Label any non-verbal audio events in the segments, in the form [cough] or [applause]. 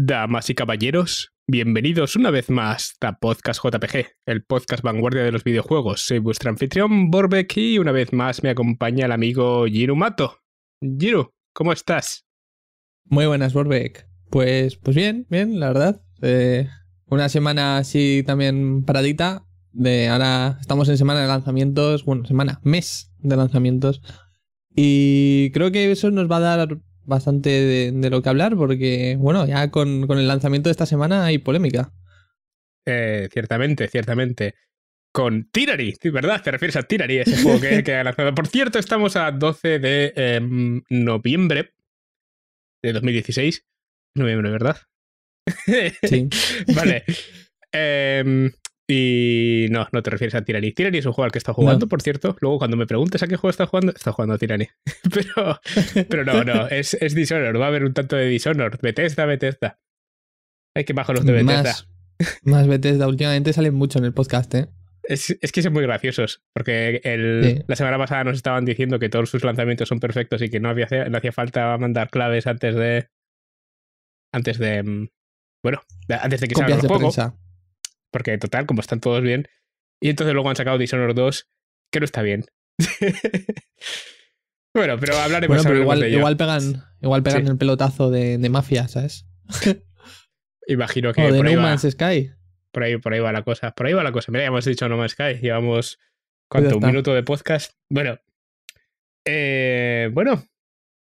Damas y caballeros, bienvenidos una vez más a Podcast JPG, el podcast vanguardia de los videojuegos. Soy vuestro anfitrión Borbeck y una vez más me acompaña el amigo Giru Mato. Giru, ¿cómo estás? Muy buenas, Borbeck. Pues, pues bien, bien, la verdad. Eh, una semana así también paradita. De ahora estamos en semana de lanzamientos, bueno, semana, mes de lanzamientos. Y creo que eso nos va a dar bastante de, lo que hablar porque, bueno, ya con, el lanzamiento de esta semana hay polémica. Eh, ciertamente, ciertamente. Con Tyranny, ¿verdad? Te refieres a Tyranny, ese juego que, ha lanzado. Por cierto, estamos a 12 de em, noviembre de 2016. Noviembre, ¿verdad? Sí. [laughs] vale. Em, y no, no te refieres a Tyranny. Tyranny es un juego al que está jugando, por cierto. Luego, cuando me preguntes a qué juego está jugando, está jugando a Tyranny. [laughs] pero, pero no, no, [laughs] es, es Dishonor. Va a haber un tanto de Dishonor. Bethesda, Bethesda. Hay que bajar los de Bethesda. Más, más Bethesda. Últimamente salen mucho en el podcast, ¿eh? Es, es, que son muy graciosos, porque el, la semana pasada nos estaban diciendo que todos sus lanzamientos son perfectos y que no, había, hacía falta mandar claves antes de. Antes de. Mm, bueno, antes de que salga porque total, como están todos bien. Y entonces luego han sacado Dishonored 2, que no está bien. [laughs] bueno, pero hablaremos igual, Igual pegan, igual pegan el pelotazo de, de Mafia, ¿sabes? [laughs] Imagino que. de No ahí Man's Sky. Por ahí, va la cosa. Por ahí va la cosa. Mira, ya hemos dicho No Man's Sky. Llevamos. Pues ¿Cuánto? ¿Un minuto de podcast? Bueno. Eh, bueno.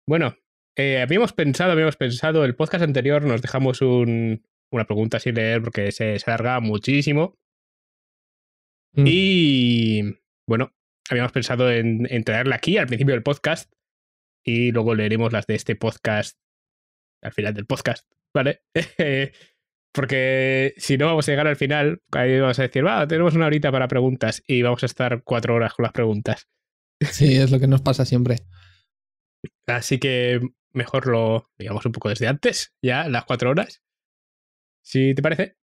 Bueno. Eh, habíamos pensado, habíamos pensado. El podcast anterior nos dejamos un, una pregunta sin leer porque se, alarga muchísimo. Mm. Y bueno, habíamos pensado en, en, traerla aquí al principio del podcast y luego leeremos las de este podcast al final del podcast, ¿vale? [laughs] porque si no vamos a llegar al final, ahí vamos a decir, va, tenemos una horita para preguntas y vamos a estar cuatro horas con las preguntas. Sí, es lo que nos pasa siempre. Así que mejor lo digamos un poco desde antes, ya las cuatro horas. ¿Sí te parece?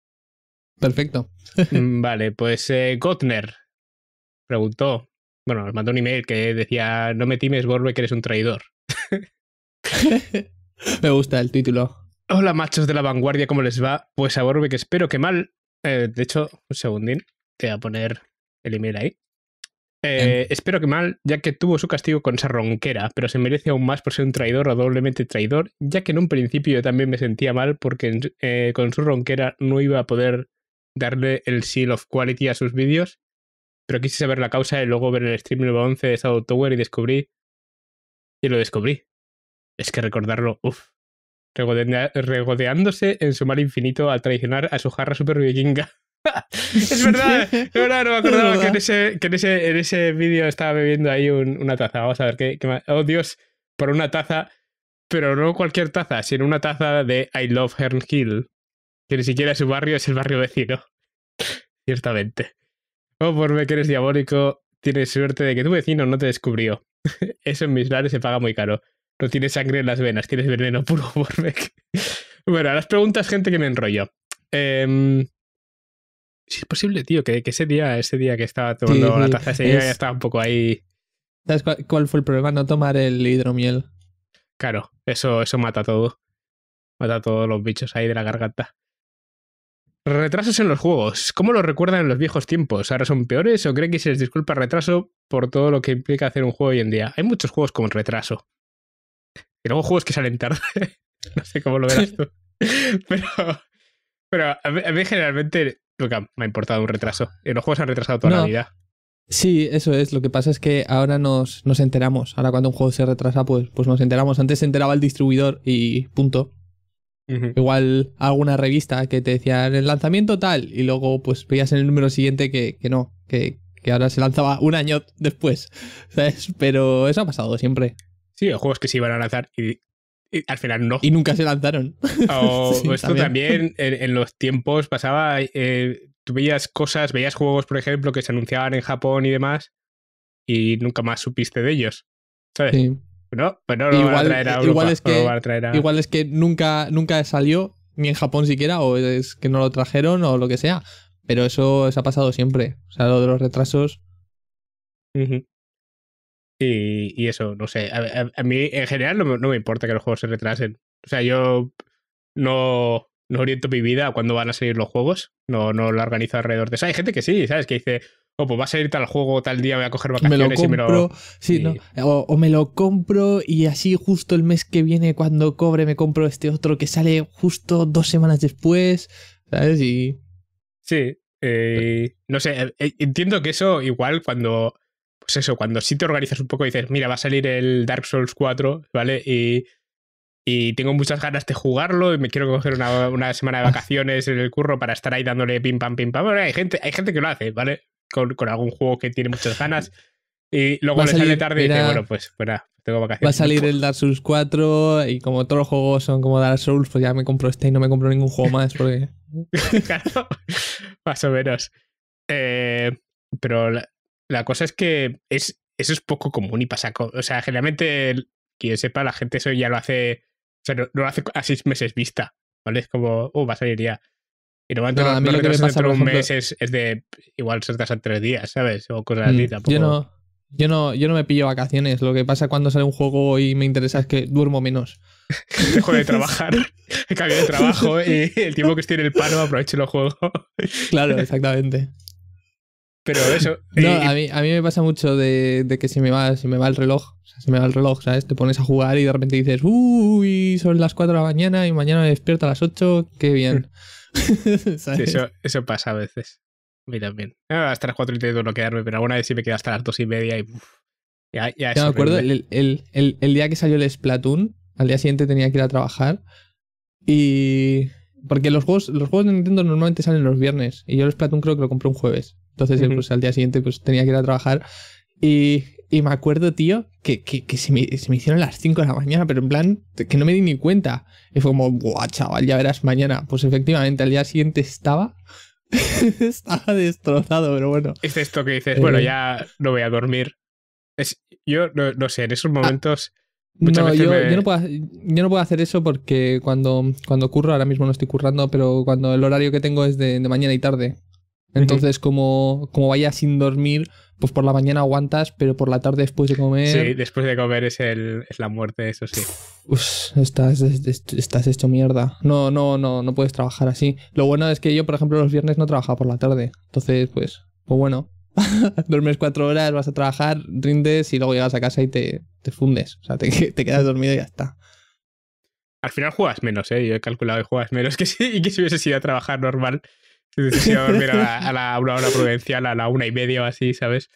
Perfecto. [laughs] Mm, vale, pues eh, Gottner preguntó, bueno, nos mandó un email que decía, no me times, Borbe, que eres un traidor. [laughs] me gusta el título. Hola, machos de la vanguardia, ¿cómo les va? Pues a Borbe, que espero que mal. Eh, de hecho, un segundín, te voy a poner el email ahí. Eh, espero que mal, ya que tuvo su castigo con esa ronquera, pero se merece aún más por ser un traidor o doblemente traidor, ya que en un principio yo también me sentía mal porque eh, con su ronquera no iba a poder darle el seal of quality a sus vídeos, pero quise saber la causa y luego ver el stream 11 de Shadow Tower y descubrí. Y lo descubrí. Es que recordarlo, uff. regodeándose en su mal infinito al traicionar a su jarra super vikinga. [laughs] es verdad, [laughs] es verdad, no me acordaba que en ese, en ese, vídeo estaba bebiendo ahí una taza. Vamos a ver qué, más. Oh, Dios, por una taza, pero no cualquier taza, sino una taza de I Love Hern Hill, que ni siquiera su barrio es el barrio vecino. [laughs] Ciertamente. Oh, por eres diabólico, tienes suerte de que tu vecino no te descubrió. [laughs] Eso en mis lares se paga muy caro. No tienes sangre en las venas, tienes veneno puro, Borbeck. Bueno, a las preguntas, gente que me enrollo. Em, si es posible, tío, que, que, ese día, ese día que estaba tomando la taza, ese día ya estaba un poco ahí. ¿Sabes cuál, fue el problema? No tomar el hidromiel. Claro, eso, eso mata todo. Mata a todos los bichos ahí de la garganta. Retrasos en los juegos. ¿Cómo lo recuerdan en los viejos tiempos? ¿Ahora son peores o creen que se les disculpa retraso por todo lo que implica hacer un juego hoy en día? Hay muchos juegos con retraso. Y luego juegos que salen tarde. [laughs] no sé cómo lo verás [laughs] tú. pero, pero a mí generalmente que me ha importado un retraso. Ah. En eh, Los juegos se han retrasado toda la vida. Sí, eso es. Lo que pasa es que ahora nos, nos enteramos. Ahora cuando un juego se retrasa, pues, pues nos enteramos. Antes se enteraba el distribuidor y punto. Igual alguna revista que te decía el lanzamiento tal y luego pues veías en el número siguiente que, no, que, ahora se lanzaba un año después. [laughs] Pero eso ha pasado siempre. Sí, los juegos que se iban a lanzar y al final no. Y nunca se lanzaron. O [laughs] esto también, en, los tiempos pasaba, eh, tú veías cosas, veías juegos, por ejemplo, que se anunciaban en Japón y demás, y nunca más supiste de ellos. ¿Sabes? No, igual, igual es que, nunca, nunca salió, ni en Japón siquiera, o es que no lo trajeron o lo que sea. Pero eso se ha pasado siempre. O sea, lo de los retrasos. Y, eso, no sé. A, mí en general no, me importa que los juegos se retrasen. O sea, yo no, oriento mi vida a cuándo van a salir los juegos. No, no lo organizo alrededor de eso. Hay gente que sí, ¿sabes? Que dice, o oh, pues va a salir tal juego, tal día, voy a coger vacaciones y me lo... Sí, No. O, me lo compro y así justo el mes que viene cuando cobre me compro este otro que sale justo dos semanas después, ¿sabes? Y... Sí, eh, no sé, eh, entiendo que eso igual cuando pues eso, cuando sí te organizas un poco y dices, mira, va a salir el Dark Souls 4, ¿vale? Y, tengo muchas ganas de jugarlo y me quiero coger una, semana de ah. vacaciones en el curro para estar ahí dándole pim pam pim pam. hay gente, hay gente que lo hace, ¿vale? Con, algún juego que tiene muchas ganas. Y luego le sale tarde y dice, bueno, pues, pues tengo vacaciones. Va a salir el Dark Souls 4 y como todos los juegos son como Dark Souls, pues ya me compro este y no me compro ningún juego más porque... [laughs] claro, [laughs] más o menos. Eh, pero la, la cosa es que es, eso es poco común y pasa. O sea, generalmente, quien sepa, la gente eso ya lo hace. O sea, no, lo hace a seis meses vista. ¿Vale? Es como, uh, va a salir ya. Y normalmente no, a lo que me pasa, de un mes es, de. Igual se a tres días, ¿sabes? O cosas así. Mm, tampoco... Yo, no, yo, no, yo no me pillo vacaciones. Lo que pasa cuando sale un juego y me interesa es que duermo menos. [laughs] Dejo de trabajar, [laughs] cambio de trabajo y el tiempo que estoy en el paro aprovecho los juegos. claro, [laughs] exactamente. Pero eso. [laughs] No, a, mí, me pasa mucho de, que se me, va, se me va el reloj. se me va el reloj, ¿sabes? Te pones a jugar y de repente dices, uy, son las 4 de la mañana y mañana me despierto a las 8, qué bien. Hmm. [laughs] eso, pasa a veces. A mí también. Ah, hasta las 4 intento no quedarme, pero alguna vez sí me quedo hasta las 2 y media y. ya, ya me acuerdo el, el, el día que salió el Splatoon, al día siguiente tenía que ir a trabajar y. Porque los juegos, los juegos de Nintendo normalmente salen los viernes. Y yo el Splatoon creo que lo compré un jueves. Entonces, pues, al día siguiente pues tenía que ir a trabajar y, y me acuerdo, tío, que, que, se, me, me, hicieron las 5 de la mañana, pero en plan, que no me di ni cuenta. Y fue como, guau, chaval, ya verás mañana. Pues efectivamente, al día siguiente estaba... [laughs] estaba destrozado, pero bueno. Es esto que dices, bueno, eh. ya no voy a dormir. Es, yo no, sé, en esos momentos... Ah, yo, no puedo, yo no puedo hacer eso porque cuando, cuando curro, ahora mismo no estoy currando, pero cuando el horario que tengo es de mañana y tarde. Entonces, como, como vayas sin dormir, pues por la mañana aguantas, pero por la tarde después de comer. Sí, después de comer es, es la muerte, eso sí. Uf, estás, estás hecho mierda. No, no, no, no puedes trabajar así. Lo bueno es que yo, por ejemplo, los viernes no trabajaba por la tarde. Entonces, pues, pues bueno. [laughs] Duermes cuatro horas, vas a trabajar, rindes y luego llegas a casa y te, te fundes. O sea, te, [laughs] quedas dormido y ya está. Al final juegas menos, ¿eh? Yo he calculado que juegas menos [laughs] que si, que si hubieses ido a trabajar normal a la, una hora prudencial, a la una y media o así, ¿sabes?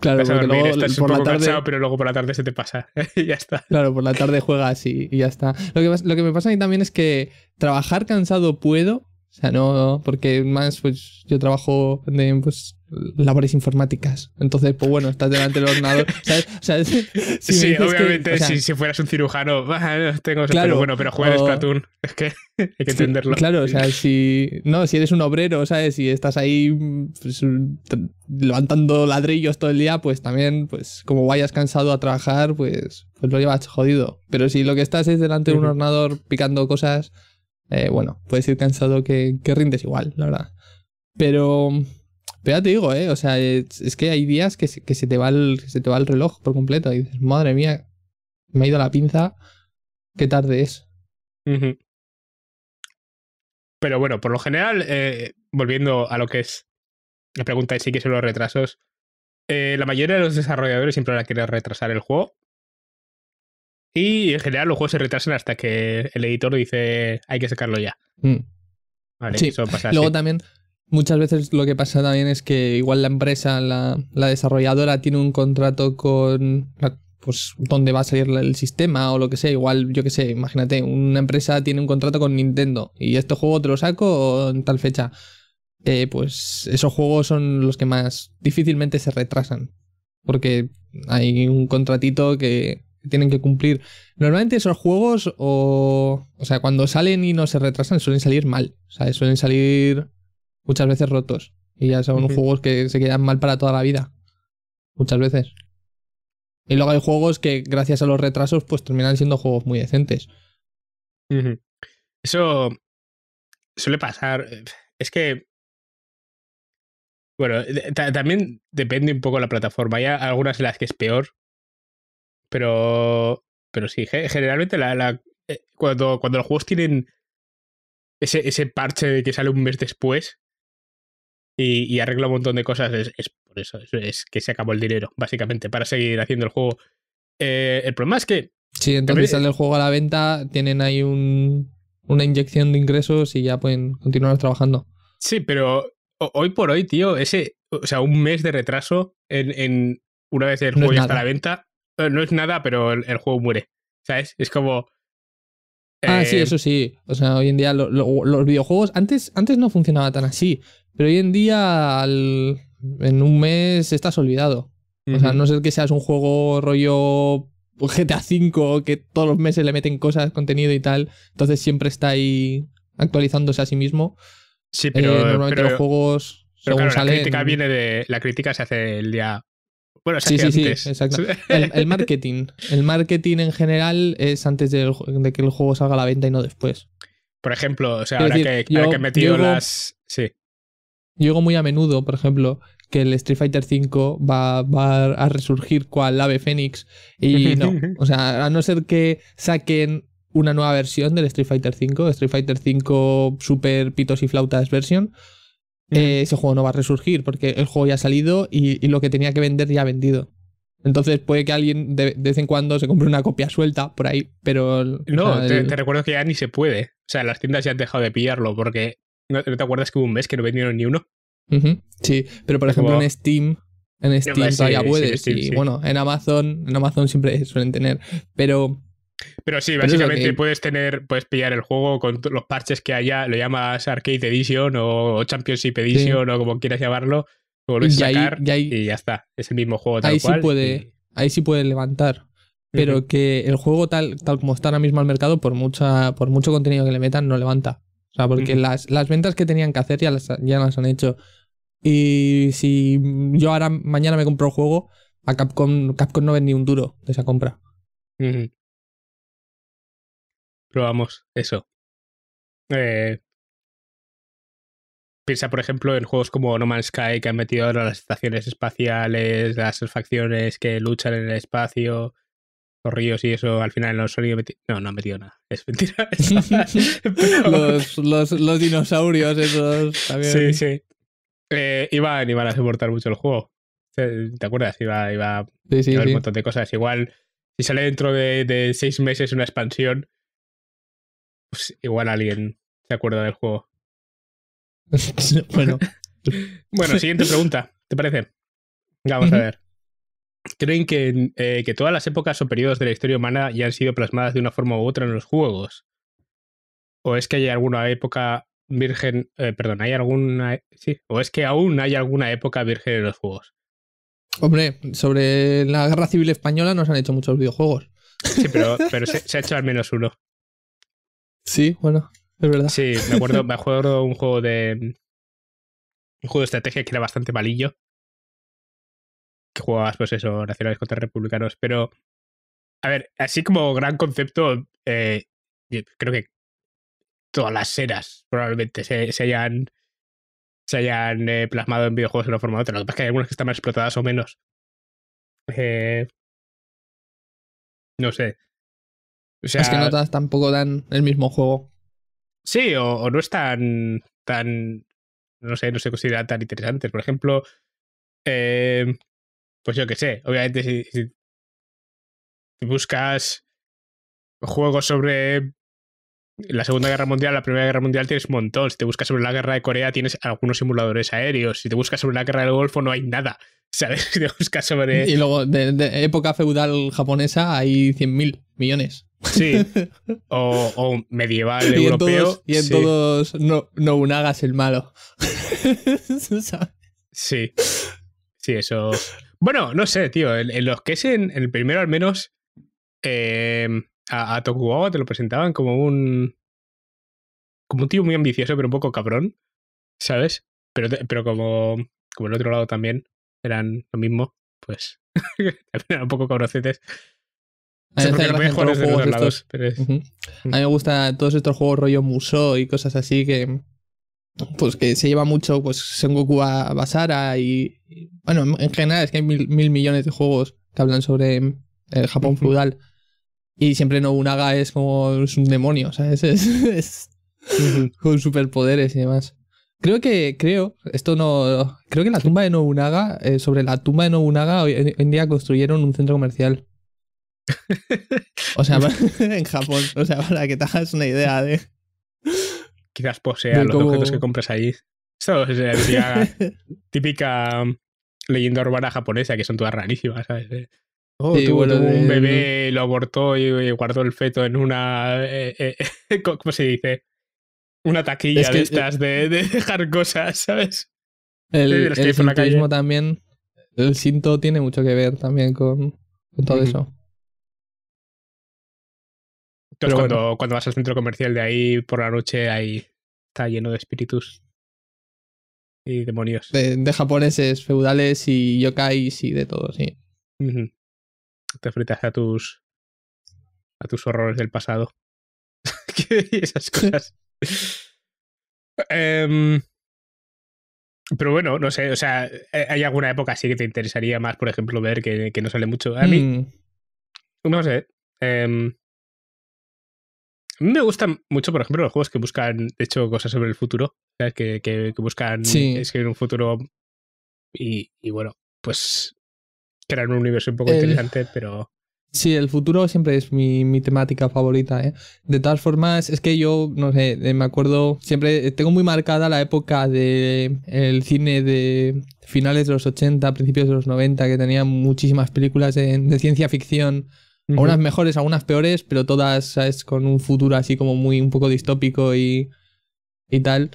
Claro, estás por un poco pero luego por la tarde se te pasa [laughs] y ya está. Claro, por la tarde juegas y, y ya está. Lo que, lo que me pasa a mí también es que trabajar cansado puedo, o sea, no, porque más pues yo trabajo de pues labores informáticas. Entonces, pues bueno, estás delante del ordenador. [laughs] ¿sabes? [laughs] si sí, obviamente, si, fueras un cirujano, [laughs] ah, tengo claro, pero bueno, pero juegas platón Es que hay que entenderlo. claro, o sea, si. No, si eres un obrero, ¿sabes? Si estás ahí pues, levantando ladrillos todo el día, pues también, pues, como vayas cansado a trabajar, pues, pues lo llevas jodido. Pero si lo que estás es delante de un ordenador picando cosas, eh, bueno, puedes ir cansado que, que rindes igual, la verdad. Pero pero ya te digo, ¿eh? O sea, es, que hay días que se, que se te va el, se te va el reloj por completo. Y dices, madre mía, me ha ido la pinza, qué tarde es. Pero bueno, por lo general, eh, volviendo a lo que es la pregunta de sí que son los retrasos, eh, la mayoría de los desarrolladores siempre van a querer retrasar el juego. Y en general los juegos se retrasan hasta que el editor dice hay que sacarlo ya. Mm. Vale, eso pasa Luego también muchas veces lo que pasa también es que igual la empresa, la, desarrolladora tiene un contrato con pues dónde va a salir el sistema o lo que sea. Igual, yo qué sé, imagínate, una empresa tiene un contrato con Nintendo y este juego te lo saco en tal fecha. Eh, pues esos juegos son los que más difícilmente se retrasan. Porque hay un contratito que tienen que cumplir. Normalmente esos juegos, o, o sea, cuando salen y no se retrasan, suelen salir mal. O sea, suelen salir muchas veces rotos. Y ya son juegos que se quedan mal para toda la vida. Muchas veces. Y luego hay juegos que, gracias a los retrasos, pues terminan siendo juegos muy decentes. Eso suele pasar. Es que. Bueno, eh, también depende un poco la plataforma. Hay algunas en las que es peor. Pero. Pero sí, generalmente eh, cuando, cuando los juegos tienen ese, ese parche que sale un mes después, y, y arregla un montón de cosas. Es, por eso, es, que se acabó el dinero, básicamente, para seguir haciendo el juego. Eh, el problema es que. Sí, entonces sale el juego a la venta, tienen ahí un, una inyección de ingresos y ya pueden continuar trabajando. Sí, pero hoy por hoy, tío, ese. O sea, un mes de retraso en, una vez el juego ya está a la venta, eh, no es nada, pero el, juego muere. ¿Sabes? Es como. Ah, sí, eh, eso sí. O sea, hoy en día los videojuegos. Antes, antes no funcionaba tan así. Pero hoy en día, al, en un mes, estás olvidado. O sea, no sé que seas un juego rollo GTA V, que todos los meses le meten cosas, contenido y tal. Entonces siempre está ahí actualizándose a sí mismo. Sí, eh, pero. normalmente los juegos. según claro, la crítica viene de. La crítica se hace el día. Bueno, se sí, sí, sí, exacto. [laughs] El, marketing. El marketing en general es antes de, que el juego salga a la venta y no después. Por ejemplo, o sea, ahora, que, he metido las. Sí. Yo muy a menudo, por ejemplo, que el Street Fighter V va, a resurgir cual ave fénix y no. [laughs] O sea, a no ser que saquen una nueva versión del Street Fighter V, Street Fighter V Super Pitos y Flautas versión, eh, ese juego no va a resurgir porque el juego ya ha salido y, lo que tenía que vender ya ha vendido. Entonces puede que alguien de, vez en cuando se compre una copia suelta por ahí, pero... No, te, te, recuerdo que ya ni se puede. O sea, las tiendas ya han dejado de pillarlo porque ¿No te acuerdas que hubo un mes que no vendieron ni uno? Sí, pero por pues ejemplo en Steam, en Steam puedes. y bueno, en Amazon, en Amazon siempre [laughs] suelen tener. Pero. Pero sí, básicamente puedes tener, puedes pillar el juego con los parches que haya, lo llamas Arcade Edition o Championship Edition o como quieras llamarlo, lo y sacar y, ya está. Es el mismo juego tal ahí Sí puede, Ahí sí puede levantar. Pero que el juego tal, tal como está ahora mismo al mercado, por mucha, por mucho contenido que le metan, no levanta. O sea, porque las, ventas que tenían que hacer ya las, ya las han hecho. Y si yo ahora mañana me compro el juego, a Capcom, Capcom no vende ni un duro de esa compra. vamos Probamos eso. Eh, piensa, por ejemplo, en juegos como No Man's Sky, que han metido ahora las estaciones espaciales, las facciones que luchan en el espacio, los ríos y eso al final no han metido. No, no han metido nada. [laughs] Es mentira. [laughs] los, dinosaurios, esos también. Sí, sí. Eh, iban, a soportar mucho el juego. Eh, ¿Te acuerdas? Iba, iba a un montón de cosas. Igual, si sale dentro de, de seis meses una expansión, pues igual alguien se acuerda del juego. [laughs] bueno. bueno, siguiente pregunta, ¿te parece? Vamos a ver creen que, eh, que todas las épocas o periodos de la historia humana ya han sido plasmadas de una forma u otra en los juegos. ¿O es que hay alguna época virgen, eh, perdón, hay alguna, sí, o es que aún hay alguna época virgen en los juegos? Hombre, sobre la guerra civil española no se han hecho muchos videojuegos. Sí, pero, pero se, ha hecho al menos uno. Sí, bueno, es verdad. Sí, me acuerdo, me acuerdo un juego de. Un juego de estrategia que era bastante malillo que jugabas, pues eso, nacionales contra republicanos. Pero, a ver, así como gran concepto, eh, creo que todas las eras probablemente se, hayan, se hayan eh, plasmado en videojuegos de una forma u otra. Lo que pasa es que hay algunas que están más explotadas o menos. Eh, no sé. O sea, es que no todas tampoco dan el mismo juego. Sí, o, no es tan, tan. No sé, no se considera tan interesantes. Por ejemplo, eh, pues yo qué sé, obviamente si, buscas juegos sobre la Segunda Guerra Mundial, la Primera Guerra Mundial tienes un montón. Si te buscas sobre la Guerra de Corea tienes algunos simuladores aéreos. Si te buscas sobre la Guerra del Golfo no hay nada. [laughs] ¿Sabes? Si te buscas sobre... Y luego, de, época feudal japonesa hay mil millones. Sí. [laughs] O, medieval europeo. y en todos no, Nobunaga es el malo. [laughs] sí. Sí, eso... Bueno, no sé, tío. En, los que es en, el primero, al menos, em, a, Tokugawa te lo presentaban como un. Como un tío muy ambicioso, pero un poco cabrón. ¿Sabes? Pero, pero como, como el otro lado también eran lo mismo, pues. [laughs] eran un poco cabrocetes. A mí, me mm. a me gustan todos estos juegos rollo Musou y cosas así que, pues que se lleva mucho, pues Sengoku a Basara y, Bueno, en general es que hay mil, millones de juegos que hablan sobre el eh, Japón feudal. Y siempre Nobunaga es como un demonio, ¿sabes? Es, es [laughs] con superpoderes y demás. Creo que, creo, esto no. Creo que la tumba de Nobunaga, eh, sobre la tumba de Nobunaga, hoy en día construyeron un centro comercial. [laughs] O sea, [laughs] en Japón. O sea, para que te hagas una idea de quizás posea los objetos que compras ahí. Eso es típica, [laughs] um, leyenda urbana japonesa, que son todas rarísimas, ¿sabes? Oh, tuvo, un bebé, lo abortó y, guardó el feto en una. Eh, eh, [laughs] ¿Cómo se dice? Una taquilla de estas, de, dejar cosas, [laughs] ¿sabes? El, el, también. El sinto tiene mucho que ver también con, todo eso. Entonces, cuando, cuando vas al centro comercial de ahí por la noche, ahí está lleno de espíritus y demonios. De, japoneses, feudales y yokais y de todo, sí. Te enfrentas a tus, a tus horrores del pasado [laughs] y esas cosas. Em, pero bueno, no sé, o sea, eh, hay alguna época así que te interesaría más, por ejemplo, ver que, que no sale mucho. A mí, mm. no sé. Em, me gustan mucho, por ejemplo, los juegos que buscan, de hecho, cosas sobre el futuro, Que, buscan escribir un futuro y, bueno, pues crear un universo un poco interesante, pero... Sí, el futuro siempre es mi, mi temática favorita. ¿eh? De todas formas, es que yo, no sé, eh, me acuerdo, siempre tengo muy marcada la época del el cine de finales de los 80, principios de los 90, que tenía muchísimas películas de ciencia ficción algunas mejores, algunas peores, pero todas ¿sabes? con un futuro así como muy un poco distópico y, tal.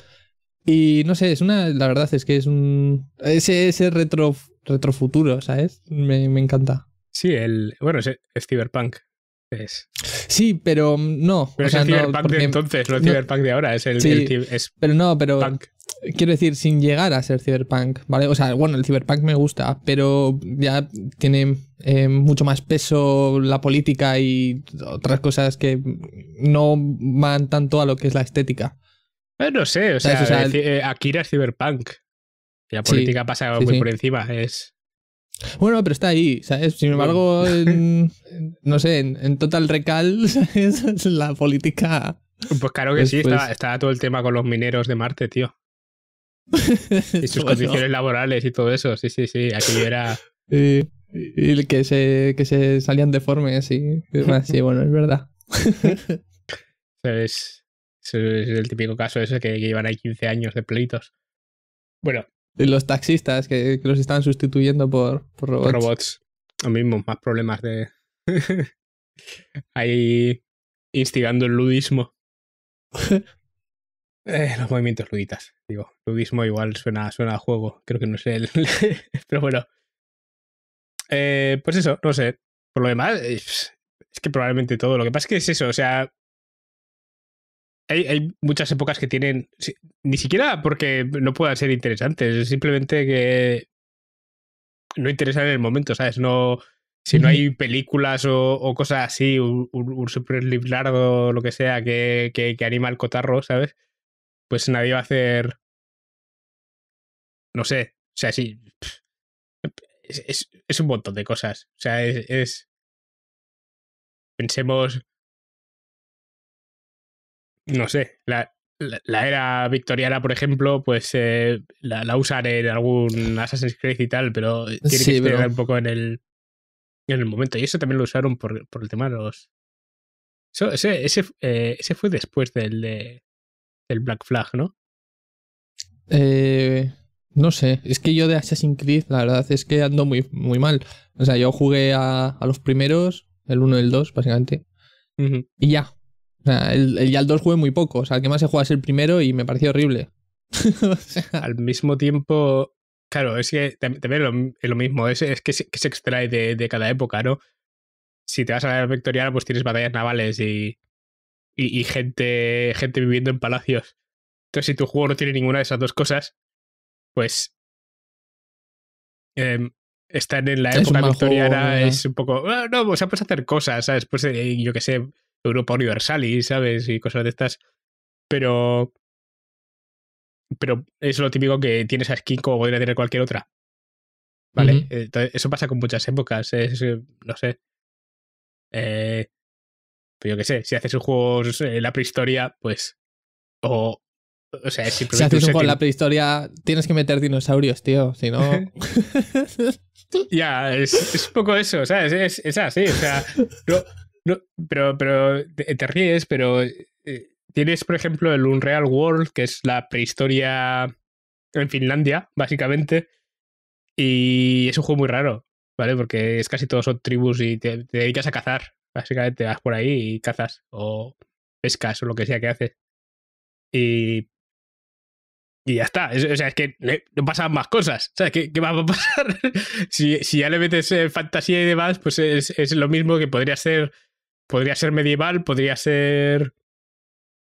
Y no sé, es una. La verdad es que es un. Ese, ese retro, retrofuturo, ¿sabes? Me, encanta. Sí, el. Bueno, es, es Cyberpunk. Sí, pero mm, no. Pero es el Cyberpunk de entonces, no el Cyberpunk de ahora, es el, Pero no, pero. Quiero decir, sin llegar a ser ciberpunk, ¿vale? O sea, bueno, el ciberpunk me gusta, pero ya tiene eh, mucho más peso la política y otras cosas que no van tanto a lo que es la estética. Eh, no sé, o sea, eh, Akira es Cyberpunk. La política pasa muy por encima, es. Bueno, pero está ahí, ¿sabes? Sin embargo, [laughs] no sé, en, Total Recal, [laughs] es La política. Pues claro que sí, estaba, todo el tema con los mineros de Marte, tío. [laughs] Y sus condiciones laborales y todo eso, sí, sí, sí, aquí era... [laughs] Y, que, se, que se salían deformes y sí, bueno, es verdad. [laughs] es, es, el típico caso ese que, llevan ahí 15 años de pleitos. Bueno. Y los taxistas que, los están sustituyendo por, por robots. los robots. mismo, más problemas de... ahí instigando el ludismo. Eh, los movimientos luditas. Digo, ludismo igual suena, suena a juego, creo que no sé el... [laughs] pero bueno. Eh, pues eso, no sé. Por lo demás, eh, es que probablemente todo. Lo que pasa es que es eso, o sea. Hay, hay muchas épocas que tienen. Ni siquiera porque no puedan ser interesantes, simplemente que. No interesan en el momento, ¿sabes? No. Si no hay películas o, cosas así, un, super super largo, lo que sea, que, que, que anima el cotarro, ¿sabes? pues nadie va a hacer. No sé. O sea, sí. Es, es, un montón de cosas. O sea, es, Pensemos. No sé. La, la, era victoriana, por ejemplo, pues eh, la, la, usan en algún Assassin's Creed y tal, pero eh, tiene que esperar un poco en el, en el momento. Y eso también lo usaron por, por el tema de los. Eso, ese, ese eh, fue después del de el Black Flag, ¿no? Eh, no sé, es que yo de Assassin's Creed la verdad es que ando muy, muy mal. O sea, yo jugué a, los primeros, el 1 y el 2, básicamente, y ya. O sea, el, ya el 2 jugué muy poco. O sea, el que más se juega es el primero y me pareció horrible. [laughs] Al mismo tiempo, claro, es que también lo, es lo mismo, es, que, se, extrae de, cada época, ¿no? Si te vas a la Victoria, pues tienes batallas navales y y, gente, gente viviendo en palacios. Entonces, si tu juego no tiene ninguna de esas dos cosas, pues eh, em, están en la época victoriana, es un poco, ah, no, o pues sea, puedes hacer cosas, ¿sabes? Pues eh, yo que sé, Europa Universalis, ¿sabes? Y cosas de estas. Pero. Pero es lo típico que tienes a skin como podría tener cualquier otra. ¿Vale? eso pasa con muchas épocas. Es, no sé. Eh, pero pues yo qué sé, si haces un juego en la prehistoria, pues. O. sea, Si haces un, juego en la prehistoria, tienes que meter dinosaurios, tío. Si no. [laughs] ya, es, un poco eso, ¿sabes? Es, es así, o sea. No, pero, pero te, ríes, pero. Eh, tienes, por ejemplo, el Unreal World, que es la prehistoria en Finlandia, básicamente. Y es un juego muy raro, ¿vale? Porque es casi todos son tribus y te dedicas a cazar. Básicamente vas por ahí y cazas o pescas o lo que sea que haces. Y. Y ya está. o sea, es que no pasan más cosas. sea qué, qué va a pasar? [laughs] si, si, ya le metes eh, fantasía y demás, pues es, lo mismo que podría ser. Podría ser medieval, podría ser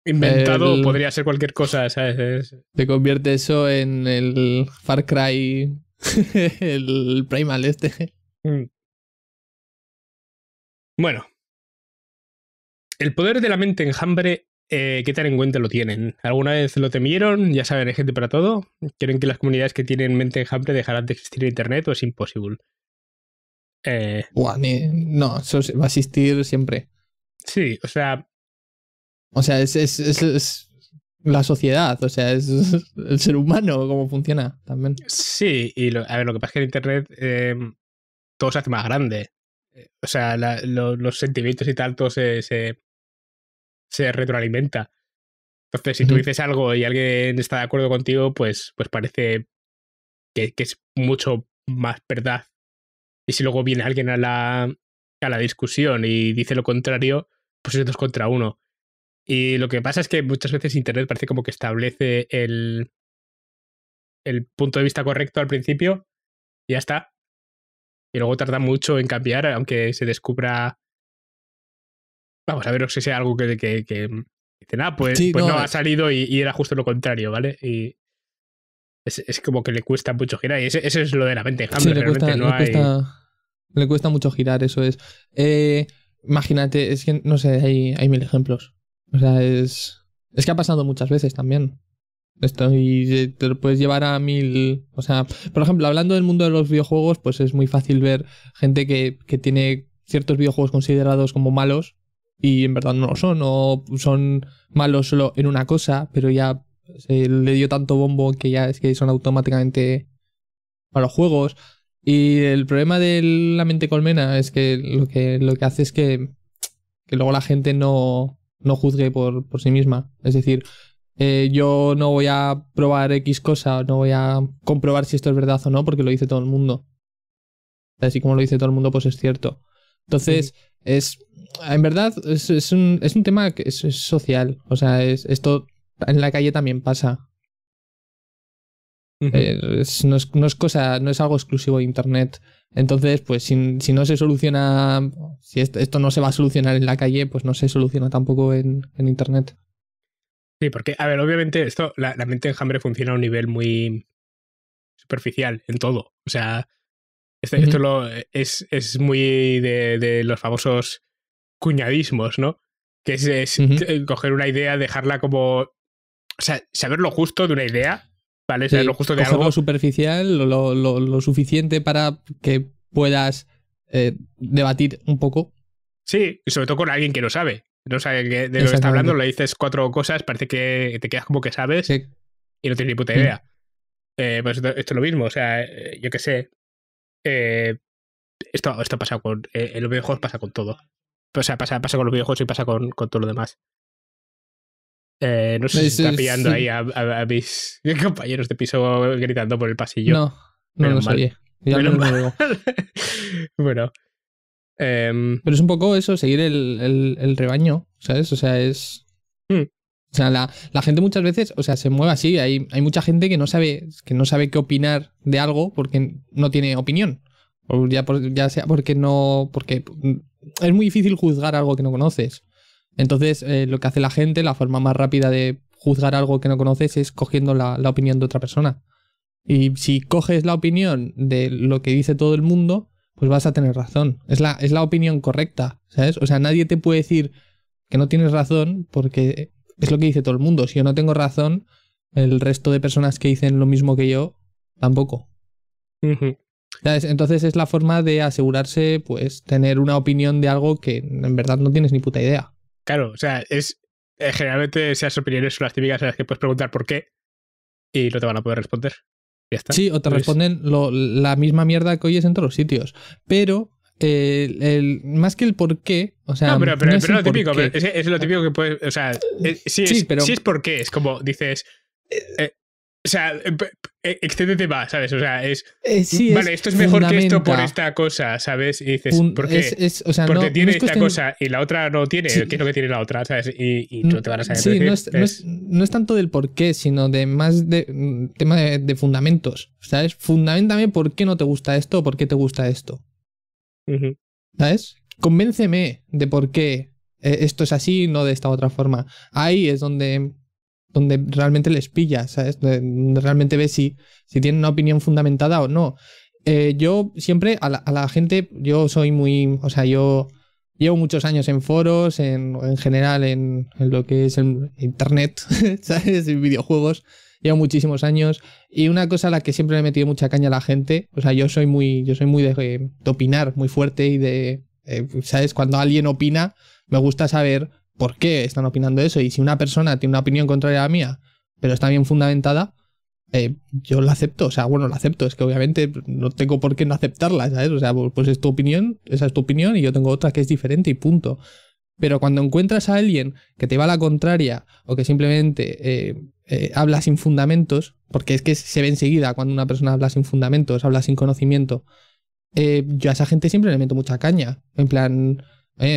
inventado, podría ser cualquier cosa, ¿sabes? Te convierte eso en el Far Cry [laughs] el Primal este. Mm. Bueno, el poder de la mente enjambre, eh, ¿qué tal en cuenta lo tienen? ¿Alguna vez lo temieron? Ya saben, hay gente para todo. ¿Quieren que las comunidades que tienen mente enjambre dejarán de existir en Internet o es imposible? Eh, no, eso va a existir siempre. Sí, o sea. O sea, es, la sociedad, o sea, es [laughs] el ser humano, cómo funciona también. Sí, y a ver, lo que pasa es que en Internet em, todo se hace más grande. Eh, o sea, los sentimientos y tal, todo se, se retroalimenta. Entonces, si tú dices algo y alguien está de acuerdo contigo, pues, pues parece que, es mucho más verdad. Y si luego viene alguien a la, a la discusión y dice lo contrario, pues es dos contra uno. Y lo que pasa es que muchas veces Internet parece como que establece el, el punto de vista correcto al principio y ya está. Y luego tarda mucho en cambiar, aunque se descubra Vamos a ver si sea algo que, que, que dice ah, pues, pues, no, ha eh. salido y, era justo lo contrario, ¿vale? Y es, como que le cuesta mucho girar. Y eso es lo de la mente. le cuesta, mucho girar, eso es. Eh, imagínate, es que no sé, hay, mil ejemplos. O sea, es. Es que ha pasado muchas veces también. Esto y eh, te lo puedes llevar a mil. O sea, por ejemplo, hablando del mundo de los videojuegos, pues es muy fácil ver gente que tiene ciertos videojuegos considerados como malos y en verdad no lo son, o son malos solo en una cosa, pero ya le dio tanto bombo que ya es que son automáticamente para los juegos. Y el problema de la mente colmena es que lo que, lo que hace es que, que luego la gente no, no juzgue por, por sí misma. Es decir, eh, yo no voy a probar X cosa, no voy a comprobar si esto es verdad o no, porque lo dice todo el mundo. Así como lo dice todo el mundo, pues es cierto. Entonces, es en verdad es, es, un, es un, tema que es, social. O sea, esto en la calle también pasa. Eh, no, es, cosa, no es algo exclusivo de internet. Entonces, pues si, si no se soluciona, si esto, no se va a solucionar en la calle, pues no se soluciona tampoco en, en internet. Sí, porque, a ver, obviamente esto, la, la mente enjambre funciona a un nivel muy superficial en todo. O sea, este, esto lo, es, es muy de, de, los famosos cuñadismos, ¿no? Que es, eh, coger una idea, dejarla como. O sea, saber lo justo de una idea, ¿vale? Saber lo justo de algo. superficial, lo, suficiente para que puedas eh, debatir un poco. Sí, y sobre todo con alguien que no sabe. No sabe de lo que está hablando, le dices cuatro cosas, parece que te quedas como que sabes y no tienes ni puta mm. idea. Eh, pues esto, es lo mismo, o sea, yo qué sé. esto, esto pasa con. en los pasa con todo. O sea, pasa, pasa con los videojuegos y pasa con, todo lo demás. Eh, no sé si está pillando ahí a, mis [laughs] compañeros de piso gritando por el pasillo. No, no lo lo oye. No [laughs] bueno. Em, Pero es un poco eso, seguir el, el, rebaño, ¿sabes? O sea, es... Hmm. O sea, la, la, gente muchas veces, o sea, se mueve así. Hay, hay mucha gente que no sabe, que no sabe qué opinar de algo porque no tiene opinión. O ya, ya sea porque no, porque es muy difícil juzgar algo que no conoces. Entonces, eh, lo que hace la gente, la forma más rápida de juzgar algo que no conoces es cogiendo la, opinión de otra persona. Y si coges la opinión de lo que dice todo el mundo, pues vas a tener razón. Es la, es la opinión correcta, ¿sabes? O sea, nadie te puede decir que no tienes razón porque es lo que dice todo el mundo. Si yo no tengo razón, el resto de personas que dicen lo mismo que yo, tampoco. Entonces es la forma de asegurarse, pues, tener una opinión de algo que en verdad no tienes ni puta idea. Claro, o sea, es eh, generalmente esas opiniones son las típicas en las que puedes preguntar por qué y no te van a poder responder. Ya está. Sí, o te pues responden la misma mierda que oyes en todos los sitios. Pero eh, el, más que el por qué, o sea, no, pero, pero, es, lo típico, es, lo típico que puedes, o sea, sí, es, pero, si es por qué, es como dices, eh, o sea, eh, excédete más, ¿sabes? O sea, eh, es. vale, esto es mejor que esto por esta cosa, ¿sabes? Y dices, ¿por qué? Es, o sea, Porque tiene esta cosa y la otra no tiene. ¿Qué es lo que tiene la otra? ¿Sabes? Y, y mm, no, te van a saber. Sí, no, es, tanto del por qué, sino de más de mm, tema de, fundamentos. ¿Sabes? Fundamentame por qué no te gusta esto o por qué te gusta esto. ¿Sabes? Convénceme de por qué eh, esto es así y no de esta otra forma. Ahí es donde donde realmente les pilla, ¿sabes? Donde realmente ves si, si tienen una opinión fundamentada o no. Eh, yo siempre a la, gente, yo soy muy, o sea, yo llevo muchos años en foros, en, en general en, lo que es el internet, [laughs] ¿sabes? En videojuegos, llevo muchísimos años y una cosa a la que siempre le he metido mucha caña a la gente, o sea, yo soy muy, yo soy muy de, opinar, muy fuerte y de, eh, ¿sabes? Cuando alguien opina, me gusta saber por qué están opinando eso. Y si una persona tiene una opinión contraria a la mía, pero está bien fundamentada, eh, yo la acepto. O sea, bueno, la acepto. Es que obviamente no tengo por qué no aceptarla, ¿sabes? O sea, pues es tu opinión, esa es tu opinión y yo tengo otra que es diferente y punto. Pero cuando encuentras a alguien que te va a la contraria o que simplemente eh, eh, habla sin fundamentos, porque es que se ve enseguida cuando una persona habla sin fundamentos, habla sin conocimiento, yo a esa gente siempre le meto mucha caña. En plan,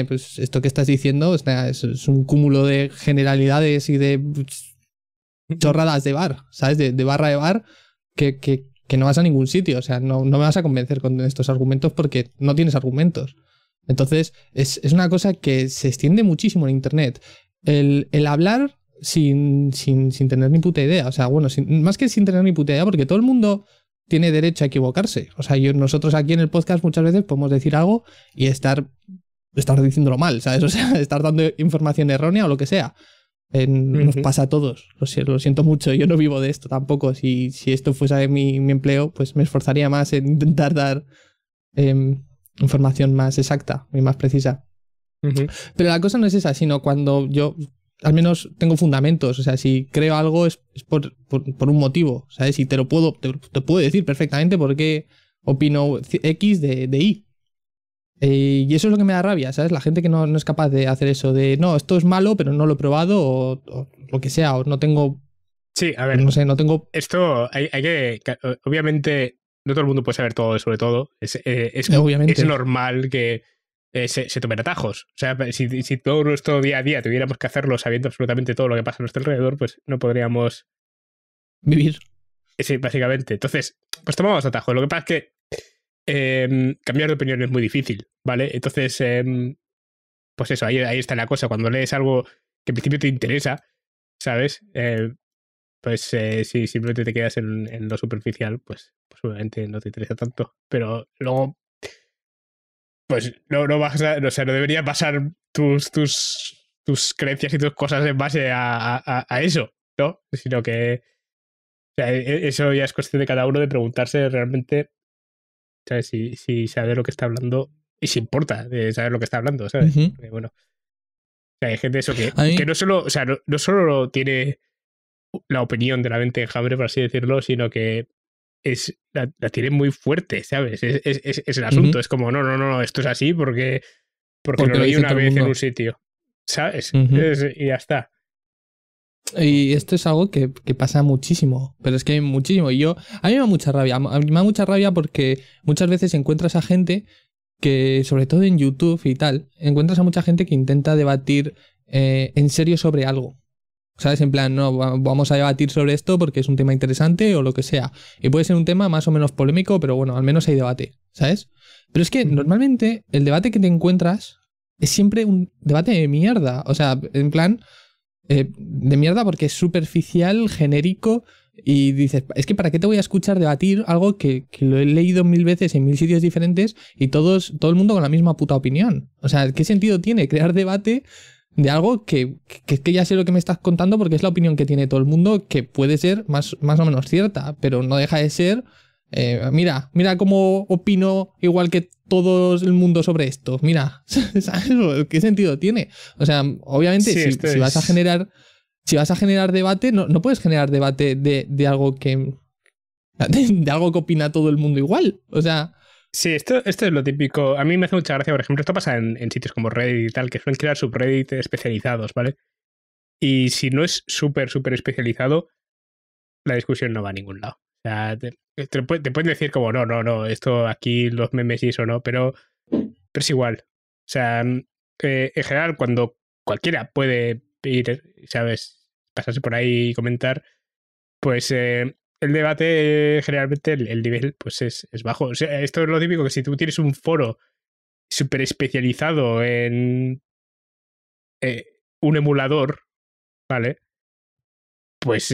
pues esto que estás diciendo es, un cúmulo de generalidades y de pues, chorradas de bar, ¿sabes? De, barra de bar que, no vas a ningún sitio. O sea, no, me vas a convencer con estos argumentos porque no tienes argumentos. Entonces, es, una cosa que se extiende muchísimo en Internet. El, hablar sin, tener ni puta idea. O sea, bueno, más que sin tener ni puta idea, porque todo el mundo tiene derecho a equivocarse. O sea, nosotros aquí en el podcast muchas veces podemos decir algo y estar estar diciéndolo mal, ¿sabes? [laughs] O sea, estar dando información errónea o lo que sea. Nos pasa a todos. Lo, siento mucho, yo no vivo de esto tampoco. Si, si esto fuese mi, mi, empleo, pues me esforzaría más en [laughs] intentar dar em, información más exacta y más precisa. Pero la cosa no es esa, sino cuando yo al menos tengo fundamentos. O sea, si creo algo es, por, por, un motivo. ¿Sabes? Si te lo puedo, te, puedo decir perfectamente por qué opino X de, de Y. Eh, y eso es lo que me da rabia, ¿sabes? La gente que no, es capaz de hacer eso, de no, esto es malo, pero no lo he probado, o, lo que sea, o no tengo. Sí, a ver. No sé, no tengo. Esto hay, que. Obviamente, no todo el mundo puede saber todo sobre todo. Es, eh, es, eh, es normal que se, tomen atajos. O sea, si, si, todo nuestro día a día tuviéramos que hacerlo sabiendo absolutamente todo lo que pasa a nuestro alrededor, pues no podríamos. Vivir. Sí, básicamente. Entonces, pues tomamos atajos. Lo que pasa es que Em, cambiar de opinión es muy difícil, ¿vale? Entonces, em, pues eso, ahí, está la cosa. Cuando lees algo que en principio te interesa, ¿sabes? Eh, pues eh, si simplemente te quedas en, lo superficial, pues, pues, obviamente no te interesa tanto. Pero luego, pues no, no vas o sea, no debería pasar tus, tus, tus creencias y tus cosas en base a, a eso, ¿no? Sino que o sea, e, eso ya es cuestión de cada uno de preguntarse realmente si, sabe lo que está hablando y se importa de saber lo que está hablando, ¿sabes? bueno, o sea, hay gente eso que, que no solo, o sea, no, solo tiene la opinión de la mente de Hambre, por así decirlo, sino que es, la, tiene muy fuerte, ¿sabes? Es, es, es, el asunto, es como, no, no, no, esto es así porque, porque, lo vi una vez en un sitio, ¿sabes? y ya está. Y esto es algo que, que, pasa muchísimo, pero es que hay muchísimo. Y yo, a mí me da mucha rabia, a mí me da mucha rabia porque muchas veces encuentras a gente que, sobre todo en YouTube y tal, encuentras a mucha gente que intenta debatir eh, en serio sobre algo. ¿Sabes? En plan, no, vamos a debatir sobre esto porque es un tema interesante o lo que sea. Y puede ser un tema más o menos polémico, pero bueno, al menos hay debate, ¿sabes? Pero es que normalmente el debate que te encuentras es siempre un debate de mierda. O sea, en plan, eh, de mierda porque es superficial, genérico y dices, es que ¿para qué te voy a escuchar debatir algo que, lo he leído mil veces en mil sitios diferentes y todos, todo el mundo con la misma puta opinión? O sea, ¿qué sentido tiene crear debate de algo que, que, que ya sé lo que me estás contando porque es la opinión que tiene todo el mundo que puede ser más, más o menos cierta, pero no deja de ser eh, mira, mira cómo opino igual que todo el mundo sobre esto. Mira, [laughs] ¿Qué sentido tiene? O sea, obviamente, si, este vas a generar. Si vas a generar debate, no, puedes generar debate de, de algo que. [laughs] De, algo que opina todo el mundo igual. O sea. Sí, esto, esto es lo típico. A mí me hace mucha gracia, por ejemplo, esto pasa en, sitios como Reddit y tal, que suelen crear subreddit especializados, ¿vale? Y si no es súper, súper especializado, la discusión no va a ningún lado. O sea, te, pueden decir como, no, no, no, esto aquí los memes y eso no, pero, es igual. O sea, mm, eh, en general, cuando cualquiera puede ir, ¿sabes? Pasarse por ahí y comentar, pues eh, el debate, generalmente, el, nivel pues es, bajo. O sea, esto es lo típico, que si tú tienes un foro súper especializado en eh, un emulador, ¿vale? Pues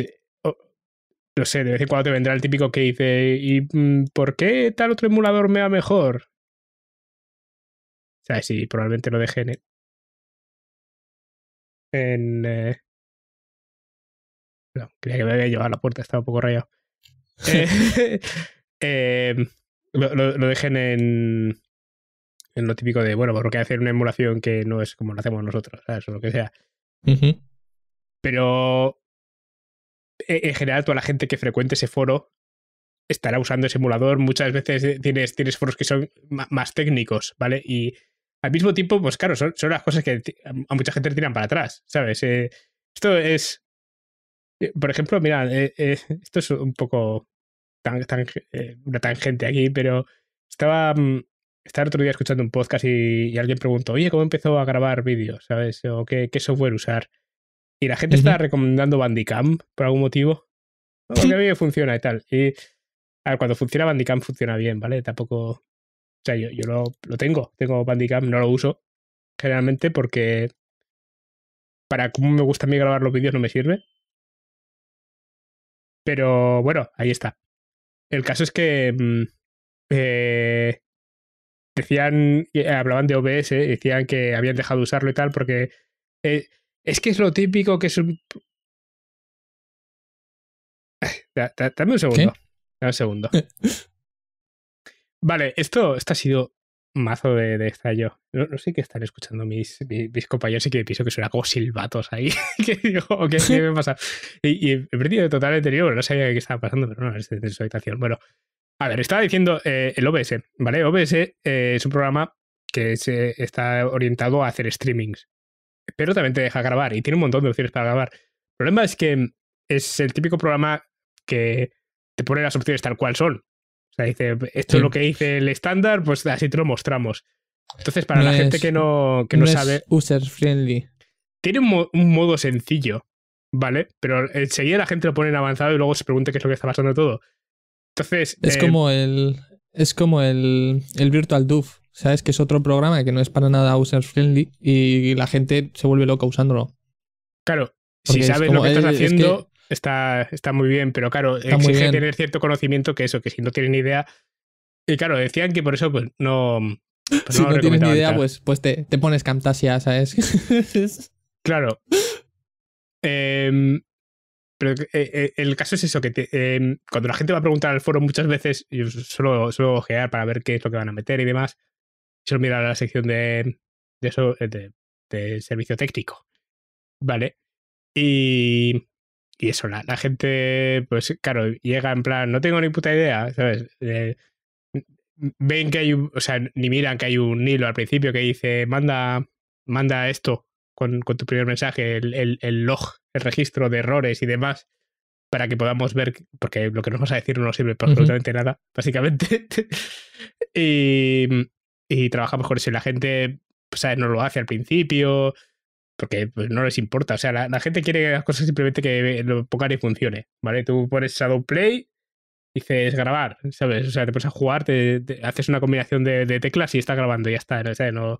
no sé, de vez en cuando te vendrá el típico que dice, ¿y mm, por qué tal otro emulador me va mejor? O sea, sí, probablemente lo dejen en... en eh, No, creía que me había llevado a la puerta, estaba un poco rayado. [laughs] Eh, em, lo, dejen en, en lo típico de, bueno, porque hacer una emulación que no es como lo hacemos nosotros, ¿sabes? O lo que sea. Pero e, en general toda la gente que frecuente ese foro estará usando ese emulador. Muchas veces eh, tienes, tienes foros que son más técnicos, ¿vale? Y al mismo tiempo, pues claro, son, son las cosas que a mucha gente le tiran para atrás, ¿sabes? Eh, esto es, eh, por ejemplo, mira, [laughs] esto es un poco tan, tan, una tangente aquí, pero estaba, mm, otro día escuchando un podcast y, alguien preguntó, oye, ¿cómo empezó a grabar vídeos? ¿Sabes? O qué, qué software usar. Y la gente está recomendando Bandicam por algún motivo. Ah. porque a mí me funciona y tal. Y cuando funciona Bandicam funciona bien, ¿vale? Tampoco. O sea, yo, yo lo, tengo. Tengo Bandicam, no lo uso generalmente porque para cómo me gusta a mí grabar los vídeos no me sirve. Pero bueno, ahí está. El caso es que mm, eh, decían, eh, hablaban de OBS, decían que habían dejado de usarlo y tal, porque eh, es que es lo típico que es un... dame un segundo. Dame un segundo. Eh. vale, esto, esto ha sido mazo de, de estallo. No, sé qué están escuchando mis, mis, compañeros y que pienso que suena como silbatos ahí. [laughs] que ¿qué, qué me pasa? Y, y he perdido total deterioro, no sabía qué estaba pasando, pero no, es de, su habitación. Bueno, a ver, estaba diciendo eh, el OBS, ¿vale? OBS eh, es un programa que se está orientado a hacer streamings pero también te deja grabar y tiene un montón de opciones para grabar. El problema es que es el típico programa que te pone las opciones tal cual son. O sea, dice, esto es lo que dice el estándar, pues así te lo mostramos. Entonces, para la gente que no, que no, sabe... Es user friendly. Tiene un, modo sencillo, ¿vale? Pero eh, enseguida la gente lo pone en avanzado y luego se pregunta qué es lo que está pasando todo. Entonces... Es eh, como el... Es como el, el Virtual Doof. ¿Sabes? Que es otro programa que no es para nada user friendly y la gente se vuelve loca usándolo. Claro, si sabes lo que estás haciendo, está, está muy bien, pero claro, exige tener cierto conocimiento que eso, que si no tienen ni idea. Y claro, decían que por eso pues no. Pues si no, tienes ni idea, pues, pues te, te, pones Camtasia, ¿sabes? [laughs] claro. Em, pero eh, eh, el caso es eso, que em, cuando la gente va a preguntar al foro muchas veces, yo solo suelo ojear para ver qué es lo que van a meter y demás, mirar a la sección de, eso, eh, de, servicio técnico. ¿Vale? Y, y eso, la, gente, pues claro, llega en plan, no tengo ni puta idea, ¿sabes? Eh, ven que hay un, o sea, ni miran que hay un hilo al principio que dice, manda, manda esto con, tu primer mensaje, el, el, log, el registro de errores y demás, para que podamos ver, porque lo que nos vas a decir no nos sirve para absolutamente nada, básicamente. [laughs] y, y trabaja mejor. Si la gente pues, no lo hace al principio, porque pues, no les importa. O sea, la, gente quiere que las cosas simplemente que lo pongan y funcione, ¿vale? Tú pones Shadow Play, dices grabar, ¿sabes? O sea, te pones a jugar, te, haces una combinación de, teclas y está grabando, y ya está, ¿no?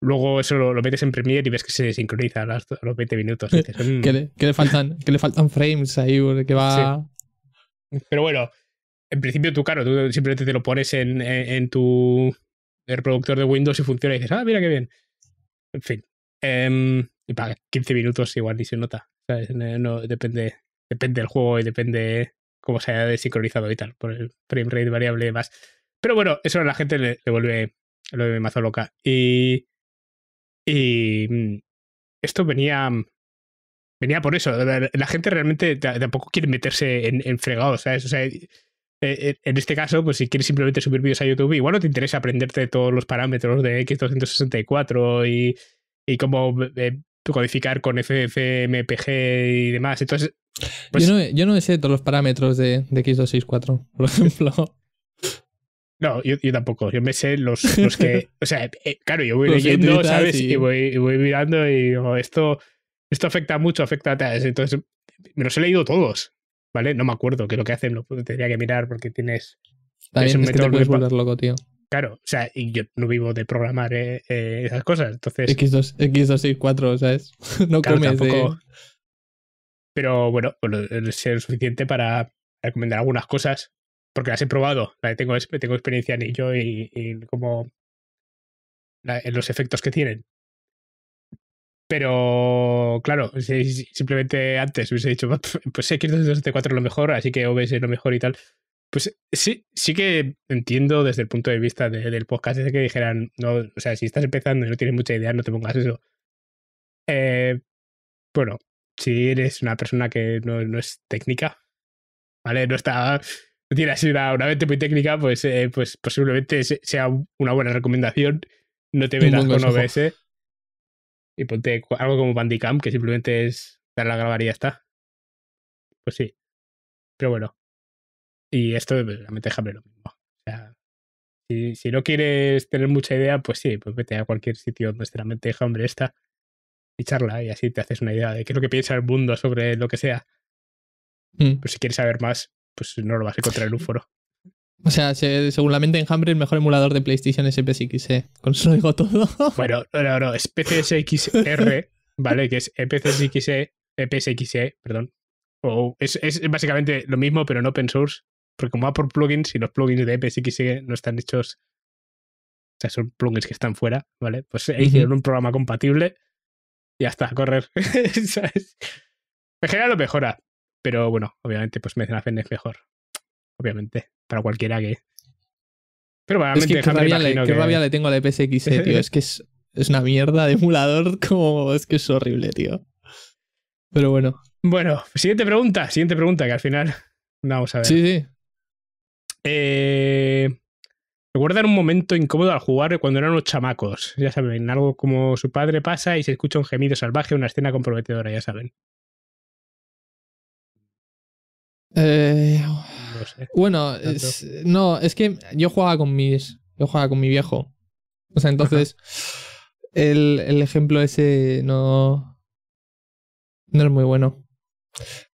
Luego eso lo, metes en Premiere y ves que se sincroniza a, los 20 minutos. [laughs] Mm". ¿Qué, le, faltan, que le faltan frames ahí, que va... Pero bueno, en principio tú, claro, tú simplemente te lo pones en tu el reproductor de Windows y funciona y dices, ah, mira qué bien. En fin. Em, y para 15 minutos igual ni se nota. No, depende, depende del juego y depende cómo se haya desincronizado y tal, por el frame rate variable más. Pero bueno, eso a la gente le, le vuelve, lo vuelve mazo loca. Y, y mm, esto venía venía por eso. La, gente realmente tampoco quiere meterse en, en fregados, ¿sabes? O sea, eh, eh, en este caso, pues si quieres simplemente subir vídeos a YouTube, igual no te interesa aprenderte todos los parámetros de X264 y, y cómo eh, codificar con FFmpg y demás. Entonces, pues yo, no, sé todos los parámetros de, X264, por ejemplo. No, yo, tampoco. Yo me sé los, que. o sea, claro, yo voy leyendo, ¿sabes? Y... voy, voy mirando y digo, esto, esto afecta mucho, afecta a Entonces, me los he leído todos. ¿Vale? No me acuerdo que lo que hacen, lo tendría que mirar porque tienes. un tío. Claro, o sea, y yo no vivo de programar eh, eh, esas cosas, entonces... X2, X264, ¿sabes? [laughs] no claro, comes eh. Pero bueno, es pues lo suficiente para recomendar algunas cosas, porque las he probado, tengo, experiencia en ello y, como en los efectos que tienen. Pero claro, simplemente antes hubiese dicho, pues X274 es lo mejor, así que OBS es lo mejor y tal. Pues sí, sí que entiendo desde el punto de vista del podcast ese que dijeran, no, o sea, si estás empezando y no tienes mucha idea, no te pongas eso. Eh, bueno, si eres una persona que no, es técnica, ¿vale? No está. No tiene una, mente muy técnica, pues, eh, pues posiblemente sea una buena recomendación. No te metas con OBS. Y ponte algo como Bandicam, que simplemente es dar la grabar y ya está. Pues sí. Pero bueno. Y esto pues, realmente mente lo mismo. O sea, si, si, no quieres tener mucha idea, pues sí, pues vete a cualquier sitio donde esté la mente hombre esta y charla y así te haces una idea de qué es lo que piensa el mundo sobre lo que sea. pues Pero si quieres saber más, pues no lo vas a encontrar en un foro. O sea, seguramente Enjambre el mejor emulador de PlayStation es EPSXE Con todo. [laughs] Bueno, no, no, no. Es PCSXR, ¿vale? Que es EPSXE EPSXE, perdón. O es, básicamente lo mismo, pero en open source. Porque como va por plugins, y los plugins de EPSXE no están hechos. O sea, son plugins que están fuera, ¿vale? Pues hicieron un programa compatible y hasta correr. [laughs] ¿Sabes? En general lo mejora, pero bueno, obviamente, pues Mecenas es mejor obviamente, para cualquiera que... Pero es que, qué, rabia le, que... le tengo a la e PSX, eh, tío. es que es, es una mierda de emulador, [laughs] como es que es horrible, tío. Pero bueno. Bueno, siguiente pregunta, siguiente pregunta, que al final vamos a ver. Sí, sí. Eh, recuerdan un momento incómodo al jugar cuando eran los chamacos. Ya saben, algo como su padre pasa y se escucha un gemido salvaje, una escena comprometedora, ya saben. Eh, bueno, [laughs] no, es que yo jugaba con mis. Yo jugaba con mi viejo. O sea, entonces. El, ejemplo ese no. No es muy bueno.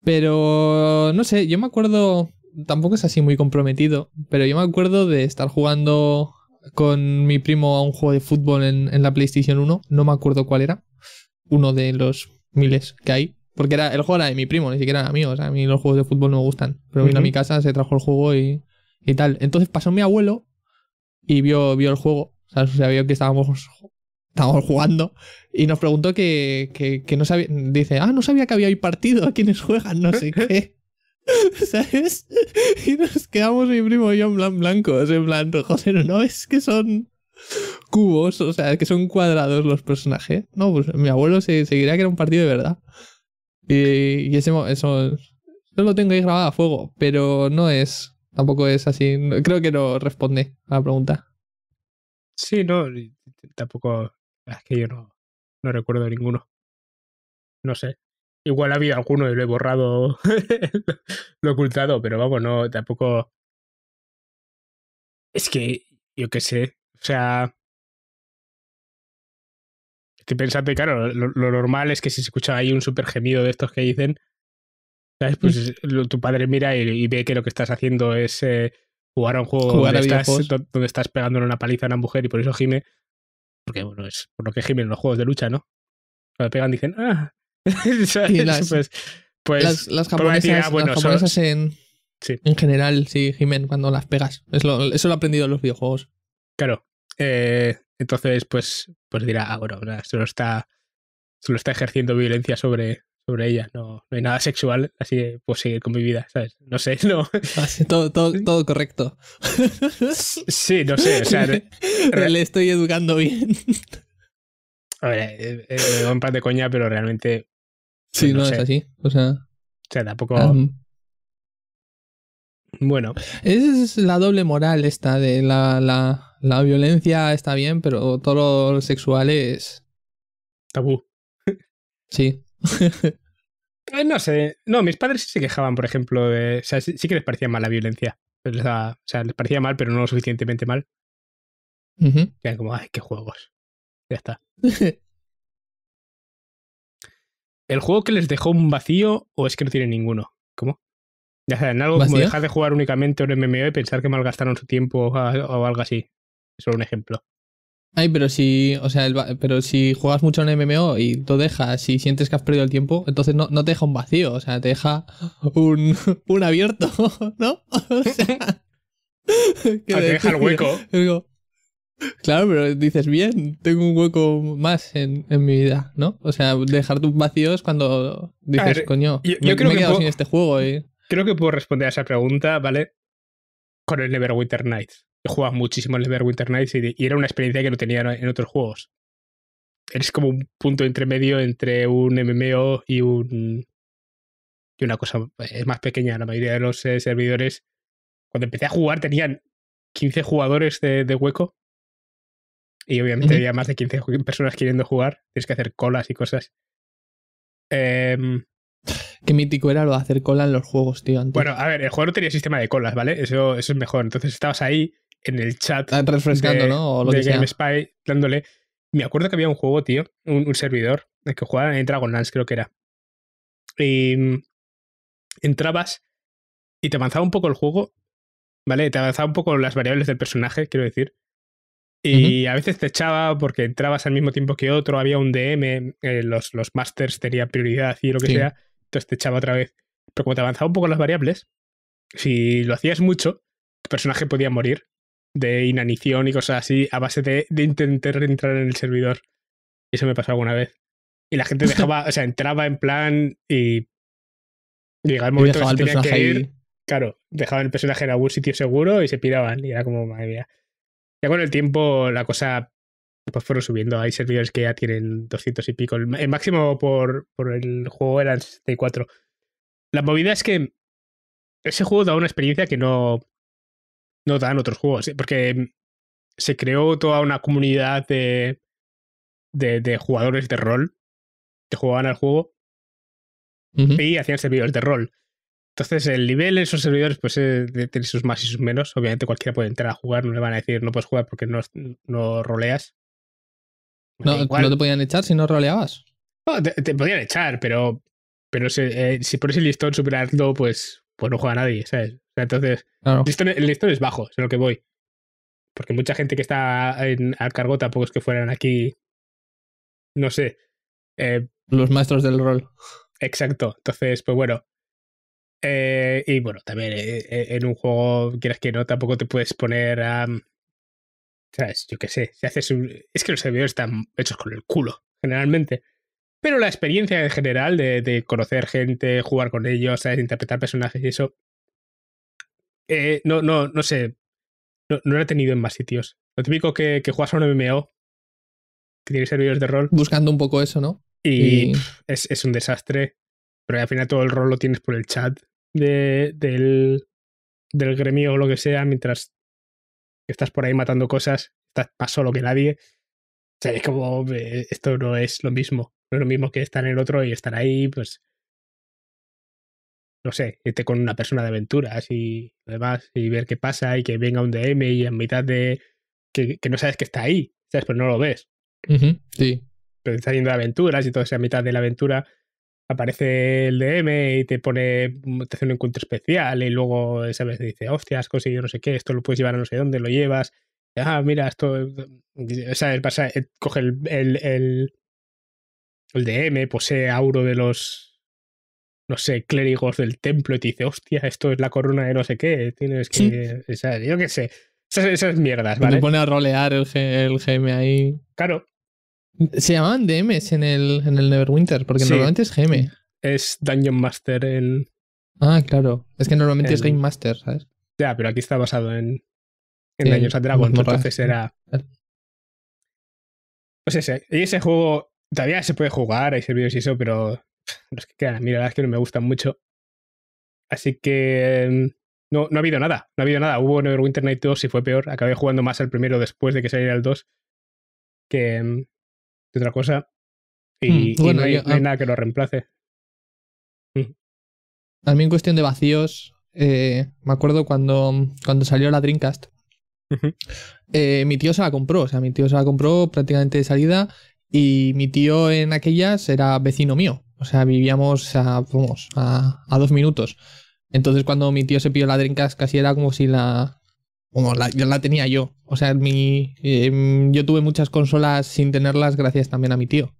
Pero. No sé, yo me acuerdo. Tampoco es así muy comprometido. Pero yo me acuerdo de estar jugando con mi primo a un juego de fútbol en, en la PlayStation 1. No me acuerdo cuál era. Uno de los miles que hay. Porque era, el juego era de mi primo, ni siquiera era mío. O sea, a mí los juegos de fútbol no me gustan. Pero vino a mi casa, se trajo el juego y, y tal. Entonces pasó mi abuelo y vio, vio el juego. O sea, vio que estábamos, estábamos jugando y nos preguntó que, que, que no sabía. Dice, ah, no sabía que había hoy partido, a quienes juegan, no sé qué. [laughs] ¿Sabes? Y nos quedamos mi primo y yo en blanco, en plan José, no es que son cubos, o sea, que son cuadrados los personajes. No, pues mi abuelo se, se que era un partido de verdad. Y, y eso yo lo tengo ahí grabado a fuego, pero no es, tampoco es así. Creo que no responde a la pregunta. Sí, no, tampoco, es que yo no, no recuerdo ninguno. No sé. Igual había alguno y lo he borrado, [laughs] lo he ocultado, pero vamos, no, tampoco. Es que, yo qué sé, o sea, Estoy pensando, claro, lo, normal es que si se escucha ahí un súper gemido de estos que dicen, ¿sabes? Pues mm. tu padre mira y, ve que lo que estás haciendo es eh, jugar a un juego donde, estás, donde, estás, pegándole una paliza a una mujer y por eso gime. Porque, bueno, es por lo que gimen los juegos de lucha, ¿no? Cuando pegan dicen, ¡ah! [laughs] Pues, pues, las, las japonesas, en, sí. en general, sí, gimen cuando las pegas. Es lo, eso lo he aprendido en los videojuegos. Claro, eh, entonces, pues, pues dirá, ahora bueno, solo está, solo está ejerciendo violencia sobre, sobre ella, no, no hay nada sexual, así que puedo seguir con mi vida, ¿sabes? No sé, [laughs] no. Ah, todo, todo, correcto. Sí, no sé, o sea. Le, estoy educando bien. A ver, eh, eh, un par de coña, pero realmente. Pues sí, no, es así, o sea. O sea, tampoco. Bueno. es la doble moral esta de la la violencia está bien, pero todo lo sexual es. Tabú. Sí. [laughs] Eh, no sé. No, mis padres sí se quejaban, por ejemplo. sí, que les parecía mal la violencia. Les o sea, les parecía mal, pero no lo suficientemente mal. Eran como, ay, qué juegos. Ya está. [laughs] ¿El juego que les dejó un vacío o es que no tiene ninguno? ¿Cómo? Ya sea, en algo como dejar de jugar únicamente un MMO y pensar que malgastaron su tiempo o algo así solo un ejemplo. Ay, pero si, o sea, pero si juegas mucho en MMO y tú dejas y sientes que has perdido el tiempo, entonces no, no te deja un vacío, o sea, te deja un, [laughs] un abierto, [laughs] ¿no? [laughs] O sea, que ah, te deja el hueco. claro, pero dices, bien, tengo un hueco más en, mi vida, ¿no? O sea, dejar tus vacíos cuando dices, coño, yo, me, creo he quedado sin este juego. Creo que puedo responder a esa pregunta, ¿vale? Con el Neverwinter Nights jugaba muchísimo al Winter Nights y, y, era una experiencia que no tenía en otros juegos. Eres como un punto intermedio entre un MMO y un y una cosa es más pequeña. La mayoría de los eh, servidores, cuando empecé a jugar, tenían 15 jugadores de, hueco y obviamente había más de 15 personas queriendo jugar. Tienes que hacer colas y cosas. Em. Qué mítico era lo de hacer cola en los juegos, tío. Bueno, a ver, el juego no tenía sistema de colas, ¿vale? eso es mejor. Entonces estabas ahí, en el chat. Ah, refrescando, ¿no? lo dándole. Me acuerdo que había un juego, tío, un, servidor, el que jugaba en Dragonlance, creo que era. Y mm, entrabas y te avanzaba un poco el juego, ¿vale? Te avanzaba un poco las variables del personaje, quiero decir. Y a veces te echaba porque entrabas al mismo tiempo que otro, había un DM, eh, los, los masters tenían prioridad y lo que sea, entonces te echaba otra vez. Pero como te avanzaba un poco las variables, si lo hacías mucho, el personaje podía morir de inanición y cosas así a base de, de intentar entrar en el servidor. Y eso me pasó alguna vez. Y la gente [laughs] dejaba, o sea, entraba en plan y llegaba el momento que que ir. Claro, dejaban el personaje en algún sitio seguro y se piraban. Y era como, madre mía. Ya con el tiempo la cosa pues fueron subiendo. Hay servidores que ya tienen 200 y pico. El, máximo por, por el juego eran 64. La movida es que ese juego da una experiencia que no, no dan otros juegos. Porque mm, se creó toda una comunidad de, de, jugadores de rol que jugaban al juego y hacían servidores de rol. Entonces, el nivel en esos servidores, pues eh, tiene sus más y sus menos. Obviamente, cualquiera puede entrar a jugar, no le van a decir no puedes jugar porque no, no roleas. No, te podían echar si no roleabas. te, podían echar, pero, pero eh, si, pones el listón superando pues, pues no juega nadie, ¿sabes? entonces, el, listón, es bajo, es lo que voy. Porque mucha gente que está en, al cargo tampoco es que fueran aquí, no sé. Eh, los maestros del rol. Exacto. Entonces, pues bueno. Eh, y bueno, también eh, en un juego, quieras que no, tampoco te puedes poner a... Mm, ¿Sabes? Yo qué sé. Si haces Es que los servidores están hechos con el culo, generalmente. Pero la experiencia en general de, de conocer gente, jugar con ellos, ¿sabes? interpretar personajes y eso, eh, no, no, no sé. No, lo he tenido en más sitios. Lo típico que, que juegas a un MMO, que tiene servidores de rol. Buscando un poco eso, ¿no? Y, es, un desastre. Pero al final todo el rol lo tienes por el chat de, del, del gremio o lo que sea, mientras estás por ahí matando cosas, estás más solo que nadie. O sea, como, eh, esto no es lo mismo. No es lo mismo que estar en el otro y estar ahí, pues no sé, irte con una persona de aventuras y demás, y ver qué pasa y que venga un DM y en mitad de. que, no sabes que está ahí, ¿sabes? Pero pues no lo ves. sí. Pero estás yendo de aventuras y todo eso, a mitad de la aventura aparece el DM y te pone, te hace un encuentro especial y luego, esa vez dice, hostia, has conseguido no sé qué, esto lo puedes llevar a no sé dónde, lo llevas. Ah, mira, esto, ¿sabes? Pasa, eh, coge el, el, el, el DM, posee auro de los no sé, clérigos del templo y te dice, hostia, esto es la corona de no sé qué, tienes que. yo qué sé. Esas, es mierdas, ¿vale? Te pone a rolear el, GM ahí. Claro. Se llamaban DMs en el, en el Neverwinter, porque normalmente es GM. Es Dungeon Master en... Ah, claro. Es que normalmente es Game Master, ¿sabes? Ya, pero aquí está basado en. En Dungeons Dungeons Dragons, entonces era. Pues ese. Y ese juego todavía se puede jugar, hay servidores y eso, pero los que quedan, mira es que no me gustan mucho. Así que em, no, no ha habido nada, no ha habido nada. Hubo Neverwinter Night 2 y fue peor. Acabé jugando más al primero después de que saliera el 2 em, que, otra cosa. Y, mm, no, hay, nada que lo reemplace. Mm. También en cuestión de vacíos, eh, me acuerdo cuando, cuando salió la Dreamcast, eh, mi tío se la compró, o sea, mi tío se la compró prácticamente de salida y mi tío en aquellas era vecino mío. O sea, vivíamos a, vamos, a, dos minutos. Entonces cuando mi tío se pidió la Dreamcast casi era como si la... Como la, la tenía yo. O sea, mi, em, yo tuve muchas consolas sin tenerlas gracias también a mi tío.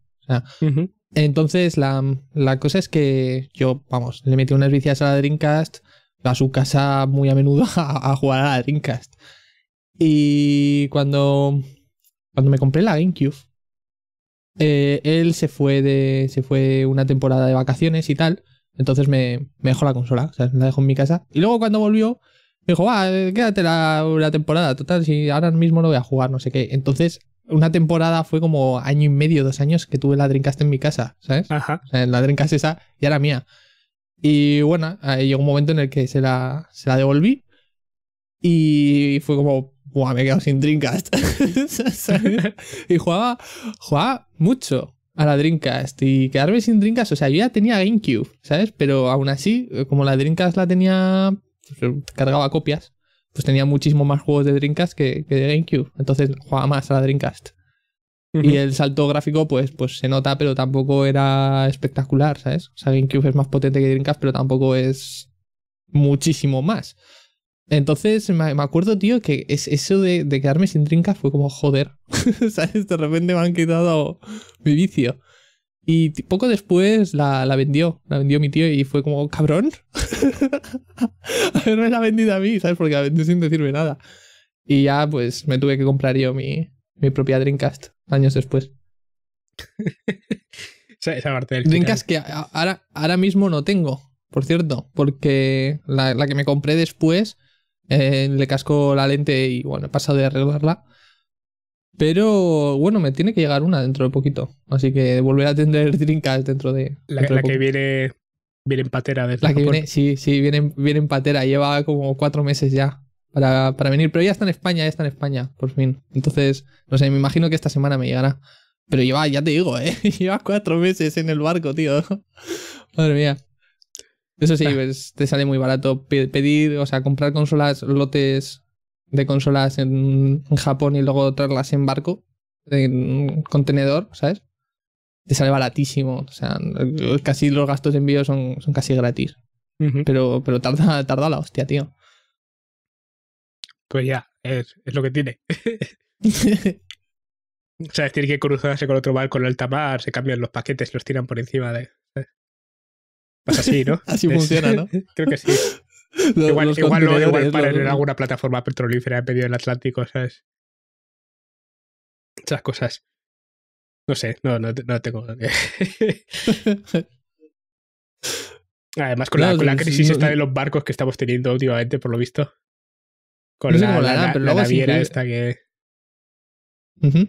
Entonces la, la, cosa es que yo, vamos, le metí unas vicias a la Dreamcast, a su casa muy a menudo [laughs] a, jugar a la Dreamcast. Y cuando, cuando me compré la GameCube, eh, él se fue de. se fue una temporada de vacaciones y tal. Entonces me, dejó la consola, o sea, la dejó en mi casa. Y luego cuando volvió, me dijo, va, quédate la, temporada, total, si ahora mismo no voy a jugar, no sé qué. Entonces, una temporada fue como año y medio, dos años que tuve la Dreamcast en mi casa, ¿sabes? la Dreamcast esa ya era mía. Y bueno, llegó un momento en el que se se la devolví. Y fue como, me he quedado sin Dreamcast. [laughs] y jugaba, mucho a la Dreamcast y quedarme sin Dreamcast, o sea, yo ya tenía GameCube, ¿sabes? Pero aún así, eh, como la Dreamcast la tenía, pues, eh, cargaba copias, pues tenía muchísimo más juegos de Dreamcast que, de GameCube, entonces jugaba más a la Dreamcast. Y el salto gráfico, pues, pues se nota, pero tampoco era espectacular, ¿sabes? O sea, GameCube es más potente que Dreamcast, pero tampoco es muchísimo más. Entonces me, acuerdo, tío, que es eso de, de quedarme sin trinca fue como joder. [laughs] ¿Sabes? De repente me han quitado mi vicio. Y poco después la, la, vendió, la vendió mi tío y fue como, cabrón, [laughs] me la vendido a mí, ¿sabes? Porque la vendió sin decirme nada. Y ya pues me tuve que comprar yo mi, mi propia Dreamcast años después. [laughs] esa, parte del Dreamcast que ahora, ahora mismo no tengo, por cierto, porque la, la que me compré después eh, le casco la lente y bueno, he pasado de arreglarla. Pero bueno, me tiene que llegar una dentro de poquito. Así que volver a tener Dreamcast dentro de. La, que viene. Viene en patera desde La que viene, sí, sí, viene, en patera. Lleva como cuatro meses ya para, para, venir. Pero ya está en España, ya está en España, por fin. Entonces, no sé, me imagino que esta semana me llegará. Pero lleva, ya te digo, [laughs] ¿eh? lleva cuatro meses en el barco, tío. [laughs] Madre mía. Eso sí, pues, te sale muy barato pedir, o sea, comprar consolas, lotes de consolas en, Japón y luego traerlas en barco, en contenedor, ¿sabes? Te sale baratísimo. O sea, casi los gastos de envío son, son casi gratis. Pero, pero tarda, tarda la hostia, tío. Pues ya, es, es lo que tiene. [laughs] o sea, es decir, que cruzarse con otro barco en alta se cambian los paquetes, los tiran por encima de, pues así, ¿no? [laughs] así funciona, ¿no? [laughs] creo que sí. [laughs] igual, igual, para en alguna plataforma petrolífera en medio del Atlántico, ¿sabes? Esas cosas. No sé, no, no, no tengo. Además, con, la, la, crisis esta de los barcos que estamos teniendo últimamente, por lo visto. Con la, naviera ¿eh? esta que. Uh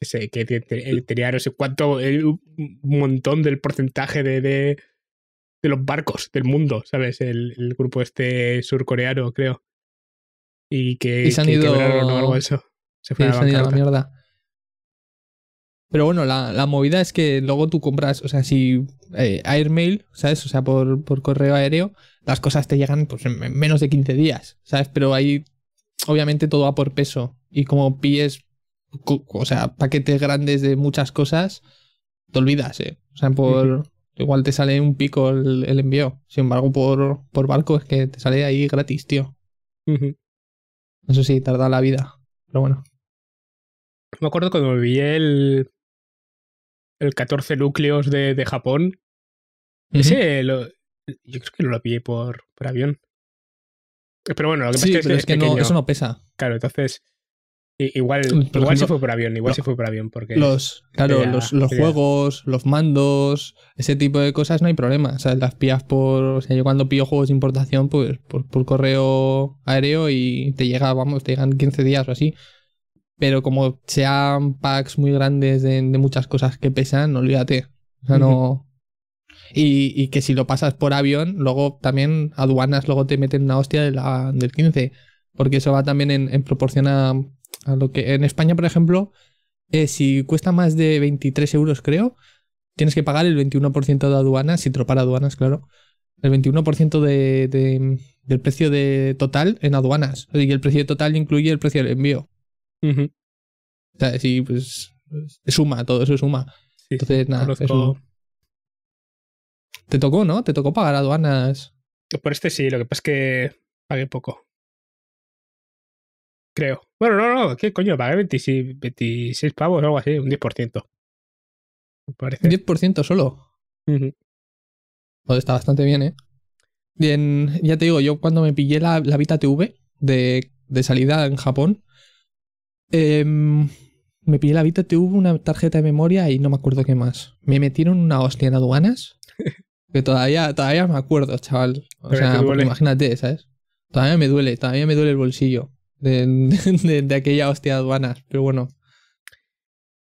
que, sé, que, eh, tenía no sé cuánto, eh, un montón del porcentaje de de los barcos del mundo, ¿sabes? El, grupo este surcoreano, creo. Y que, se han ido... algo eso. Se, fue a la mierda. Pero bueno, la, movida es que luego tú compras, o sea, si eh, airmail, ¿sabes? O sea, por, por, correo aéreo, las cosas te llegan pues, en menos de 15 días, ¿sabes? Pero ahí, obviamente, todo va por peso. Y como pies, o sea, paquetes grandes de muchas cosas, te olvidas, ¿eh? O sea, por, igual te sale un pico el, envío. Sin embargo, por, por, barco es que te sale ahí gratis, tío. Eso sí, tarda la vida, pero bueno. Me acuerdo cuando vi el, el 14 núcleos de, Japón. Ese lo, yo creo que lo pillé por, por avión. Pero bueno, lo que pasa es que, es que eso no pesa. Claro, entonces Igual, se fue por avión, igual fue por avión, porque... Los, claro, los, juegos, los mandos, ese tipo de cosas no hay problema. O sea, las pías por... O sea, yo cuando pillo juegos de importación, pues por, correo aéreo y te llega, vamos, te llegan 15 días o así. Pero como sean packs muy grandes de, muchas cosas que pesan, olvídate. O sea, no... Y, que si lo pasas por avión, luego también aduanas, luego te meten una hostia de la, del 15. Porque eso va también en, en proporción a a lo que en España, por ejemplo, eh, si cuesta más de 23 euros, creo, tienes que pagar el 21% de aduanas, si tropar aduanas, claro, el 21% de, de, del precio de total en aduanas. Y el precio total incluye el precio del envío. O sea, sí, pues suma, todo eso suma. Entonces, nada, Te tocó, ¿no? Te tocó pagar aduanas. Por este sí, lo que pasa es que pagué poco. Creo. Bueno, no, no, ¿qué coño? Pagué 26, pavos o algo así, un 10%. Me parece. 10% solo. pues está bastante bien, ¿eh? Bien, ya te digo, yo cuando me pillé la, la Vita TV de, salida en Japón, em, me pillé la Vita TV, una tarjeta de memoria y no me acuerdo qué más. Me metieron una hostia en aduanas. [laughs] Que todavía, todavía me acuerdo, chaval. O sea, imagínate, ¿sabes? Todavía me duele, todavía me duele el bolsillo. [laughs] de, aquella hostia aduana pero bueno.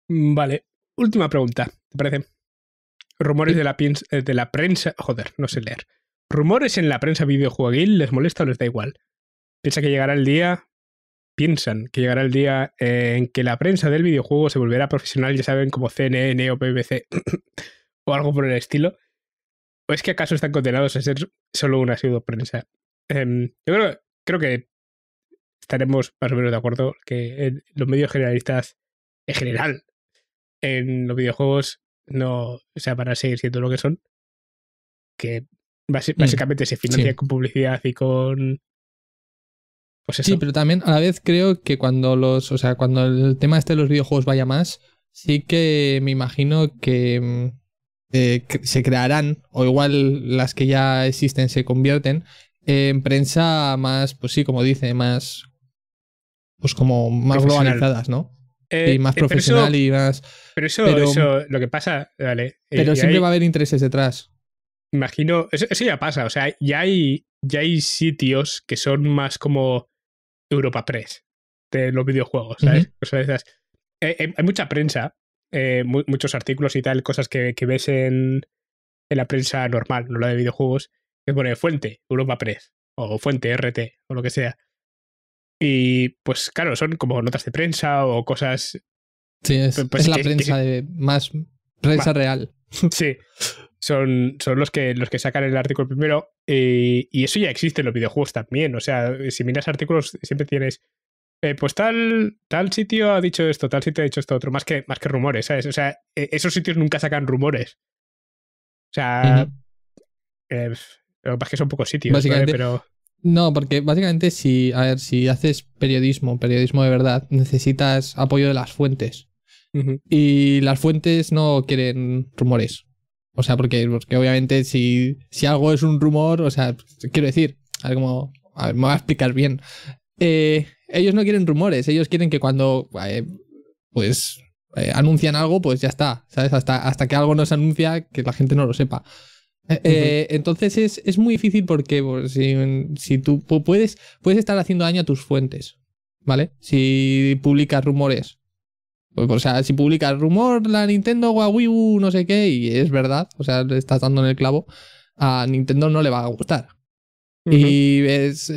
Mm, vale, última pregunta, ¿te parece? Rumores de la, eh, de la prensa. Joder, no sé leer. Rumores en la prensa videojueguil, ¿les molesta o les da igual? Piensa que llegará el día. Piensan que llegará el día eh, en que la prensa del videojuego se volverá profesional, ya saben, como CNN o BBC [clears throat] o algo por el estilo. ¿O es que acaso están condenados a ser solo una pseudo prensa? Em, yo creo, creo que estaremos más o menos de acuerdo que los medios generalistas en general en los videojuegos no, o sea, van a seguir siendo lo que son, que mm, básicamente se financia con publicidad y con... Pues eso. Sí, pero también a la vez creo que cuando los, o sea, cuando el tema este de los videojuegos vaya más, sí que me imagino que mm, eh, se crearán, o igual las que ya existen se convierten, en prensa más, pues sí, como dice, más pues como más globalizadas, ¿no? Eh, y más eh, profesional y más. Pero eso, lo que pasa, eh, Pero siempre va a haber intereses detrás. Imagino, eso, ya pasa, o sea, ya hay, ya hay sitios que son más como Europa Press de los videojuegos, ¿sabes? hay, mucha prensa, muchos artículos y tal, cosas que, ves en, en, la prensa normal, no la de videojuegos, que pone fuente Europa Press o fuente RT o lo que sea. Y pues claro, son como notas de prensa o cosas. Sí, es, pues, la prensa de más prensa real. [laughs] Sí. Son, son los que los que sacan el artículo primero. y eso ya existe en los videojuegos también. O sea, si miras artículos, siempre tienes. Eh, pues tal, tal sitio ha dicho esto, tal sitio ha dicho esto otro, más que, más que rumores, ¿sabes? O sea, e-, esos sitios nunca sacan rumores. O sea, eh, que son pocos sitios, Básicamente, pero no, porque básicamente si, a ver, si haces periodismo, periodismo de verdad, necesitas apoyo de las fuentes. Y las fuentes no quieren rumores. O sea, porque, porque obviamente si, si algo es un rumor, o sea, quiero decir, a ver me voy a explicar bien. Eh, ellos no quieren rumores, ellos quieren que cuando, eh, pues, eh, anuncian algo, pues ya está, ¿sabes? Hasta, hasta que algo no se anuncia, que la gente no lo sepa. Eh, eh, entonces es, es, muy difícil porque pues, si, tú puedes, puedes estar haciendo daño a tus fuentes, ¿vale? Si publicas rumores. Pues, o sea, si publicas rumor, la Nintendo, Wii U, no sé qué, y es verdad, o sea, le estás dando en el clavo, a Nintendo no le va a gustar. Y es,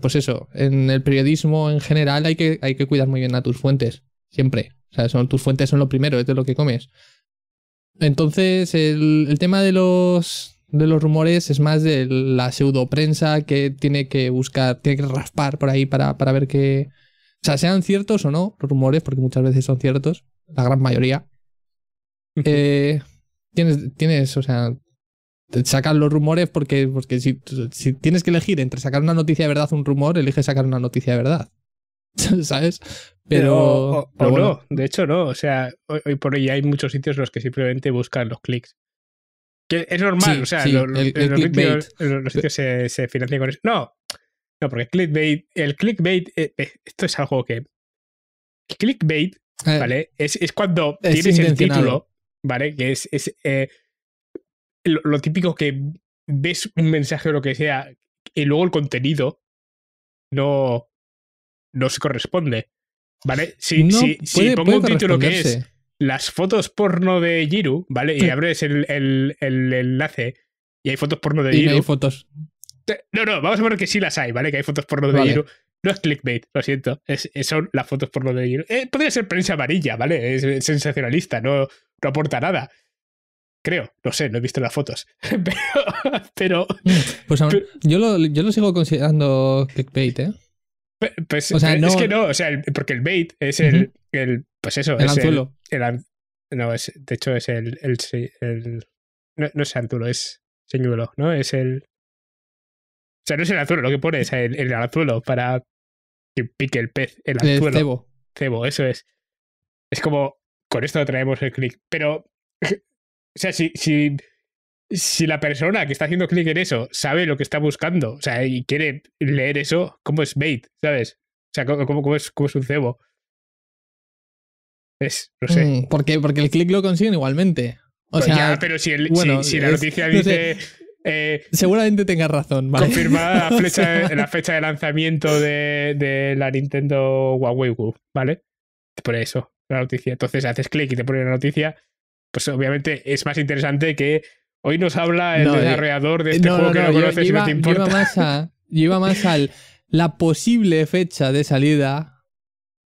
pues eso, en el periodismo en general hay que, hay que cuidar muy bien a tus fuentes, siempre. O sea, son, tus fuentes son lo primero, es de lo que comes. Entonces, el, tema de los, de los rumores es más de la pseudoprensa que tiene que buscar, tiene que raspar por ahí para, para ver que. O sea, sean ciertos o no los rumores, porque muchas veces son ciertos, la gran mayoría. Eh, tienes, tienes, o sea, sacan los rumores porque, porque si, si, tienes que elegir entre sacar una noticia de verdad o un rumor, elige sacar una noticia de verdad. [laughs] ¿sabes? Pero, o, no, de hecho no. O sea, hoy, por hoy hay muchos sitios los que simplemente buscan los clics. Que es normal, o sea, los, sitios, se, financian con eso. No, no, porque clickbait, el clickbait, eh, eh, esto es algo que. clickbait, eh, ¿vale? Es, es cuando tienes el título, ¿vale? Que es, es lo típico que ves un mensaje o lo que sea, y luego el contenido no, no se corresponde. ¿Vale? Si, pongo un título que es las fotos porno de Jiru, ¿vale? Y abres el, enlace y hay fotos porno de Jiru. No hay fotos. No, no, vamos a ver que sí las hay, ¿vale? Que hay fotos porno de No es clickbait, lo siento. Es, son las fotos porno de Jiru. Eh, podría ser prensa amarilla, ¿vale? Es, sensacionalista, no, no aporta nada. Creo, no sé, no he visto las fotos. [laughs] pero. pues yo, lo, yo lo sigo considerando clickbait, ¿eh? Pues, es que no, o sea, porque el bait es el, el pues eso, el anzuelo. no, es, de hecho es el, el, no, no, es anzuelo, es señuelo, ¿no? Es el o sea, no es el anzuelo, lo que pone es el, anzuelo para que pique el pez, el anzuelo. cebo. Cebo, eso es. Es como, con esto traemos el click. Pero, [laughs] o sea, si si la persona que está haciendo clic en eso sabe lo que está buscando, o sea, y quiere leer eso, ¿cómo es bait? ¿Sabes? O sea, ¿cómo, es, un cebo? Es, no sé. Mm, porque el clic lo consiguen igualmente. O pues sea, pero si, si, la noticia [laughs] dice. Eh, seguramente tengas razón. ¿vale? Confirmada la, [laughs] la fecha de lanzamiento de, de la Nintendo Huawei ¿vale? Te pone eso, la noticia. Entonces haces clic y te pone la noticia. Pues obviamente es más interesante que Hoy nos habla el eh, desarrollador de este juego que no conoces y no te importa. Yo iba más, a, la posible fecha de salida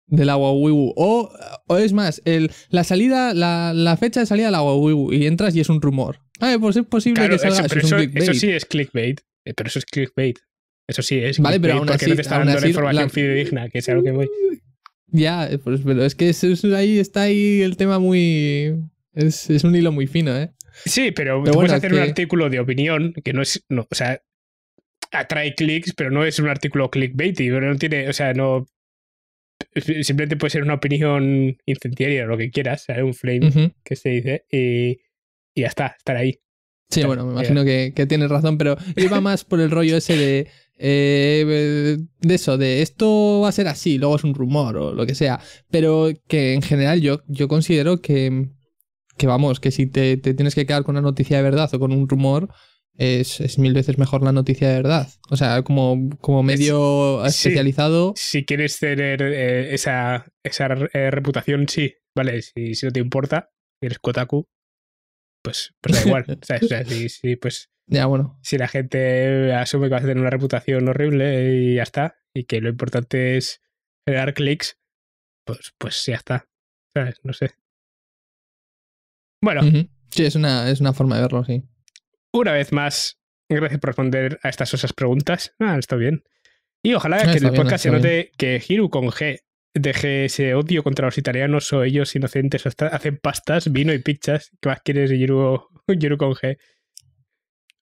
del agua Wii U. O, es más, la salida, la, fecha de salida del agua Wii U y entras y es un rumor. Ah, pues es posible que salga. Eso, eso, sí es clickbait. Eh, pero eso es clickbait. Eso sí es. Vale, pero aún así, no te está dando la información fidedigna, que sea lo que voy. Ya, pues, pero es que ahí está ahí el tema muy. es, un hilo muy fino, ¿eh? Sí, pero, puedes hacer un artículo de opinión que no es. No, o sea, atrae clics, pero no es un artículo clickbait. Pero no tiene. O sea, no. Simplemente puede ser una opinión incendiaria, o lo que quieras, un flame que se dice. Y, y ya está, estar ahí. Sí, bueno, me imagino que, que, tienes razón, pero va más por el rollo ese eh, de. de eso, de esto va a ser así, luego es un rumor o lo que sea. Pero que en general yo, yo considero que que vamos, que si te, te, tienes que quedar con una noticia de verdad o con un rumor, es, es mil veces mejor la noticia de verdad. O sea, como, como medio especializado. si quieres tener eh, esa, esa eh, reputación, sí. Vale, si, no te importa, eres Kotaku, pues, pues da igual. [laughs] si, pues. Ya, bueno. Si la gente asume que vas a tener una reputación horrible y ya está, y que lo importante es generar clics, pues, pues ya está. No sé. Bueno. Sí, es una, es una forma de verlo, sí. Una vez más, gracias por responder a estas osas preguntas. Ah, está bien. Y ojalá ah, que en el podcast se note que Hiru con G deje ese odio contra los italianos o ellos inocentes o hacen pastas, vino y pizzas. ¿Qué más quieres de [laughs] Hiru, con G?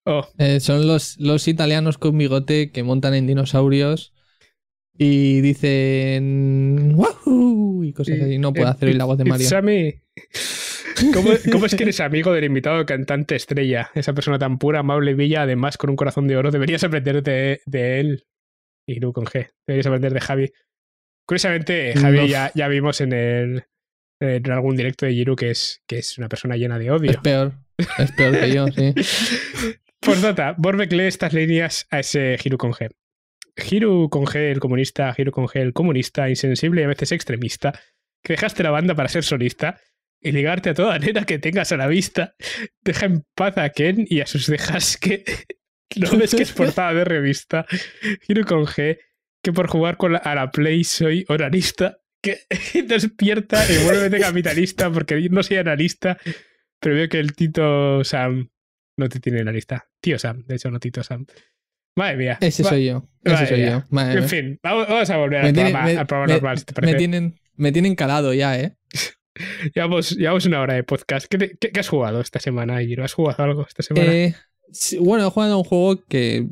Oh. Eh, son los, los italianos con bigote que montan en dinosaurios y dicen ¡Wahoo! y cosas así. No puedo hacer hoy la voz de Mario. ¿Cómo, es que eres amigo del invitado cantante estrella? Esa persona tan pura, amable y villa, además con un corazón de oro. Deberías aprender de, él. Y con G. Deberías aprender de Javi. Curiosamente, Javi ya, ya, vimos en el en algún directo de Giru que es, que es una persona llena de odio. Es peor. Es peor que yo, sí. [laughs] Por nota, Borbeck lee estas líneas a ese Giru con G. Giru con G, el comunista, Giru con G, el comunista, insensible y a veces extremista, que dejaste la banda para ser solista, y ligarte a toda nena que tengas a la vista. Deja en paz a Ken y a sus dejas que no [laughs] ves que es portada de revista. Giro con G, que por jugar con la, a la Play soy oralista. Que [laughs] despierta y vuelve capitalista porque no soy analista. Pero veo que el Tito Sam no te tiene en lista. Tío Sam, de hecho, no Tito Sam. Madre mía. Ese soy yo. Ese soy yo. en fin, vamos, a volver al, programa, normal, Me tienen, me tienen calado ya, ¿eh? Llevamos, llevamos, una hora de podcast. ¿Qué, has jugado esta semana, Giro? ¿Has jugado algo esta semana? Eh, bueno, he jugado a un juego que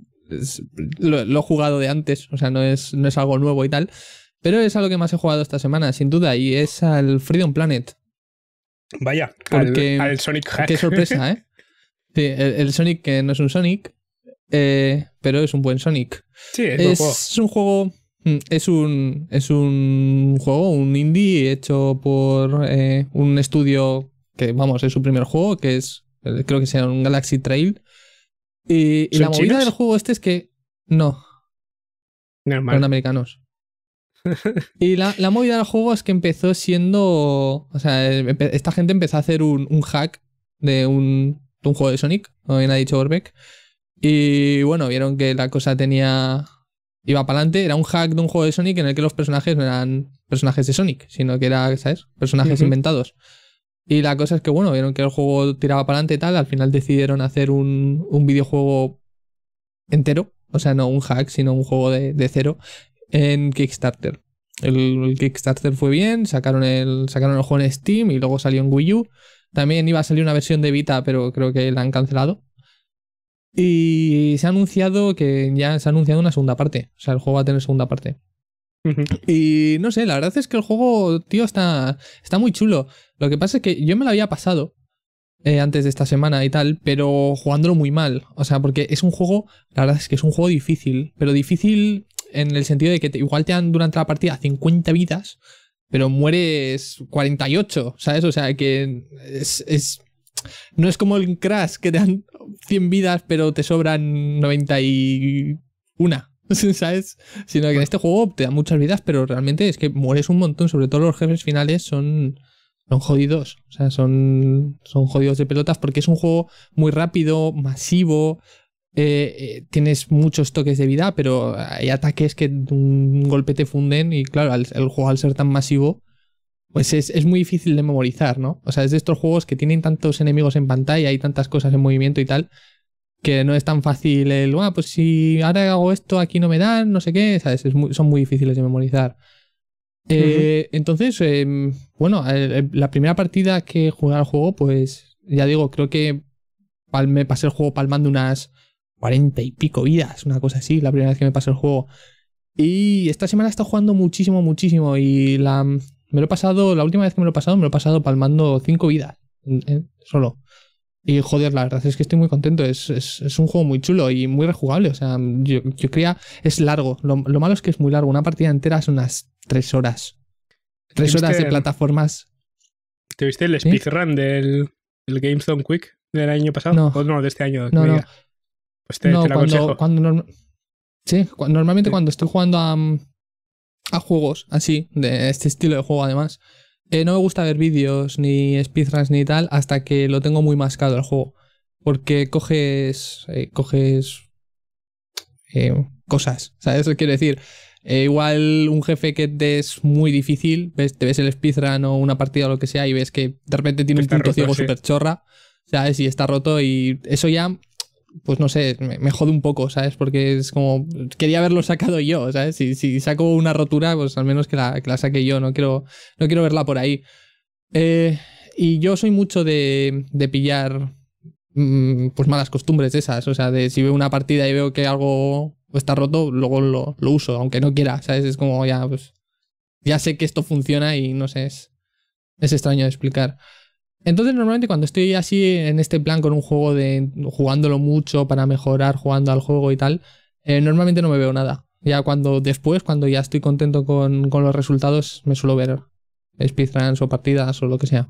lo, he jugado de antes, o sea, no es, no es algo nuevo y tal, pero es algo que más he jugado esta semana, sin duda, y es al Freedom Planet. Vaya, Porque, al, Sonic Hack. Qué sorpresa, [laughs] ¿eh? Sí, el, Sonic que no es un Sonic, eh, pero es un buen Sonic. Sí, es un juego Mm, es un, es un juego, un indie hecho por eh, un estudio que, vamos, es su primer juego, que es, eh, creo que sea un Galaxy Trail. Y, la movida del juego este es que, no, Normal. son americanos. [laughs] y la, la, movida del juego es que empezó siendo, o sea, esta gente empezó a hacer un, un hack de un, de un, juego de Sonic, como bien ha dicho Orbeck. Y bueno, vieron que la cosa tenía iba para adelante, era un hack de un juego de Sonic en el que los personajes no eran personajes de Sonic, sino que era, ¿sabes? Personajes inventados. Y la cosa es que, bueno, vieron que el juego tiraba para adelante y tal, al final decidieron hacer un, videojuego entero, o sea, no un hack, sino un juego de, cero, en Kickstarter. El, Kickstarter fue bien, sacaron el, sacaron el juego en Steam y luego salió en Wii U. También iba a salir una versión de Vita, pero creo que la han cancelado. Y se ha anunciado que ya se ha anunciado una segunda parte. O sea, el juego va a tener segunda parte. Y no sé, la verdad es que el juego, tío, está, está muy chulo. Lo que pasa es que yo me lo había pasado eh, antes de esta semana y tal, pero jugándolo muy mal. O sea, porque es un juego, la verdad es que es un juego difícil, pero difícil en el sentido de que igual te dan durante la partida 50 vidas, pero mueres 48, ¿sabes? O sea, que es, es no es como el Crash, que te dan 100 vidas, pero te sobran 91. [laughs] ¿Sabes? Sino que en este juego te dan muchas vidas, pero realmente es que mueres un montón. Sobre todo los jefes finales son, son jodidos. O sea, son, son jodidos de pelotas porque es un juego muy rápido, masivo. Eh, eh, tienes muchos toques de vida, pero hay ataques que un golpe te funden. Y claro, el juego al ser tan masivo, pues es, muy difícil de memorizar, ¿no? O sea, es de estos juegos que tienen tantos enemigos en pantalla y tantas cosas en movimiento y tal, que no es tan fácil el, ah, pues si ahora hago esto, aquí no me dan, no sé qué, ¿sabes? Es son muy difíciles de memorizar. Eh, entonces, em, bueno, em, la primera partida que jugué al juego, pues ya digo, creo que me pasé el juego palmando unas cuarenta y pico vidas, una cosa así, la primera vez que me pasé el juego. Y esta semana he estado jugando muchísimo, muchísimo. Y la, me lo he pasado, la última vez que me lo he pasado, me lo he pasado palmando cinco vidas eh, solo. Y joder, la verdad es que estoy muy contento. Es, un juego muy chulo y muy rejugable. O sea, yo, yo creía. Es largo. Lo, malo es que es muy largo. Una partida entera es unas tres horas. Tres horas de plataformas. ¿Te viste el speedrun del, del GameStone Quick del año pasado? No. no, de este año. No, no. Pues te, cuando, Sí, normalmente cuando estoy jugando a. Mm, a juegos así, de este estilo de juego además, eh, no me gusta ver vídeos ni speedruns ni tal hasta que lo tengo muy mascado el juego. Porque coges. Eh, coges. Eh, cosas. ¿Sabes? Eso quiere decir. igual un jefe que te es muy difícil, ves, te ves el speedrun o una partida o lo que sea y ves que de repente tiene un punto ciego súper chorra, ¿sabes? Y está roto y eso ya pues no sé, me, jode un poco, ¿sabes? Porque es como, quería haberlo sacado yo, ¿sabes? Si, si saco una rotura, pues al menos que la, que la saque yo, no quiero, no quiero verla por ahí. Eh, y yo soy mucho de, de pillar mm, pues malas costumbres esas, o sea, de si veo una partida y veo que algo está roto, luego lo, lo uso, aunque no quiera, ¿sabes? Es como ya, pues, ya sé que esto funciona y no sé, es, es extraño de explicar. Entonces normalmente cuando estoy así en este plan con un juego de jugándolo mucho para mejorar, jugando al juego y tal, eh, normalmente no me veo nada. Ya cuando después, cuando ya estoy contento con, los resultados, me suelo ver speedruns o partidas o lo que sea.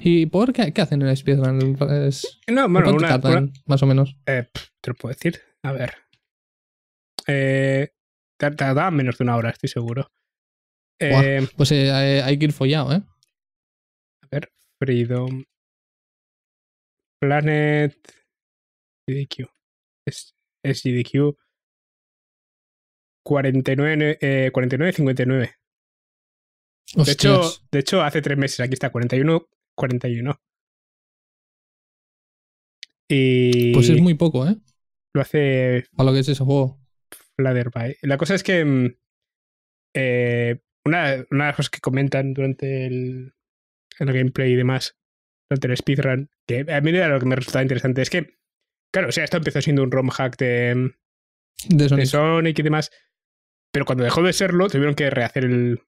¿Y por qué, qué hacen en el speedrun? no, más o menos? Eh, te lo puedo decir. A ver. Eh, tardan menos de una hora, estoy seguro. Eh, pues eh, hay que ir follado, ¿eh? Freedom, Planet, GDQ, es, GDQ 49, 49 59. De hecho, hace tres meses aquí está 41, 41. Y pues es muy poco, ¿eh? Lo hace. A lo que es ese juego. La cosa es que. Mm, eh, una, de las cosas que comentan durante el, en el gameplay y demás durante el speedrun, que a mí era lo que me resultaba interesante. Es que, claro, o sea, esto empezó siendo un ROM hack de, Sonic. y demás, pero cuando dejó de serlo, tuvieron que rehacer el,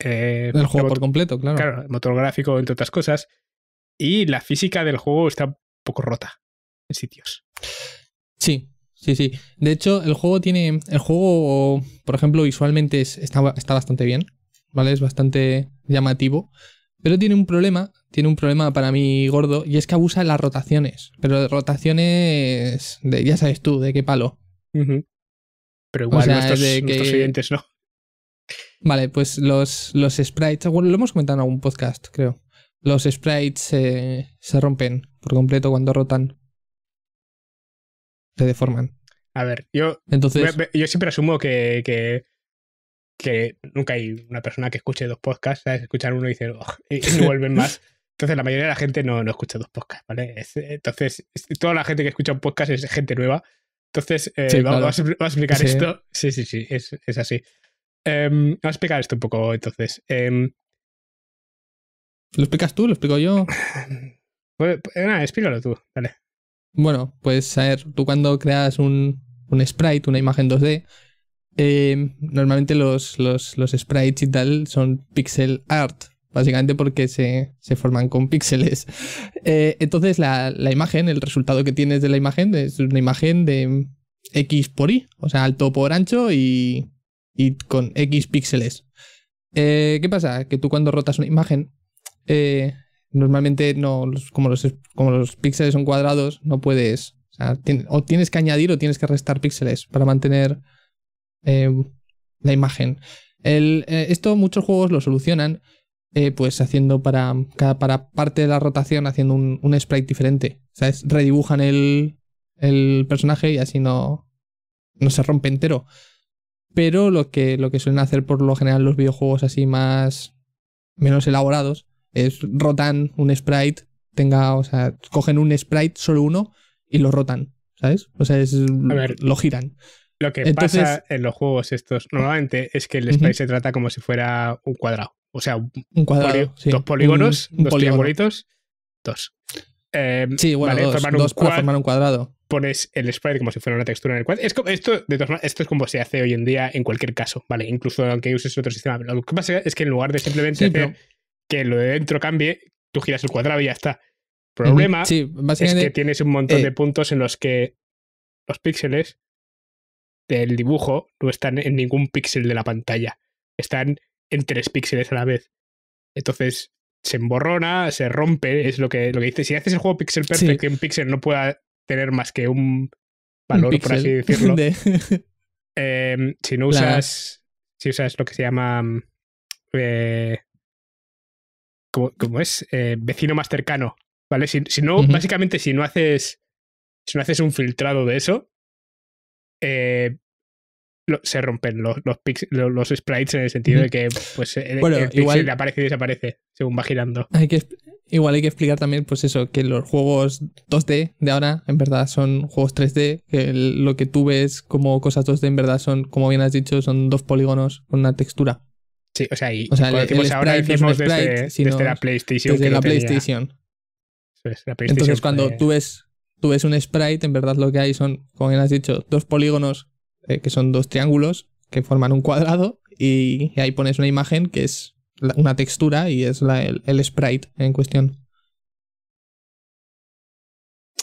eh, el juego por completo, claro. Claro, el motor gráfico, entre otras cosas. Y la física del juego está un poco rota en sitios. Sí, sí, sí. De hecho, el juego tiene. El juego, por ejemplo, visualmente está, está, bastante bien. ¿Vale? Es bastante llamativo. Pero tiene un problema, tiene un problema para mí gordo, y es que abusa de las rotaciones. Pero de rotaciones, de, ya sabes tú, de qué palo. Pero igual nuestros, oyentes, ¿no? Vale, pues los, los sprites, lo hemos comentado en algún podcast, creo. Los sprites se rompen por completo cuando rotan. Se deforman. A ver, yo, Entonces, yo siempre asumo que que nunca hay una persona que escuche dos podcasts, ¿sabes? Escuchar uno y dicen, y, vuelven más. Entonces, la mayoría de la gente no, no escucha dos podcasts, ¿vale? Eh, entonces, toda la gente que escucha un podcast es gente nueva. Entonces, eh, vamos, a, explicar esto. Sí, sí, sí, es, así. Em, vamos a explicar esto un poco, entonces. Em, ¿Lo explicas tú? ¿Lo explico yo? [laughs] Pues, pues, nada, explícalo tú, dale. Bueno, pues a ver, tú cuando creas un, un sprite, una imagen 2D, Em, normalmente los, los, los, sprites y tal son pixel art, básicamente porque se, se forman con píxeles. [laughs] Eh, entonces la, la, imagen, el resultado que tienes de la imagen es una imagen de X por Y, o sea, alto por ancho y, y con X píxeles. Eh, ¿Qué pasa? Que tú cuando rotas una imagen, eh, normalmente no, como, los, como los píxeles son cuadrados, no puedes... o tienes que añadir o tienes que restar píxeles para mantener eh, la imagen. El, eh, esto muchos juegos lo solucionan eh, pues haciendo para cada para parte de la rotación haciendo un, un sprite diferente. ¿Sabes? Redibujan el, el, personaje y así no, no se rompe entero. Pero lo que, lo que suelen hacer por lo general los videojuegos así más menos elaborados es rotan un sprite, tenga, o sea, cogen un sprite, solo uno, y lo rotan, ¿sabes? O sea, lo giran. Lo que pasa en los juegos estos normalmente es que el sprite se trata como si fuera un cuadrado. O sea, un, dos polígonos, dos dos. Em, sí, bueno, vale, dos, para formar un cuadrado. Pones el sprite como si fuera una textura en el cuadrado. esto, esto es como se hace hoy en día en cualquier caso, ¿vale? Incluso aunque uses otro sistema. Lo que pasa es que en lugar de simplemente que lo de dentro cambie, tú giras el cuadrado y ya está. Problema es que tienes un montón eh de puntos en los que los píxeles del dibujo no están en ningún píxel de la pantalla, están en tres píxeles a la vez. Entonces se emborrona, se rompe, es lo que, lo que dice. Si haces el juego pixel perfect, que un píxel no pueda tener más que un valor, por así decirlo. [laughs] Em, si no usas, si usas lo que se llama... Mm, eh, cómo como, es? Eh, vecino más cercano, ¿vale? Si, si no, básicamente si no haces si no haces un filtrado de eso, eh, se rompen los, los, sprites en el sentido de que pues, el, igual, aparece y desaparece según va girando. Hay que, igual hay que explicar también pues eso, que los juegos 2D de ahora en verdad son juegos 3D, que lo que tú ves como cosas 2D en verdad son, como bien has dicho, son dos polígonos con una textura. Sí, o sea, y o sea, ahora decimos desde, la PlayStation. Entonces, cuando tú ves tú ves un sprite, en verdad lo que hay son, como bien has dicho, dos polígonos eh, que son dos triángulos que forman un cuadrado y, ahí pones una imagen que es una textura y es el, sprite en cuestión.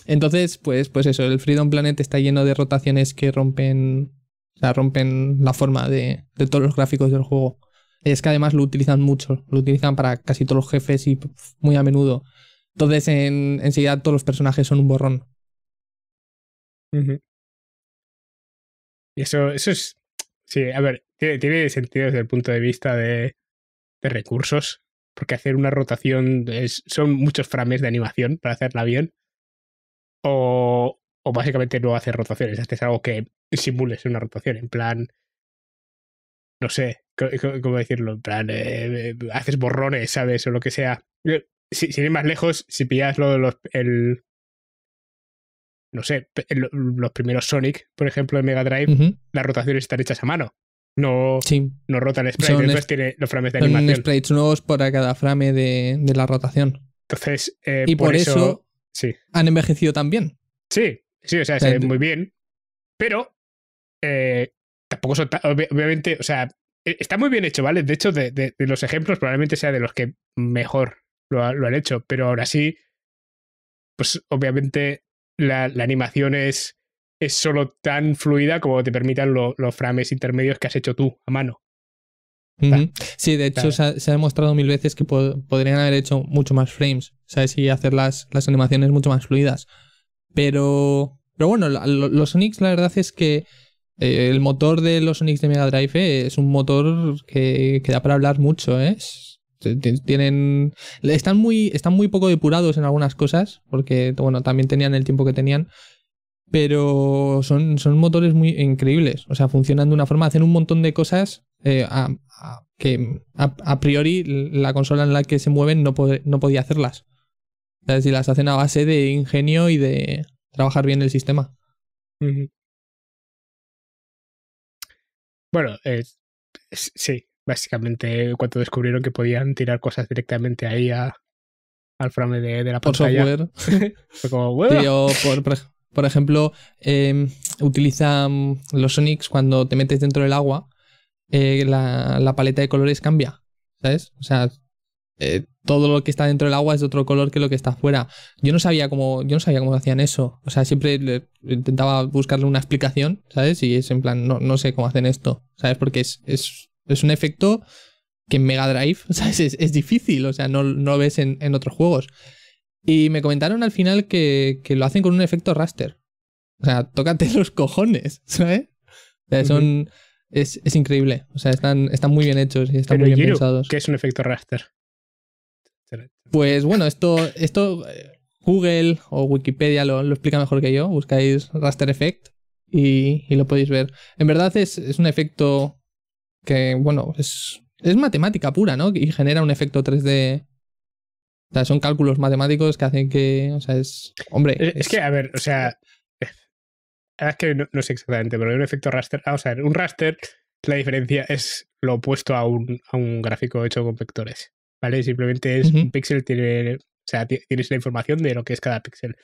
Entonces, pues, pues eso, el Freedom Planet está lleno de rotaciones que rompen, rompen la forma de, de todos los gráficos del juego. Es que además lo utilizan mucho, lo utilizan para casi todos los jefes y muy a menudo. Entonces, en, enseguida todos los personajes son un borrón. Y eso, eso es. Sí, a ver, tiene, sentido desde el punto de vista de, de recursos. Porque hacer una rotación son muchos frames de animación para hacerla bien. O, o básicamente no hacer rotaciones. Haces algo que simules una rotación. En plan. No sé, ¿cómo, decirlo? En plan, eh, eh, haces borrones, ¿sabes? O lo que sea si, ir más lejos, si pillas lo, los, el, no sé, los primeros Sonic, por ejemplo, en Mega Drive, las rotaciones están hechas a mano. No, sí. no rotan el los frames de sprites nuevos para cada frame de, la rotación. Entonces, eh, y por, eso, sí. han envejecido también. Sí, sí, o sea, se muy bien. Pero eh, tampoco son obviamente, o sea, e, está muy bien hecho, ¿vale? De hecho, de, los ejemplos, probablemente sea de los que mejor lo, han hecho, pero ahora sí, pues obviamente la, animación es, solo tan fluida como te permitan los frames intermedios que has hecho tú a mano. Sí, de hecho se ha, demostrado mil veces que podrían haber hecho mucho más frames, ¿sabes? Y hacer las, animaciones mucho más fluidas. Pero, pero bueno, los Sonics la verdad es que eh, el motor de los Sonics de Mega Drive es un motor que, da para hablar mucho, Es, ¿eh? tienen están muy están muy poco depurados en algunas cosas porque bueno también tenían el tiempo que tenían pero son, son motores muy increíbles o sea funcionan de una forma hacen un montón de cosas eh, que a, priori la consola en la que se mueven no, no podía hacerlas o si las hacen a base de ingenio y de trabajar bien el sistema bueno sí básicamente cuando descubrieron que podían tirar cosas directamente ahí a, al frame de, la pantalla. Por software. [laughs] Fue como, bueno. por, ejemplo, em, utilizan los Sonics cuando te metes dentro del agua, eh, la, la, paleta de colores cambia, ¿sabes? O sea, eh, todo lo que está dentro del agua es de otro color que lo que está afuera. Yo no sabía cómo, yo no sabía cómo hacían eso. O sea, siempre intentaba buscarle una explicación, ¿sabes? Y es en plan, no, no sé cómo hacen esto, ¿sabes? Porque es es un efecto que en Mega Drive [laughs] Es, es, difícil, o sea, no, lo ves en, otros juegos. Y me comentaron al final que, lo hacen con un efecto raster. O sea, tócate [laughs] los cojones, ¿sabes? son, es, increíble. O sea, están, están muy bien hechos y están muy bien pensados. ¿Qué es un efecto raster? Pues bueno, esto, esto eh, Google o Wikipedia lo, explica mejor que yo. Buscáis raster effect y, lo podéis ver. En verdad es un efecto que bueno, es, matemática pura, ¿no? Y genera un efecto 3D. O sea, son cálculos matemáticos que hacen que, o sea, es... Hombre... Es, que, a ver, o sea... Es que no, sé exactamente, pero hay un efecto raster... Ah, o sea, un raster, la diferencia es lo opuesto a un, a un gráfico hecho con vectores, ¿vale? Simplemente es un píxel, tiene... O sea, tienes la información de lo que es cada píxel.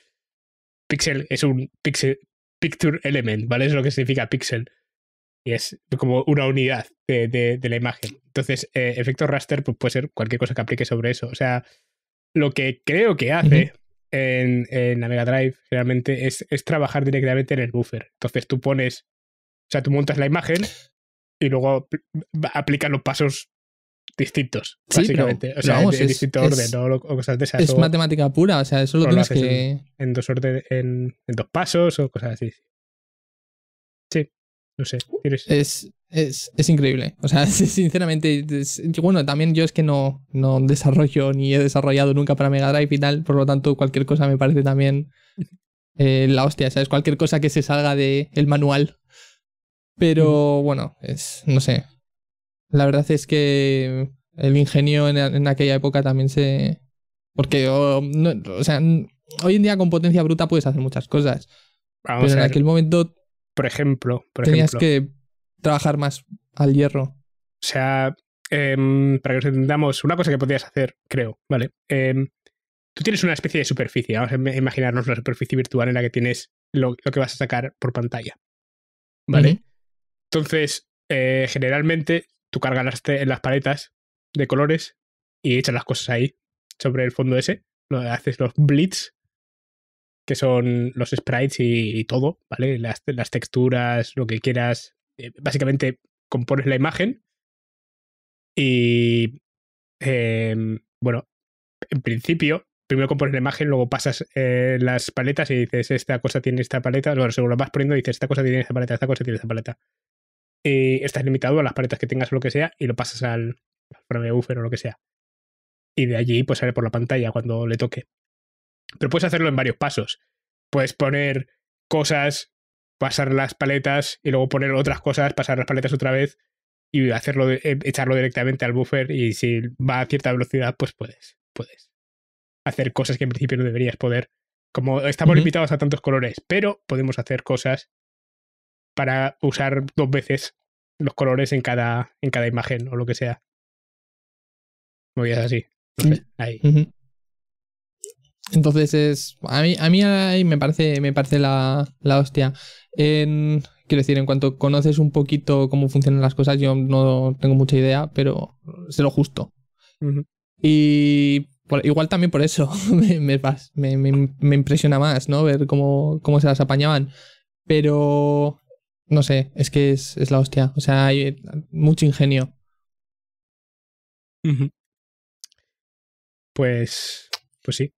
Píxel es un pixel, picture element, ¿vale? Es lo que significa píxel es como una unidad de, la imagen. Entonces, eh, efecto raster pues, puede ser cualquier cosa que aplique sobre eso. O sea, lo que creo que hace en, la Mega Drive realmente es, trabajar directamente en el buffer. Entonces tú pones, o sea, tú montas la imagen y luego aplicas los pasos distintos, básicamente. o sea, en, distinto orden o, cosas de esas. Es matemática pura, o sea, eso lo tienes que. En, dos orden, en, dos pasos o cosas así. No sé. Es, es, increíble. O sea, [laughs] sinceramente, bueno, también yo es que no, no desarrollo ni he desarrollado nunca para Mega Drive y tal, por lo tanto, cualquier cosa me parece también [laughs] eh, la hostia, ¿sabes? Cualquier cosa que se salga del el manual. Pero bueno, es, no sé. La verdad es que el ingenio en, aquella época también se. Porque, oh, o sea, hoy en día con potencia bruta puedes hacer muchas cosas. pero en aquel momento por ejemplo. Tenías que trabajar más al hierro. O sea, em, para que nos entendamos, una cosa que podrías hacer, creo, ¿vale? Em, tú tienes una especie de superficie, vamos a imaginarnos la superficie virtual en la que tienes lo, que vas a sacar por pantalla, ¿vale? Entonces, eh, generalmente tú cargas las, las, paletas de colores y echas las cosas ahí sobre el fondo ese, lo, haces los blitz que son los sprites y, todo, ¿vale? Las, texturas, lo que quieras. Eh, básicamente compones la imagen y, em, bueno, en principio, primero compones la imagen, luego pasas eh, las paletas y dices, esta cosa tiene esta paleta, luego lo vas poniendo, y dices, esta cosa tiene esta paleta, esta cosa tiene esta paleta. Y estás limitado a las paletas que tengas o lo que sea y lo pasas al, al buffer o lo que sea. Y de allí pues sale por la pantalla cuando le toque. Pero puedes hacerlo en varios pasos. Puedes poner cosas, pasar las paletas y luego poner otras cosas, pasar las paletas otra vez y hacerlo eh, echarlo directamente al buffer y si va a cierta velocidad, pues puedes, puedes hacer cosas que en principio no deberías poder. Como estamos limitados a tantos colores, pero podemos hacer cosas para usar dos veces los colores en cada, en cada imagen o lo que sea. Movidas así. ahí. Entonces es. A mí, a mí me parece, me parece la, la hostia. quiero decir, en cuanto conoces un poquito cómo funcionan las cosas, yo no tengo mucha idea, pero se lo justo. Y igual también por eso [laughs] me, impresiona más, ¿no? Ver cómo, cómo se las apañaban. Pero. No sé, es que es, la hostia. O sea, hay mucho ingenio. Pues. Pues sí,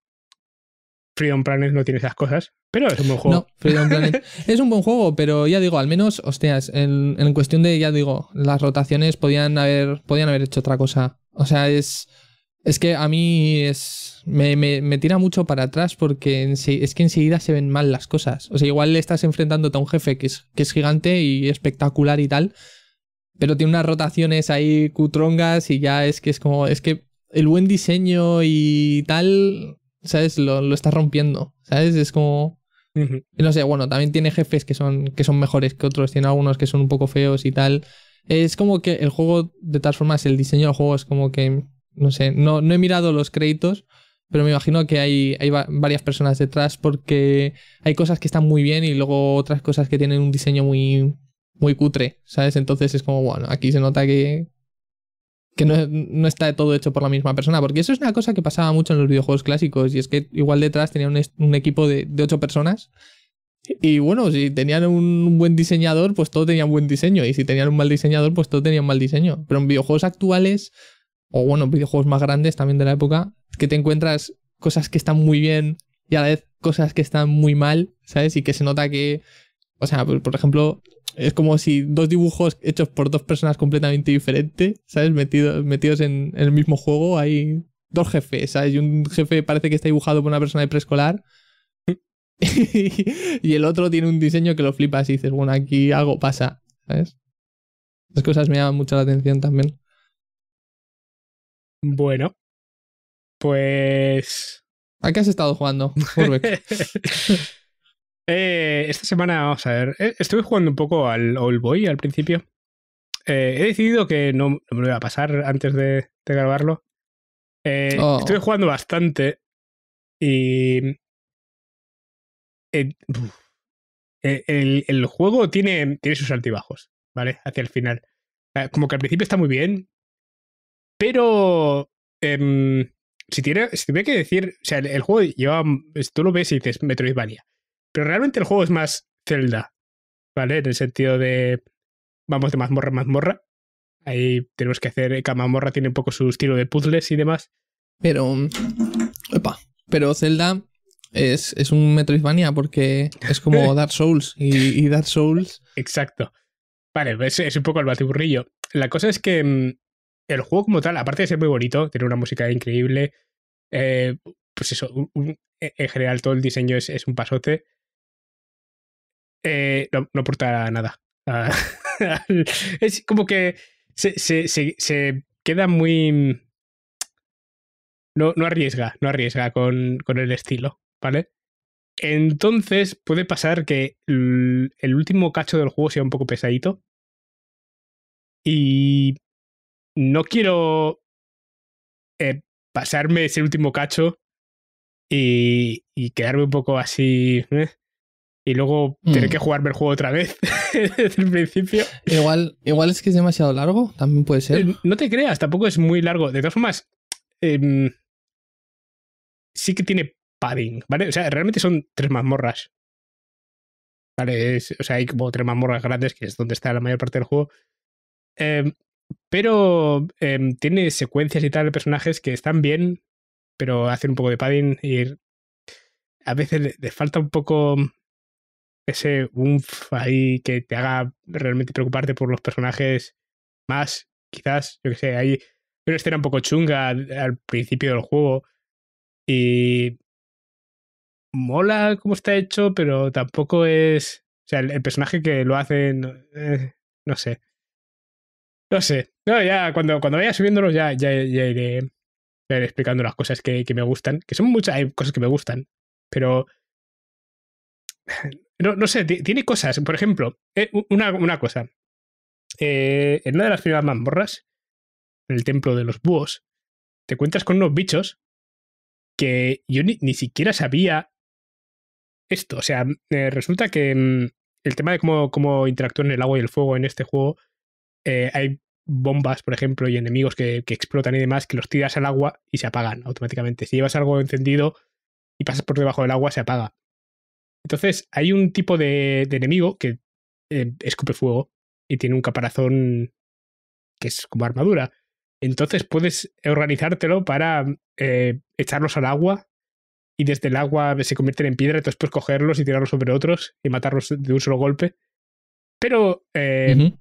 Freedom Planet no tiene esas cosas, pero es un buen juego. Freedom [laughs] es un buen juego, pero ya digo, al menos, hostias, en, en cuestión de, ya digo, las rotaciones podían haber, podían haber hecho otra cosa. O sea, es... Es que a mí es, me, tira mucho para atrás porque es que enseguida se ven mal las cosas. O sea, igual le estás enfrentándote a un jefe que es, que es gigante y espectacular y tal, pero tiene unas rotaciones ahí cutrongas y ya es que es como, es que el buen diseño y tal ¿sabes? Lo, lo está rompiendo, ¿sabes? Es como... No sé, bueno, también tiene jefes que son, que son mejores que otros, tiene algunos que son un poco feos y tal. Es como que el juego, de todas formas, el diseño del juego es como que, no sé, no, no he mirado los créditos, pero me imagino que hay, hay varias personas detrás porque hay cosas que están muy bien y luego otras cosas que tienen un diseño muy, muy cutre, ¿sabes? Entonces es como, bueno, aquí se nota que, que no, está todo hecho por la misma persona, porque eso es una cosa que pasaba mucho en los videojuegos clásicos, y es que igual detrás tenían un, equipo de, ocho personas, y bueno, si tenían un buen diseñador, pues todo tenía un buen diseño, y si tenían un mal diseñador, pues todo tenía un mal diseño. Pero en videojuegos actuales, o bueno, videojuegos más grandes también de la época, que te encuentras cosas que están muy bien y a la vez cosas que están muy mal, ¿sabes? Y que se nota que, o sea, pues, por ejemplo, es como si dos dibujos hechos por dos personas completamente diferentes, ¿sabes? metidos metidos en, el mismo juego, hay dos jefes, ¿sabes? Y un jefe parece que está dibujado por una persona de preescolar. [laughs] y el otro tiene un diseño que lo flipas y dices, bueno, aquí algo pasa, ¿sabes? Las cosas me llaman mucho la atención también. Bueno, pues. ¿A qué has estado jugando, [laughs] Eh, esta semana, vamos a ver, eh, estuve jugando un poco al Old Boy al principio. Eh, he decidido que no, me lo voy a pasar antes de, grabarlo. Oh. Estuve jugando bastante y... El, juego tiene, tiene sus altibajos, ¿vale? Hacia el final. Como que al principio está muy bien, pero em, si, tiene, si tuviera que decir, o sea, el juego lleva, tú lo ves y dices Metroidvania. Pero realmente el juego es más Zelda, ¿vale? En el sentido de vamos de mazmorra a mazmorra. Ahí tenemos que hacer, eh, cada mazmorra tiene un poco su estilo de puzzles y demás. Pero... Opa, pero Zelda es, es un Metroidvania porque es como [laughs] Dark Souls y, Dark Souls... Exacto. Vale, es, un poco el batiburrillo. La cosa es que mm, el juego como tal, aparte de ser muy bonito, tiene una música increíble, eh, pues eso, en general todo el diseño es, es un pasote. Eh, no, no, aporta nada. Ah, [laughs] es como que se, queda muy... No, no, arriesga, no arriesga con, con el estilo, ¿vale? Entonces puede pasar que el, último cacho del juego sea un poco pesadito. Y no quiero eh, pasarme ese último cacho y, y, quedarme un poco así. ¿eh? y luego tener mm. que jugarme el juego otra vez [laughs] desde el principio. Igual, igual es que es demasiado largo, también puede ser. Eh, no te creas, tampoco es muy largo. De todas formas, em, sí que tiene padding, ¿vale? O sea, realmente son tres mazmorras. ¿Vale? o sea, hay como tres mazmorras grandes, que es donde está la mayor parte del juego. Em, pero em, tiene secuencias y tal de personajes que están bien, pero hacen un poco de padding y a veces le falta un poco ese un ahí que te haga realmente preocuparte por los personajes más, quizás, yo que sé, hay una escena un poco chunga al, principio del juego y mola como está hecho, pero tampoco es, o sea, el, personaje que lo hace, eh, no, sé. No sé. No, ya, cuando, cuando vaya subiéndolo ya, ya, iré, explicando las cosas que, que, me gustan. Que son muchas, hay cosas que me gustan. Pero no, sé, tiene cosas. Por ejemplo, eh, una, cosa. Eh, en una de las primeras mamborras en el templo de los búhos, te cuentas con unos bichos que yo ni, siquiera sabía esto. O sea, mm, eh, resulta que mm, el tema de cómo, cómo interactúan el agua y el fuego en este juego, hay bombas, por ejemplo, y enemigos que, que, explotan y demás, que los tiras al agua y se apagan automáticamente. Si llevas algo encendido y pasas por debajo del agua, se apaga. Entonces, hay un tipo de, enemigo que eh, escupe fuego y tiene un caparazón que es como armadura. Entonces puedes organizártelo para eh, echarlos al agua y desde el agua se convierten en piedra, y después cogerlos y tirarlos sobre otros y matarlos de un solo golpe. Pero eh,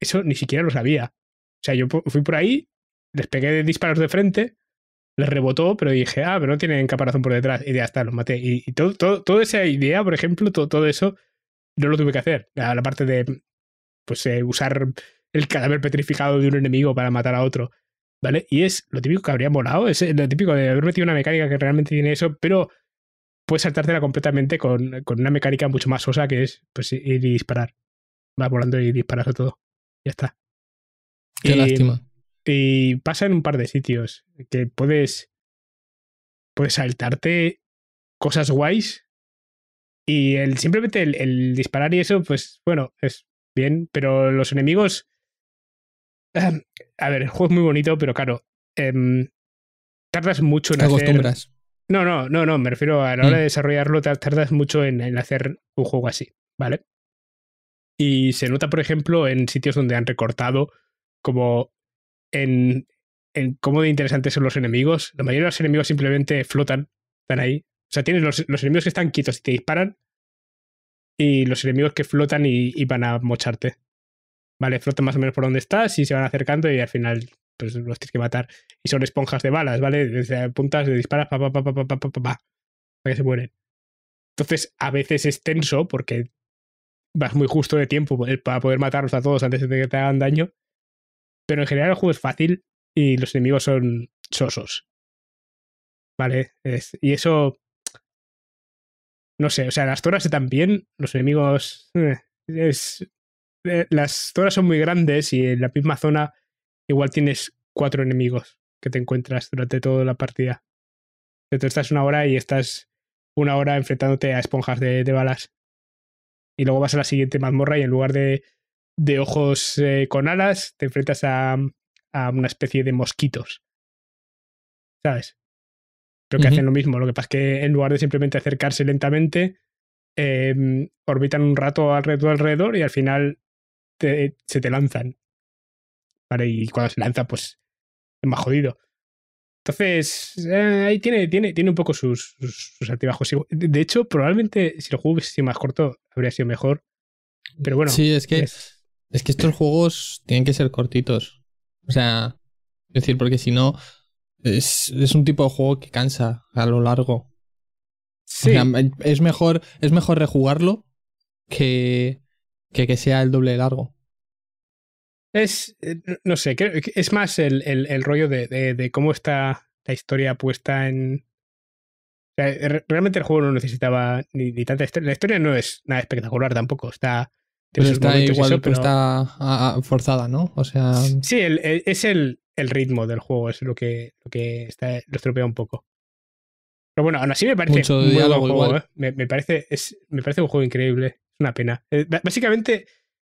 eso ni siquiera lo sabía. O sea, yo fui por ahí, les pegué disparos de frente, les rebotó, pero dije, ah, pero no tienen caparazón por detrás. Y ya está, lo maté. Y, todo, todo, toda esa idea, por ejemplo, todo, eso, no lo tuve que hacer. La, parte de pues eh, usar el cadáver petrificado de un enemigo para matar a otro. ¿Vale? Y es lo típico que habría volado, es lo típico de haber metido una mecánica que realmente tiene eso, pero puedes saltártela completamente con, con una mecánica mucho más sosa que es pues, ir y disparar. Vas volando y disparas a todo. Ya está. Qué lástima. Y pasa en un par de sitios que puedes, puedes saltarte cosas guays. Y el, simplemente el, disparar y eso, pues bueno, es bien, pero los enemigos... Em, a ver, el juego es muy bonito, pero claro, em, tardas mucho en... acostumbras. No, no, no, no, me refiero a la hora de mm. desarrollarlo, tardas mucho en, hacer un juego así, ¿vale? Y se nota, por ejemplo, en sitios donde han recortado como en, cómo de interesantes son los enemigos. La mayoría de los enemigos simplemente flotan, están ahí. O sea, tienes los, enemigos que están quietos y te disparan y los enemigos que flotan y, van a mocharte. Vale, flotan más o menos por donde estás y se van acercando y al final pues los tienes que matar. Y son esponjas de balas, ¿vale? Desde puntas de disparas, pa, pa, pa, pa, pa, pa, pa, pa, para que se mueren. Entonces, a veces es tenso porque vas muy justo de tiempo eh, para poder matarlos a todos antes de que te hagan daño. Pero en general el juego es fácil y los enemigos son sosos. ¿Vale? y eso. No sé, o sea, las toras están bien, los enemigos. Eh, es, eh, las toras son muy grandes y en la misma zona igual tienes cuatro enemigos que te encuentras durante toda la partida. Tú estás una hora y estás una hora enfrentándote a esponjas de balas. Y luego vas a la siguiente mazmorra y en lugar de de ojos eh, con alas, te enfrentas a, a, una especie de mosquitos. ¿Sabes? Creo que hacen lo mismo. Lo que pasa es que en lugar de simplemente acercarse lentamente, em, orbitan un rato alrededor, y al final se te lanzan. ¿Vale? Y cuando se lanza, pues es más jodido. Entonces, eh, ahí tiene, tiene, tiene un poco sus, sus, sus De hecho, probablemente si el juego hubiese sido más corto, habría sido mejor. Pero bueno. Sí, es que es que estos juegos tienen que ser cortitos. O sea, es decir, porque si no, es, un tipo de juego que cansa a lo largo. Sí. es, mejor, es mejor rejugarlo que, que, sea el doble largo. Es, eh, no sé, es más el, el, rollo de, de, cómo está la historia puesta en... realmente el juego no necesitaba ni, ni tanta historia. La historia no es nada espectacular tampoco. Está pues pero está igual, pero... está forzada, ¿no? O sea. Sí, es el, el, ritmo del juego, es lo que, lo que está, estropea un poco. Pero bueno, aún así me parece Mucho buen juego, ¿eh? me, parece, es, me parece un juego increíble. Es una pena. Eh, básicamente,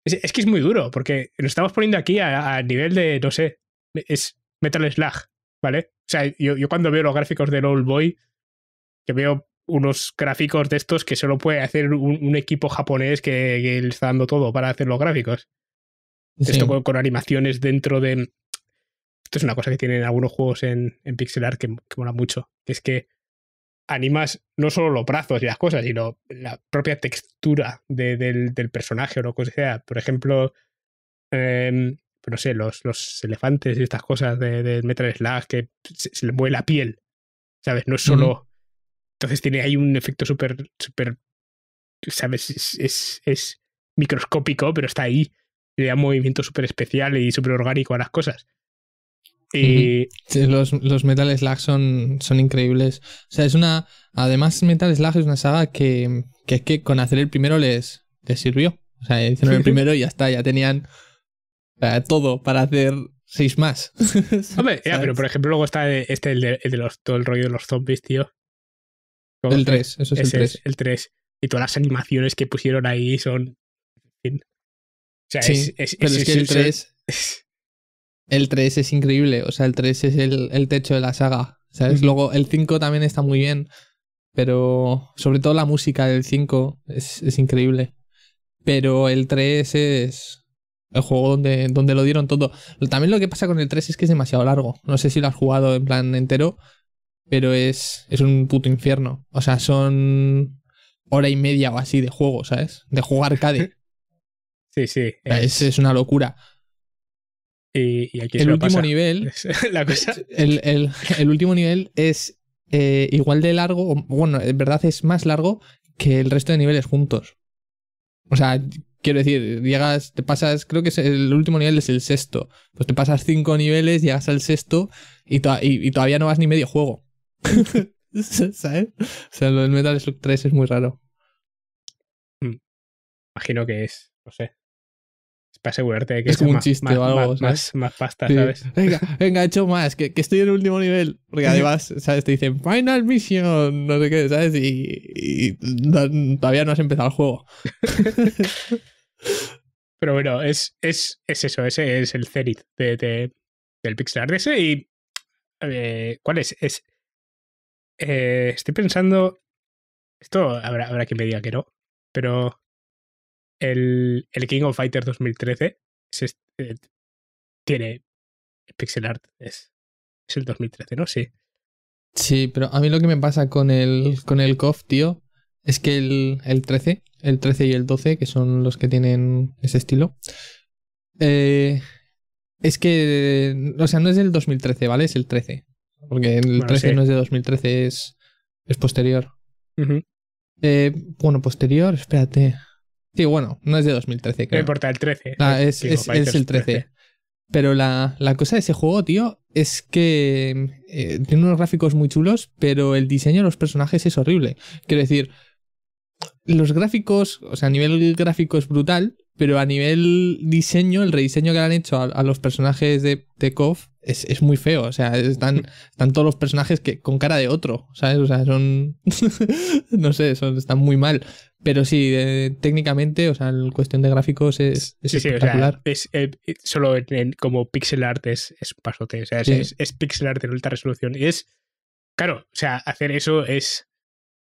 es, que es muy duro, porque nos estamos poniendo aquí a, nivel de, no sé, es Metal Slug, ¿vale? O sea, yo, yo cuando veo los gráficos del Old Boy, que veo unos gráficos de estos que solo puede hacer un, equipo japonés que, le está dando todo para hacer los gráficos. Esto con, animaciones dentro de... Esto es una cosa que tienen algunos juegos en, en pixel art que, mola mucho. es que animas no solo los brazos y las cosas, sino la propia textura del, personaje o lo que sea. Por ejemplo, em, no sé, los, los, elefantes y estas cosas de, de Metal Slug que se, le mueve la piel. ¿Sabes? No es solo entonces tiene ahí un efecto súper, súper, ¿sabes? Es, es, microscópico, pero está ahí. Le da un movimiento súper especial y súper orgánico a las cosas. Y... Eh, los, los, Metal Slug son, son increíbles. O sea, es una. Además, Metal Slug es una saga que, que es que con hacer el primero les, les sirvió. O sea, hicieron el primero y ya está, ya tenían todo para hacer seis más. [laughs] Hombre, pero por ejemplo, luego está este, el de, todo el rollo de los zombies, tío. El 3, eso es el 3. el 3. Y todas las animaciones que pusieron ahí son. En fin. O sea, es, es, pero es, que el 3. El 3 es increíble. O sea, el 3 es el, techo de la saga. ¿Sabes? Luego, el 5 también está muy bien. Pero sobre todo la música del 5 es, increíble. Pero el 3 es el juego donde, donde lo dieron todo. También lo que pasa con el 3 es que es demasiado largo. No sé si lo has jugado en plan entero, pero es, es un puto infierno. O sea, son hora y media o así de juego, ¿sabes? De jugar arcade. [laughs] sí, sí. es, una locura. Y, aquí el último nivel. [laughs] El, último nivel es eh, igual de largo, bueno, en verdad es más largo que el resto de niveles juntos. O sea, quiero decir, llegas, te pasas, creo que el último nivel es el sexto. Pues te pasas cinco niveles, llegas al sexto y todavía no vas ni medio juego. [laughs] ¿Sabes? O sea, lo del Metal Slug 3 es muy raro. Hmm. Imagino que es, no sé. Es para asegurarte de que es un más, chiste más, o algo. Más, pasta, ¿sabes? Venga, venga, he hecho más, que, que, estoy en el último nivel. Porque además, [laughs] ¿sabes? Te dicen Final Mission, no sé qué, ¿sabes? Y, todavía no has empezado el juego. [laughs] Pero bueno, es, es, es, eso, ese es el zenith de, del pixel art ¿Y eh, cuál es? es? Eh, estoy pensando. Esto habrá, quien me diga que no, pero el, King of Fighter 2013 eh, tiene pixel art. Es, el 2013, ¿no? Sí. Sí, pero a mí lo que me pasa con el, con el KOF, tío, es que el, 13, el 13 y el 12, que son los que tienen ese estilo, eh, es que, o sea, no es el 2013, ¿vale? Es el 13. Porque el 13 no es de 2013, es, posterior. Eh, bueno, posterior, espérate. Sí, bueno, no es de 2013, creo. No importa, el 13. Ah, es, el 13. Pero la, cosa de ese juego, tío, es que eh, tiene unos gráficos muy chulos, pero el diseño de los personajes es horrible. Quiero decir, los gráficos, o sea, a nivel gráfico es brutal, pero a nivel diseño, el rediseño que han hecho a, los personajes de, de es, es, muy feo. O sea, están, [laughs] están todos los personajes que, con cara de otro, ¿sabes? O sea, son. [laughs] no sé, son, están muy mal. Pero sí, técnicamente, o sea, en cuestión de gráficos es, es sí, espectacular. Sí, o sea, eh, solo como pixel art es, es un pasote. O sea, es, pixel art en alta resolución. Y es. Claro, o sea, hacer eso es,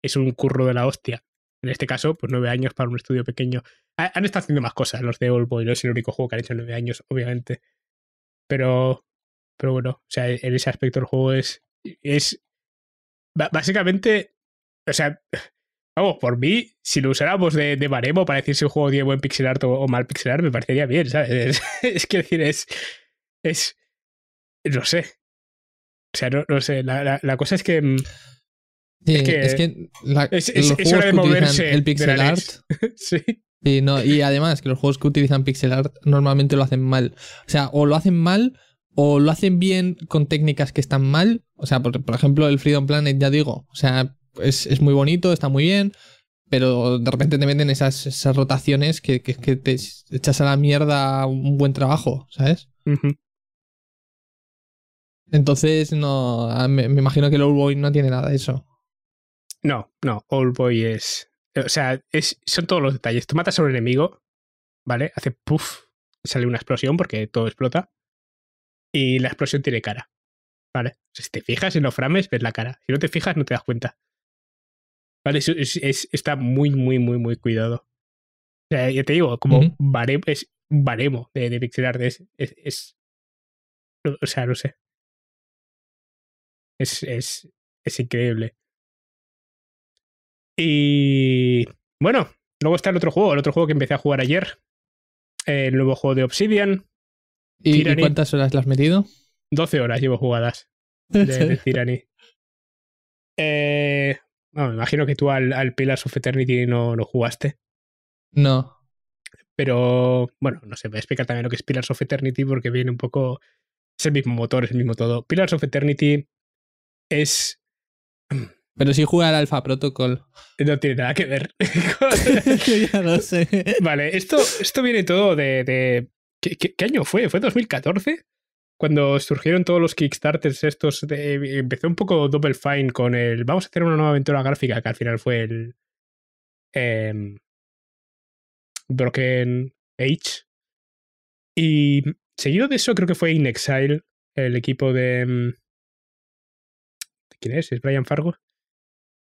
es un curro de la hostia. En este caso, pues nueve años para un estudio pequeño. Ah, han estado haciendo más cosas los de boy no es el único juego que han hecho en nueve años, obviamente. Pero, pero bueno, o sea, en ese aspecto el juego es, es básicamente, o sea, vamos, por mí, si lo usáramos de, de baremo para decir si un juego tiene buen pixel art o, mal pixel art, me parecería bien, ¿sabes? [laughs] Es, que decir, es, es, no sé. O sea, no, no sé, la, la, cosa mm, es que... es que, es que es, el pixel art [laughs] sí. Sí, no, y [laughs] además que los juegos que utilizan pixel art normalmente lo hacen mal. O sea, o lo hacen mal o lo hacen bien con técnicas que están mal. O sea, por, por ejemplo, el Freedom Planet, ya digo, o sea, es, es, muy bonito, está muy bien, pero de repente te meten esas, esas rotaciones que, que, te echas a la mierda un buen trabajo, ¿sabes? Entonces, no, me, imagino que el old boy no tiene nada de eso. No, no, old boy es o sea, son todos los detalles. Tú matas a un enemigo, ¿vale? Hace puff, sale una explosión porque todo explota. Y la explosión tiene cara, ¿vale? si te fijas en los frames, ves la cara. Si no te fijas, no te das cuenta. ¿Vale? está muy, muy, muy, muy cuidado. O sea, ya te digo, como baremo, es un baremo de, de pixel Es, es, O sea, no sé. Es, es, es increíble. Y bueno, luego está el otro juego, el otro juego que empecé a jugar ayer. El nuevo juego de Obsidian. ¿Y, cuántas horas le has metido? 12 horas llevo jugadas de, [laughs] Tyranny. Eh, me imagino que tú al, al Pillars of Eternity no, lo jugaste. No. Pero bueno, no sé, voy a explicar también lo que es Pillars of Eternity porque viene un poco. Es el mismo motor, es el mismo todo. Pillars of Eternity es pero si juega al Alpha Protocol. [laughs] No tiene nada que ver. [laughs] [laughs] ya lo sé. Vale, esto, esto viene todo de. ¿Qué, año fue? ¿Fue 2014? Cuando surgieron todos los Kickstarters estos. De... empezó un poco Double Fine con el. Vamos a hacer una nueva aventura gráfica, que al final fue el. Em, Broken Age. Y seguido de eso, creo que fue In Exile, el equipo de. Em, ¿Quién es? ¿Es Brian Fargo?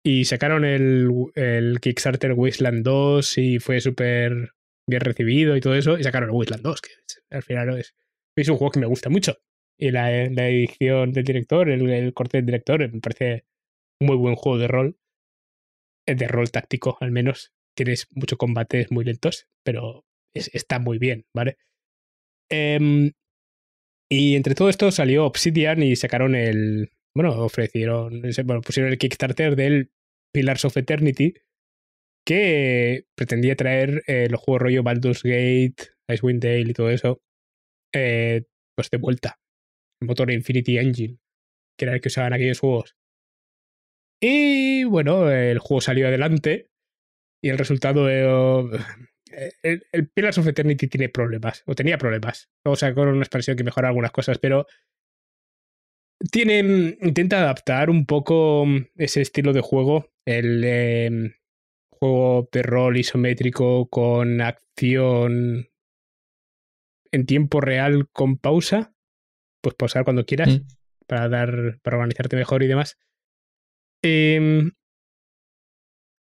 Y sacaron el, Kickstarter Wasteland 2 y fue súper bien recibido y todo eso. Y sacaron el Wasteland 2, que al final es, es un juego que me gusta mucho. Y la, edición del director, el, el corte del director, me parece un muy buen juego de rol. De rol táctico, al menos. Tienes muchos combates muy lentos, pero está muy bien, ¿vale? Em, y entre todo esto salió Obsidian y sacaron el, bueno, ofrecieron, pusieron el Kickstarter del Pillars of Eternity, que pretendía traer eh, los juegos rollo Baldur's Gate, Icewind Dale y todo eso, eh, pues de vuelta. El motor Infinity Engine, que era el que usaban aquellos juegos. Y bueno, el juego salió adelante y el resultado eh, el, Pillars of Eternity tiene problemas, o tenía problemas. Luego sacaron una expansión que mejora algunas cosas, pero Mm, intenta adaptar un poco mm, ese estilo de juego, el em, juego de rol isométrico con acción en tiempo real con pausa, pues pausar cuando quieras mm. para dar, para organizarte mejor y demás. Em,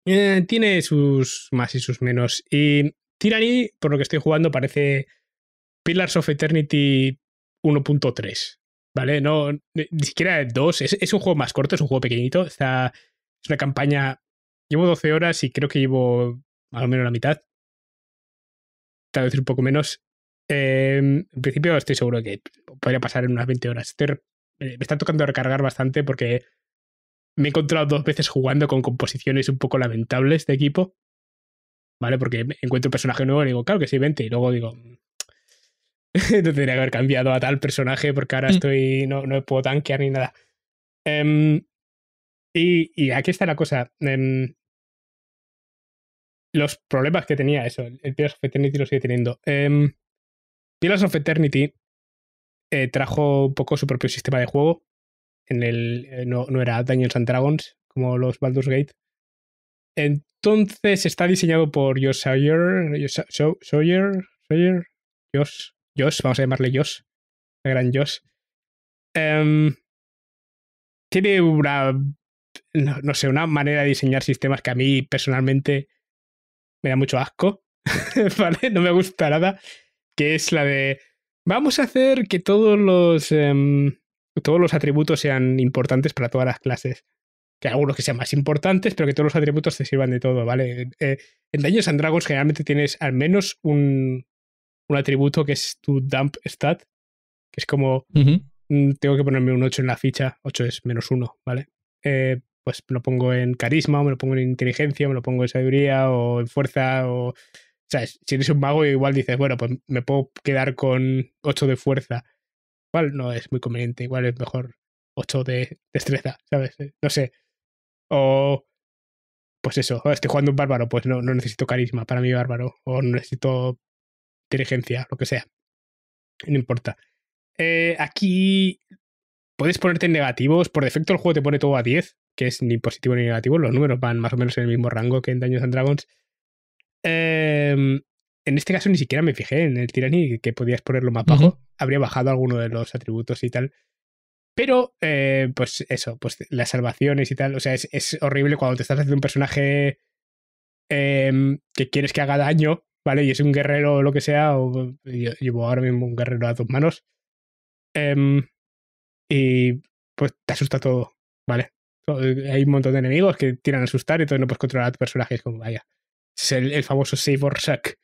eh, tiene sus más y sus menos. Y Tyranny, por lo que estoy jugando, parece Pillars of Eternity 1.3. ¿vale? No, ni siquiera dos. Es, un juego más corto, es un juego pequeñito. Está, es una campaña. Llevo 12 horas y creo que llevo más o menos la mitad. Tal vez un poco menos. Eh, en principio estoy seguro que podría pasar en unas 20 horas. Eh, me está tocando recargar bastante porque me he encontrado dos veces jugando con composiciones un poco lamentables de equipo. ¿Vale? Porque encuentro un personaje nuevo y digo, claro que sí, 20. Y luego digo, tendría [laughs] que haber cambiado a tal personaje porque ahora mm. estoy. No, no puedo tanquear ni nada. Em, y, aquí está la cosa. Em, los problemas que tenía eso. El Pillars of Eternity lo sigue teniendo. Um, Pillars of Eternity eh, trajo un poco su propio sistema de juego. En el, eh, no, era Dungeons and Dragons, como los Baldur's Gate. Entonces está diseñado por Josh Sawyer. Sawyer. Josh. Josh, vamos a llamarle Josh, el gran Josh, em, tiene una, no, sé, una manera de diseñar sistemas que a mí personalmente me da mucho asco, [laughs] ¿vale? No me gusta nada, que es la de, vamos a hacer que todos los, em, todos los atributos sean importantes para todas las clases que algunos que sean más importantes, pero que todos los atributos te sirvan de todo, ¿vale? Eh, en Daños and Dragons generalmente tienes al menos un, un atributo que es tu dump stat, que es como, mm, tengo que ponerme un 8 en la ficha, 8 es menos 1, ¿vale? Eh, pues me lo pongo en carisma, o me lo pongo en inteligencia, o me lo pongo en sabiduría, o en fuerza, o... O sea, si eres un mago igual dices, bueno, pues me puedo quedar con 8 de fuerza. Cual no es muy conveniente, igual es mejor 8 de destreza, ¿sabes? Eh, no sé. O pues eso, oh, estoy jugando un bárbaro, pues no, no necesito carisma para mí bárbaro, o no necesito inteligencia, lo que sea. No importa. Eh, aquí puedes ponerte en negativos. Por defecto el juego te pone todo a 10, que es ni positivo ni negativo. Los números van más o menos en el mismo rango que en Daños and Dragons. Em, en este caso ni siquiera me fijé en el Tyranny, que podías ponerlo más bajo. Habría bajado alguno de los atributos y tal. Pero, eh, pues eso, pues las salvaciones y tal. O sea, es, es horrible cuando te estás haciendo un personaje em, que quieres que haga daño ¿vale? Y es un guerrero o lo que sea, o, llevo ahora mismo un guerrero a dos manos. Em, y pues te asusta todo, ¿vale? Hay un montón de enemigos que tiran a asustar y entonces no puedes controlar a tu personaje. Es como, vaya. Es el, famoso Save or Sack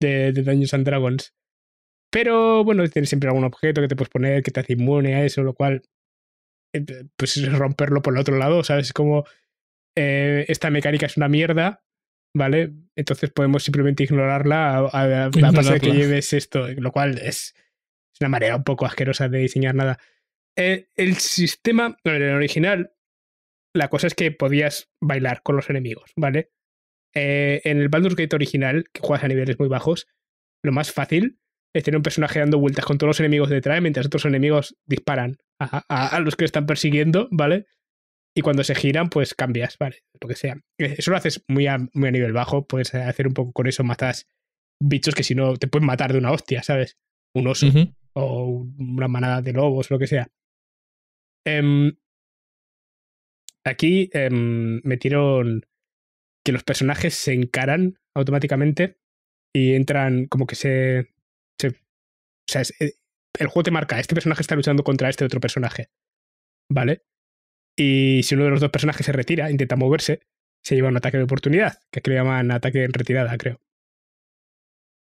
de, de Dungeons and Dragons. Pero bueno, tienes siempre algún objeto que te puedes poner que te hace inmune a eso, lo cual, eh, pues romperlo por el otro lado, ¿sabes? Es como, eh, esta mecánica es una mierda, ¿vale? Entonces podemos simplemente ignorarla a, la que lleves esto, lo cual es, una marea un poco asquerosa de diseñar nada. Eh, el sistema, en el original, la cosa es que podías bailar con los enemigos, ¿vale? Eh, en el Baldur's Gate original, que juegas a niveles muy bajos, lo más fácil es tener un personaje dando vueltas con todos los enemigos detrás mientras otros enemigos disparan a los que están persiguiendo, ¿vale? y cuando se giran, pues cambias, ¿vale? Lo que sea. Eh, eso lo haces muy a, muy a nivel bajo, puedes hacer un poco con eso, matas bichos que si no te pueden matar de una hostia, ¿sabes? Un oso o una manada de lobos, lo que sea. Em, aquí em, metieron que los personajes se encaran automáticamente y entran como que se... o sea, eh, el juego te marca, este personaje está luchando contra este otro personaje, ¿vale? Y si uno de los dos personajes se retira, intenta moverse, se lleva un ataque de oportunidad, que aquí que llaman ataque en retirada, creo.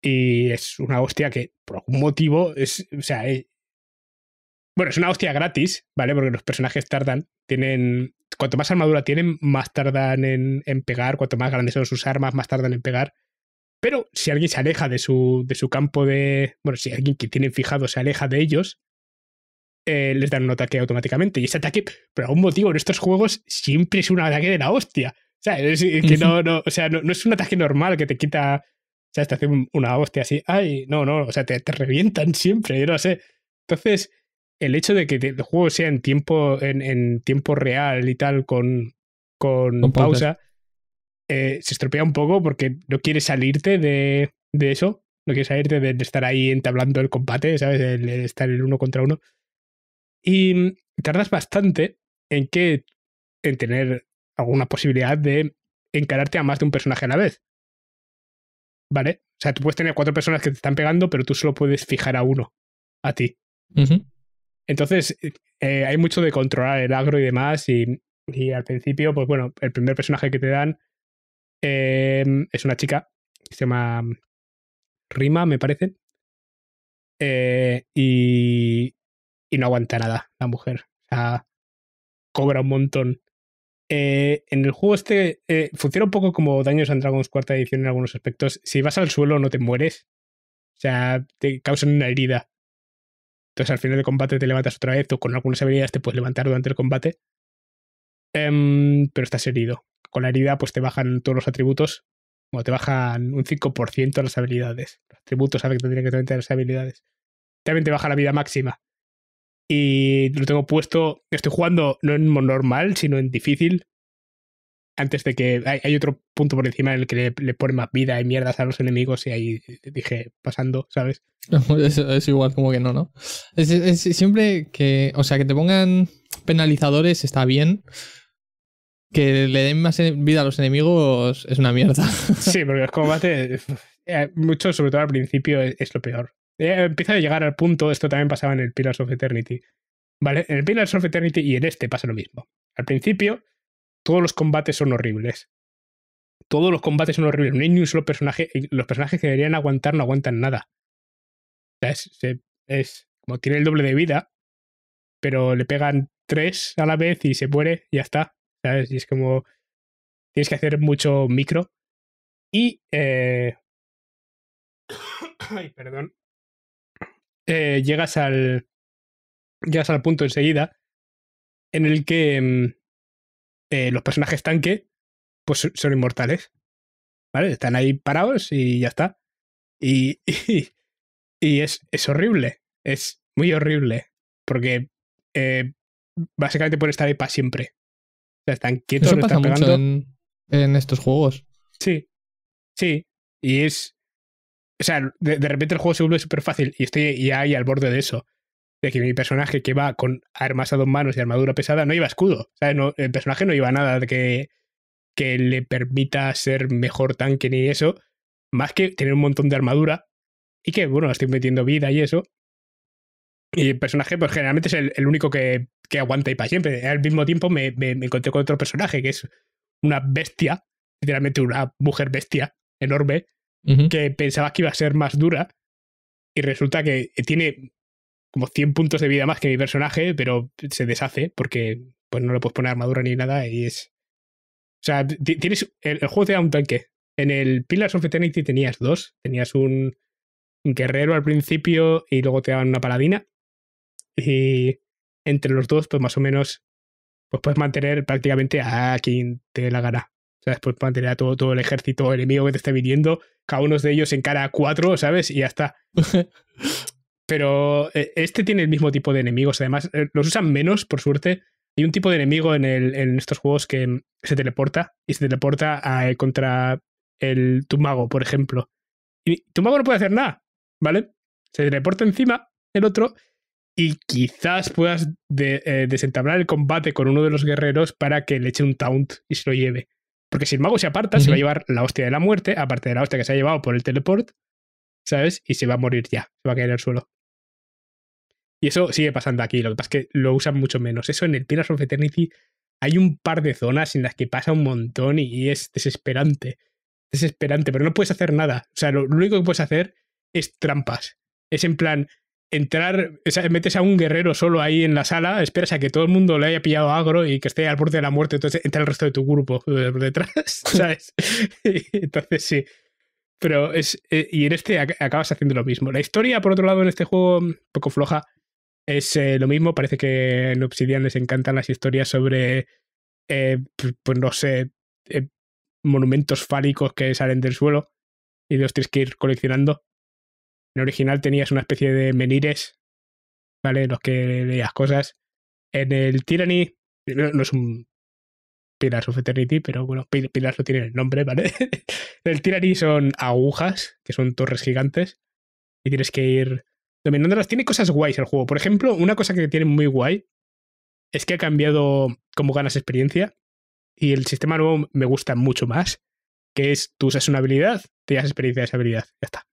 Y es una hostia que, por algún motivo, es. O sea, es, eh, bueno, es una hostia gratis, ¿vale? Porque los personajes tardan, tienen. Cuanto más armadura tienen, más tardan en, pegar. Cuanto más grandes son sus armas, más tardan en pegar. Pero si alguien se aleja de su, de su campo de. Bueno, si alguien que tienen fijado se aleja de ellos, eh, les dan un ataque automáticamente. Y ese ataque, por algún motivo, en estos juegos siempre es un ataque de la hostia. O sea, no, o sea, no, es un ataque normal que te quita. O sea, te hace una hostia así. Ay, no, no, o sea, te, revientan siempre, yo no sé. Entonces, el hecho de que el juego sea en tiempo, en, tiempo real y tal, con, con, pausa, eh, se estropea un poco porque no quieres salirte de, de eso. No quieres salirte de, estar ahí entablando el combate, ¿sabes? estar el uno contra uno. Y mm, tardas bastante en que en tener alguna posibilidad de encararte a más de un personaje a la vez. ¿Vale? O sea, tú puedes tener cuatro personas que te están pegando, pero tú solo puedes fijar a uno, a ti. Entonces, eh, hay mucho de controlar el agro y demás. Y, al principio, pues bueno, el primer personaje que te dan eh, es una chica, que se llama Rima, me parece. Eh, y y no aguanta nada la mujer. O sea, cobra un montón. Eh, en el juego este eh, funciona un poco como Daños and Dragons cuarta edición en algunos aspectos. Si vas al suelo no te mueres. O sea, te causan una herida. Entonces al final del combate te levantas otra vez o con algunas habilidades te puedes levantar durante el combate. Em, pero estás herido. Con la herida pues te bajan todos los atributos. O te bajan un 5% las habilidades. Los atributos afectan que tener las habilidades. También te baja la vida máxima y lo tengo puesto, estoy jugando no en normal, sino en difícil. Antes de que hay, hay otro punto por encima en el que le, le, pone más vida y mierdas a los enemigos y ahí dije, pasando, ¿sabes? [laughs] es, igual, como que no, ¿no? Es, siempre que, o sea, que te pongan penalizadores está bien. Que le den más vida a los enemigos es una mierda. Sí, porque los combates, eh, mucho, sobre todo al principio, es, lo peor. Eh, empieza a llegar al punto, esto también pasaba en el Pillars of Eternity, ¿vale? En el Pillars of Eternity y en este pasa lo mismo. Al principio, todos los combates son horribles. Todos los combates son horribles. No hay ni un solo personaje. Los personajes que deberían aguantar no aguantan nada. Es, es como tiene el doble de vida, pero le pegan tres a la vez y se muere, y ya está. ¿Sabes? Y es como. Tienes que hacer mucho micro. Y. Eh, [coughs] ay, perdón. Eh, llegas al. al punto enseguida en el que mm, eh, los personajes tanque pues son inmortales. ¿Vale? Están ahí parados y ya está. Y, [laughs] y, es, es, horrible. Es muy horrible. Porque eh, básicamente pueden estar ahí para siempre. O sea, están quietos, en, estos juegos. Sí. Sí. Y es. O sea, de, repente el juego se vuelve súper fácil y estoy ya ahí al borde de eso. De que mi personaje que va con armas a dos manos y armadura pesada no iba escudo. el personaje no iba nada que, que le permita ser mejor tanque ni eso. Más que tener un montón de armadura y que, bueno, estoy metiendo vida y eso. Y el personaje, pues generalmente es el, único que, aguanta y para siempre. Al mismo tiempo me, encontré con otro personaje que es una bestia, literalmente una mujer bestia enorme, que pensabas que iba a ser más dura y resulta que tiene como 100 puntos de vida más que mi personaje, pero se deshace porque pues no le puedes poner armadura ni nada y es... O sea, tienes el, juego te da un tanque. En el Pillars of Eternity tenías dos. Tenías un, guerrero al principio y luego te daban una paladina. Y entre los dos, pues más o menos, pues puedes mantener prácticamente a quien te dé la gana. O sea, después mantener a todo, todo el ejército enemigo que te esté viniendo, cada uno de ellos en cara a cuatro, ¿sabes? Y ya está. [laughs] Pero eh, este tiene el mismo tipo de enemigos. Además, eh, los usan menos, por suerte. Hay un tipo de enemigo en, el, en estos juegos que mm, se teleporta y se teleporta ah, eh, contra el tu mago, por ejemplo. Y tu mago no puede hacer nada, ¿vale? Se teleporta encima el otro y quizás puedas desentablar el combate con uno de los guerreros para que le eche un taunt y se lo lleve. Porque si el mago se aparta, se va a llevar la hostia de la muerte, aparte de la hostia que se ha llevado por el teleport, ¿sabes? Y se va a morir ya, se va a caer al suelo. Y eso sigue pasando aquí, lo que pasa es que lo usan mucho menos. Eso en el Pillars of Eternity hay un par de zonas en las que pasa un montón y, es desesperante. Desesperante, pero no puedes hacer nada. O sea, lo único que puedes hacer es trampas. Es en plan, entrar, metes a un guerrero solo ahí en la sala, esperas a que todo el mundo le haya pillado agro y que esté al borde de la muerte, entonces entra el resto de tu grupo eh, detrás, [laughs] ¿sabes? [laughs] entonces sí. Pero es. Eh, y en este acabas haciendo lo mismo. La historia, por otro lado, en este juego, mm, poco floja, es eh, lo mismo. Parece que en Obsidian les encantan las historias sobre. pues no sé. monumentos fálicos que salen del suelo y los tienes que ir coleccionando. En el original tenías una especie de menires, ¿vale? Los que leías cosas. En el Tyranny, no, es un pilar of Eternity, pero bueno, Pilar no tiene el nombre, ¿vale? [laughs] el Tyranny son agujas, que son torres gigantes, y tienes que ir dominándolas. Tiene cosas guays el juego. Por ejemplo, una cosa que tiene muy guay es que ha cambiado cómo ganas experiencia, y el sistema nuevo me gusta mucho más, que es tú usas una habilidad, te das experiencia de esa habilidad, ya está.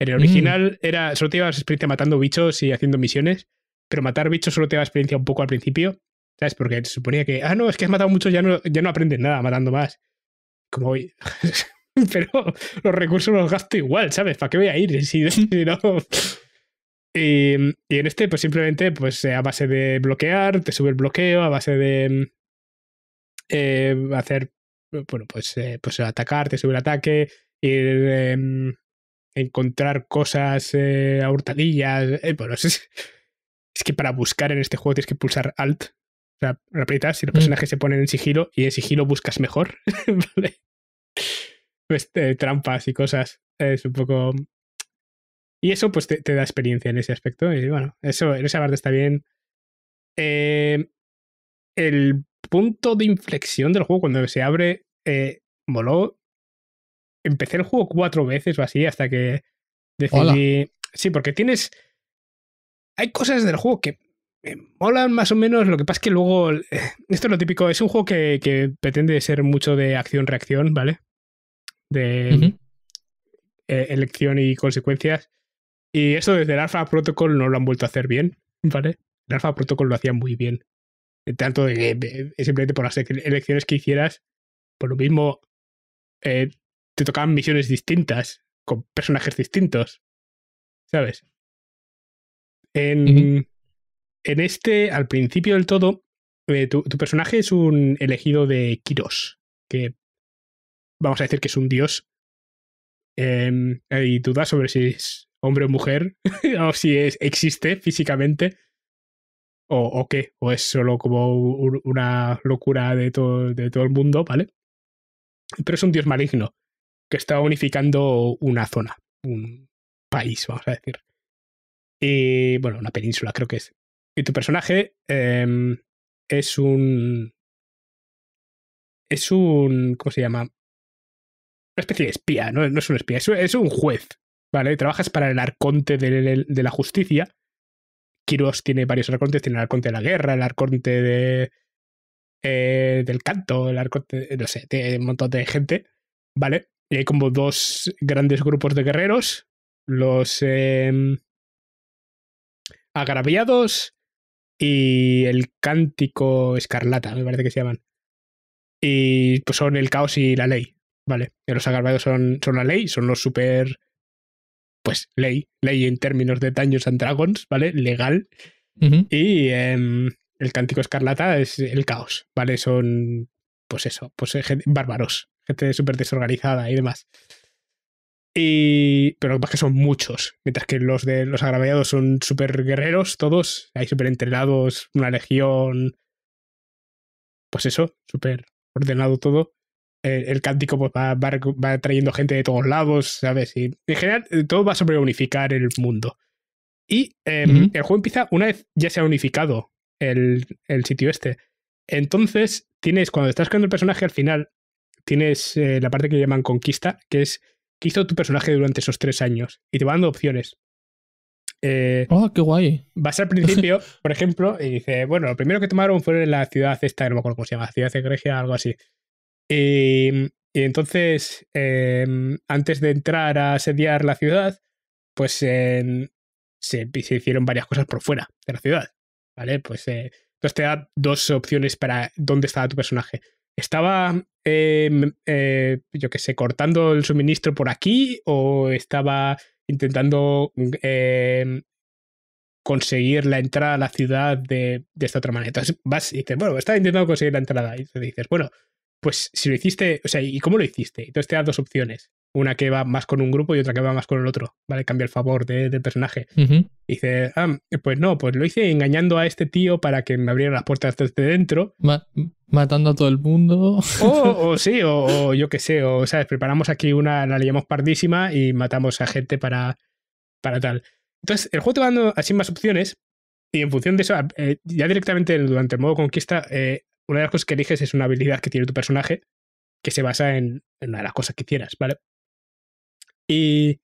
En el mm. original era, solo te ibas experiencia matando bichos y haciendo misiones, pero matar bichos solo te daba experiencia un poco al principio, ¿sabes? Porque se suponía que, ah, no, es que has matado muchos, ya no, ya no aprendes nada matando más. Como hoy. [laughs] pero los recursos los gasto igual, ¿sabes? ¿Para qué voy a ir si, [laughs] Y, en este, pues simplemente, pues eh, a base de bloquear, te sube el bloqueo, a base de eh, hacer, bueno, pues, eh, pues atacar, te sube el ataque, ir encontrar cosas eh, a hurtadillas. Eh, bueno, [laughs] es, que para buscar en este juego tienes que pulsar Alt. O sea, aprietas si los mm. personajes se ponen en sigilo y en sigilo buscas mejor. [laughs] Pues, eh, trampas y cosas. Es un poco. Y eso pues te, da experiencia en ese aspecto. Y bueno, eso en esa parte está bien. Em, el punto de inflexión del juego cuando se abre moló empecé el juego cuatro veces o así hasta que decidí... Sí, porque tienes... Hay cosas del juego que molan más o menos, lo que pasa es que luego... Eh, esto es lo típico, es un juego que, pretende ser mucho de acción-reacción, ¿vale? De e-, elección y consecuencias. Y eso desde el Alpha Protocol no lo han vuelto a hacer bien, ¿vale? El Alpha Protocol lo hacía muy bien. Tanto de, que simplemente por las e-, elecciones que hicieras, por lo mismo eh, te tocaban misiones distintas, con personajes distintos. ¿Sabes? En, en este, al principio del todo, eh, tu, personaje es un elegido de Kiros, que vamos a decir que es un dios. Eh, em, hay dudas sobre si es hombre o mujer, [laughs] o si existe físicamente, o, qué, o es solo como una locura de de todo el mundo, ¿vale? Pero es un dios maligno que estaba unificando una zona, un país, vamos a decir. Y bueno, una península creo que es. Y tu personaje em, es un... Es un... ¿Cómo se llama? Una especie de espía, no, no es un espía, es un, juez, ¿vale? Trabajas para el arconte de, la justicia. Kiros tiene varios arcontes, tiene el arconte de la guerra, el arconte de, eh, del canto, el arconte, no sé, de un montón de gente, ¿vale? Y hay como dos grandes grupos de guerreros, los em, agraviados y el cántico escarlata, me parece que se llaman. Y pues son el caos y la ley, ¿vale? los agraviados son, son la ley, son los super... Pues ley, ley en términos de daños and Dragons, ¿vale? Legal. Y em, el cántico escarlata es el caos, ¿vale? Son, pues eso, pues bárbaros, gente súper desorganizada y demás. Y, pero lo que pasa es que son muchos, mientras que los de los agraviados son súper guerreros todos, hay súper entrenados, una legión, pues eso, súper ordenado todo. El, cántico pues, va, va, trayendo gente de todos lados, ¿sabes? Y en general eh, todo va sobre unificar el mundo. Y em, el juego empieza una vez ya se ha unificado el, el sitio este. Entonces tienes, cuando estás creando el personaje al final, tienes eh, la parte que llaman conquista, que es qué hizo tu personaje durante esos tres años. Y te va dando opciones. Eh, oh, qué guay. Vas al principio, [laughs] por ejemplo, y dice, bueno, lo primero que tomaron fue en la ciudad esta, no me acuerdo cómo se llama, ciudad de Grecia, algo así. Y, entonces, em, antes de entrar a asediar la ciudad, pues em, se, se, hicieron varias cosas por fuera de la ciudad, ¿vale? Pues eh, entonces te da dos opciones para dónde estaba tu personaje. ¿Estaba, em, eh, yo qué sé, cortando el suministro por aquí o estaba intentando em, conseguir la entrada a la ciudad de, esta otra manera? Entonces vas y dices, bueno, estaba intentando conseguir la entrada. Y te dices, bueno, pues si lo hiciste, o sea, ¿y cómo lo hiciste? Entonces te da dos opciones una que va más con un grupo y otra que va más con el otro, ¿vale? Cambia el favor del de personaje. dice, ah, pues no, pues lo hice engañando a este tío para que me abriera las puertas desde dentro. matando a todo el mundo. O, [laughs] sí, o, yo qué sé, o, ¿sabes? Preparamos aquí una, la llamamos pardísima y matamos a gente para, para tal. Entonces, el juego te va dando así más opciones y en función de eso, eh, ya directamente durante el modo conquista, eh, una de las cosas que eliges es una habilidad que tiene tu personaje que se basa en, en una de las cosas que quieras, ¿vale? Y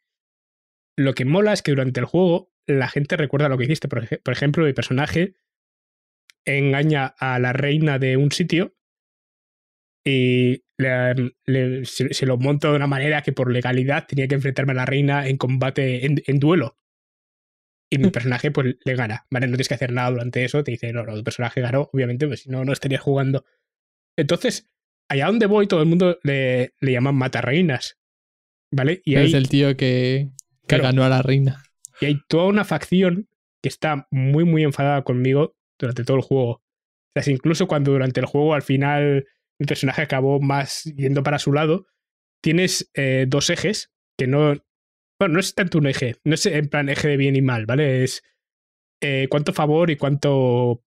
lo que mola es que durante el juego la gente recuerda lo que hiciste. Por, ejemplo, mi personaje engaña a la reina de un sitio y mm, se, lo monta de una manera que por legalidad tenía que enfrentarme a la reina en combate, en, duelo. Y mi mm. personaje pues le gana, ¿vale? No tienes que hacer nada durante eso, te dice, no, tu personaje ganó, obviamente, pues si no, no estarías jugando. Entonces, allá donde voy todo el mundo le, le llaman mata reinas ¿Vale? es el tío que, ganó a la reina. Y hay toda una facción que está muy, muy enfadada conmigo durante todo el juego. incluso cuando durante el juego al final el personaje acabó más yendo para su lado, tienes eh, dos ejes que no. Bueno, no es tanto un eje, no es en plan eje de bien y mal, ¿vale? Es eh, cuánto favor y cuánto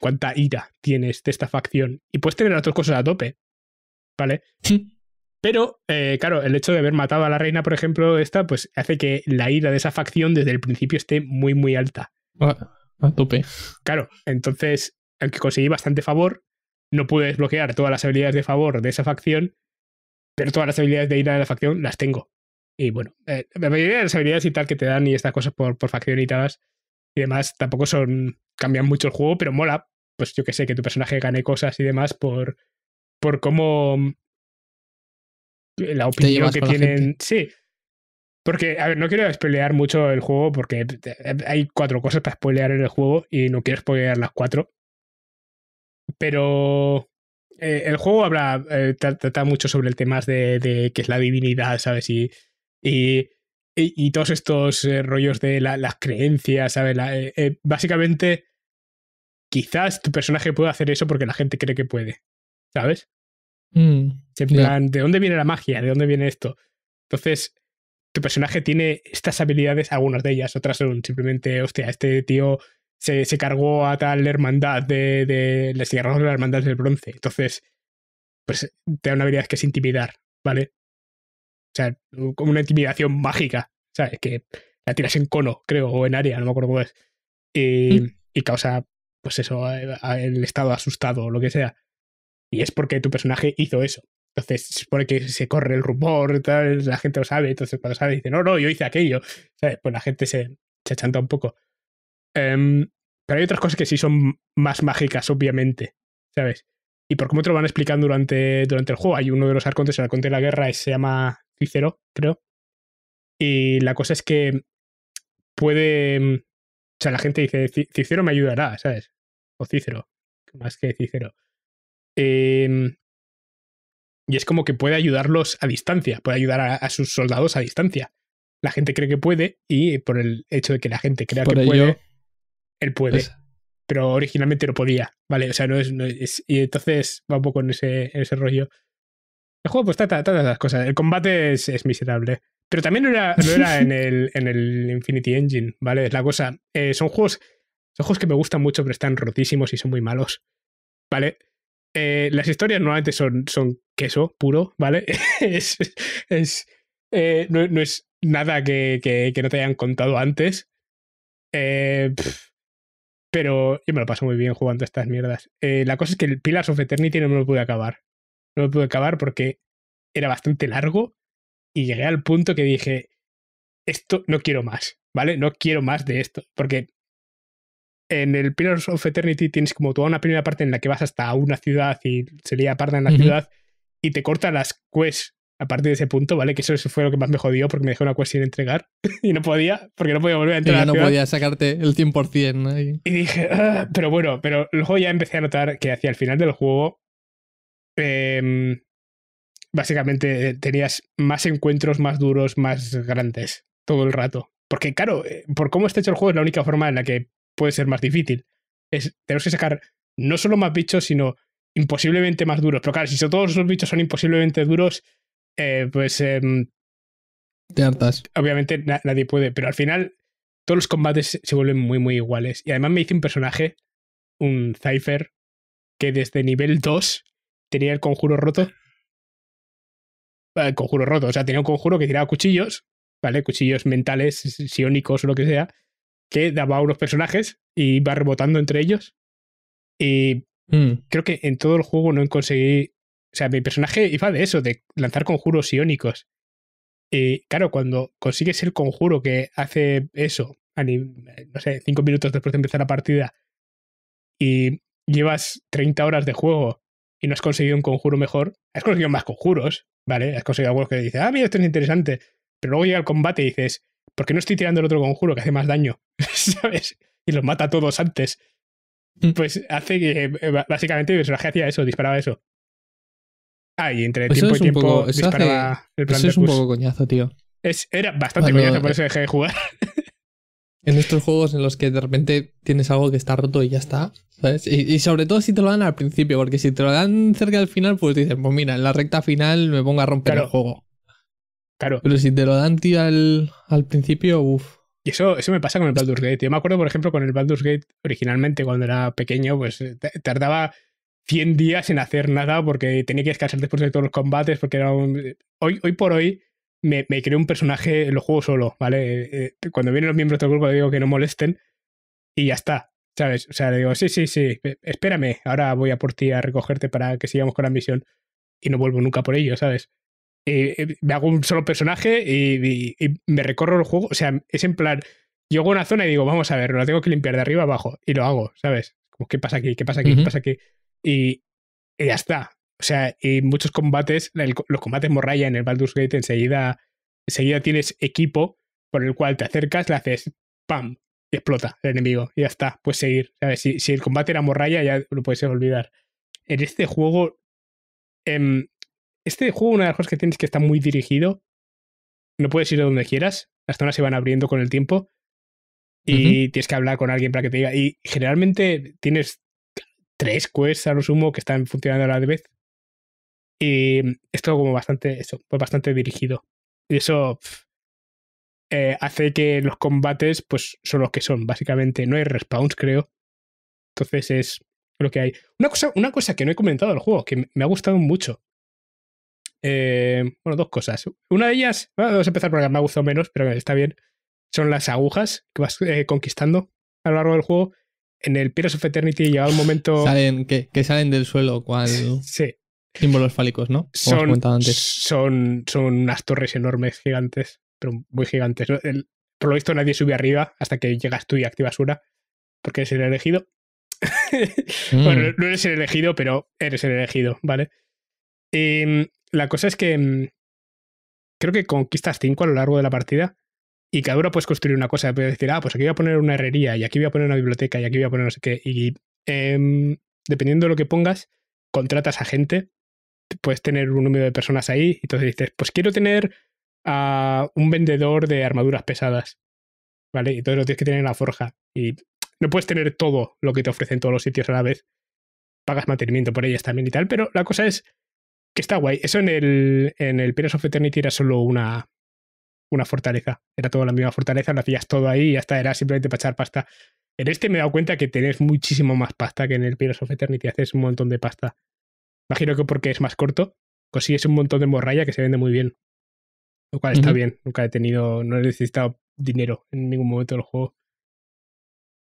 cuánta ira tienes de esta facción. Y puedes tener las cosas a tope, ¿vale? Sí. [laughs] Pero, eh, claro, el hecho de haber matado a la reina, por ejemplo, esta, pues hace que la ira de esa facción desde el principio esté muy, muy alta. Ah, a, tope. Claro, entonces, aunque conseguí bastante favor, no pude desbloquear todas las habilidades de favor de esa facción, pero todas las habilidades de ira de la facción las tengo. Y bueno, eh, la mayoría de las habilidades y tal que te dan y estas cosas por, por facción y tal y demás tampoco son. cambian mucho el juego, pero mola. Pues yo que sé, que tu personaje gane cosas y demás por, por cómo la opinión que tienen. Sí. Porque, a ver, no quiero spoilear mucho el juego porque hay cuatro cosas para spoilear en el juego y no quiero spoilear las cuatro. Pero eh, el juego habla, eh, trata mucho sobre el tema de, que es la divinidad, ¿sabes? Y, y, todos estos eh, rollos de las creencias, ¿sabes? básicamente, quizás tu personaje pueda hacer eso porque la gente cree que puede, ¿sabes? Mm, ¿de dónde viene la magia? ¿De dónde viene esto? Entonces, tu personaje tiene estas habilidades, algunas de ellas, otras son simplemente, hostia, este tío se, cargó a tal hermandad de, de las de la hermandad del bronce. Entonces, pues te da una habilidad que es intimidar, ¿vale? O sea, como una intimidación mágica, ¿sabes? Que la tiras en cono, creo, o en área, no me acuerdo cómo es. Y, y causa, pues eso, eh, el estado asustado o lo que sea. Y es porque tu personaje hizo eso. Entonces se supone que se corre el rumor, tal, la gente lo sabe, entonces cuando sabe dice, no, no, yo hice aquello. Pues la gente se, se achanta un poco. Em, pero hay otras cosas que sí son más mágicas, obviamente, ¿sabes? Y por cómo te lo van explicando durante, durante el juego, hay uno de los arcontes, el arconte de la guerra, se llama Cícero, creo. Y la cosa es que puede... Mm, o sea, la gente dice, Cicero me ayudará, ¿sabes? O Cícero más que Cícero Em, y es como que puede ayudarlos a distancia, puede ayudar a, sus soldados a distancia. La gente cree que puede y por el hecho de que la gente crea que puede, él puede. pero originalmente no podía, ¿vale? O sea, no es... y entonces va un poco en ese, ese rollo. El juego pues trata todas las cosas. El combate es, miserable. Pero también lo era, en, [laughs] el, en, el, Infinity Engine, ¿vale? Es la cosa. Eh, son juegos. Son juegos que me gustan mucho, pero están rotísimos y son muy malos. ¿Vale? Eh, las historias normalmente son, son queso puro, ¿vale? [laughs] es, eh, no, es nada que, no te hayan contado antes. Eh, pero yo me lo paso muy bien jugando estas mierdas. la cosa es que el Pillars of Eternity no me lo pude acabar. No me lo pude acabar porque era bastante largo y llegué al punto que dije, esto no quiero más, ¿vale? No quiero más de esto. Porque en el Pillars of Eternity tienes como toda una primera parte en la que vas hasta una ciudad y se lía parte en la ciudad y te corta las quests a partir de ese punto, ¿vale? Que eso fue lo que más me jodió porque me dejó una quest sin entregar [laughs] y no podía, porque no podía volver a entrar. ya no podía sacarte el 100%. ¿no? Y... y dije, ah", pero bueno, pero luego ya empecé a notar que hacia el final del juego, em, básicamente eh, tenías más encuentros más duros, más grandes todo el rato. Porque claro, eh, por cómo está hecho el juego es la única forma en la que puede ser más difícil. tenemos que sacar no solo más bichos, sino imposiblemente más duros. Pero claro, si todos los bichos son imposiblemente duros, eh, pues... Em, obviamente nadie puede, pero al final todos los combates se vuelven muy, muy iguales. Y además me hice un personaje, un Cypher, que desde nivel 2 tenía el conjuro roto. El eh, conjuro roto, o sea, tenía un conjuro que tiraba cuchillos, ¿vale? Cuchillos mentales, psiónicos o lo que sea que daba a unos personajes y va rebotando entre ellos. Y hmm. creo que en todo el juego no conseguí. O sea, mi personaje iba de eso, de lanzar conjuros iónicos. Y claro, cuando consigues el conjuro que hace eso, no sé, cinco minutos después de empezar la partida, y llevas 30 horas de juego y no has conseguido un conjuro mejor, has conseguido más conjuros, ¿vale? Has conseguido algunos que dices, ah, mira, esto es interesante. Pero luego llega el combate y dices, porque no estoy tirando el otro conjuro que hace más daño? [laughs] ¿Sabes? Y los mata a todos antes. Mm. Pues hace que eh, básicamente el personaje hacía eso, disparaba eso. Ah, y entre tiempo y tiempo el plan eso es un poco coñazo, tío. era bastante coñazo, por eso dejé de jugar. [laughs] En estos juegos en los que de repente tienes algo que está roto y ya está, ¿sabes? Y, sobre todo si te lo dan al principio, porque si te lo dan cerca del final, pues dices, pues mira, en la recta final me pongo a romper el juego. Claro. Pero si te lo dan, al, al principio, uff. Y eso, eso me pasa con el Baldur's Gate. Yo me acuerdo, por ejemplo, con el Baldur's Gate originalmente, cuando era pequeño, pues eh, tardaba 100 días en hacer nada porque tenía que descansar después de todos los combates, porque era eh, Hoy, hoy por hoy me, me creo un personaje, lo juego solo, ¿vale? Eh, cuando vienen los miembros del grupo le digo que no molesten y ya está, ¿sabes? O sea, le digo, sí, sí, sí, espérame, ahora voy a por ti a recogerte para que sigamos con la misión y no vuelvo nunca por ello, ¿sabes? Eh, eh, me hago un solo personaje y, me recorro el juego. O sea, es en plan, yo hago una zona y digo, vamos a ver, lo tengo que limpiar de arriba abajo. Y lo hago, ¿sabes? Como, ¿qué pasa aquí? ¿Qué pasa aquí? ¿Qué pasa aquí? Y, ya está. O sea, y muchos combates, los combates morraya en el Baldur's Gate, enseguida, enseguida tienes equipo por el cual te acercas, le haces ¡pam! y explota el enemigo. Y ya está, puedes seguir. ¿sabes? Si, el combate era morraya, ya lo puedes olvidar. En este juego, em, este juego, una de las cosas que tienes que está muy dirigido. No puedes ir a donde quieras. Las zonas se van abriendo con el tiempo. Y tienes que hablar con alguien para que te diga. Y generalmente tienes tres quests a lo sumo que están funcionando a la vez. Y esto como bastante, eso, pues bastante dirigido. Y eso eh, hace que los combates pues son los que son. Básicamente no hay respawns, creo. Entonces es lo que hay. Una cosa, una cosa que no he comentado del juego, que me ha gustado mucho. Eh, bueno, dos cosas. Una de ellas, vamos a empezar por la que me ha gustado menos, pero está bien. Son las agujas que vas eh, conquistando a lo largo del juego. En el Pirates of Eternity llega un momento. [laughs] Salen, que, salen del suelo cuando. Sí. Símbolos fálicos, ¿no? son, Son, son unas torres enormes, gigantes, pero muy gigantes. por lo visto, nadie sube arriba hasta que llegas tú y activas una, porque eres el elegido. [laughs] Mm. Bueno, no eres el elegido, pero eres el elegido, ¿vale? Eh, la cosa es que em, creo que conquistas cinco a lo largo de la partida y cada uno puedes construir una cosa. Puedes decir, ah, pues aquí voy a poner una herrería y aquí voy a poner una biblioteca y aquí voy a poner no sé qué. Y em, dependiendo de lo que pongas, contratas a gente. Puedes tener un número de personas ahí y entonces dices, pues quiero tener a un vendedor de armaduras pesadas. ¿Vale? Y entonces lo tienes que tener en la forja. Y no puedes tener todo lo que te ofrecen todos los sitios a la vez. Pagas mantenimiento por ellas también y tal, pero la cosa es que está guay. Eso en el, en el Pirates of Eternity era solo una, una fortaleza. Era toda la misma fortaleza, lo hacías todo ahí y hasta era simplemente para echar pasta. En este me he dado cuenta que tenés muchísimo más pasta que en el Pirates of Eternity. Haces un montón de pasta. Imagino que porque es más corto, consigues un montón de morralla que se vende muy bien. Lo cual está bien. Nunca he tenido, no he necesitado dinero en ningún momento del juego.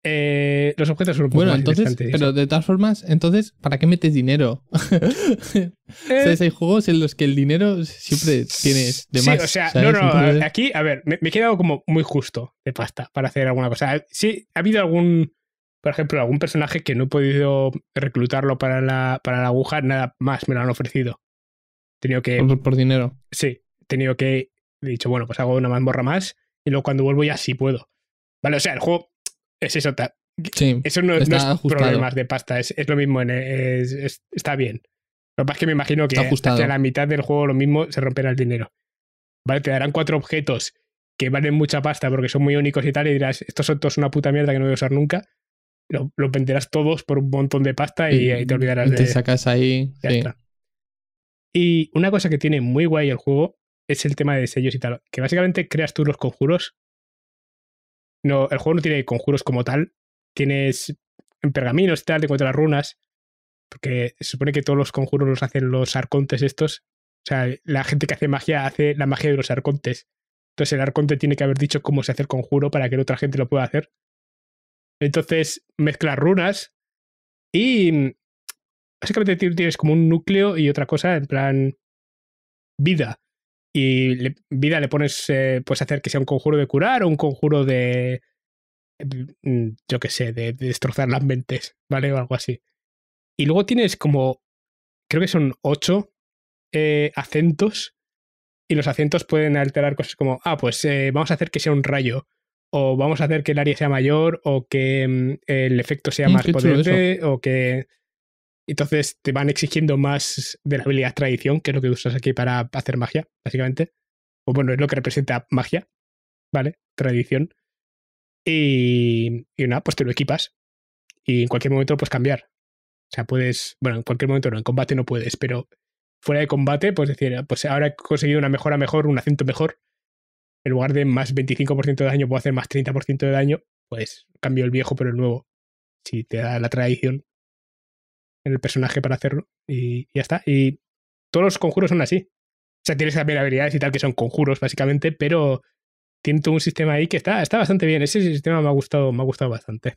Eh, los objetos son un poco entonces, Pero de todas formas, entonces, ¿para qué metes dinero? ¿Sabes? [laughs] Eh. Hay juegos en los que el dinero siempre tienes de más. o sea, no, no, eh, aquí, a ver, me, he quedado como muy justo de pasta para hacer alguna cosa. Sí, ha habido algún, por ejemplo, algún personaje que no he podido reclutarlo para la, para la aguja, nada más me lo han ofrecido. tenido que. Por, dinero. Sí, he tenido que. He dicho, bueno, pues hago una mazmorra más y luego cuando vuelvo ya sí puedo. Vale, o sea, el juego es eso. Sí, eso no, es problemas de pasta, es, lo mismo, en, está bien. Lo que pasa es que me imagino que a la mitad del juego lo mismo se romperá el dinero. Vale, te darán cuatro objetos que valen mucha pasta porque son muy únicos y tal, y dirás, estos son todos una puta mierda que no voy a usar nunca. lo venderás todos por un montón de pasta y, te olvidarás de. Te sacas ahí. Y una cosa que tiene muy guay el juego es el tema de sellos y tal. Que básicamente creas tú los conjuros el juego no tiene conjuros como tal. Tienes en pergaminos, tal, te encuentras runas. Porque se supone que todos los conjuros los hacen los arcontes estos. O sea, la gente que hace magia hace la magia de los arcontes. Entonces el arconte tiene que haber dicho cómo se hace el conjuro para que la otra gente lo pueda hacer. Entonces mezclas runas y mm, básicamente tienes como un núcleo y otra cosa en plan vida y vida le pones, eh, puedes hacer que sea un conjuro de curar o un conjuro de, mm, mm, yo qué sé, de, destrozar las mentes, ¿vale? O algo así. Y luego tienes como, creo que son ocho eh, acentos y los acentos pueden alterar cosas como, ah, pues eh, vamos a hacer que sea un rayo o vamos a hacer que el área sea mayor o que mm, el efecto sea más potente o que entonces te van exigiendo más de la habilidad tradición, que es lo que usas aquí para hacer magia, básicamente. O bueno, es lo que representa magia, ¿vale? Tradición. Y, nada, pues te lo equipas. Y en cualquier momento puedes cambiar. O sea, puedes, bueno, en cualquier momento no, en combate no puedes, pero fuera de combate, pues decir, pues ahora he conseguido una mejora mejor, un acento mejor. En lugar de más 25% de daño, puedo hacer más 30% de daño. Pues cambio el viejo, pero el nuevo. Si te da la tradición, el personaje para hacerlo y, ya está. Y todos los conjuros son así. O sea, tienes también habilidades y tal que son conjuros, básicamente, pero tiene todo un sistema ahí que está, está bastante bien. Ese sistema me ha gustado, me ha gustado bastante.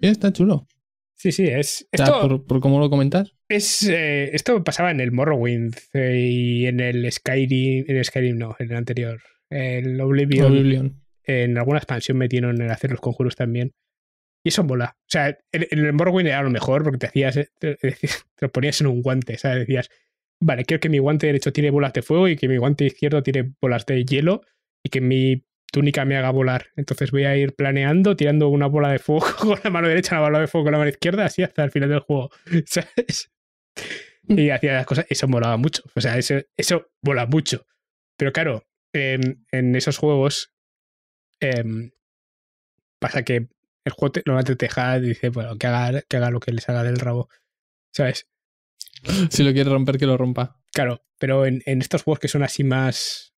Está chulo. Sí, sí, es. Esto, por, por, cómo lo comentas. Es, eh, esto pasaba en el Morrowind eh, y en el Skyrim. En el Skyrim no, en el anterior. El Oblivion. En alguna expansión metieron en hacer los conjuros también. Y eso mola. O sea, en, el Morrowind era lo mejor porque te hacías, eh, te, lo [laughs] ponías en un guante, ¿sabes? Decías, vale, quiero que mi guante derecho tiene bolas de fuego y que mi guante izquierdo tiene bolas de hielo y que mi túnica me haga volar. Entonces voy a ir planeando, tirando una bola de fuego [laughs] con la mano derecha, una bola de fuego con la mano izquierda, así hasta el final del juego, [laughs] ¿sabes? Y hacía las cosas, eso molaba mucho. O sea, eso, eso mola mucho. Pero claro, em, en esos juegos em, pasa que el juego te, lo va a y dice, bueno, que haga, que haga lo que les salga del rabo. ¿Sabes? Si lo quiere romper, que lo rompa. Claro, pero en, estos juegos que son así más.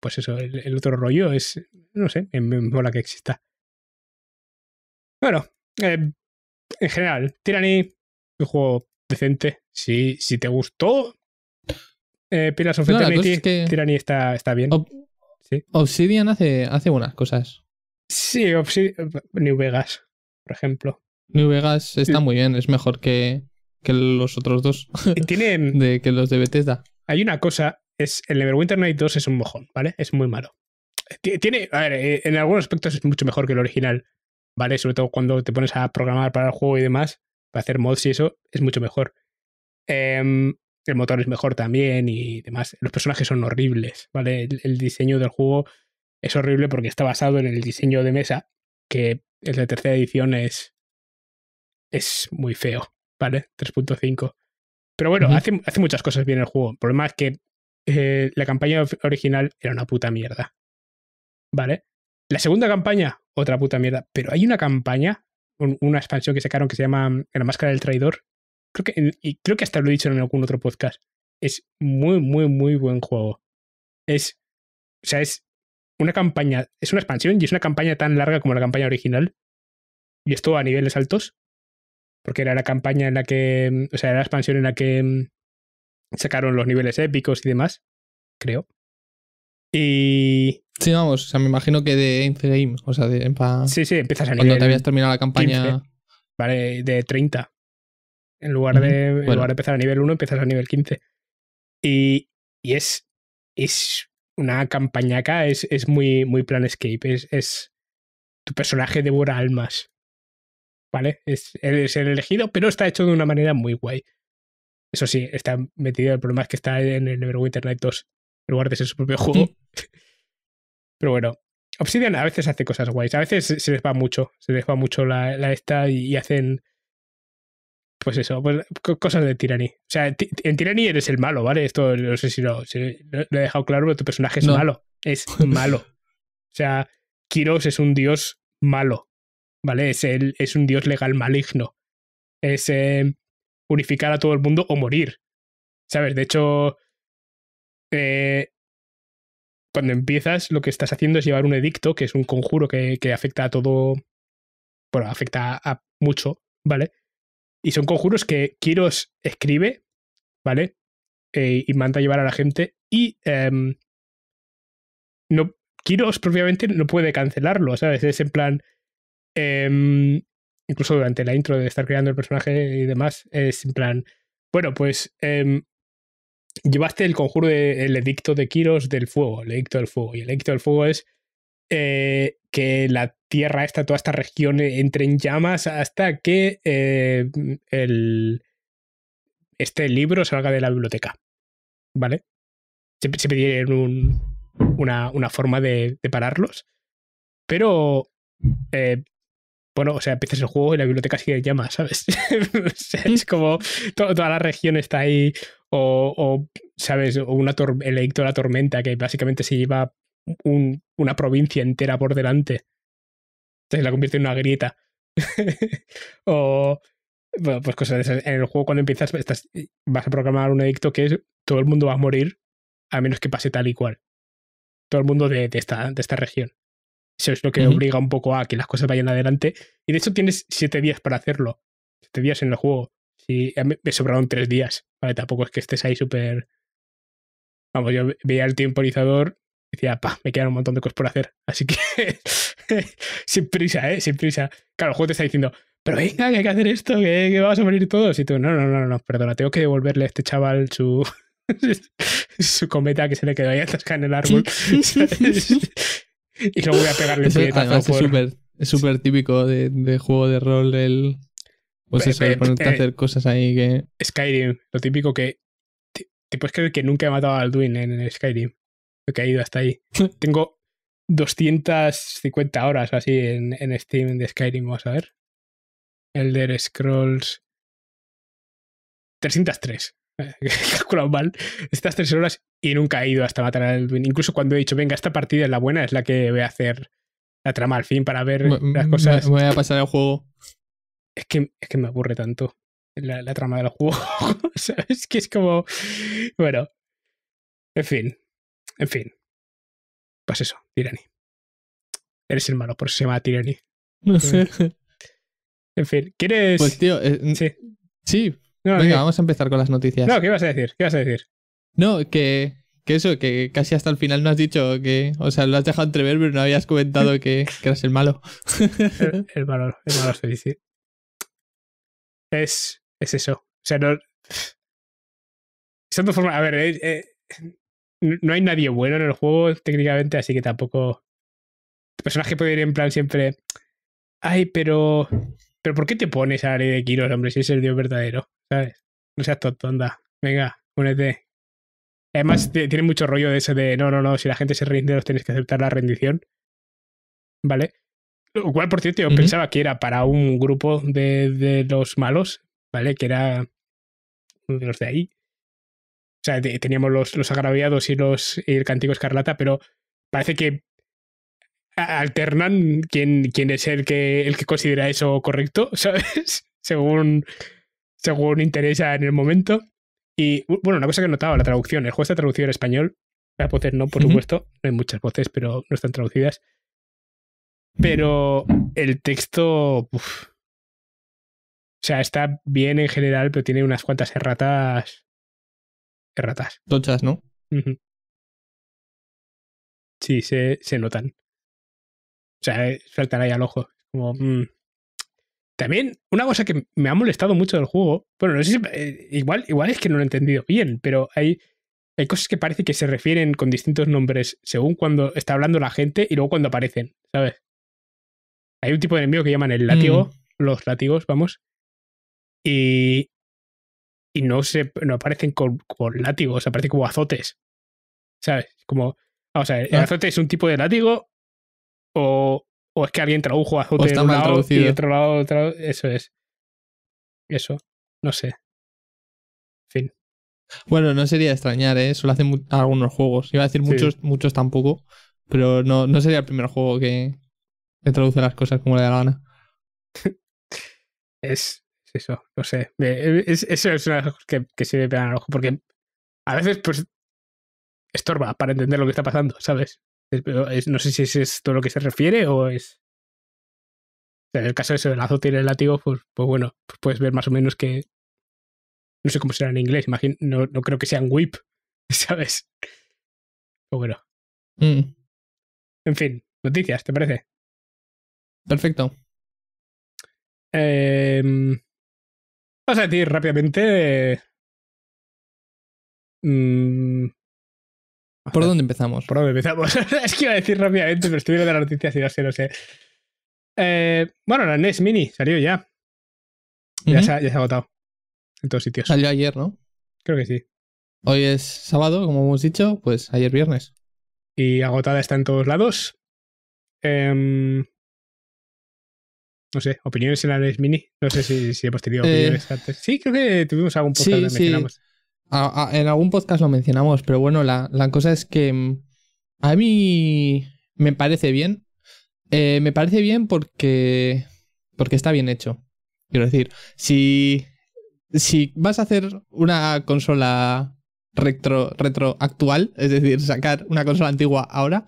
Pues eso, el, otro rollo es. No sé, me mola que exista. Bueno, em, en general, Tyranny, un juego decente. Si, si te gustó eh, of Tyranny está, está bien. Obsidian hace, hace buenas cosas. Sí, eh, New Vegas, por ejemplo. New Vegas está muy bien, es mejor que, que los otros dos. Tienen... [laughs] De, que los de Bethesda. Hay una cosa, es el Neverwinter Night 2 es un mojón, ¿vale? Es muy malo. Tiene, a ver, eh, en algunos aspectos es mucho mejor que el original, ¿vale? Sobre todo cuando te pones a programar para el juego y demás, para hacer mods y eso, es mucho mejor. Em, el motor es mejor también y demás. Los personajes son horribles, ¿vale? el diseño del juego es horrible porque está basado en el diseño de mesa, que en la tercera edición es, es muy feo, ¿vale? 3.5. Pero bueno, hace, muchas cosas bien el juego. El problema es que eh, la campaña original era una puta mierda. ¿Vale? La segunda campaña, otra puta mierda. Pero hay una campaña, una expansión que sacaron que se llama mm, La Máscara del Traidor. Creo que, y creo que hasta lo he dicho en algún otro podcast. Es muy, muy, muy buen juego. Es. O sea, es una campaña, es una expansión y es una campaña tan larga como la campaña original. Y esto a niveles altos. Porque era la campaña en la que, o sea, era la expansión en la que mm, sacaron los niveles épicos y demás, creo. Y. Sí, vamos, o sea, me imagino que de game. o sea, de. Sí, sí, empiezas a nivel. Cuando te habías terminado la campaña. vale, de 30. En lugar, de, en lugar de empezar a nivel 1, empiezas a nivel 15. Y, y es, es una campaña es, es muy, muy planescape. Es, es tu personaje devora almas. ¿Vale? Es, es el elegido, pero está hecho de una manera muy guay. Eso sí, está metido. El problema es que está en el Neverwinter Internet 2 en lugar de ser su propio juego. [laughs] pero bueno, Obsidian a veces hace cosas guays. A veces se les va mucho. Se les va mucho la, la esta y hacen pues eso, pues cosas de tiraní. O sea, en tiraní eres el malo, ¿vale? Esto no sé si lo, he dejado claro, pero tu personaje es malo. Es [laughs] malo. O sea, Kiros es un dios malo, ¿vale? Es, es un dios legal maligno. Es eh, unificar a todo el mundo o morir. ¿Sabes? De hecho, eh, cuando empiezas, lo que estás haciendo es llevar un edicto, que es un conjuro que, que afecta a todo. Bueno, afecta a mucho, ¿vale? Y son conjuros que Kiros escribe, ¿vale? Eh, y manda a llevar a la gente. Y em, no, Kiros propiamente no puede cancelarlo, ¿sabes? Es en plan. Em, incluso durante la intro de estar creando el personaje y demás, es en plan. Bueno, pues. Em, llevaste el conjuro del edicto de Kiros del fuego, el edicto del fuego. Y el edicto del fuego es eh, que la tierra, esta, toda esta región eh, entre en llamas hasta que eh, el, este libro salga de la biblioteca. ¿Vale? se se una, una, forma de, pararlos. Pero, eh, bueno, o sea, empiezas el juego y la biblioteca sigue en llamas, ¿sabes? [laughs] es como toda la región está ahí, o, ¿sabes? O una el edicto de la tormenta, que básicamente se lleva una provincia entera por delante. entonces la convierte en una grieta. [laughs] o pues cosas de esas. En el juego cuando empiezas eh, vas a programar un edicto que es todo el mundo va a morir a menos que pase tal y cual. Todo el mundo de, esta, región. Eso es lo que obliga un poco a que las cosas vayan adelante. Y de hecho tienes siete días para hacerlo. Siete días en el juego. me sobraron tres días. Vale, tampoco es que estés ahí súper... Vamos, yo veía el temporizador decía, pa, me quedan un montón de cosas por hacer. Así que, [laughs] sin prisa, ¿eh? Sin prisa. Claro, el juego te está diciendo, pero venga, que hay que hacer esto, que, que vamos a morir todos. Y tú, no, no, no, no, perdona, tengo que devolverle a este chaval su, [laughs] su cometa que se le quedó ahí atascada en el árbol. [laughs] y luego voy a pegarle es súper típico de, juego de rol el pues eso de ponerte a hacer cosas ahí que Skyrim lo típico que te, puedes creer que nunca he matado a Alduin en Skyrim he caído hasta ahí. [laughs] Tengo 250 horas así en, Steam de Skyrim, vamos a ver. Elder Scrolls 303. [laughs] He calculado mal estas tres horas y nunca he ido hasta matar al Incluso cuando he dicho, venga, esta partida es la buena, es la que voy a hacer la trama al fin para ver las cosas. voy a pasar el juego. Es que, es que me aburre tanto la, la trama del [laughs] juego. Es Que es como. Bueno. En fin. En fin. Pues eso, Tirani. Eres el malo, por eso se llama Tirani. No eh, sé. En fin, ¿quieres...? Pues tío, eh, sí. Sí. Venga, vamos a empezar con las noticias. No, ¿qué ibas a decir? ¿Qué vas a decir? No, que, que eso, que casi hasta el final no has dicho que... O sea, lo has dejado entrever, pero no habías comentado que, eras [laughs] [laughs] el malo. el, malo, el malo es dice Es, es eso. O sea, no... Es forma... A ver, eh, eh no hay nadie bueno en el juego técnicamente, así que tampoco... El personaje puede ir en plan siempre... Ay, pero... ¿Pero por qué te pones a la ley de Kiros, hombre, si es el dios verdadero? ¿Sabes? No seas anda. Venga, únete. Además, tiene mucho rollo de ese de no, no, no, si la gente se rinde, los tienes que aceptar la rendición. ¿Vale? Lo cual, por cierto, yo pensaba que era para un grupo de, de, los malos, ¿vale? Que era de los de ahí sea, teníamos los, los, agraviados y, los, el cántico escarlata, pero parece que alternan quién, quién es el que, el que considera eso correcto, [laughs] ¿sabes? según, según interesa en el momento. Y bueno, una cosa que he notado, la traducción, el juego está traducido al español, las voces no, por supuesto, hay muchas voces, pero no están traducidas. Pero el texto, o sea, está bien en general, pero tiene unas cuantas erratas erratas. Tochas, ¿no? Sí, se, se, notan. O sea, eh, saltan ahí al ojo. Como, mm. También, una cosa que me ha molestado mucho del juego, bueno, no sé si, eh, igual, igual es que no lo he entendido bien, pero hay, hay cosas que parece que se refieren con distintos nombres según cuando está hablando la gente y luego cuando aparecen, ¿sabes? Hay un tipo de enemigo que llaman el mm. látigo, los látigos, vamos. Y, y no se no aparecen con, con látigos, aparecen como azotes. ¿Sabes? Como, o sea, el ah. azote es un tipo de látigo o, o es que alguien tradujo azote de lado y otro lado, eso es. Eso, no sé. Fin. Bueno, no sería extrañar, ¿eh? Solo hacen algunos juegos. Iba a decir muchos, muchos tampoco, pero no, no sería el primer juego que, que traduce las cosas como le da la gana. [laughs] es, eso, no sé. Eh, eso es una cosa que, se ve en el ojo, porque a veces pues estorba para entender lo que está pasando, ¿sabes? no sé si es todo lo que se refiere o es... en el caso de eso, el lazo tiene el látigo, pues, pues bueno, pues puedes ver más o menos que... No sé cómo será en inglés, imagino, no, creo que sean whip, [laughs] ¿sabes? o bueno. Mm. En fin, noticias, ¿te parece? Perfecto. Eh, Vamos a decir rápidamente. Eh, mm, ¿Por dónde empezamos? ¿Por dónde empezamos? [laughs] es que iba a decir rápidamente, pero estoy de la noticia y no sé, no sé. Eh, bueno, la NES Mini salió ya. ya, se ha, ya, se agotado. En todos sitios. Salió ayer, ¿no? Creo que sí. Hoy es sábado, como hemos dicho, pues ayer viernes. Y agotada está en todos lados. Eh, no sé, opiniones en vez, Mini. No sé si, si hemos tenido eh, opiniones antes. Sí, creo que tuvimos algún podcast en algún podcast lo mencionamos, pero bueno, la, cosa es que mm, a mí me parece bien. Eh, me parece bien porque, porque está bien hecho. Quiero decir, si, si vas a hacer una consola retro, retro actual, es decir, sacar una consola antigua ahora,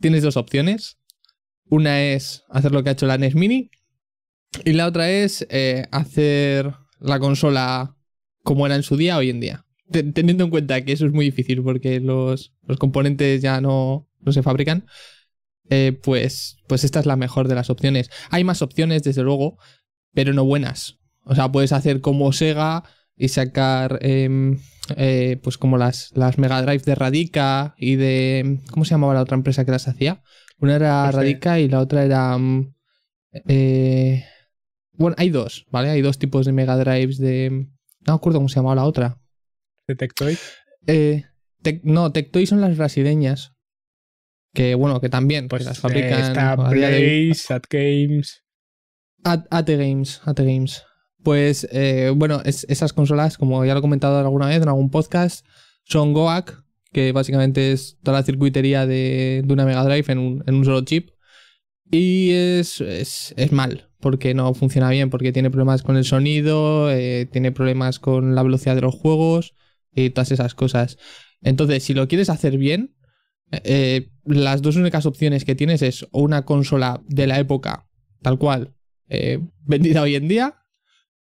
tienes dos opciones. Una es hacer lo que ha hecho la NES Mini y la otra es eh, hacer la consola como era en su día hoy en día. Teniendo en cuenta que eso es muy difícil porque los, componentes ya no, no se fabrican, eh, pues, pues esta es la mejor de las opciones. Hay más opciones, desde luego, pero no buenas. O sea, puedes hacer como Sega y sacar em, eh, pues como las, las Mega Drive de Radica y de... ¿Cómo se llamaba la otra empresa que las hacía? Una era este Radica y la otra era. Mm, eh, bueno, hay dos, ¿vale? Hay dos tipos de Mega Drives de. Mm, no me acuerdo cómo se llamaba la otra. ¿De Tectoy? Eh, no, Tectoy son las brasileñas. Que bueno, que también pues, pues las fabrican. Eh, está Blaze, At Games. At, Games, At Games. Pues bueno, esas consolas, como ya lo he comentado alguna vez en algún podcast, son GOAC, que básicamente es toda la circuitería de, una Mega Drive en un, solo chip. Y es, mal, porque no funciona bien, porque tiene problemas con el sonido, eh, tiene problemas con la velocidad de los juegos y todas esas cosas. Entonces, si lo quieres hacer bien, eh, las dos únicas opciones que tienes es una consola de la época, tal cual, eh, vendida hoy en día,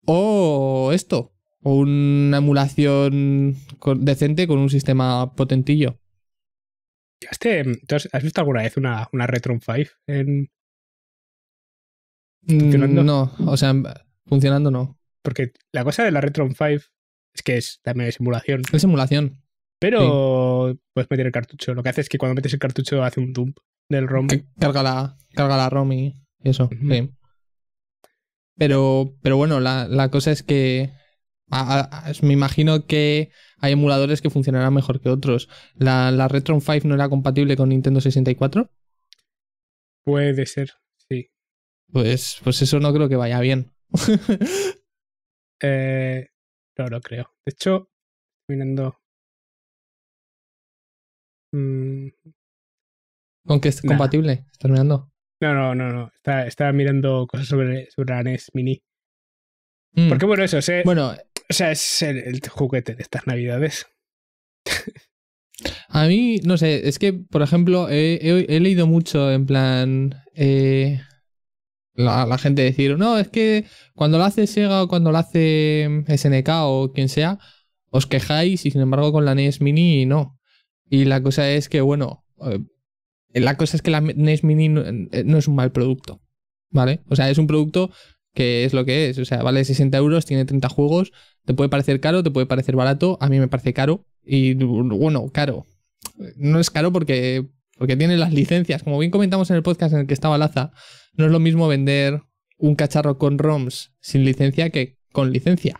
o esto, o una emulación decente con un sistema potentillo. Este, ¿Has visto alguna vez una, una Retron 5 mm, No, o sea, funcionando no. Porque la cosa de la Retron 5 es que es también simulación. Es simulación. Pero puedes meter el cartucho. Lo que hace es que cuando metes el cartucho hace un dump del ROM. carga la, carga la ROM y eso. Pero, pero bueno, la, la cosa es que me imagino que hay emuladores que funcionarán mejor que otros. ¿La, ¿La Retron 5 no era compatible con Nintendo 64? Puede ser, sí. Pues, pues eso no creo que vaya bien. [laughs] Eh, no lo creo. De hecho, mirando. Mm. ¿Con qué es compatible? ¿Estás mirando? No, no, no, no. está mirando cosas sobre, sobre la NES Mini. Mm. ¿Por qué, bueno, eso, sé. Bueno, o sea, es el, juguete de estas navidades. A mí, no sé, es que, por ejemplo, he, leído mucho en plan. Eh, la, gente decir, no, es que cuando lo hace Sega o cuando lo hace SNK o quien sea, os quejáis y sin embargo con la NES Mini no. Y la cosa es que, bueno, eh, la cosa es que la NES Mini eh, no, es un mal producto, ¿vale? O sea, es un producto que es lo que es. O sea, vale 60 euros, tiene 30 juegos, te puede parecer caro, te puede parecer barato, a mí me parece caro. Y bueno, caro. No es caro porque, porque tiene las licencias. Como bien comentamos en el podcast en el que estaba Laza, no es lo mismo vender un cacharro con ROMs sin licencia que con licencia.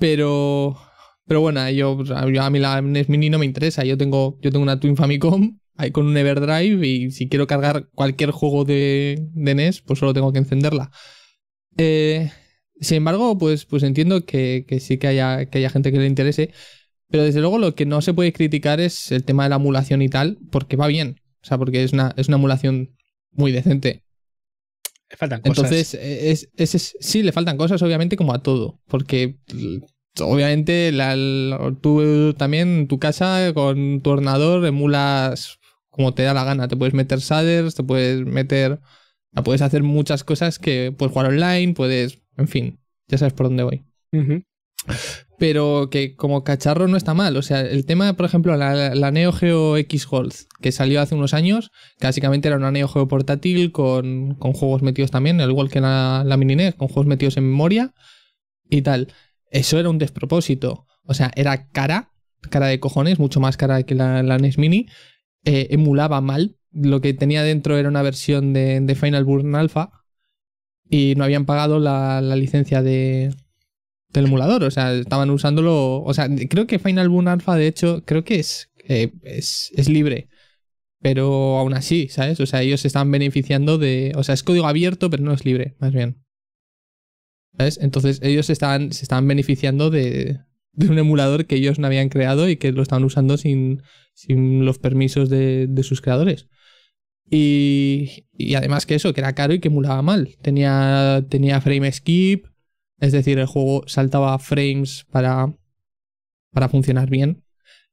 Pero... Pero bueno, yo, pues, a mí la NES Mini no me interesa. Yo tengo, yo tengo una Twin Famicom con un Everdrive y si quiero cargar cualquier juego de, de NES, pues solo tengo que encenderla. Eh, sin embargo, pues, pues entiendo que, sí que haya, que haya gente que le interese, pero desde luego lo que no se puede criticar es el tema de la emulación y tal, porque va bien, o sea, porque es una, es una emulación muy decente. Le faltan cosas. Entonces, es, es, sí, le faltan cosas, obviamente, como a todo, porque obviamente tú también tu casa con tu ordenador emulas como te da la gana. Te puedes meter shaders, te puedes meter. Puedes hacer muchas cosas que puedes jugar online, puedes. En fin, ya sabes por dónde voy. Pero que como cacharro no está mal. O sea, el tema, por ejemplo, la, Neo Geo X Gold, que salió hace unos años, básicamente era una Neo Geo portátil con, juegos metidos también, al igual que la, Mini NES, con juegos metidos en memoria y tal. Eso era un despropósito. O sea, era cara, cara de cojones, mucho más cara que la, la NES Mini, eh, emulaba mal. Lo que tenía dentro era una versión de, Final Burn Alpha y no habían pagado la, la licencia de, del emulador. O sea, estaban usándolo. O sea, creo que Final Burn Alpha, de hecho, creo que es, eh, es, es, libre. Pero aún así, ¿sabes? O sea, ellos se están beneficiando de. O sea, es código abierto, pero no es libre, más bien. ¿Sabes? Entonces ellos están, se están beneficiando de, de un emulador que ellos no habían creado y que lo estaban usando sin, sin los permisos de, sus creadores. Y, y, además que eso, que era caro y que emulaba mal. Tenía, tenía frame skip, es decir, el juego saltaba frames para, para funcionar bien.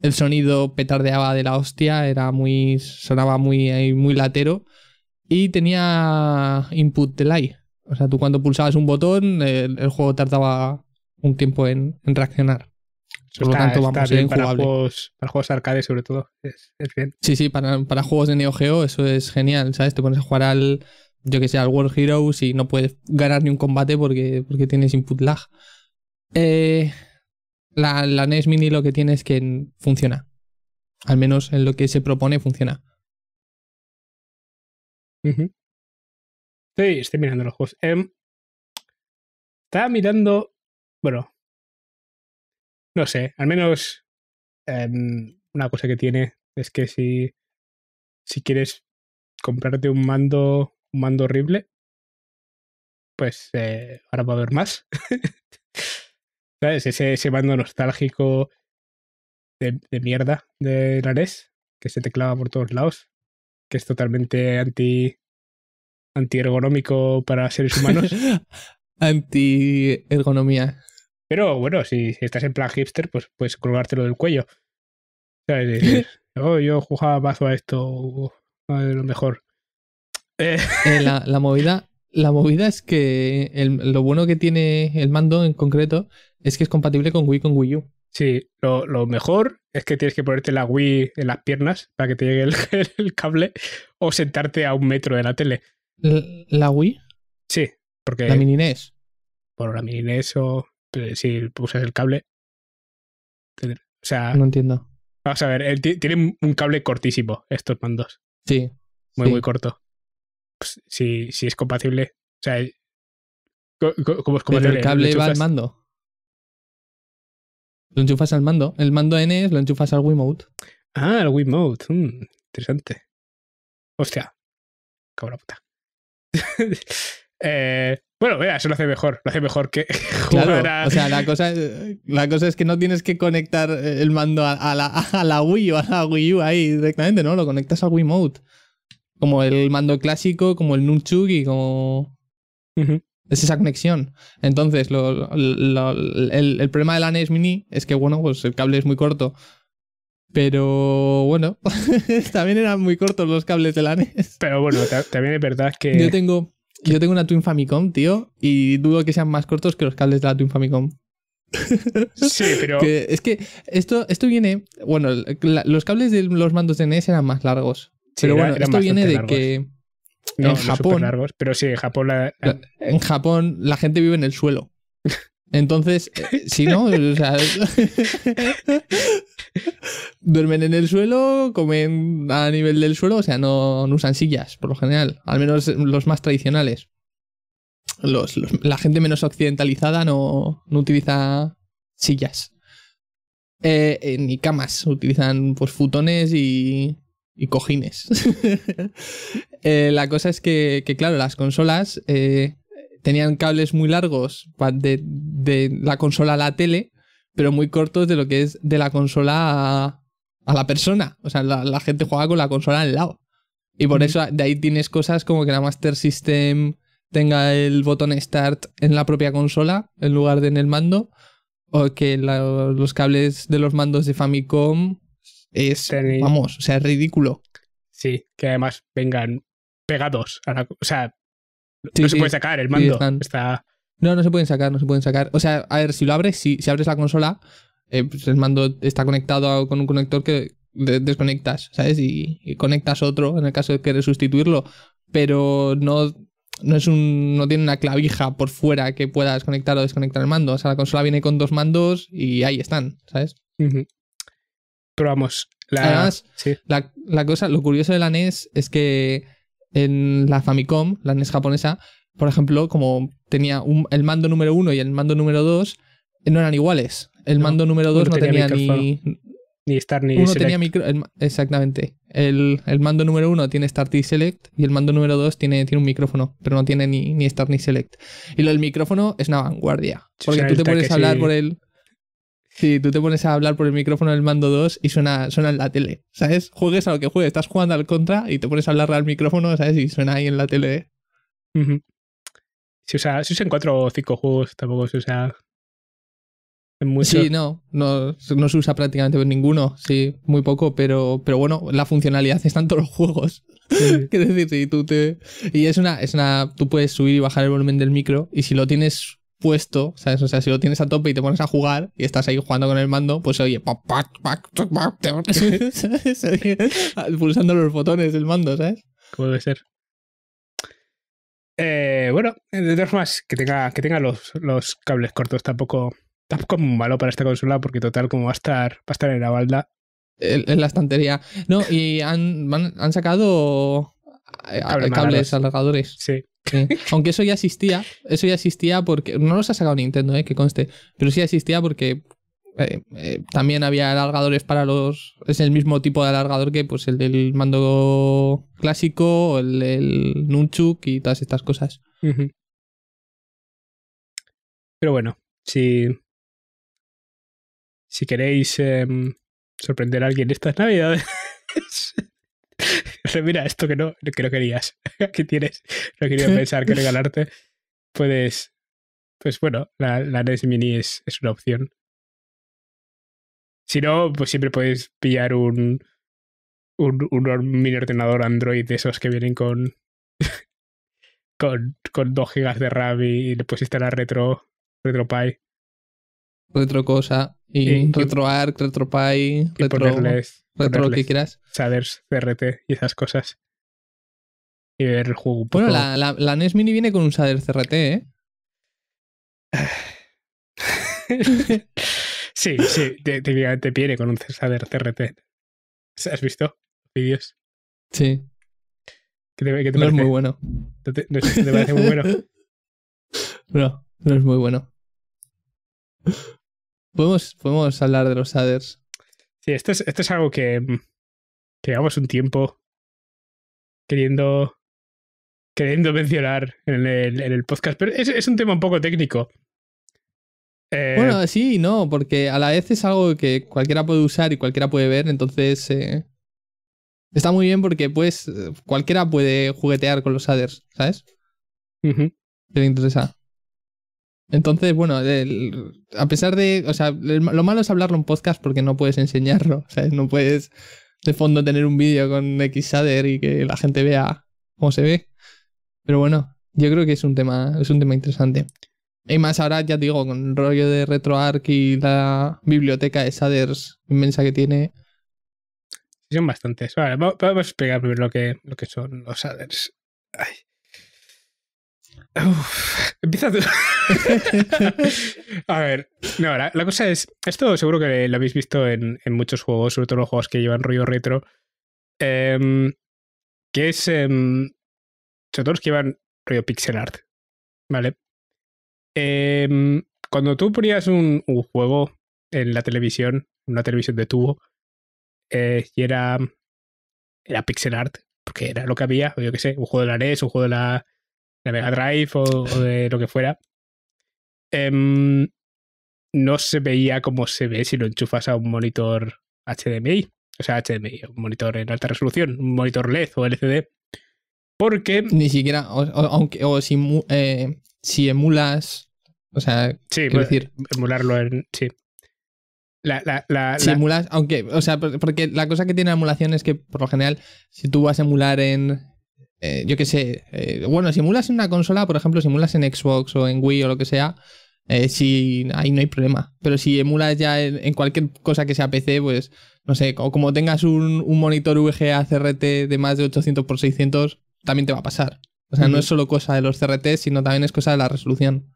El sonido petardeaba de la hostia, era muy, sonaba muy, eh, muy latero. Y tenía input delay. O sea, tú cuando pulsabas un botón, el, juego tardaba un tiempo en reaccionar. Por lo tanto, vamos, está bien para juegos, para juegos arcade, sobre todo. Es, bien. Sí, sí, para, para, juegos de Neo Geo eso es genial, ¿sabes? Te pones a jugar al, yo que sé, al World Heroes y no puedes ganar ni un combate porque, porque tienes input lag. Eh, la, la NES Mini lo que tiene es que funciona. Al menos en lo que se propone funciona. sí estoy, mirando los juegos. está em, estaba mirando. Bueno, no sé, al menos em, una cosa que tiene es que si, si quieres comprarte un mando, un mando horrible, pues eh, ahora va a haber más. [laughs] ¿Sabes? Ese, ese mando nostálgico de, de mierda de Nares que se te clava por todos lados, que es totalmente anti ergonómico para seres humanos. [laughs] Anti-ergonomía. Pero bueno, si, estás en plan hipster, pues puedes colgártelo del cuello. O sea, [laughs] oh, yo jugaba mazo a esto, uh, a lo mejor. Eh, eh, la, movida, la movida es que lo bueno que tiene el mando en concreto es que es compatible con Wii con Wii U. Sí, lo, lo, mejor es que tienes que ponerte la Wii en las piernas para que te llegue el, [laughs] cable o sentarte a un metro de la tele. ¿La, Wii? Sí, porque. La mini NES. Bueno, la mini e o si usas el cable. O sea. No entiendo. Vamos a ver, tiene un cable cortísimo estos mandos. Sí. Muy, muy corto. Pues, si, es compatible. O sea, ¿cómo es compatible? el cable va al mando. Lo enchufas al mando. El mando N es lo enchufas al Wiimote. Ah, el Wiimote. Mm, interesante. Hostia. la puta. [laughs] Eh, bueno, vea eso lo hace mejor. Lo hace mejor que [laughs] jugar O sea, la cosa, la cosa es que no tienes que conectar el mando a, la, a la Wii o a la Wii U ahí directamente, ¿no? Lo conectas al Wiimote. Como el mando clásico, como el Nunchuk y como. Es esa conexión. Entonces, el, problema del Anes Mini es que, bueno, pues el cable es muy corto. Pero bueno, [laughs] también eran muy cortos los cables de Anes Pero bueno, también es verdad que. Yo tengo. Yo tengo una Twin Famicom, tío, y dudo que sean más cortos que los cables de la Twin Famicom. [laughs] sí, pero. es que esto, esto viene. Bueno, los cables de los mandos de NES eran más largos. pero bueno, esto viene de que. en Japón. largos, pero sí, en Japón. La, en Japón la gente vive en el suelo. Entonces, eh, [laughs] si no, o sea, [laughs] duermen en el suelo, comen a nivel del suelo, o sea, no, usan sillas, por lo general, al menos los más tradicionales. la gente menos occidentalizada no, no utiliza sillas. Eh, ni camas, utilizan pues futones y, y cojines. [laughs] eh, la cosa es que, claro, las consolas eh, tenían cables muy largos de, de, la consola a la tele, pero muy cortos de lo que es de la consola a, la persona. O sea, la, gente jugaba con la consola al lado. Y por eso de ahí tienes cosas como que la Master System tenga el botón Start en la propia consola en lugar de en el mando, o que los cables de los mandos de Famicom es, vamos, o sea, es ridículo. Sí, que además vengan pegados a la, o sea, no se puede sacar el mando. está... No, no se pueden sacar, no se pueden sacar. O sea, a ver, si lo abres, si, si abres la consola, eh, pues el mando está conectado con un conector que desconectas, ¿sabes? Y, conectas otro en el caso de querer sustituirlo. Pero no, no, es un, no tiene una clavija por fuera que pueda desconectar o desconectar el mando. O sea, la consola viene con dos mandos y ahí están, ¿sabes? Pero vamos, la... Además, la, la cosa, lo curioso de la NES es que en la Famicom, la NES japonesa, por ejemplo, como tenía el mando número 1 y el mando número 2, no eran iguales. El mando número 2 no tenía, ni... Ni Start ni Select. exactamente. El, mando número 1 tiene Start y Select y el mando número 2 tiene, tiene un micrófono, pero no tiene ni, ni Start ni Select. Y lo del micrófono es una vanguardia. Porque tú te puedes hablar por el si tú te pones a hablar por el micrófono del mando 2 y suena, suena en la tele, ¿sabes? Juegues a lo que juegues, estás jugando al contra y te pones a hablar al micrófono, ¿sabes? Y suena ahí en la tele. ¿Se Si usa, si usan cuatro o cinco juegos, tampoco se usa mucho. Sí, no, no, se usa prácticamente ninguno, sí, muy poco, pero, pero bueno, la funcionalidad está en todos los juegos. [laughs] ¿Qué decir, si tú te. Y es una, es una. Tú puedes subir y bajar el volumen del micro, y si lo tienes puesto, ¿sabes? O sea, si lo tienes a tope y te pones a jugar y estás ahí jugando con el mando, pues oye, [laughs] pulsando los botones del mando, ¿sabes? ¿Cómo debe ser? Eh, bueno, de todas formas, que tenga, que tenga los, los cables cortos tampoco, tampoco es malo para esta consola, porque total, como va a estar, va a estar en la balda. En la estantería. No, y han, han sacado eh, cables alargadores. Sí. Aunque eso ya existía, eso ya existía porque. No los ha sacado Nintendo, eh, que conste. Pero sí existía porque eh, eh, también había alargadores para los. Es el mismo tipo de alargador que pues el del mando clásico, el, el Nunchuk y todas estas cosas. Pero bueno, si. Si queréis em, sorprender a alguien estas navidades. [laughs] [laughs] Mira, esto que no, que no querías. [laughs] que tienes. No quería pensar que regalarte. Puedes. Pues bueno, la, NES Mini es, una opción. Si no, pues siempre puedes pillar un, un, mini ordenador Android de esos que vienen con, [laughs] con, con 2 GB de RAM y, le puedes instalar Retro, RetroPie. Retro cosa. Y, Retro Arc RetroPie, y Retro... Pues lo que quieras. Shaders, CRT y esas cosas. Y ver el juego Bueno, la, la, NES Mini viene con un shader CRT, ¿eh? [laughs] sí, sí, técnicamente viene con un shader CRT. ¿Has visto vídeos? Sí. ¿Qué no es muy bueno. ¿No te, no parece muy bueno? [laughs] No, no es muy bueno. Podemos, podemos hablar de los shaders esto es, algo mm, que, llevamos un tiempo queriendo, queriendo mencionar en el, en el podcast, pero es, es un tema un poco técnico. Eh, bueno, sí no, porque a la vez es algo que cualquiera puede usar y cualquiera puede ver, entonces eh, está muy bien porque pues eh, cualquiera puede juguetear con los adders, ¿sabes? interesa. Entonces, bueno, a pesar de. O sea, lo malo es hablarlo en podcast porque no puedes enseñarlo. [laughs] O sea, No puedes de fondo tener un vídeo con X Shader y que la gente vea cómo se ve. Pero bueno, yo creo que es un tema, es un tema interesante. Y más ahora, ya digo, con el rollo de RetroArch y la biblioteca de shaders inmensa que tiene. son bastantes. Vale, vamos a explicar primero lo que, lo que son los shaders. Ay empieza [laughs] a ver, no, la, cosa es, esto seguro que lo habéis visto en, muchos juegos, sobre todo los juegos que llevan rollo retro, em, que es, em, sobre todo los que llevan rollo pixel art, ¿vale? Em, cuando tú ponías un, juego en la televisión, una televisión de tubo, eh, y era, era pixel art, porque era lo que había, yo que sé, un juego de la NES, un juego de la de Mega Drive o, de lo que fuera, em, no se veía como se ve si lo enchufas a un monitor HDMI. O sea, HDMI, un monitor en alta resolución, un monitor LED o LCD. Porque. Ni siquiera. O, aunque, o si, eh, si emulas. O sea, sí, quiero pues, decir. Emularlo en. Sí. La, la, la, si aunque, o sea, porque la cosa que tiene la emulación es que por lo general, si tú vas a emular en, eh, yo qué sé, eh, bueno, si emulas en una consola, por ejemplo, si emulas en Xbox o en Wii o lo que sea, eh, si ahí no hay problema. Pero si emulas ya en, cualquier cosa que sea PC, pues no sé, o como tengas un, monitor VGA CRT de más de 800 x 600, también te va a pasar. O sea, no es solo cosa de los CRTs, sino también es cosa de la resolución.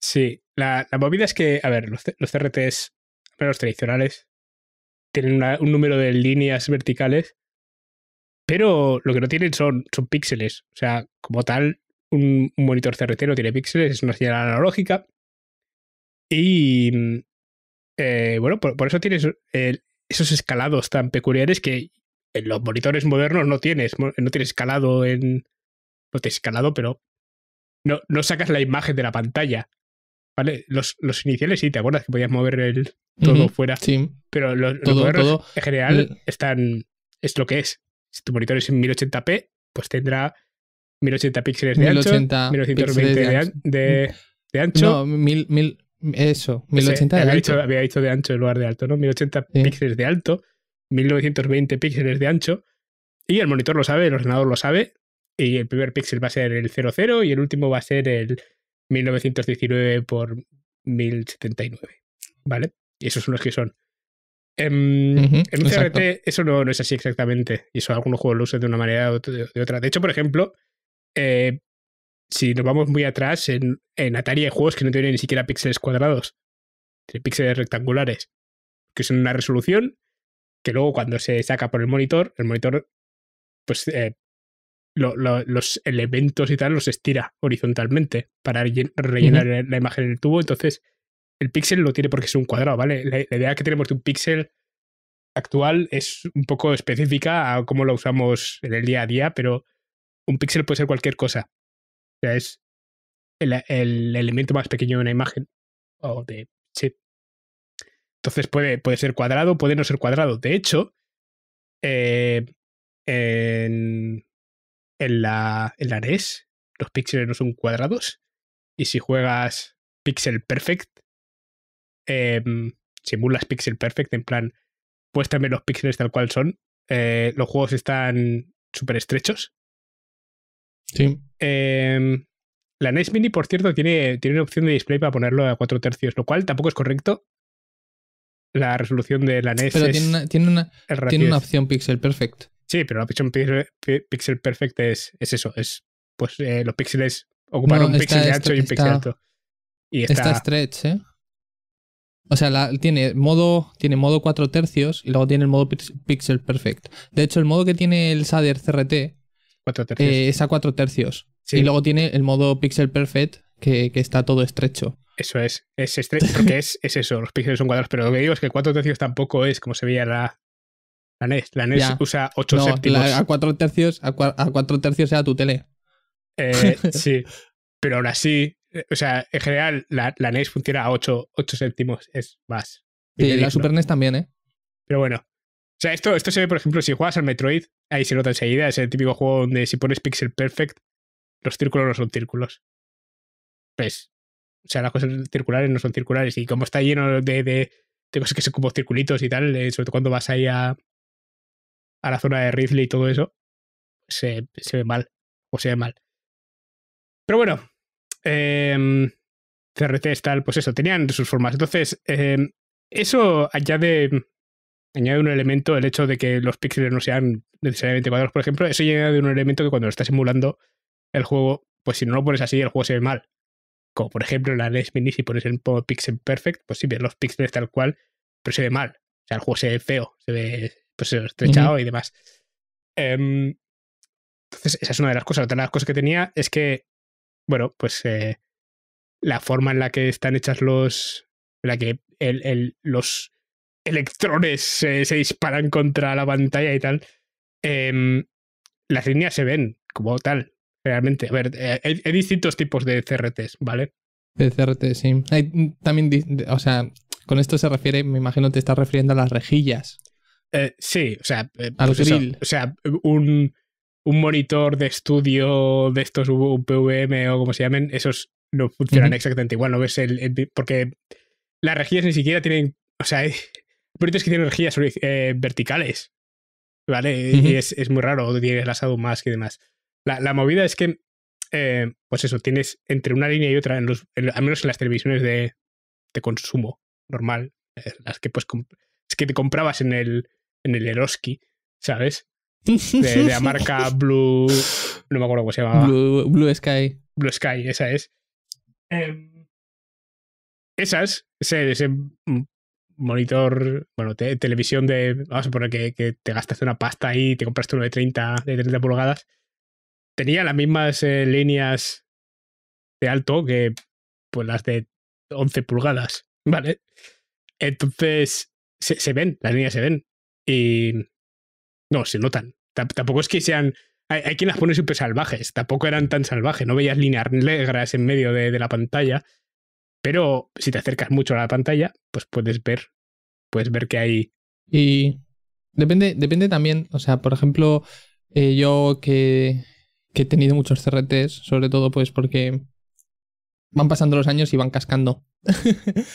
Sí, la, la movida es que, a ver, los, CRTs, los tradicionales, tienen un número de líneas verticales pero lo que no tienen son, son píxeles. O sea, como tal, un, monitor CRT no tiene píxeles, es una señal analógica. Y eh, bueno, por, eso tienes eh, esos escalados tan peculiares que en los monitores modernos no tienes. No tienes escalado en. No tienes escalado, pero no, no sacas la imagen de la pantalla. ¿Vale? Los, iniciales sí, ¿te acuerdas? Que podías mover el todo fuera. Sí. Pero los, modernos en general eh, están. es lo que es. Si tu monitor es en 1080p, pues tendrá 1080 píxeles de ancho, 1920 de, ancho. De, ancho. No, mil, eso, 1080 p había Dicho, de ancho en lugar de alto, ¿no? 1080 píxeles de alto, 1920 píxeles de ancho. Y el monitor lo sabe, el ordenador lo sabe. Y el primer píxel va a ser el 00 y el último va a ser el 1919 por 1079. ¿Vale? Y esos son los que son Em, en, un CRT eso no, es así exactamente. Y eso algunos juegos lo usan de una manera o de otra. De hecho, por ejemplo, eh, si nos vamos muy atrás, en, Atari hay juegos que no tienen ni siquiera píxeles cuadrados, píxeles rectangulares, que son una resolución que luego cuando se saca por el monitor, el monitor, pues eh, los elementos y tal los estira horizontalmente para rellenar la imagen en el tubo. Entonces, el píxel lo tiene porque es un cuadrado, ¿vale? La, idea que tenemos de un píxel actual es un poco específica a cómo lo usamos en el día a día, pero un píxel puede ser cualquier cosa. O sea, es el, elemento más pequeño de una imagen. O de. chip. Entonces puede, puede ser cuadrado, puede no ser cuadrado. De hecho, eh, en, en, la, en la NES, los píxeles no son cuadrados. Y si juegas Pixel Perfect, Em, simulas pixel perfect, en plan, también los píxeles tal cual son. Eh, los juegos están súper estrechos. Sí. Em, la NES Mini, por cierto, tiene, tiene una opción de display para ponerlo a 4 tercios, lo cual tampoco es correcto. La resolución de la NES. tiene, una, tiene, una, opción pixel perfect. Sí, pero la opción pixel perfect es, es eso: es pues eh, los píxeles ocupan un píxel de ancho y un píxel alto. Y está, está ¿eh? O sea, tiene modo tiene modo 4 tercios y luego tiene el modo Pixel Perfect. De hecho, el modo que tiene el SADER CRT eh, es a 4 tercios. Y luego tiene el modo Pixel Perfect que, está todo estrecho. Eso es, es estrecho, porque es, eso, los píxeles son cuadrados, pero lo que digo es que 4 tercios tampoco es como se veía la, la NES. La NES usa 8 séptimos. a 4 tercios, a, tercios era tu tele. Eh, [laughs] sí, pero aún así eh, o sea, en general, la, la NES funciona a 8, céntimos, es más. Sí, la Super NES también, ¿eh? Pero bueno. O sea, esto, esto se ve, por ejemplo, si juegas al Metroid, ahí se nota enseguida. Es el típico juego donde si pones Pixel Perfect, los círculos no son círculos. Pues, o sea, las cosas circulares no son circulares. Y como está lleno de, de, cosas que son como circulitos y tal, eh, sobre todo cuando vas ahí a, la zona de Ridley y todo eso, se, se ve mal. O se ve mal. Pero bueno, eh, em, CRTs, tal, pues eso, tenían sus formas. Entonces, eh, eso añade, añade un elemento, el hecho de que los píxeles no sean necesariamente cuadrados, por ejemplo, eso de un elemento que cuando lo estás simulando el juego, pues si no lo pones así, el juego se ve mal. Como por ejemplo en la NES Mini, si pones el Pixel Perfect, pues sí, ves los píxeles tal cual, pero se ve mal. O sea, el juego se ve feo, se ve pues, estrechado y demás. Em, entonces, esa es una de las cosas. Otra de las cosas que tenía es que bueno, pues eh, la forma en la que están hechas los. en la que los electrones se disparan contra la pantalla y tal. Em, las líneas se ven como tal, realmente. A ver, eh, hay, distintos tipos de CRTs, ¿vale? De sí. Hay, mm, también, o sea, con esto se refiere, me imagino, te estás refiriendo a las rejillas. Eh, sí, o sea, pues o sea, un un monitor de estudio de estos PVM o como se llamen, esos no funcionan exactamente igual. No ves el, porque las rejillas ni siquiera tienen. O sea, hay [laughs] proyectos que tienen rejillas eh, verticales. ¿Vale? Y es, muy raro. Tienes las más y demás. La, la, movida es que. Eh, pues eso, tienes entre una línea y otra, en los, al menos en las televisiones de, consumo normal, eh, las que pues que te comprabas en el en el Eroski, ¿sabes? de, la marca [laughs] Blue. No me acuerdo cómo se llamaba. Blue, Sky. Blue Sky, esa es. Em, esas, ese, monitor, bueno, televisión de. Vamos a poner que, te gastaste una pasta ahí y te compraste uno de 30, de 30 pulgadas. Tenía las mismas eh, líneas de alto que pues las de 11 pulgadas, [laughs] ¿vale? Entonces, se ven, las líneas se ven. Y no, se notan tampoco es que sean... Hay, quien las pone súper salvajes, tampoco eran tan salvajes, no veías líneas negras en medio de, la pantalla, pero si te acercas mucho a la pantalla, pues puedes ver, puedes ver que hay... Y depende, depende también, o sea, por ejemplo, eh, yo que, he tenido muchos CRTs, sobre todo pues porque van pasando los años y van cascando. [laughs]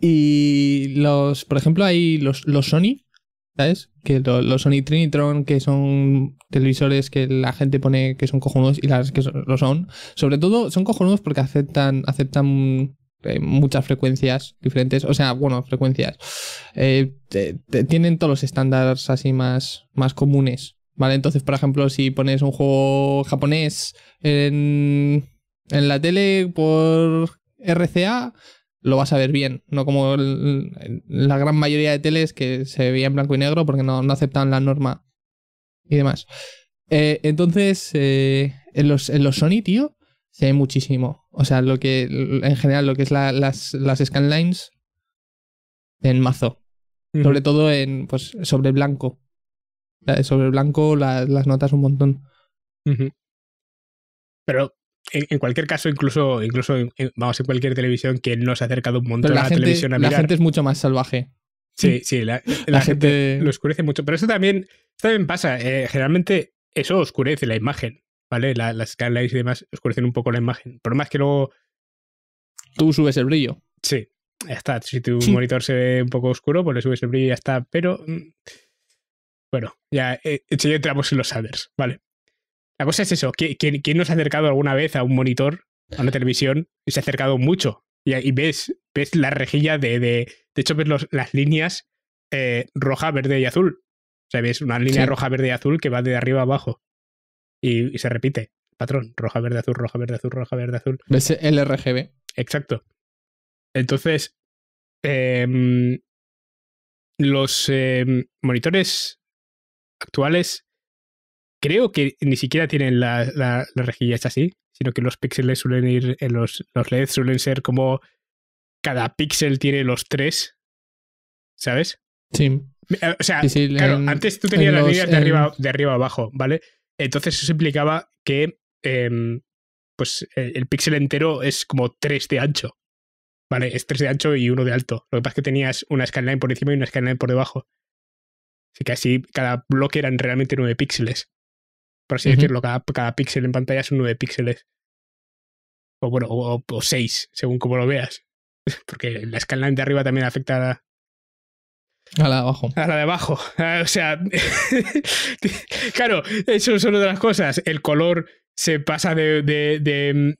y los, por ejemplo, hay los, los Sony, ¿sabes? Que los los Sony Trinitron, que son televisores que la gente pone que son cojonudos y las que lo son. Sobre todo son cojonudos porque aceptan, aceptan eh, muchas frecuencias diferentes. O sea, bueno, frecuencias. Eh, tienen todos los estándares así más, más comunes. ¿Vale? Entonces, por ejemplo, si pones un juego japonés en, en la tele por RCA, lo vas a ver bien, no como la gran mayoría de teles que se veía en blanco y negro porque no, no aceptaban la norma y demás. Eh, entonces, eh, en, los, en Sony, tío, se ve muchísimo. O sea, lo que en general lo que es las, las scanlines en mazo. Sobre todo en pues sobre blanco. Sobre blanco las notas un montón. Pero en, cualquier caso, incluso, incluso vamos, en cualquier televisión que no se ha acercado un montón la a la televisión a La gente es mucho más salvaje. Sí, sí, la, gente... lo oscurece mucho. Pero eso también, también pasa. Eh, generalmente eso oscurece la imagen, ¿vale? las skylights y demás oscurecen un poco la imagen. Por más que luego. Tú subes el brillo. Sí, ya está. Si tu [laughs] monitor se ve un poco oscuro, pues le subes el brillo y ya está. Pero. Mm, bueno, ya, eh, entramos en los shaders, ¿vale? La cosa es eso, ¿quién, nos ha acercado alguna vez a un monitor, a una televisión, y se ha acercado mucho? Y, ves, ves la rejilla de, de, hecho ves las líneas eh, roja, verde y azul. O sea, ves una línea roja, verde y azul que va de arriba a abajo. Y, se repite, patrón, roja, verde, azul, roja, verde, azul, roja, verde, azul. ¿Ves el RGB? Exacto. Entonces, em, los em, monitores actuales creo que ni siquiera tienen las rejillas así, sino que los píxeles suelen ir, en los, los LEDs suelen ser como cada píxel tiene los tres, ¿sabes? Sí. Eh, o sea, claro, antes tú tenías las líneas de, arriba, de arriba abajo, ¿vale? Entonces eso implicaba que em, pues e, el, píxel entero es como tres de ancho. Vale, es tres de ancho y uno de alto. Lo que pasa es que tenías una scanline por encima y una scanline por debajo. Así que así cada bloque eran realmente nueve píxeles por así decirlo. Cada, píxel en pantalla son nueve píxeles. O bueno, o, o según como lo veas. [laughs] Porque la escala de arriba también afecta a la, de abajo. A la de abajo. [laughs] Ah, o sea, [laughs] claro, eso son otras cosas. El color se pasa de, de,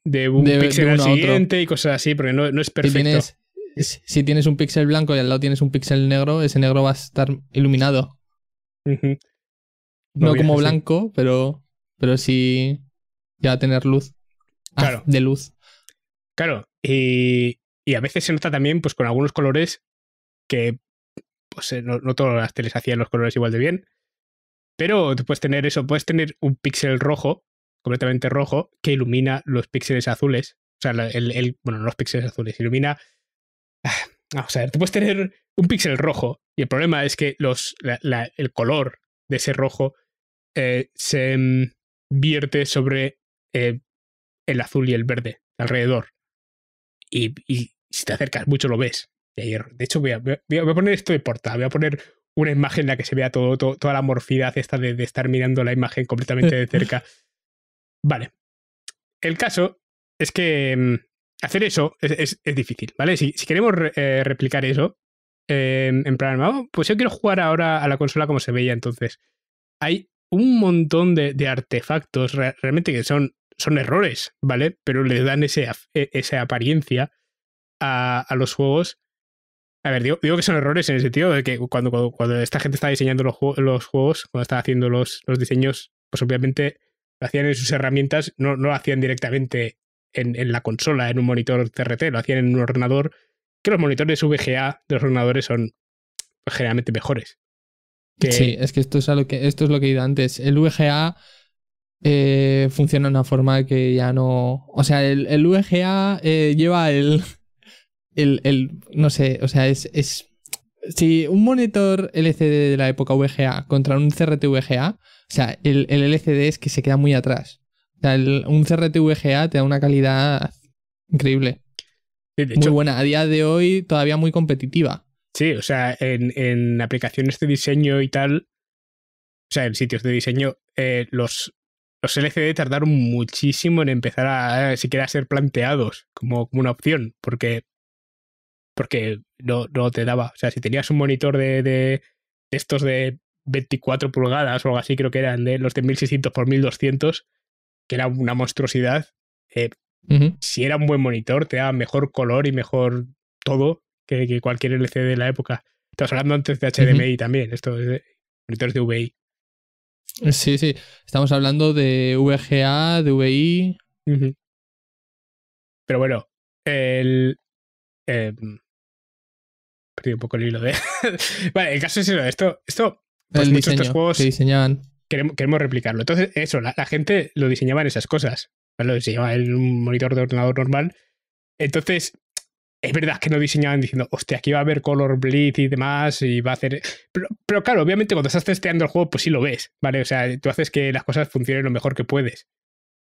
de, un píxel al siguiente y cosas así, porque no, no es perfecto. Si tienes, un píxel blanco y al lado tienes un píxel negro, ese negro va a estar iluminado. No como blanco, pero, pero sí ya tener luz. Ah, claro. de luz. Claro. Y, a veces se nota también pues con algunos colores que pues eh, no, todas las teles hacían los colores igual de bien. Pero tú puedes tener eso, puedes tener un píxel rojo, completamente rojo, que ilumina los píxeles azules. O sea, el, bueno, no los píxeles azules, ilumina. Ah, vamos a ver, tú puedes tener un píxel rojo y el problema es que los, el color de ese rojo eh, se vierte sobre eh, el azul y el verde alrededor. Y, si te acercas mucho lo ves. De hecho, voy a, poner esto de portada. Voy a poner una imagen en la que se vea todo, toda la morfidad esta de, estar mirando la imagen completamente de cerca. [laughs] Vale. El caso es que mm, hacer eso es, difícil, ¿vale? Si, queremos eh, replicar eso, en plan, oh, pues yo quiero jugar ahora a la consola como se veía entonces. Hay un montón de, artefactos realmente que son, son errores, ¿vale? Pero le dan ese, e, esa apariencia a, los juegos. A ver, digo, que son errores en el sentido de que cuando, cuando, esta gente está diseñando los, los, juegos, cuando está haciendo los, los diseños, pues obviamente lo hacían en sus herramientas, no, no lo hacían directamente en, la consola, en un monitor CRT, lo hacían en un ordenador, que los monitores VGA de los ordenadores son pues, generalmente mejores. Sí, es que esto es, lo que esto es lo que he ido antes. El VGA eh, funciona de una forma que ya no. O sea, el, VGA eh, lleva el, el, No sé, o sea, es, Si un monitor LCD de la época VGA contra un CRT VGA, o sea, el, LCD es que se queda muy atrás. O sea, un CRT VGA te da una calidad increíble. hecho, muy buena. A día de hoy, todavía muy competitiva. Sí, o sea, en, en aplicaciones de diseño y tal, o sea, en sitios de diseño, eh, los, LCD tardaron muchísimo en empezar a siquiera ser planteados como, como, una opción, porque, porque no, te daba. O sea, si tenías un monitor de, de, estos de 24 pulgadas o algo así, creo que eran de los de 1600 por 1200, que era una monstruosidad, eh, si era un buen monitor, te daba mejor color y mejor todo que, cualquier LCD de la época. Estamos hablando antes de HDMI también, esto de monitores de VI. Sí, sí. Estamos hablando de VGA, de VI. Pero bueno, el. Em, perdí un poco el hilo de. [laughs] vale, el caso es eso. Esto, esto pues muchos de estos juegos Queremos, replicarlo. Entonces, eso, la, la, gente lo diseñaba en esas cosas. Lo diseñaba en un monitor de ordenador normal. Entonces, es verdad que no diseñaban diciendo, hostia, aquí va a haber color bleed y demás, y va a hacer. Pero, claro, obviamente cuando estás testeando el juego, pues sí lo ves, ¿vale? O sea, tú haces que las cosas funcionen lo mejor que puedes.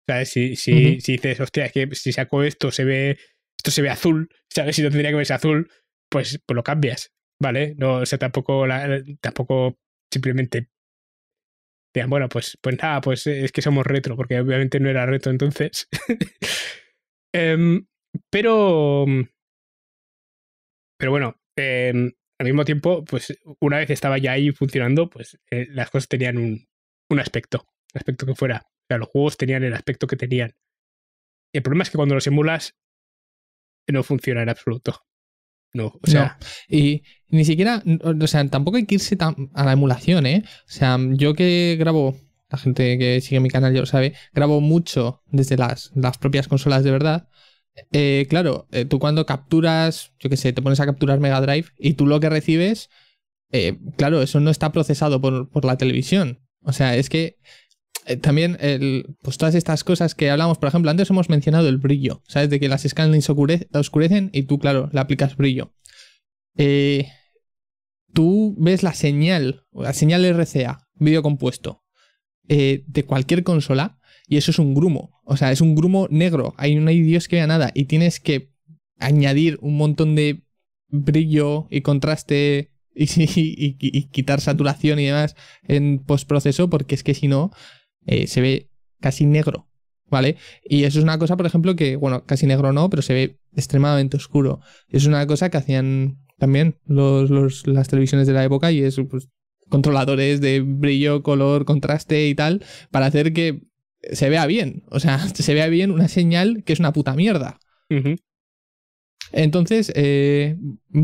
¿Sabes? Si, si, dices, hostia, es que si saco esto, se ve. Esto se ve azul, ¿sabes? Si no tendría que verse azul, pues, pues lo cambias, ¿vale? No, o sea, tampoco, tampoco simplemente digan, bueno, pues, pues nada, pues es que somos retro, porque obviamente no era retro entonces. [laughs] Em, pero pero bueno, em, al mismo tiempo, pues una vez estaba ya ahí funcionando, pues eh, las cosas tenían un, aspecto, aspecto que fuera. O sea, los juegos tenían el aspecto que tenían. El problema es que cuando los emulas, no funciona en absoluto. No, o sea. Y ni siquiera, o sea, tampoco hay que irse a la emulación, ¿eh? O sea, yo que grabo, la gente que sigue mi canal ya lo sabe, grabo mucho desde las propias consolas de verdad. Eh, claro, eh, tú cuando capturas, yo qué sé, te pones a capturar Mega Drive y tú lo que recibes, eh, claro, eso no está procesado por, por, la televisión. O sea, es que también pues todas estas cosas que hablamos, por ejemplo, antes hemos mencionado el brillo, ¿sabes? De que las scanlines oscurecen y tú, claro, le aplicas brillo. tú ves la señal, la señal RCA, video compuesto, de cualquier consola y eso es un grumo. O sea, es un grumo negro. Ahí no hay Dios que vea nada. Y tienes que añadir un montón de brillo y contraste y, [laughs] quitar saturación y demás en postproceso, porque es que si no, eh, se ve casi negro. ¿Vale? Y eso es una cosa, por ejemplo, que, bueno, casi negro no, pero se ve extremadamente oscuro. Es una cosa que hacían también las televisiones de la época y es pues, controladores de brillo, color, contraste y tal, para hacer que se vea bien. O sea, [laughs] se vea bien una señal que es una puta mierda. Entonces, eh,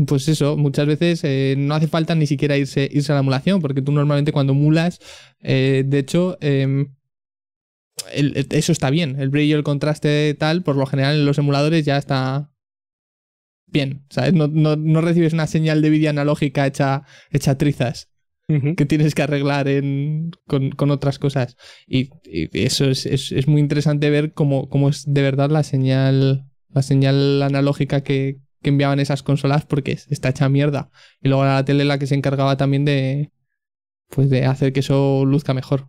pues eso, muchas veces eh, no hace falta ni siquiera irse, irse a la emulación, porque tú normalmente cuando mulas, eh, de hecho, em, eso está bien. El brillo, el contraste tal, por lo general en los emuladores ya está bien. ¿sabes? No, no, recibes una señal de vida analógica hecha, hecha trizas que tienes que arreglar con, otras cosas. Y, eso es, muy interesante ver cómo, es de verdad la señal, la señal analógica que, enviaban esas consolas porque está hecha mierda. Y luego era la tele la que se encargaba también de, pues de hacer que eso luzca mejor.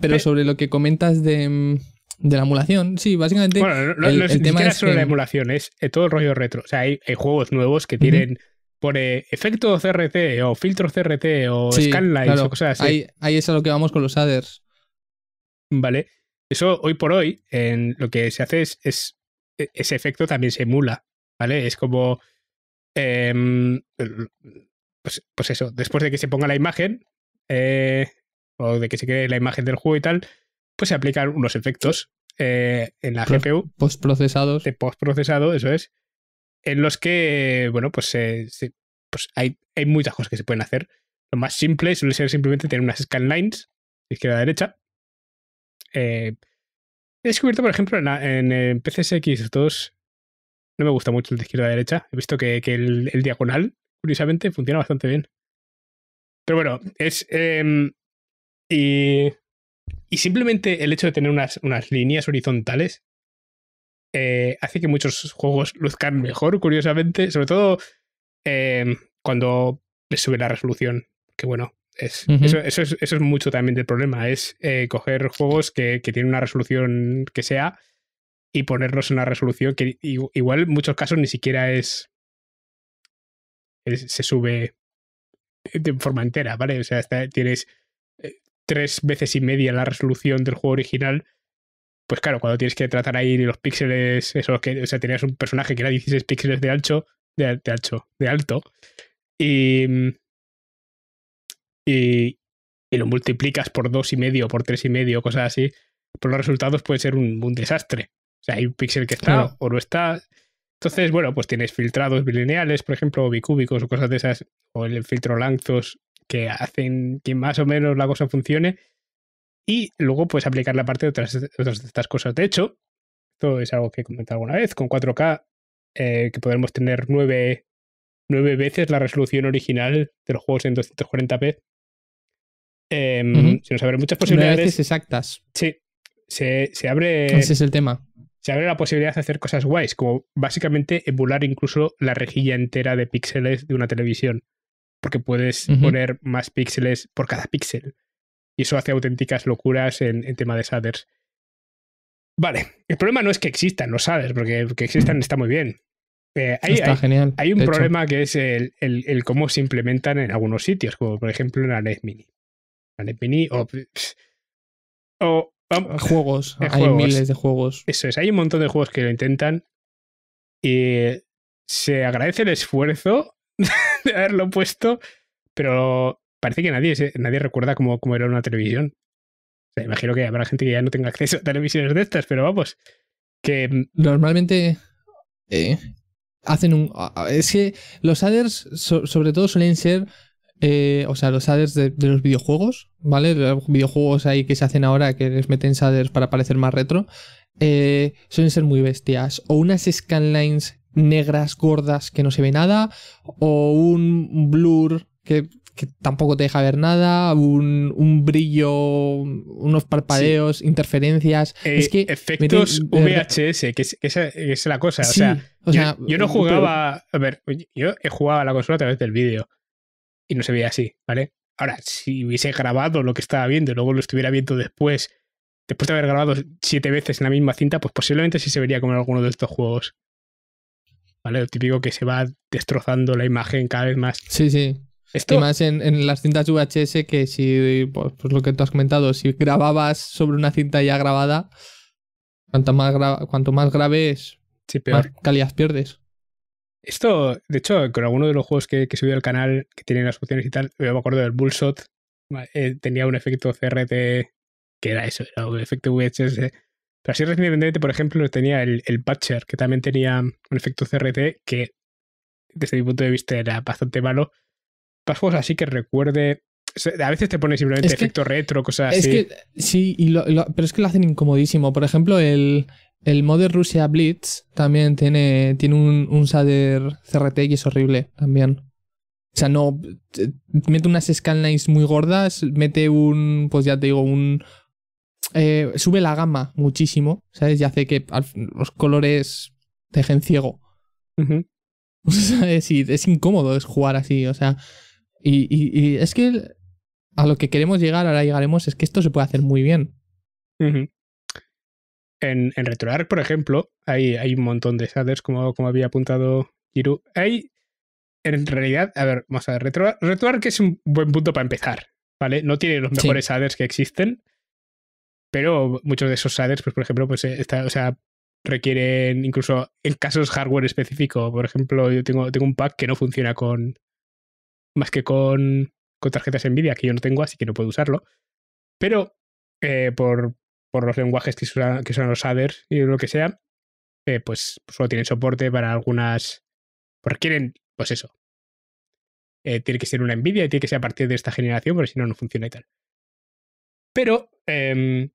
Pero sobre lo que comentas de, de la emulación, sí, básicamente. Bueno, no, el, es, tema solo la emulación, es eh, todo el rollo retro. O sea, hay, juegos nuevos que tienen. Por efecto CRT o filtro CRT o scanlines o cosas así. Ahí, es a lo que vamos con los shaders. Vale. Eso hoy por hoy, en lo que se hace es, e, ese efecto también se emula. ¿Vale? Es como. Em, pues, pues, eso, después de que se ponga la imagen. Eh, o de que se quede la imagen del juego y tal, pues, se aplican unos efectos eh, en la Post GPU. Postprocesados. De postprocesado, eso es. En los que, bueno, pues, eh, pues hay, hay muchas cosas que se pueden hacer. Lo más simple suele ser simplemente tener unas scanlines, de izquierda a derecha. Eh, he descubierto, por ejemplo, en, en, x PCSX2, no me gusta mucho el de izquierda a derecha. He visto que, el, diagonal, curiosamente, funciona bastante bien. Pero bueno, es. Em, y y simplemente el hecho de tener unas, unas líneas horizontales eh, hace que muchos juegos luzcan mejor, curiosamente, sobre todo eh, cuando sube la resolución. Que bueno, es, eso, es, eso, es, mucho también del problema, es eh, coger juegos que, que, tienen una resolución que sea y ponerlos en una resolución que igual en muchos casos ni siquiera es, se sube de forma entera, ¿vale? O sea, tienes tres veces y media la resolución del juego original, pues claro, cuando tienes que tratar ahí los píxeles, eso que, o sea, tenías un personaje que era 16 píxeles de ancho, de, ancho, de alto, y, lo multiplicas por dos y medio, por tres y medio, cosas así, por pues los resultados pueden ser un, desastre. O sea, hay un píxel que está o no está. Entonces, bueno, pues tienes filtrados bilineales, por ejemplo, bicúbicos o cosas de esas, o el filtro Lanzos que hacen que más o menos la cosa funcione y luego puedes aplicar la parte de otras, de estas cosas. De hecho, esto es algo que he comentado alguna vez, con 4K eh, que podremos tener nueve, veces la resolución original de los juegos en 240p. Em, se nos abren muchas posibilidades. exactas. Sí, se, abre... Ese es el tema. Se abre la posibilidad de hacer cosas guays, como básicamente emular incluso la rejilla entera de píxeles de una televisión porque puedes poner más píxeles por cada píxel. Y eso hace auténticas locuras en, tema de shaders. Vale, el problema no es que existan los shaders, porque que existan está muy bien. Eh, hay, está genial. Hay un problema que es el, cómo se implementan en algunos sitios, como por ejemplo en la netmini. Mini. La netmini Mini o, o eh, juegos. hay miles de juegos. Eso es, hay un montón de juegos que lo intentan y se agradece el esfuerzo, [laughs] de haberlo puesto, pero parece que nadie, nadie recuerda cómo, cómo era una televisión. O imagino que habrá gente que ya no tenga acceso a televisiones de estas, pero vamos, que... Mm, Normalmente... Eh, hacen un... Es que los adders sobre todo suelen ser... Eh, o sea, los adders de, los videojuegos, ¿vale? Los videojuegos ahí que se hacen ahora que les meten shaders para parecer más retro. Eh, suelen ser muy bestias. O unas scanlines negras, gordas, que no se ve nada, o un blur que, tampoco te deja ver nada, un, brillo, unos parpadeos, interferencias. Eh, es que efectos VHS, que es, es la cosa. o, sea, yo, no jugaba. A ver, yo he jugado a la consola a través del vídeo y no se veía así, ¿vale? Ahora, si hubiese grabado lo que estaba viendo y luego lo estuviera viendo después, después de haber grabado siete veces en la misma cinta, pues posiblemente sí se vería como en alguno de estos juegos. ¿vale? Lo típico que se va destrozando la imagen cada vez más. Sí, sí. Esto... más en, en, las cintas VHS que si, pues, pues, lo que tú has comentado, si grababas sobre una cinta ya grabada, cuanto más, gra... cuanto más calidad pierdes. Esto, de hecho, con alguno de los juegos que, que subí al canal, que tienen las opciones y tal, me acuerdo del Bullshot, eh, tenía un efecto CRT, que era eso, era un efecto VHS pero así recientemente, por ejemplo, tenía el, el Patcher, que también tenía un efecto CRT que, desde mi punto de vista, era bastante malo. Para juegos así que recuerde. A veces te pone simplemente efecto retro, cosas así. que, sí, pero es que lo hacen incomodísimo. Por ejemplo, el, el de Russia Blitz también tiene, tiene un, un shader CRT que es horrible también. O sea, no. Eh, mete unas scanlines muy gordas, mete un. Pues ya te digo, un eh, sube la gama muchísimo, ¿sabes? Y hace que los colores dejen ciego. ¿Sabes? [laughs] es incómodo es jugar así, o sea. Y, y, es que a lo que queremos llegar, ahora llegaremos, es que esto se puede hacer muy bien. En, en Retroarch, por ejemplo, hay, hay un montón de shaders, como, como había apuntado Giru. Hay, en realidad, a ver, vamos a ver, Retroarch, es un buen punto para empezar, ¿vale? No tiene los mejores shaders que existen, pero muchos de esos shaders, pues por ejemplo, pues eh, o sea, requieren incluso en casos hardware específico. Por ejemplo, yo tengo, tengo un pack que no funciona con más que con, con tarjetas Nvidia, que yo no tengo, así que no puedo usarlo. Pero eh, por, los lenguajes que son que son los shaders y lo que sea, eh, pues solo tienen soporte para algunas. Pues, requieren, pues eso. tiene que ser una Nvidia y tiene que ser a partir de esta generación, porque si no, no funciona y tal. Pero em,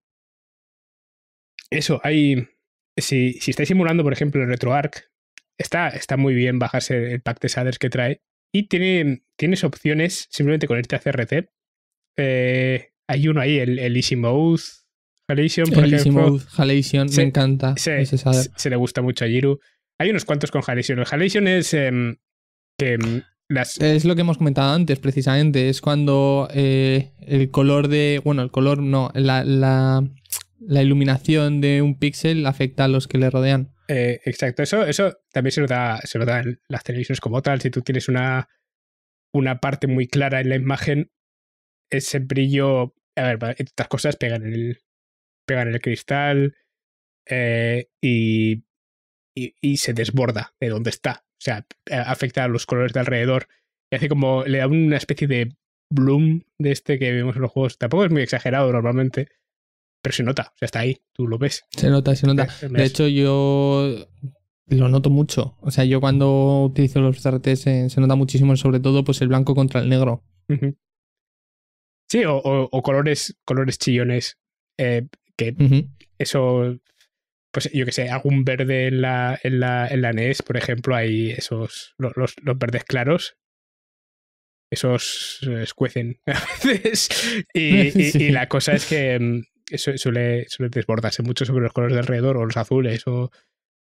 eso, hay. Si, si estáis simulando, por ejemplo, el RetroArch, está, está muy bien bajarse el pack de shaders que trae. Y tiene, tienes opciones simplemente con irte a eh, hay uno ahí, el, el Easy Halation, por ejemplo. Halation, me encanta. Se, se, le gusta mucho a Jiru. Hay unos cuantos con Halation. El Halation es em, que em, Es lo que hemos comentado antes, precisamente. Es cuando eh, el color de. Bueno, el color no. la, la iluminación de un píxel afecta a los que le rodean. Eh, exacto, eso, eso también se da se en las televisiones como tal. Si tú tienes una, una parte muy clara en la imagen, ese brillo, a ver, estas cosas pegan en el, pegan el cristal eh, y, y, y, se desborda de donde está. O sea, afecta a los colores de alrededor y hace como, le da una especie de bloom de este que vemos en los juegos. Tampoco es muy exagerado normalmente, pero se nota, o sea, está ahí, tú lo ves. Se nota, se nota. De hecho, yo lo noto mucho. O sea, yo cuando utilizo los RTs eh, se, nota muchísimo, sobre todo, pues el blanco contra el negro. Sí, o, colores, colores chillones. Eh, que eso, pues yo que sé, algún verde en la, en la, en la NES, por ejemplo, hay esos, los, los, verdes claros. Esos eh, escuecen [laughs] a veces. y [laughs] la cosa es que mm, suele, desbordarse mucho sobre los colores de alrededor o los azules o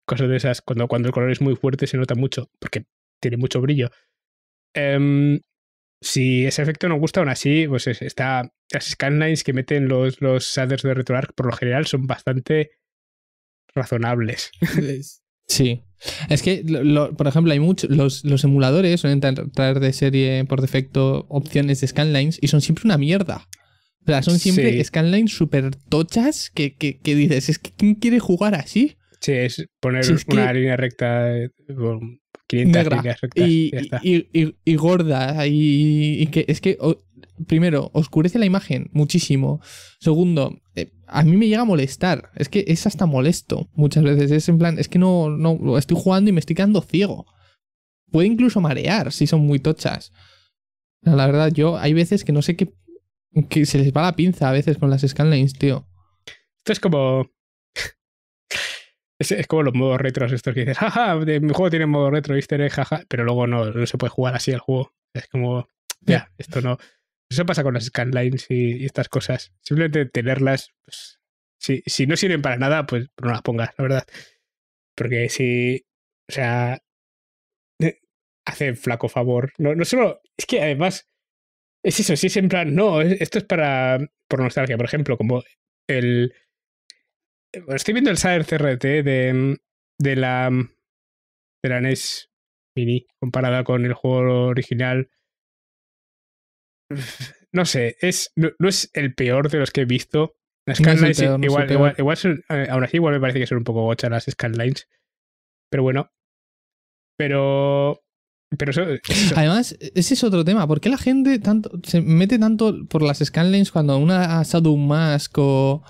cosas de esas. Cuando, cuando el color es muy fuerte se nota mucho porque tiene mucho brillo. Em, si ese efecto no gusta aún así, pues está, las scanlines que meten los, los shaders de RetroArch por lo general son bastante razonables. [laughs] Sí. Es que, por ejemplo, hay muchos. Los, los, emuladores suelen traer de serie por defecto opciones de scanlines y son siempre una mierda son siempre scanlines súper tochas que, dices, es que ¿quién quiere jugar así? Sí, es poner una línea recta, eh, con 500 Y, y, gorda. Y, que es que, primero, oscurece la imagen muchísimo. Segundo, eh, a mí me llega a molestar. Es que es hasta molesto muchas veces. Es en plan, es que no, no estoy jugando y me estoy quedando ciego. Puede incluso marear si son muy tochas. La verdad, yo hay veces que no sé qué que se les va la pinza a veces con las scanlines, tío. Esto es como. [laughs] es, como los modos retros estos que dices, jaja, mi juego tiene modo retro, easter egg, jaja, pero luego no, no se puede jugar así el juego. Es como, ya, esto no. Eso pasa con las scanlines y, estas cosas. Simplemente tenerlas, pues, si, si no sirven para nada, pues no las pongas, la verdad. Porque si, o sea, eh, hace flaco favor. No, no solo, es que además, es eso, sí es en plan, no, esto es para por nostalgia, por ejemplo, como el... Estoy viendo el SAR CRT de, de la de la NES Mini comparada con el juego original. No sé, es, no, es el peor de los que he visto. Las Scanlines, igual, igual, eh, aún así, igual me parece que son un poco gocha las Scanlines. Pero bueno. Pero pero eh, Además, ese es otro tema. ¿Por qué la gente tanto, se mete tanto por las scanlines cuando una Shadow Mask o,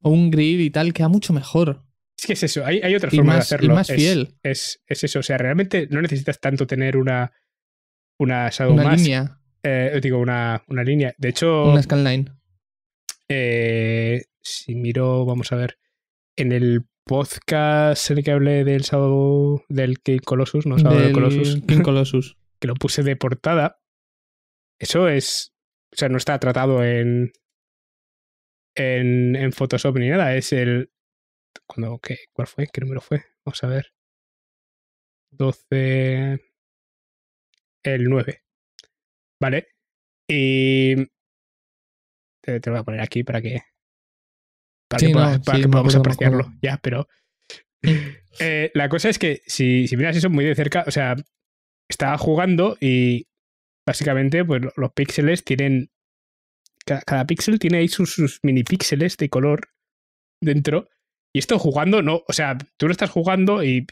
un grid y tal queda mucho mejor? Es que es eso, hay, hay otra forma de hacerlo. más es, fiel. Es, eso, o sea, realmente no necesitas tanto tener una, una Shadow Línea. Eh, digo, una, línea. De hecho. Una scanline. Eh, si miro, vamos a ver. En el podcast el que hablé del sábado del King Colossus, no sábado del King [laughs] Colossus. que lo puse de portada. Eso es. O sea, no está tratado en. En, en Photoshop ni nada. Es el. Cuando, ¿qué, ¿Cuál fue? ¿Qué número fue? Vamos a ver. 12. El 9. Vale. Y. Te, te lo voy a poner aquí para que para que, podamos, apreciarlo. Ya, pero. [laughs] Eh, la cosa es que si, miras eso muy de cerca, o sea, estaba jugando y básicamente pues los píxeles tienen. Cada, píxel tiene ahí sus, mini píxeles de color dentro. Y esto jugando, no, o sea, tú lo estás jugando y,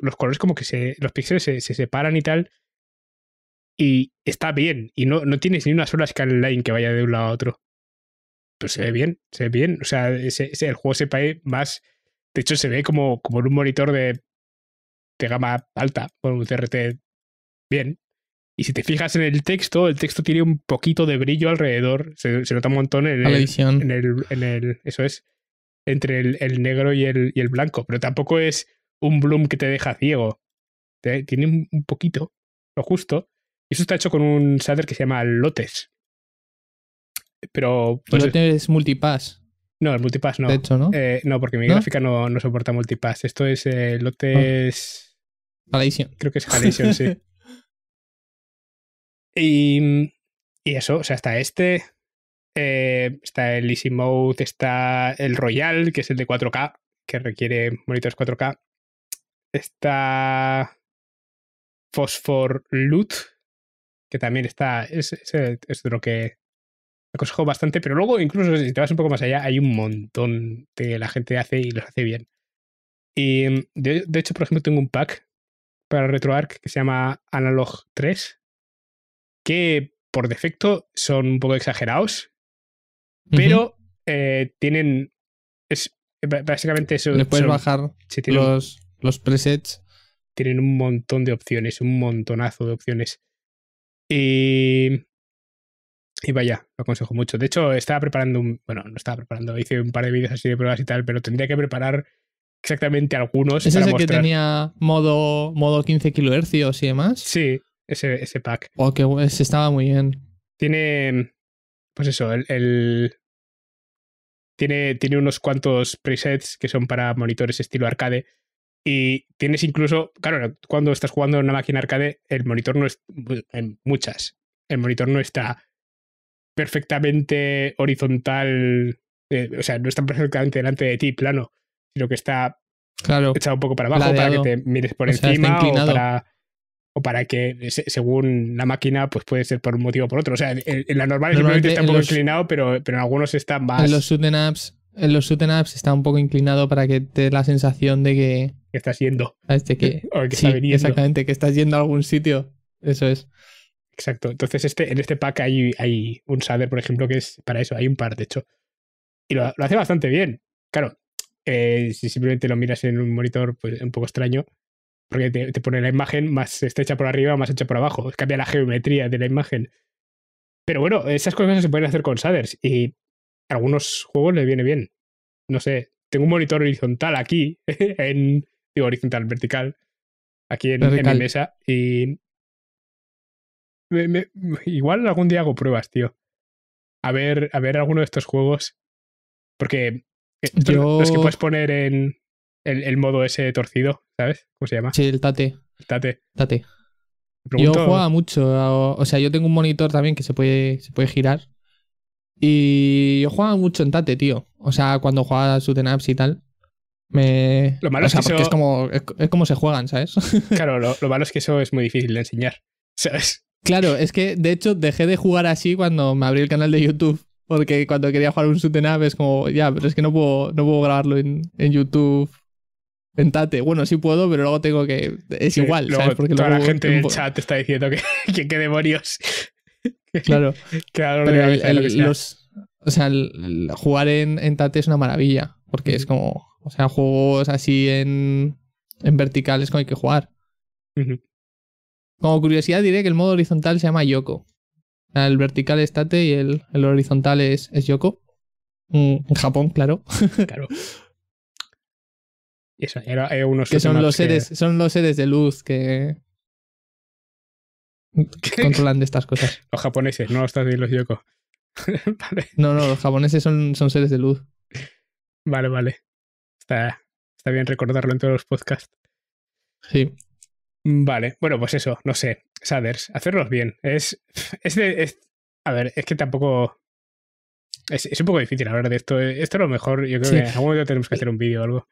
los colores como que se. los píxeles se, separan y tal y está bien. Y no, no tienes ni una sola line que vaya de un lado a otro se ve bien, se ve bien. O sea, el juego se ve más. De hecho, se ve como, como en un monitor de, gama alta, con un CRT bien. Y si te fijas en el texto, el texto tiene un poquito de brillo alrededor. Se, nota un montón en el, en el, en el, Eso es. Entre el, negro y el, blanco. Pero tampoco es un bloom que te deja ciego. tiene un poquito, lo justo. Y eso está hecho con un shader que se llama Lotes, pero. Pues, no tienes multipass. No, el multipass no. De hecho, ¿no? Eh, no, porque mi gráfica no, no, soporta multipass. Esto es eh, lotes. edición ah. Creo que es Halation, sí. [laughs] Y, y, eso, o sea, está este. Eh, está el Easy Mode, está el Royal, que es el de 4K, que requiere monitores 4K. Está Phosphor Loot, que también está. Es, es, es, lo que aconsejo bastante, pero luego incluso si te vas un poco más allá, hay un montón que la gente hace y los hace bien. Y mm, de, hecho, por ejemplo, tengo un pack para retroarc que se llama Analog 3, que por defecto son un poco exagerados, pero eh, tienen... Es, eh, básicamente eso... Le puedes bajar los, los presets. Tienen un montón de opciones, un montonazo de opciones. Y y vaya, lo aconsejo mucho. De hecho, estaba preparando un. Bueno, no estaba preparando, hice un par de vídeos así de pruebas y tal, pero tendría que preparar exactamente algunos. ¿Es para ese que tenía modo, modo 15 kilohercios y demás? Sí, ese, ese pack. Oh, que estaba muy bien. Tiene. Pues eso, el. el tiene, tiene unos cuantos presets que son para monitores estilo arcade. Y tienes incluso, claro, cuando estás jugando en una máquina arcade, el monitor no es, en muchas, el monitor no está perfectamente horizontal, eh, o sea, no está perfectamente delante de ti, plano, sino que está echado un poco para abajo para que te mires por encima o, para, que, según la máquina, pues puede ser por un motivo o por otro. O sea, en, la normal simplemente está un poco inclinado, pero, pero en algunos está más. En los shooting apps, los apps está un poco inclinado para que te dé la sensación de que. estás yendo. Ah, este [laughs] sí, Exactamente, que estás yendo a algún sitio. Eso es. Exacto. Entonces, este, en este pack hay, hay un shader, por ejemplo, que es para eso, hay un par, de hecho. Y lo, hace bastante bien. Claro, eh, si simplemente lo miras en un monitor, pues un poco extraño. Porque te, pone la imagen más estrecha por arriba más hecha por abajo. Cambia la geometría de la imagen. Pero bueno, esas cosas se pueden hacer con shaders. Y a algunos juegos les viene bien. No sé, tengo un monitor horizontal aquí, [laughs] en, digo horizontal, vertical, aquí en, la mesa. Y igual algún día hago pruebas, tío. A ver, a ver alguno de estos juegos. Porque eh, Yo... los que puedes poner en el, modo ese torcido, ¿sabes? ¿Cómo se llama? Sí, el tate. tate. Tate. Yo jugaba mucho. O, sea, yo tengo un monitor también que se puede, se puede girar. Y yo jugaba mucho en Tate, tío. O sea, cuando jugaba Sudden em Apps y tal. Me... Lo malo es que es como, es, como se juegan, ¿sabes? Claro, lo, malo es que eso es muy difícil de enseñar, [laughs] ¿sabes? Claro, es que de hecho dejé de jugar así cuando me abrí el canal de YouTube. Porque cuando quería jugar un up es como, ya, pero es que no puedo, no puedo grabarlo en, YouTube en Tate. Bueno, sí puedo, pero luego tengo que. Es igual, ¿sabes? Porque la gente en el chat está diciendo que, que, demonios. [laughs] Claro. claro o sea, jugar en, Tate es una maravilla. Porque es como. O sea, juegos así en, en vertical es como hay que jugar. Como curiosidad diré que el modo horizontal se llama Yoko. El vertical es Tate y el, horizontal es, Yoko. Mm, en Japón, claro. [laughs] Claro. Eso, era, eh, unos que son los seres, son los seres de luz que, [laughs] controlan de estas cosas. Los japoneses, no estás los yoko. [laughs] vale. No, no, los japoneses son, son seres de luz. Vale, vale. Está, está bien recordarlo en todos los podcasts. Sí. Mm, vale, bueno, pues eso, no sé. Shaders, hacerlos bien. Es, A ver, es que tampoco. Es, un poco difícil hablar de esto. Eh, esto es lo mejor. Yo creo que en algún momento tenemos que hacer un vídeo o algo.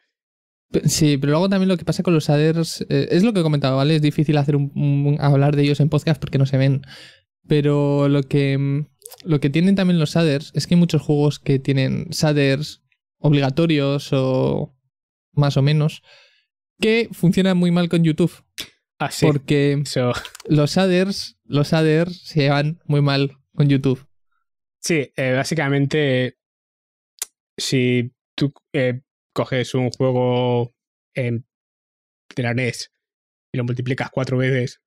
Sí, pero luego también lo que pasa con los shaders eh, es lo que he comentado, ¿vale? Es difícil hacer un, hablar de ellos en podcast porque no se ven. Pero lo que, mm, lo que tienen también los shaders es que hay muchos juegos que tienen shaders obligatorios o más o menos que funcionan muy mal con YouTube. Ah, porque los adders, los se van muy mal con YouTube. Sí, eh, básicamente, si tú eh, coges un juego de la NES y lo multiplicas cuatro veces,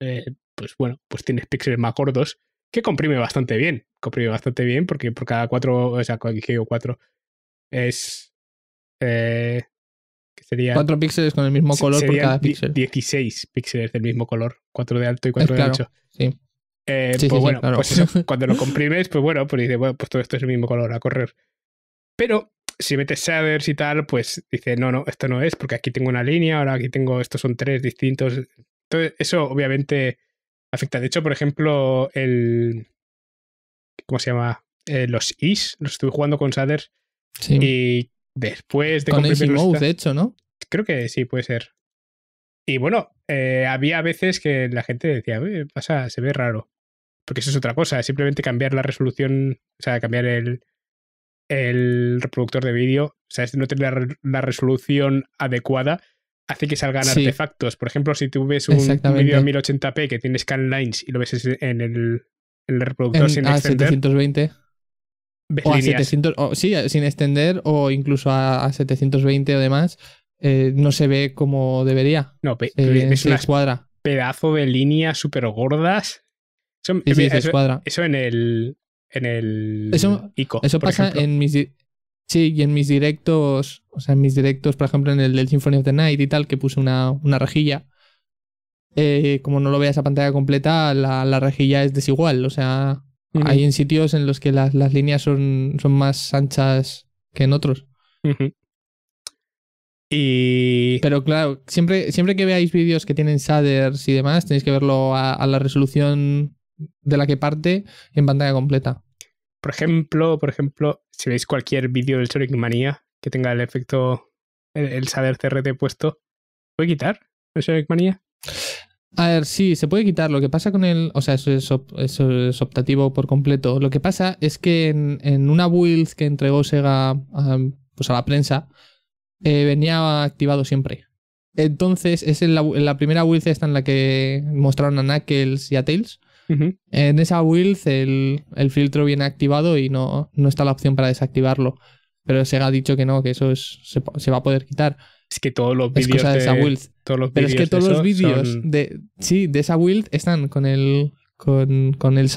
eh, pues bueno, pues tienes píxeles más gordos que comprime bastante bien. Comprime bastante bien porque por cada cuatro, o sea, cuatro es eh, 4 Cuatro píxeles con el mismo color por cada píxel. 16 píxeles del mismo color, 4 de alto y 4 de ancho. sí. Eh, pues bueno, pues [laughs] cuando lo comprimes, pues bueno, pues dice, bueno, pues todo esto es el mismo color a correr. Pero si metes shaders y tal, pues dice, no, no, esto no es, porque aquí tengo una línea, ahora aquí tengo, estos son tres distintos. Entonces, eso obviamente afecta. De hecho, por ejemplo, el. ¿Cómo se llama? Eh, los is, los estuve jugando con shaders. Sí. Y Después de Con comprimir de hecho, ¿no? Creo que sí, puede ser. Y bueno, eh, había veces que la gente decía, pasa, se ve raro. Porque eso es otra cosa, simplemente cambiar la resolución, o sea, cambiar el, el reproductor de vídeo, o sea, es no tener la, resolución adecuada, hace que salgan artefactos. Por ejemplo, si tú ves un vídeo a 1080p que tiene lines y lo ves en el, el reproductor sin 720. Ah, o a 700, sí, sin extender o incluso a, a 720 o demás, eh, no se ve como debería. No, es una escuadra. Pedazo de líneas súper gordas. Eso, eh, eso, en el. En el. Eso, eso pasa en mis. Sí, y en mis directos. O sea, en mis directos, por ejemplo, en el del Symphony of the Night y tal, que puse una, una rejilla. Eh, como no lo veas a pantalla completa, la, la, rejilla es desigual. O sea, hay en sitios en los que las, líneas son, son, más anchas que en otros. Pero claro, siempre, siempre que veáis vídeos que tienen shaders y demás, tenéis que verlo a, la resolución de la que parte en pantalla completa. Por ejemplo, por ejemplo, si veis cualquier vídeo del Sonic Manía que tenga el efecto, el, shader CRT puesto, ¿puedo quitar el Sonic Mania? A ver, sí, se puede quitar. Lo que pasa con él, O sea, eso es, optativo por completo. Lo que pasa es que en, una build que entregó Sega a, pues a la prensa, eh, venía activado siempre. Entonces, es en la, en la, primera build esta en la que mostraron a Knuckles y a Tails. En esa build el, filtro viene activado y no, no está la opción para desactivarlo. Pero Sega ha dicho que no, que eso se va a poder quitar. Es que todos los vídeos. de, esa build. Pero es que todos los vídeos de. Sí, de esa build están con el. Con, con, el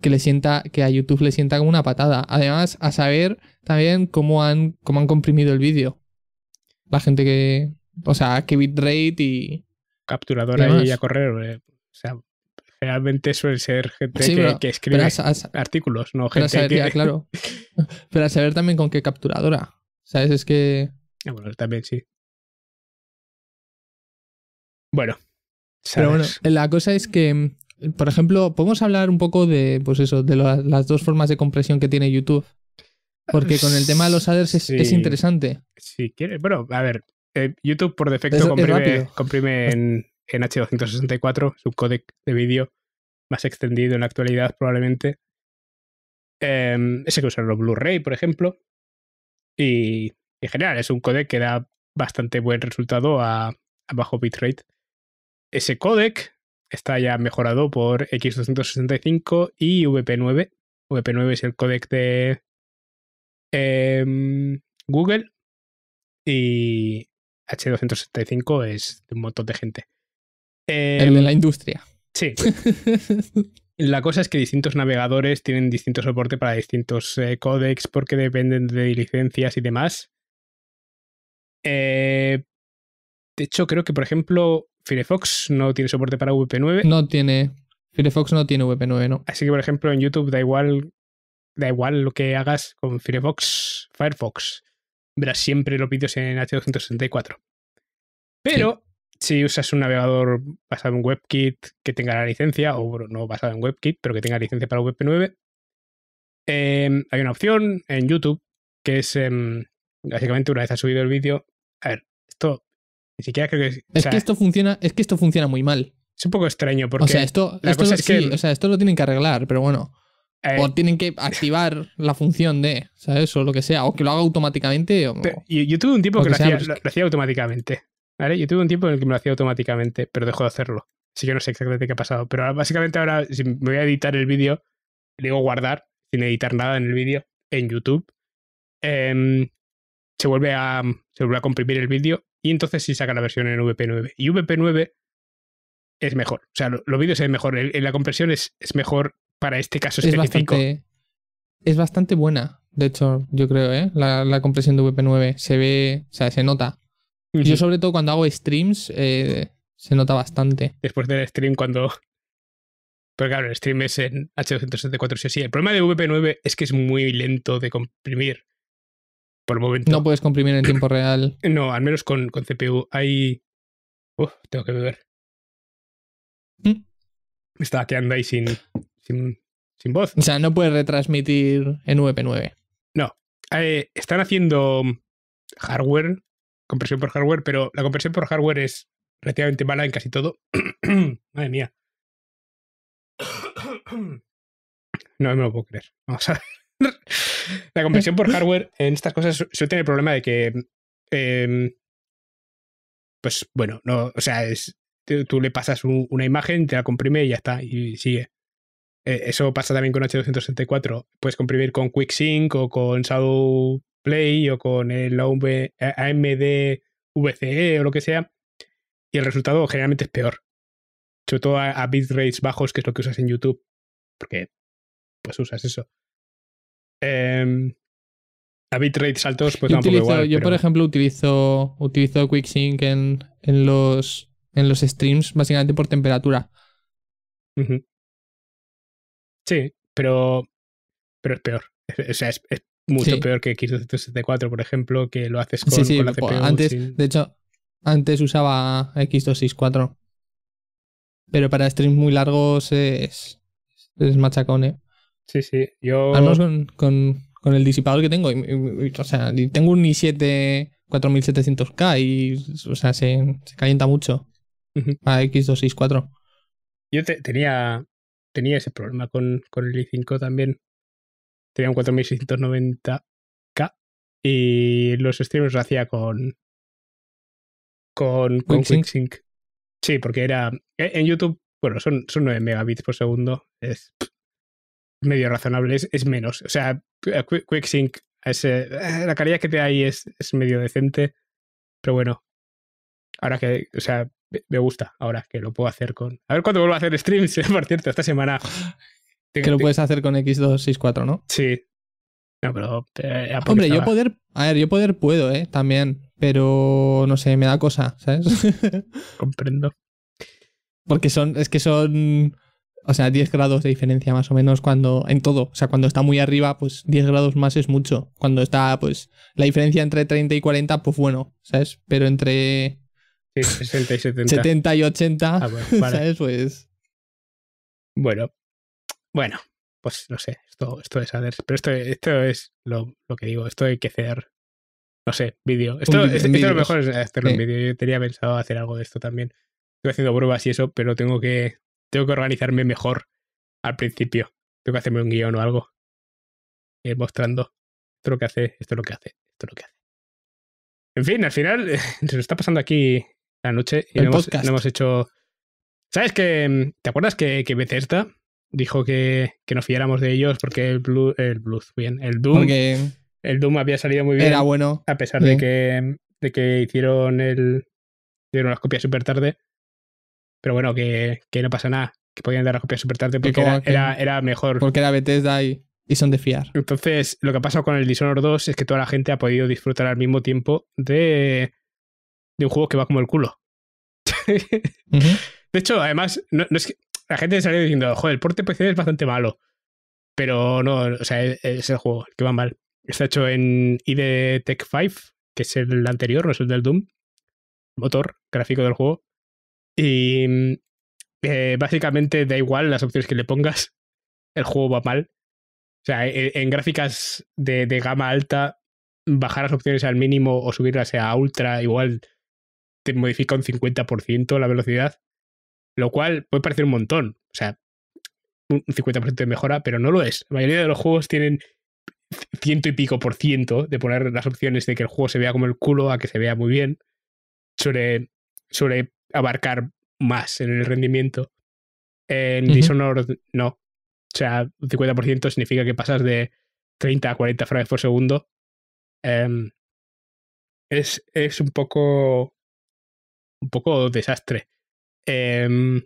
que le sienta. Que a YouTube le sienta como una patada. Además, a saber también cómo han, cómo han comprimido el vídeo. La gente que. O sea, qué bitrate y. Capturadora y, a correr. Eh, o sea, realmente suele ser gente que, escribe artículos, no gente que... claro. [laughs] Pero a saber también con qué capturadora. ¿Sabes? Es que bueno, también sí. Bueno. Pero bueno, la cosa es que, por ejemplo, podemos hablar un poco de, pues eso, de las dos formas de compresión que tiene YouTube. Porque con el tema de los adders es, interesante. Si quieres, bueno, a ver, eh, YouTube por defecto comprime, en, en H264 su codec de vídeo más extendido en la actualidad probablemente. Em, ese que usan los Blu-ray, por ejemplo. Y en general es un codec que da bastante buen resultado a, bajo bitrate. Ese codec está ya mejorado por X265 y VP9. VP9 es el codec de em, Google y H265 es de un montón de gente. En el de la em, industria. Sí. [laughs] la cosa es que distintos navegadores tienen distinto soporte para distintos eh, codecs porque dependen de licencias y demás. Eh, de hecho, creo que, por ejemplo, Firefox no tiene soporte para VP9. No tiene. Firefox no tiene VP9, ¿no? Así que, por ejemplo, en YouTube da igual, da igual lo que hagas con Firefox, Firefox. Verás siempre los vídeos en H264. Pero si usas un navegador basado en WebKit que tenga la licencia, o no basado en WebKit, pero que tenga licencia para VP9, em, hay una opción en YouTube que es em, básicamente una vez ha subido el vídeo, a ver, esto ni siquiera creo que... Es que esto funciona, es que esto funciona muy mal. Es un poco extraño porque... O sea, esto, la lo, es que... o sea, esto lo tienen que arreglar, pero bueno. o tienen que activar la función de, ¿sabes? O lo que sea, o que lo haga automáticamente. O, yo, tuve un tiempo que, pues lo, hacía, automáticamente. Yo tuve un tiempo en el que me lo hacía automáticamente, pero dejó de hacerlo. Así que no sé exactamente qué ha pasado. Pero básicamente ahora, si me voy a editar el vídeo, le digo guardar, sin editar nada en el vídeo, en YouTube. Em, se vuelve a, mm, se a comprimir el vídeo y entonces sí saca la versión en VP9. Y VP9 es mejor. O sea, los lo vídeos es mejor. la compresión es, mejor para este caso específico. es bastante buena, de hecho, yo creo, ¿eh? La, compresión de VP9 se ve, o sea, se nota. Yo, sobre todo, cuando hago streams, eh, se nota bastante. Después del stream, cuando. Pero claro, el stream es en H274, sí, sí. El problema de VP9 es que es muy lento de comprimir. No puedes comprimir en tiempo real. [laughs] No, al menos con, CPU. Hay. Uf, tengo que beber. está ¿Mm? Me estaba quedando ahí sin, sin, sin, voz. O sea, no puedes retransmitir en VP9. No. Eh, están haciendo hardware, compresión por hardware, pero la compresión por hardware es relativamente mala en casi todo. [clears throat] Madre mía. [clears throat] No me lo puedo creer. Vamos a ver la compresión por hardware en estas cosas suele tener el problema de que. Em, pues bueno, no, o sea, es, tú le pasas una imagen, te la comprime y ya está, y sigue. E, eso pasa también con H264. Puedes comprimir con QuickSync o con Shadow Play o con el AMD VCE o lo que sea. Y el resultado generalmente es peor. Sobre todo a, a bitrates bajos, que es lo que usas en YouTube. Porque pues usas eso. Eh, a bitrates altos, pues yo tampoco igual, Yo, por ejemplo, utilizo, utilizo QuickSync en, en, los, en los streams, básicamente por temperatura. Sí, pero, pero es peor. O sea, es, mucho peor que x 264 por ejemplo, que lo haces con, la CPU, Antes, de hecho, antes usaba X264. Pero para streams muy largos es, es machacón, ¿eh? Sí, sí. Yo... Al menos con, el disipador que tengo. o sea, tengo un i7 4700K y, se, calienta mucho. A X264. Yo tenía, tenía ese problema con, el i5 también. Tenía un 4690K y los streams lo hacía con. con, QuickSync. sí, porque era. E, en YouTube, bueno, son, son 9 megabits por segundo. Es medio razonable, es, menos. O sea, eh, QuickSync, eh, la calidad que te da ahí es, es medio decente, pero bueno, ahora que, o sea, me gusta ahora que lo puedo hacer con. A ver cuándo vuelvo a hacer streams, [laughs] por cierto, esta semana. que lo puedes hacer con X264, ¿no? Sí. No, pero. Eh, Hombre, yo poder. A ver, yo poder puedo, ¿eh? También. Pero no sé, me da cosa, ¿sabes? [laughs] Comprendo. Porque son. Es que son o sea, 10 grados de diferencia más o menos cuando en todo. O sea, cuando está muy arriba, pues 10 grados más es mucho. Cuando está, pues la diferencia entre 30 y 40, pues bueno, ¿sabes? Pero entre sí, 60 y 70. 70 y 80, ah, [laughs] ¿sabes? Pues... Bueno, bueno, pues no sé, esto, esto es ver, Pero esto, esto es lo, que digo, esto hay que hacer, no sé, vídeo. Esto, es este, lo mejor es hacerlo en vídeo. Yo tenía pensado hacer algo de esto también. Estoy haciendo pruebas y eso, pero tengo que tengo que organizarme mejor al principio. Tengo que hacerme un guión o algo. Eh, mostrando esto es lo que hace, esto es lo que hace, esto es lo que hace. En fin, al final [laughs] se nos está pasando aquí la noche y hemos, hemos, hecho. ¿Sabes que mm, ¿Te acuerdas que, que dijo que, que nos fiáramos de ellos porque el, Blue, el Blues, bien, el Doom. el Doom había salido muy bien. Era bueno. A pesar de que, que hicieron el. Dieron las copias súper tarde. Pero bueno, que, no pasa nada, que podían dar la copia súper tarde porque era, era, mejor. Porque era Bethesda y, son de fiar. Entonces, lo que ha pasado con el Dishonored 2 es que toda la gente ha podido disfrutar al mismo tiempo de, de un juego que va como el culo. [laughs] De hecho, además, no, es que, la gente salió diciendo, joder, el porte PC es bastante malo. Pero no, o sea, e, e, es, el juego que va mal. Está hecho en ID Tech 5, que es el anterior, no es el del Doom. Motor gráfico del juego. Y mm, eh, básicamente da igual las opciones que le pongas, [laughs] el juego va mal. O sea, e, e, en, gráficas de, gama alta, bajar las opciones al mínimo o subirlas a ultra, igual te modifica un 50% la velocidad, lo cual puede parecer un montón. O sea, un 50% de mejora, pero no lo es. La mayoría de los juegos tienen ciento y pico por ciento de poner las opciones de que el juego se vea como el culo a que se vea muy bien sobre, sobre abarcar más en el rendimiento. En Dishonored no. O sea, un 50% significa que pasas de 30 a 40 frames por segundo. Em, es, es, un poco. un poco desastre. Em,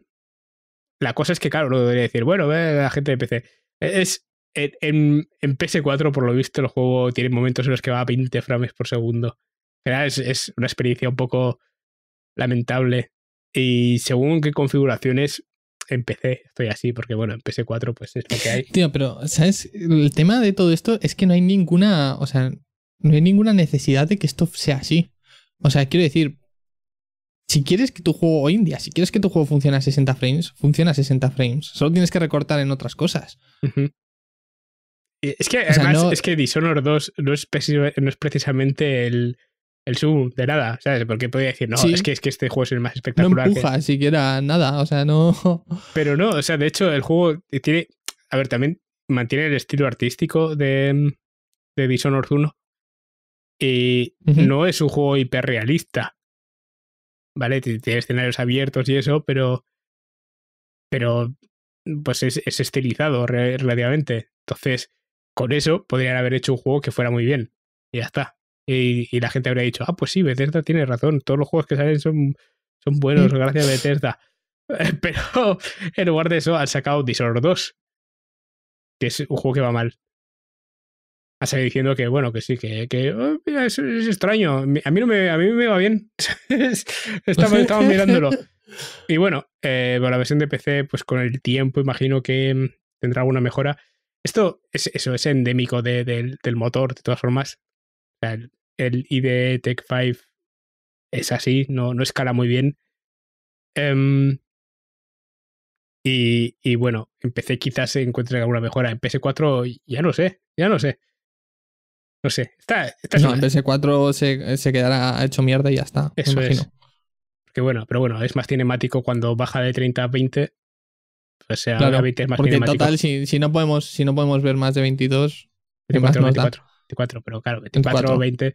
la cosa es que, claro, no debería decir, bueno, la gente de PC. E, es. En, en, PS4, por lo visto, el juego tiene momentos en los que va a 20 frames por segundo. es una experiencia un poco lamentable. Y según qué configuraciones empecé, estoy así, porque bueno, en PS4 pues es lo que hay. Tío, pero, ¿sabes? El tema de todo esto es que no hay ninguna, o sea, no hay ninguna necesidad de que esto sea así. O sea, quiero decir, si quieres que tu juego hoy en si quieres que tu juego funcione a 60 frames, funciona a 60 frames. Solo tienes que recortar en otras cosas. Es que además, es que Dishonored 2 no es precisamente el, el sub de nada, ¿sabes? Porque podía decir, no, es, que, es que este juego es el más espectacular. No empuja siquiera nada, o sea, no. [laughs] Pero no, o sea, de hecho, el juego tiene. A ver, también mantiene el estilo artístico de, de Dishonored 1. Y no es un juego hiperrealista. ¿Vale? Tiene escenarios abiertos y eso, pero. Pero. Pues es, es estilizado relativamente. Entonces, con eso podrían haber hecho un juego que fuera muy bien. Y ya está. Y, la gente habría dicho, ah, pues sí, Bethesda tiene razón, todos los juegos que salen son, son buenos [laughs] gracias a Bethesda. [laughs] Pero en lugar de eso han sacado Disorder 2, que es un juego que va mal. Han salido diciendo que, bueno, que sí, que, que oh, es, extraño, a mí, no me, a mí me va bien. [laughs] estamos, mirándolo. Y bueno, eh, la versión de PC, pues con el tiempo imagino que mm, tendrá alguna mejora. Esto es, eso es endémico de, del motor, de todas formas el, IDE Tech 5 es así, no, no escala muy bien. Um, y, y, bueno, empecé quizás encuentre alguna mejora. En PS4 ya no sé, ya no sé. No sé. Está, está no, en PS4 se, se, quedará hecho mierda y ya está. Eso imagino. es. Porque bueno, pero bueno, es más cinemático cuando baja de 30 a 20. O pues sea, claro, 20 es más porque cinemático. Porque total, si, si, no podemos, si no podemos ver más de 22, 24, más 24. 24, pero claro, 24, o 20.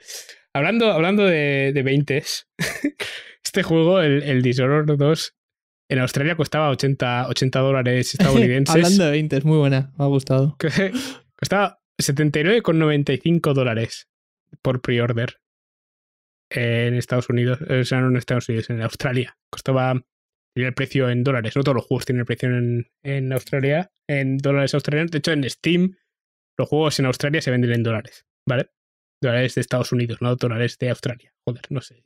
Hablando, hablando de, de 20, [laughs] este juego, el, el Dishonored 2, en Australia costaba 80, dólares [laughs] estadounidenses. hablando de 20, s muy buena, me ha gustado. [laughs] costaba 79,95 dólares por pre-order en Estados Unidos, eh, o sea, no en Estados Unidos, en Australia. Costaba el precio en dólares, no todos los juegos tienen el precio en, en Australia, en dólares australianos. De hecho, en Steam los juegos en Australia se venden en dólares, ¿vale? Dólares de Estados Unidos, no dólares de Australia. Joder, no sé.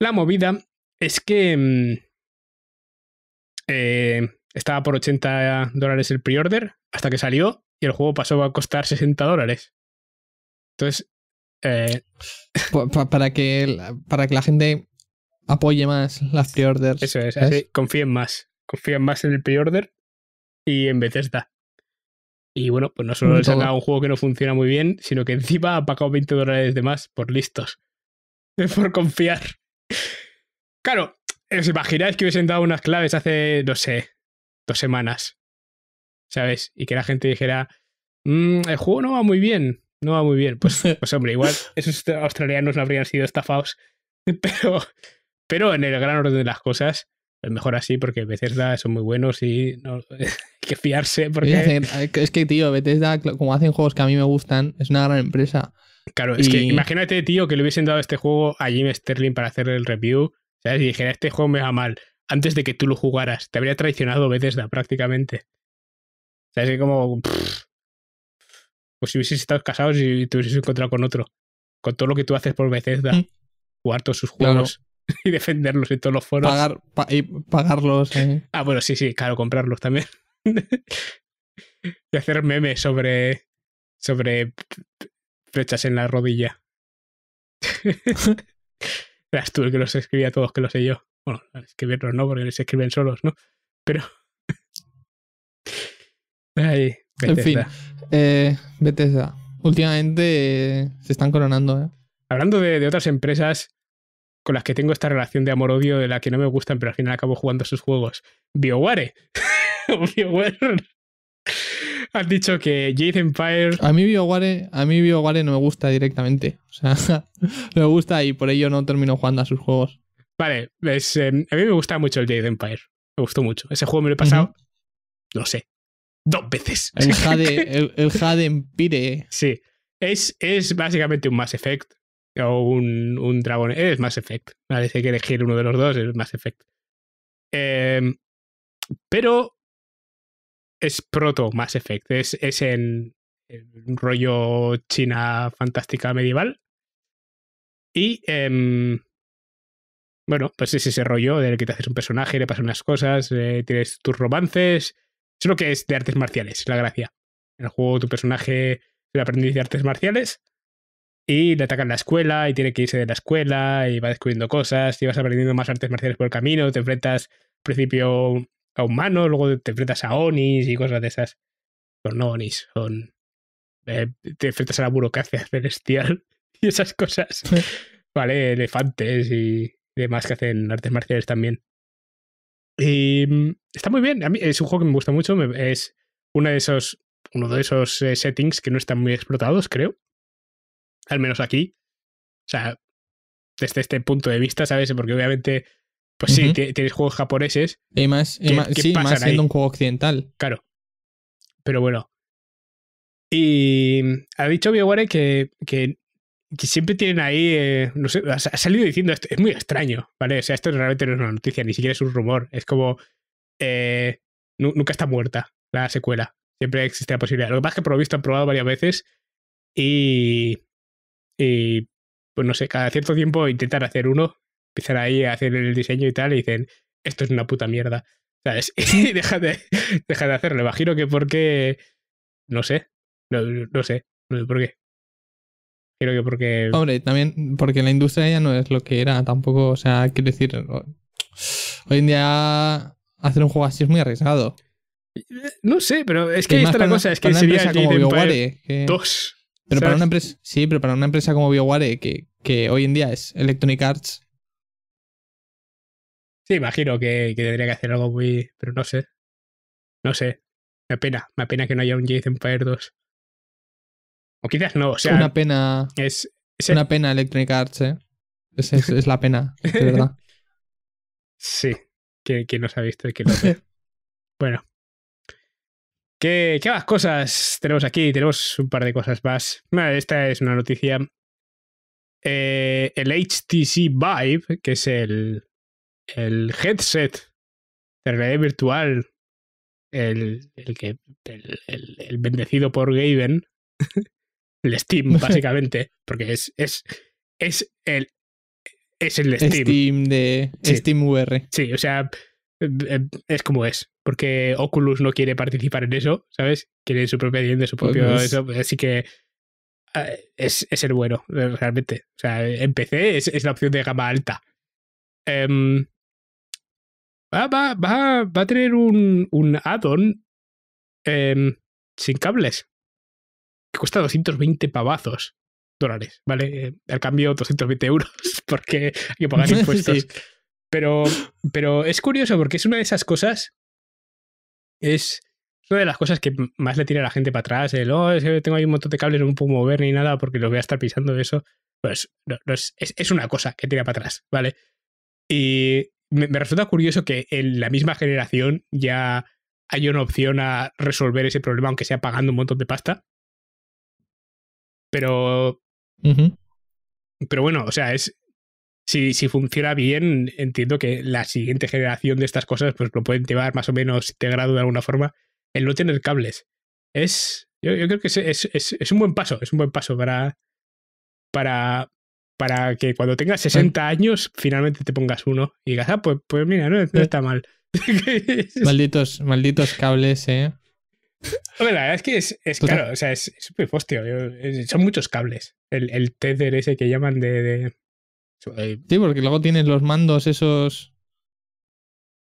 La movida es que mm, eh, estaba por 80 dólares el pre-order hasta que salió y el juego pasó a costar 60 dólares. Entonces... Eh, pues, pues, para, que, la, para que la gente apoye más las pre-orders. Eso es, confíen más. Confíen más en el pre-order y en vez Bethesda. Y bueno, pues no solo les han un juego que no funciona muy bien, sino que encima ha pagado 20 dólares de más por listos. [laughs] Por confiar. Claro, ¿os imagináis que hubiesen dado unas claves hace, no sé, dos semanas? ¿Sabes? Y que la gente dijera, mm, el juego no va muy bien, no va muy bien. Pues, [laughs] pues hombre, igual esos australianos no habrían sido estafados. [laughs] Pero, pero en el gran orden de las cosas, mejor así porque Bethesda son muy buenos y [laughs] hay que fiarse porque... Es que, tío, Bethesda, como hacen juegos que a mí me gustan, es una gran empresa. Claro, es que imagínate, tío, que le hubiesen dado este juego a Jim Sterling para hacer el review, ¿sabes? Y dijera, este juego me va mal, antes de que tú lo jugaras. Te habría traicionado Bethesda prácticamente. ¿Sabes? Que como... pues si hubieses estado casados y te hubieses encontrado con otro. Con todo lo que tú haces por Bethesda, mm. jugar todos sus juegos. [laughs] y defenderlos en todos los foros. y pagarlos. Eh. [laughs] Ah, bueno, sí, sí, claro, comprarlos también. [laughs] y hacer memes sobre, sobre flechas en la rodilla. Eras tú el que los escribía todos, que lo sé yo. Bueno, escribirlos no, porque se escriben solos, ¿no? Pero. en fin, eh, Últimamente eh, se están coronando. Eh. Hablando de, otras empresas con las que tengo esta relación de amor-odio de la que no me gustan, pero al final acabo jugando a sus juegos. BioWare. [laughs] BioWare. Has dicho que Jade Empire. A mí BioWare, a mí BioWare no me gusta directamente. O sea, no [laughs] me gusta y por ello no termino jugando a sus juegos. Vale, pues, em, a mí me gusta mucho el Jade Empire. Me gustó mucho. Ese juego me lo he pasado, no sé, dos veces. El Jade, [laughs] el Empire. Sí. Es, es básicamente un Mass Effect o un, dragón, Es más Effect. ¿vale? Si hay que elegir uno de los dos, es más Effect. Em, pero es proto más Effect. Es, es en, un rollo China fantástica medieval. Y em, bueno, pues es ese rollo del que te haces un personaje, le pasan unas cosas, eh, tienes tus romances. es lo que es de artes marciales, la gracia. En el juego tu personaje el aprendiz de artes marciales y le atacan la escuela y tiene que irse de la escuela y va descubriendo cosas y vas aprendiendo más artes marciales por el camino, te enfrentas principio a humanos, luego te enfrentas a onis y cosas de esas. Pero no onis, son... Eh, te enfrentas a la burocracia [laughs] celestial y esas cosas. [laughs] vale, elefantes y demás que hacen artes marciales también. Y mm, está muy bien, a mí es un juego que me gusta mucho, es uno de esos, uno de esos eh, settings que no están muy explotados, creo al menos aquí. O sea, desde este punto de vista, ¿sabes? Porque obviamente, pues sí, tienes juegos japoneses. Y más, y más, siendo un juego occidental. Claro. Pero bueno. Y mm, ha dicho BioWare que, que, siempre tienen ahí, eh, no sé, ha salido diciendo esto, es muy extraño, ¿vale? O sea, esto realmente no es una noticia, ni siquiera es un rumor, es como, eh, nunca está muerta la secuela, siempre existe la posibilidad. Lo que pasa es que por lo visto han probado varias veces y y pues no sé, cada cierto tiempo intentar hacer uno, empezar ahí a hacer el diseño y tal, y dicen, esto es una puta mierda, ¿sabes? Y [laughs] deja de, deja de hacerlo. Imagino que porque, no sé, no, sé, no sé por qué. Creo que porque... Hombre, también porque la industria ya no es lo que era tampoco, o sea, quiero decir, hoy en día hacer un juego así es muy arriesgado. Eh, no sé, pero es que está la cosa, es que sería Empire dos pero para una empresa, sí, pero para una empresa como BioWare, eh, que, que hoy en día es Electronic Arts. Sí, imagino que, que, tendría que hacer algo muy. Pero no sé. No sé. Me apena. Me apena que no haya un Jason Empire 2. O quizás no. O sea. Una pena. Es. una pena Electronic Arts, ¿eh? Es, la pena, de verdad. [laughs] Sí. ¿Quién, que nos ha visto? ¿Quién lo ve? bueno. ¿Qué, más cosas tenemos aquí? Tenemos un par de cosas más. Esta es una noticia. Eh, el HTC Vive, que es el, el headset de realidad virtual, el, el que, bendecido por Gaven, [laughs] el Steam, [laughs] básicamente, porque es, es, es el, es el Steam. de Steam VR. Sí, o sea, eh, eh, es como es, porque Oculus no quiere participar en eso, ¿sabes? Quiere su propia tienda, su propio eso, pues, así que eh, es, es, el bueno, realmente. O sea, en es, la opción de gama alta. Em, va, va, va, va, a tener un, un addon em, sin cables, que cuesta 220 pavazos dólares, ¿vale? Al cambio 220 euros, [laughs] porque hay que pagar [laughs] impuestos. sí. Pero, pero es curioso porque es una de esas cosas. Es una de las cosas que más le tira a la gente para atrás. El, oh, tengo ahí un montón de cables, no me puedo mover ni nada porque lo voy a estar pisando eso. Pues es, una cosa que tira para atrás, ¿vale? Y me, resulta curioso que en la misma generación ya hay una opción a resolver ese problema, aunque sea pagando un montón de pasta. Pero. Pero bueno, o sea, es, si, funciona bien, entiendo que la siguiente generación de estas cosas pues lo pueden llevar más o menos integrado de alguna forma, el no tener cables. Es, yo, creo que es, un buen paso, es un buen paso para, para, para que cuando tengas 60 años finalmente te pongas uno y digas, ah, pues, pues mira, no, está mal. [laughs] malditos, malditos cables, eh. la verdad es que es, claro, o sea, es, súper eh, son muchos cables. El, tether ese que llaman de, eh, sí, porque luego tienes los mandos esos.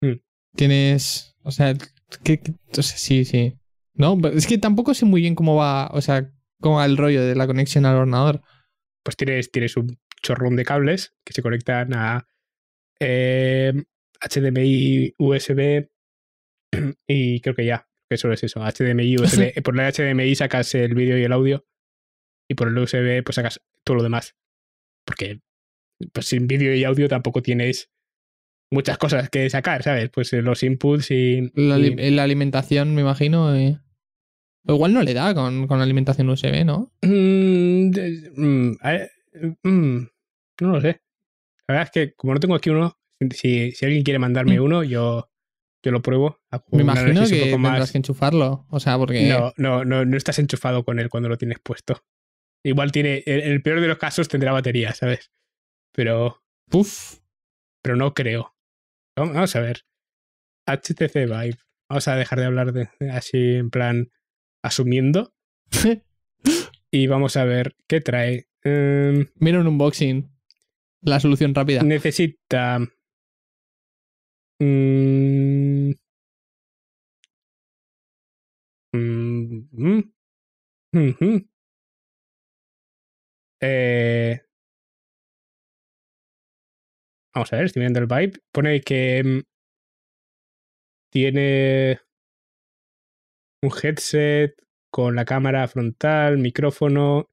Mm. Tienes. O sea, que, sí, sí. No, es que tampoco sé muy bien cómo va. O sea, cómo va el rollo de la conexión al ordenador. Pues tienes, tienes un chorrón de cables que se conectan a eh, HDMI, USB y creo que ya. Que es eso. HDMI, USB. [laughs] Eh, por la HDMI sacas el vídeo y el audio. Y por el USB, pues sacas todo lo demás. Porque pues sin vídeo y audio tampoco tienes muchas cosas que sacar, ¿sabes? Pues eh, los inputs y... La, alimentación, me imagino. Eh. igual no le da con, con alimentación USB, ¿no? Mm, mm, mm, no lo sé. La verdad es que como no tengo aquí uno, si, si alguien quiere mandarme uno, yo, yo lo pruebo. Me imagino que tendrás que enchufarlo. O sea, porque... No, no, no, no estás enchufado con él cuando lo tienes puesto. Igual tiene, en el peor de los casos tendrá batería, ¿sabes? pero. Puff. Pero no creo. Vamos a ver. HTC Vibe. Vamos a dejar de hablar de, así en plan asumiendo. [laughs] y vamos a ver qué trae. Em, Mira un unboxing. La solución rápida. Necesita. Mm, mm, mm, eh, Vamos a ver, estoy mirando el vibe. Pone que mm, tiene un headset con la cámara frontal, micrófono,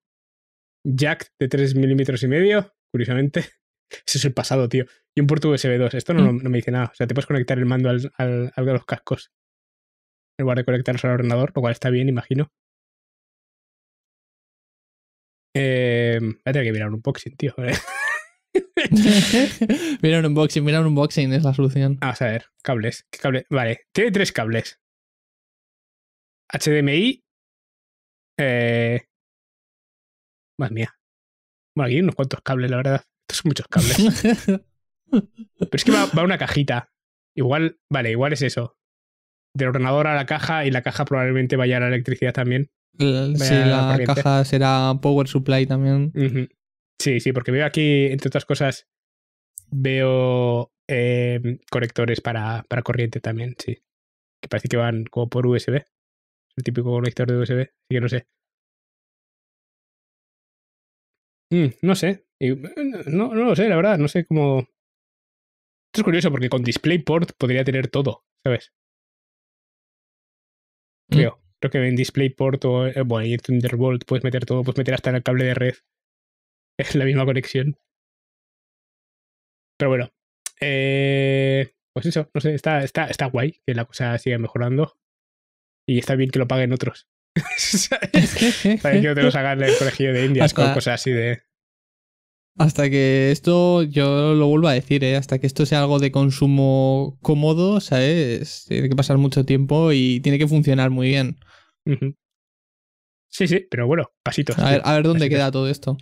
jack de 3 milímetros y medio, curiosamente. [laughs] Ese es el pasado, tío. Y un puerto USB 2. Esto mm. no, me dice nada. O sea, te puedes conectar el mando al, al, a los cascos en lugar de conectarlos al ordenador, lo cual está bien, imagino. Eh, voy a tener que mirar un unboxing, tío. [laughs] [laughs] mira un unboxing, mira un unboxing, es la solución. Vamos a ver, cables. cable? Vale, tiene tres cables. HDMI. Eh... Madre mía. Bueno, aquí hay unos cuantos cables, la verdad. Estos son muchos cables. [laughs] Pero es que va, va una cajita. Igual, vale, igual es eso. Del ordenador a la caja y la caja probablemente vaya a la electricidad también. Sí, la, caja será power supply también. Sí, sí, porque veo aquí, entre otras cosas, veo eh, conectores para, para corriente también, sí. Que parece que van como por USB. El típico conector de USB, así que no sé. Mm, no sé. Eh, no, no lo sé, la verdad, no sé cómo. Esto es curioso porque con DisplayPort podría tener todo, ¿sabes? Mm. Creo. Creo que en DisplayPort o eh, bueno, en Thunderbolt puedes meter todo, puedes meter hasta el cable de red. [laughs] es la misma conexión. Pero bueno, eh, pues eso, no sé, está, está, está guay que la cosa siga mejorando y está bien que lo paguen otros. [laughs] que no te los hagan el colegio de Indias con cosas así de. Hasta que esto, yo lo vuelvo a decir, eh, hasta que esto sea algo de consumo cómodo, ¿sabes? Tiene que pasar mucho tiempo y tiene que funcionar muy bien. Sí, sí, pero bueno, pasitos. A ver, dónde queda todo esto.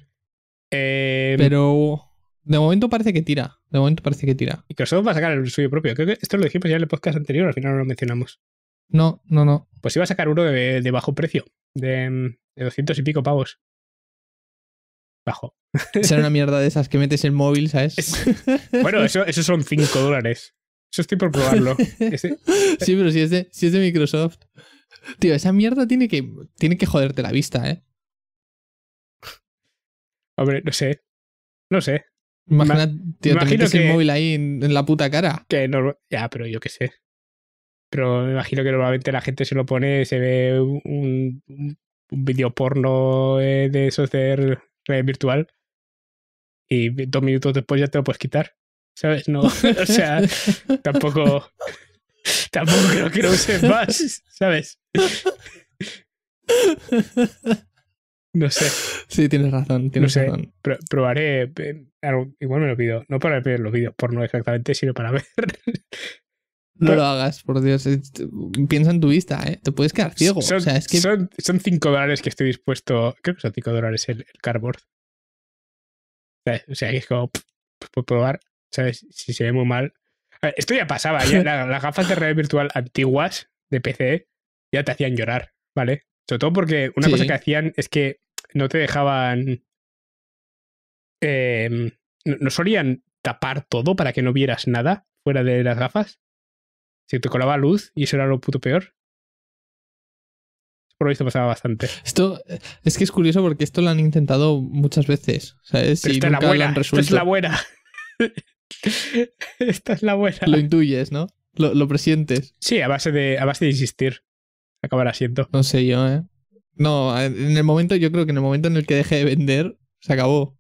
Em, pero de momento parece que tira. De momento parece que tira. Microsoft va a sacar el suyo propio. Creo que esto lo dijimos ya en el podcast anterior, al final no lo mencionamos. No, no, no. Pues iba a sacar uno de, bajo precio, de, em, de 200 y pico pavos. Bajo. Será una mierda de esas que metes en móvil, ¿sabes? bueno, eso, son 5 dólares. Eso estoy por probarlo. Este- sí, pero si es, de, Microsoft. Tío, esa mierda tiene que, tiene que joderte la vista, ¿eh? Hombre, no sé. No sé. Imagina, tío, te el móvil ahí en, la puta cara. Que ya, pero yo qué sé. Pero me imagino que normalmente la gente se lo pone, se ve un, un, porno eh, de esos de red virtual y dos minutos después ya te lo puedes quitar. ¿Sabes? No, o sea, [laughs] tampoco, tampoco creo que lo uses más, ¿sabes? [laughs] No sé. Sí, tienes razón, tienes razón. probaré, eh, igual me lo pido, no para ver los vídeos no exactamente, sino para [laughs] ver. No lo hagas, por Dios. Piensa en tu vista, ¿eh? Te puedes quedar ciego. Son, o son, dólares que estoy dispuesto. Creo que son 5 dólares el, cardboard. Eh, o sea, es como. Pues probar, ¿sabes? Si se ve muy mal. esto ya pasaba. [laughs] las gafas de realidad virtual antiguas de PC ya te hacían llorar, ¿vale? Sobre todo porque una cosa que hacían es que no te dejaban. Em, no solían tapar todo para que no vieras nada fuera de las gafas. Si te colaba luz y eso era lo puto peor. Por lo visto pasaba bastante. Esto es que es curioso porque esto lo han intentado muchas veces. esta es la buena. [laughs] Esta es la buena. esta es la buena. Lo intuyes, ¿no? Lo, lo, presientes. Sí, a base de, a base de insistir acabará siendo. No sé yo, ¿eh? No, en el momento, yo creo que en el momento en el que deje de vender, se acabó.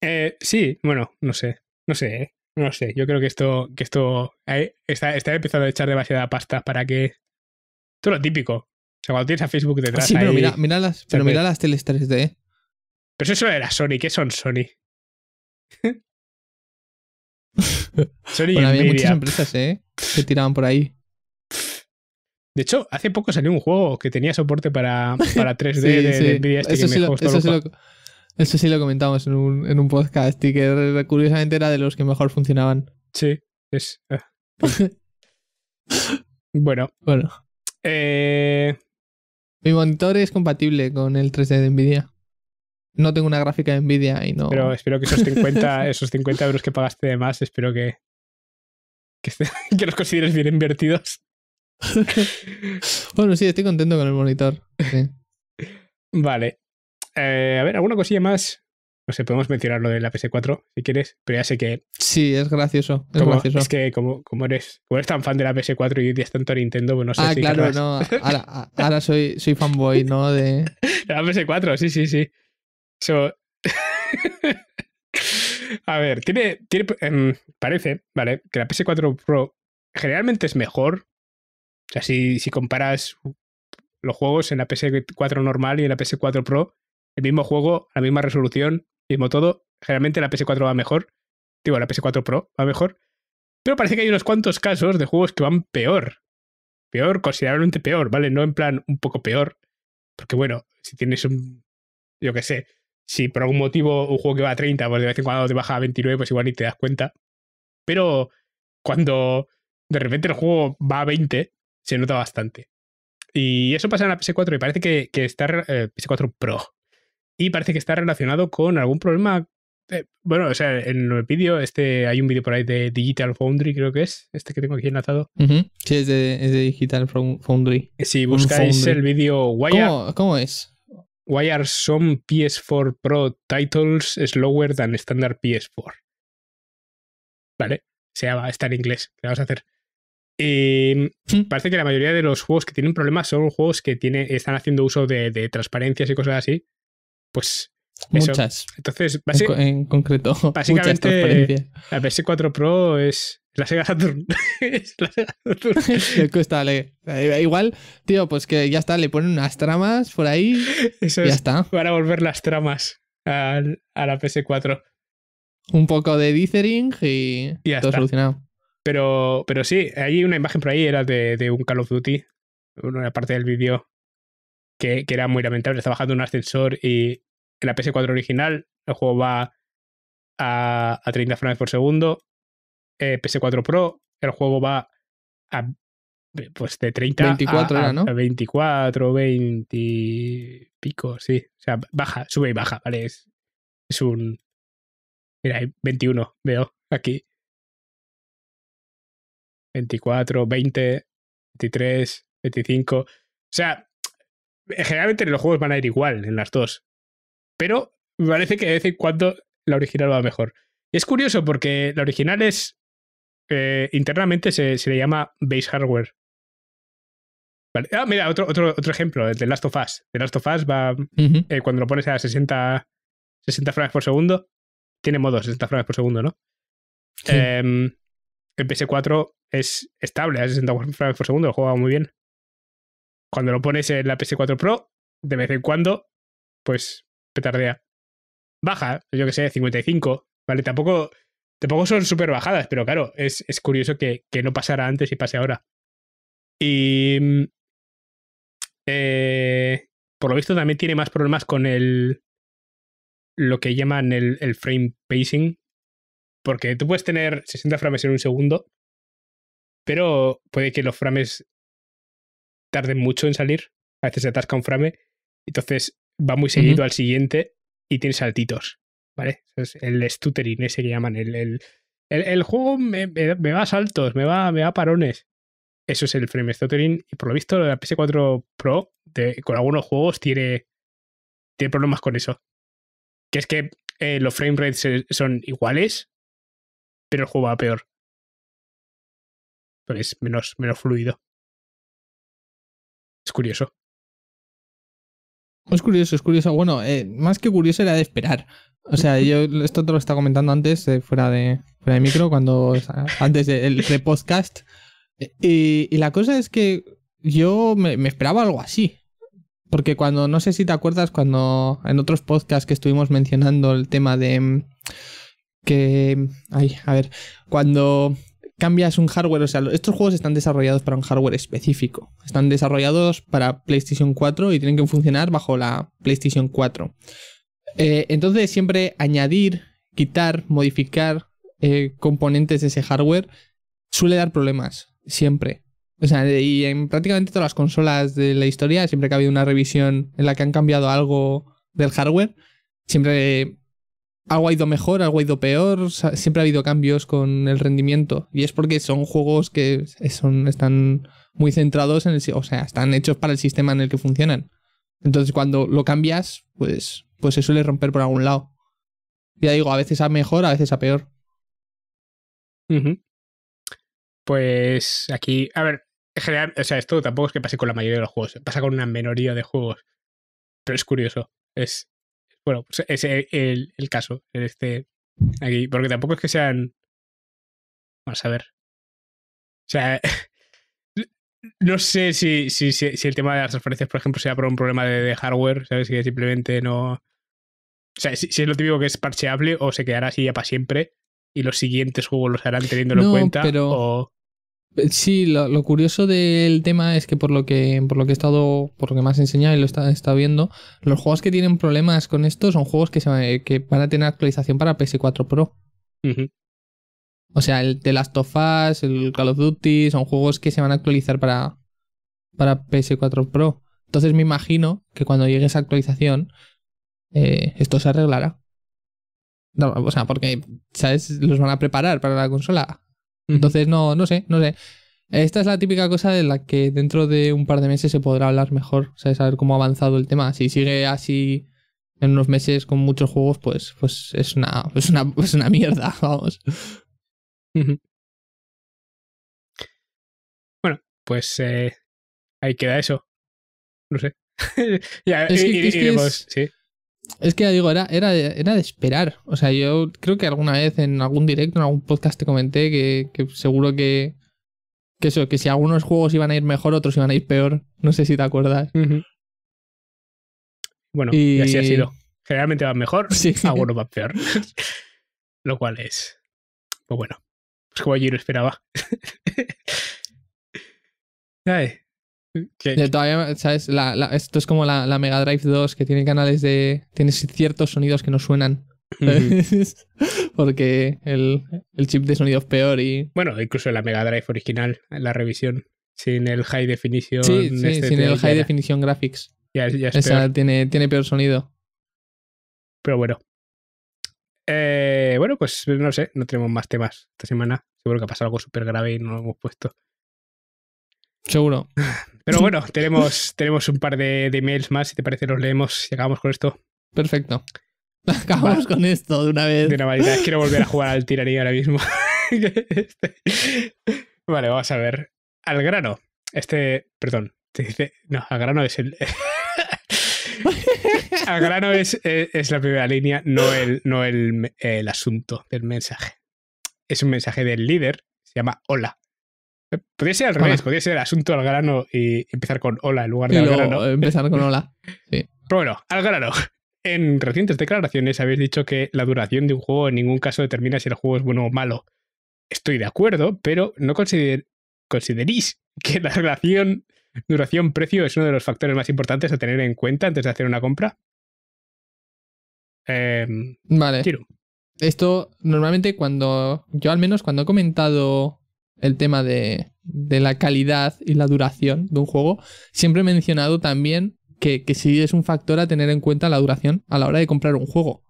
Eh, sí, bueno, no sé, no sé, ¿eh? no sé. Yo creo que esto, que esto eh, está, está, empezando a echar demasiada pasta para que. Esto es lo típico. O sea, cuando tienes a Facebook detrás. Sí, pero, mira, mira, las, pero mira las teles 3D. Pero eso era Sony, ¿qué son Sony? [laughs] Sony bueno, había muchas empresas, ¿eh? Que tiraban por ahí. De hecho, hace poco salió un juego que tenía soporte para, para 3D [laughs] de, Nvidia. Este eso, sí me lo, eso, sí lo, comentamos en un, en un, podcast y que curiosamente era de los que mejor funcionaban. Sí, es. Ah. [laughs] bueno. Bueno. Eh. Mi monitor es compatible con el 3D de Nvidia. No tengo una gráfica de Nvidia y no. Pero espero que esos 50, [laughs] esos euros que pagaste de más, espero que, que los consideres bien invertidos. [laughs] bueno, sí, estoy contento con el monitor. Vale. Eh, a ver, ¿alguna cosilla más? No sé, podemos mencionar lo de la PS4 si quieres, pero ya sé que. Sí, es gracioso. Es, gracioso. es que como, eres, como eres tan fan de la PS4 y odias tanto a Nintendo, pues no sé ah, si claro, no. [laughs] Ahora, soy, soy fanboy, ¿no? De la PS4, sí, sí, sí. [laughs] a ver, tiene. Em, parece, ¿vale? Que la PS4 Pro generalmente es mejor o sea, si, comparas los juegos en la PS4 normal y en la PS4 Pro, el mismo juego, la misma resolución, mismo todo, generalmente la PS4 va mejor, digo, la PS4 Pro va mejor, pero parece que hay unos cuantos casos de juegos que van peor, peor, considerablemente peor, ¿vale? No en plan un poco peor, porque bueno, si tienes un, yo qué sé, si por algún motivo un juego que va a 30, pues de vez en cuando te baja a 29, pues igual ni te das cuenta, pero cuando de repente el juego va a 20, se nota bastante. Y eso pasa en la PS4 y parece que, que está. Eh, PS4 Pro. Y parece que está relacionado con algún problema. Eh, bueno, o sea, en el vídeo, este, hay un vídeo por ahí de Digital Foundry, creo que es, este que tengo aquí enlazado. Sí, es de, Digital Foundry. Eh, si buscáis el vídeo ¿Cómo, ¿Cómo es? Why are some PS4 Pro titles slower than standard PS4? ¿Vale? se sea, está en inglés. ¿Qué vamos a hacer? y em, hmm. parece que la mayoría de los juegos que tienen problemas son juegos que tiene, están haciendo uso de, transparencias y cosas así. Pues. Entonces, en, concreto. [laughs] la PS4 Pro es la Sega Saturn. [laughs] es la Sega Saturn. [laughs] cuesta, igual, tío, pues que ya está, le ponen unas tramas por ahí. Eso es, ya está. Van a volver las tramas a, la PS4. Un poco de dithering y, todo solucionado. Pero, sí, hay una imagen por ahí, era de, un Call of Duty, una parte del vídeo que, era muy lamentable. Está bajando un ascensor y en la PS4 original el juego va a, 30 frames por segundo. Eh, PS4 Pro, el juego va a pues de 30 24 era, 24, 20 y pico, sí. O sea, baja, sube y baja, ¿vale? Es, un... Mira, hay 21, veo aquí. 24, 20, 23, 25. O sea, generalmente los juegos van a ir igual en las dos. Pero me parece que de vez en cuando la original va mejor. es curioso porque la original es. Eh, internamente se, le llama base hardware. Ah, mira, otro, otro, otro ejemplo, el de Last of Us. The Last of Us va. Eh, cuando lo pones a 60, 60 frames por segundo, tiene modo 60 frames por segundo, ¿no? Em, el PS4 es estable a 60 frames por segundo, juega muy bien. Cuando lo pones en la PS4 Pro, de vez en cuando, pues petardea. Baja, yo que sé, 55, ¿vale? Tampoco, son súper bajadas, pero claro, es, curioso que, no pasara antes y pase ahora. Y... Eh, por lo visto también tiene más problemas con el... lo que llaman el frame pacing, porque tú puedes tener 60 frames en un segundo, pero puede que los frames tarden mucho en salir. A veces se atasca un frame, entonces va muy seguido al siguiente y tiene saltitos. ¿Vale? Es el stuttering ese que llaman. El, juego me, va a saltos, me va, me a parones. Eso es el frame stuttering. Y por lo visto, la PS4 Pro de, con algunos juegos tiene, tiene problemas con eso. Que es que eh, los frame rates son iguales, pero el juego va peor. Pero es menos, menos fluido. Es curioso. Es curioso, es curioso. Bueno, eh, más que curioso era de esperar. O sea, yo esto te lo estaba comentando antes, eh, fuera, de, fuera de micro, cuando antes del de, podcast. Y, la cosa es que yo me, me, esperaba algo así. Porque cuando, no sé si te acuerdas, cuando en otros podcasts que estuvimos mencionando el tema de mm, que... Ay, a ver, cuando cambias un hardware, o sea, estos juegos están desarrollados para un hardware específico. Están desarrollados para PlayStation 4 y tienen que funcionar bajo la PlayStation 4. Eh, entonces siempre añadir, quitar, modificar eh, componentes de ese hardware suele dar problemas, siempre. O sea, y en prácticamente todas las consolas de la historia, siempre que ha habido una revisión en la que han cambiado algo del hardware, siempre algo ha ido mejor, algo ha ido peor, siempre ha habido cambios con el rendimiento. Y es porque son juegos que son, están muy centrados en el... O sea, están hechos para el sistema en el que funcionan. Entonces cuando lo cambias, pues, pues se suele romper por algún lado. Ya digo, a veces a mejor, a veces a peor. Pues aquí, a ver, en general, o sea, esto tampoco es que pase con la mayoría de los juegos, pasa con una minoría de juegos. Pero es curioso. Es, bueno, pues es el, el, caso. Este, aquí, porque tampoco es que sean. Vamos a ver. O sea, [laughs] no sé si, si, si, el tema de las transferencias, por ejemplo, sea por un problema de, hardware, ¿sabes? Que simplemente no. O sea, si, es lo típico que es parcheable o se quedará así ya para siempre y los siguientes juegos los harán teniéndolo en cuenta. o... Sí, lo, curioso del tema es que por lo que por lo que he estado, por lo que más has enseñado y lo está, estado viendo, los juegos que tienen problemas con esto son juegos que, van a tener actualización para PS4 Pro. O sea, el The Last of Us, el Call of Duty, son juegos que se van a actualizar para, para PS4 Pro. Entonces me imagino que cuando llegue esa actualización, eh, esto se arreglará. o sea, porque, ¿sabes? Los van a preparar para la consola. Entonces, no, no sé, no sé. Esta es la típica cosa de la que dentro de un par de meses se podrá hablar mejor, o sea, saber cómo ha avanzado el tema. Si sigue así en unos meses con muchos juegos, pues, pues es, una, es, pues una, pues una mierda, [laughs] vamos. Bueno, pues eh, ahí queda eso. No sé. [laughs] ya, y, sí. Es que ya digo, era, era, era de esperar. O sea, yo creo que alguna vez en algún directo, en algún podcast te comenté que, seguro que, que eso, que si algunos juegos iban a ir mejor, otros iban a ir peor. No sé si te acuerdas. Bueno, y... así ha sido. Generalmente va mejor, [laughs] algunos va peor. [laughs] Lo cual es. Pues bueno. es como yo lo esperaba. [laughs] Ay, esto es como la, Mega Drive 2 que tiene canales de. Tiene ciertos sonidos que no suenan. [laughs] Porque el, el, chip de sonido es peor y. Bueno, incluso la Mega Drive original, la revisión. Sin el high definition. Sí, este sin el high definition graphics. Ya, Tiene, tiene peor sonido. Pero bueno. Eh, bueno, pues no sé, no tenemos más temas esta semana. Seguro que ha pasado algo súper grave y no lo hemos puesto. Seguro. Pero bueno, tenemos, tenemos un par de, de, emails más, si te parece, los leemos y acabamos con esto. Perfecto. Acabamos con esto de una vez. De una manera, quiero volver a jugar al tiranía ahora mismo. [laughs] vale, vamos a ver. Al grano. Este, perdón, dice. No, al grano es el. [laughs] al grano eh, es, la primera línea, no, el, no el asunto del mensaje. Es un mensaje del líder, se llama Hola Podría ser al revés, podría ser asunto al grano y empezar con hola en lugar de al grano. Empezar con hola. Sí. [laughs] Pero bueno, al grano. En recientes declaraciones habéis dicho que la duración de un juego en ningún caso determina si el juego es bueno o malo. Estoy de acuerdo, pero no consider consideréis que la relación duración-precio es uno de los factores más importantes a tener en cuenta antes de hacer una compra. Em, vale. Esto normalmente cuando yo al menos cuando he comentado el tema de, la calidad y la duración de un juego, siempre he mencionado también que, que sí es un factor a tener en cuenta la duración a la hora de comprar un juego.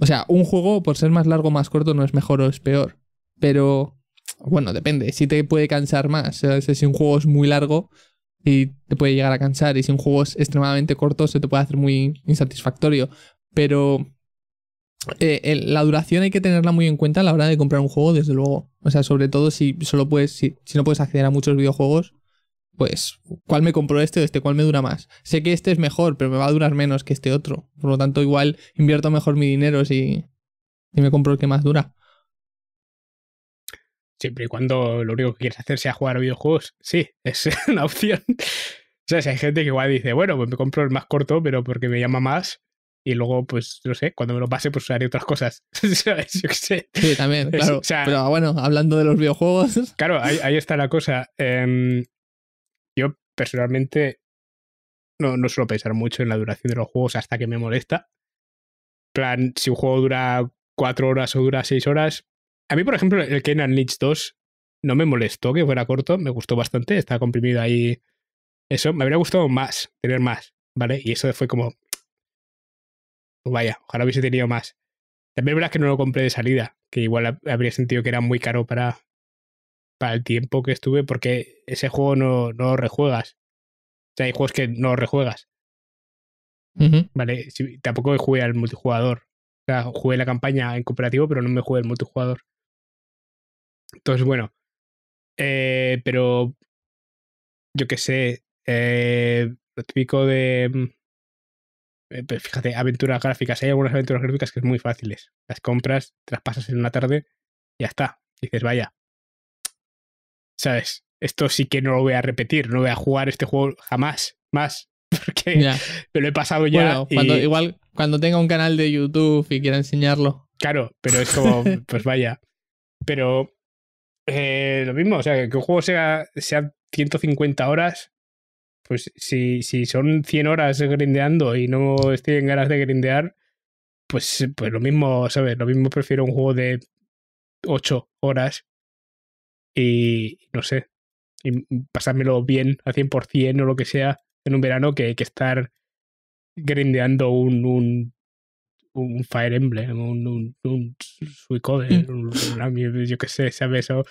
O sea, un juego, por ser más largo o más corto, no es mejor o es peor. Pero, bueno, depende. Si te puede cansar más. si un juego es muy largo y te puede llegar a cansar. Y si un juego es extremadamente corto, se te puede hacer muy insatisfactorio. Pero eh, la duración hay que tenerla muy en cuenta a la hora de comprar un juego, desde luego. O sea, sobre todo si solo puedes, si, no puedes acceder a muchos videojuegos, pues, ¿cuál me compro este o este? ¿Cuál me dura más? Sé que este es mejor, pero me va a durar menos que este otro. Por lo tanto, igual invierto mejor mi dinero si, si me compro el que más dura. Siempre y cuando lo único que quieres hacer sea jugar videojuegos, sí, [laughs] es una opción. o sea, si hay gente que igual dice, bueno, pues me compro el más corto, pero porque me llama más y luego, pues, no sé, cuando me lo pase, pues usaré otras cosas. [laughs] Yo qué sé. Sí, también, claro. Pero bueno, hablando de los videojuegos. [laughs] Claro, ahí, está la cosa. Em, yo personalmente no, no suelo pensar mucho en la duración de los juegos hasta que me molesta. plan, si un juego dura cuatro horas o dura seis horas. A mí, por ejemplo, el Kenan Unleashed 2 no me molestó que fuera corto, me gustó bastante, está comprimido ahí. Eso, me habría gustado más, tener más, ¿vale? Y eso fue como, pues vaya, ojalá hubiese tenido más. También verdad que no lo compré de salida, que igual habría sentido que era muy caro para, para el tiempo que estuve, porque ese juego no, no lo rejuegas. O sea, hay juegos que no lo rejuegas. Vale, tampoco jugué al multijugador. O sea, jugué la campaña en cooperativo, pero no me jugué al multijugador. Entonces, bueno. Eh, pero yo qué sé. Eh, lo típico de mm, eh, fíjate, aventuras gráficas. Hay algunas aventuras gráficas que es muy fáciles. Las compras, te las pasas en una tarde, y ya está. dices, vaya. ¿Sabes? Esto sí que no lo voy a repetir, no voy a jugar este juego jamás más. [laughs] Porque me lo he pasado ya. igual cuando tenga un canal de YouTube y quiera enseñarlo. Claro, pero es como, [laughs] pues vaya. Pero eh, lo mismo, o sea, que un juego sea, sea 150 horas, pues si, si son 100 horas grindeando y no estoy en ganas de grindear, pues, pues lo mismo, ¿sabes? Lo mismo prefiero un juego de 8 horas y no sé, y pasármelo bien a 100% o lo que sea en un verano que, que estar grindeando un, un, un Fire Emblem, un, un, un Suicode, mm. un, yo qué sé, ¿sabes? O,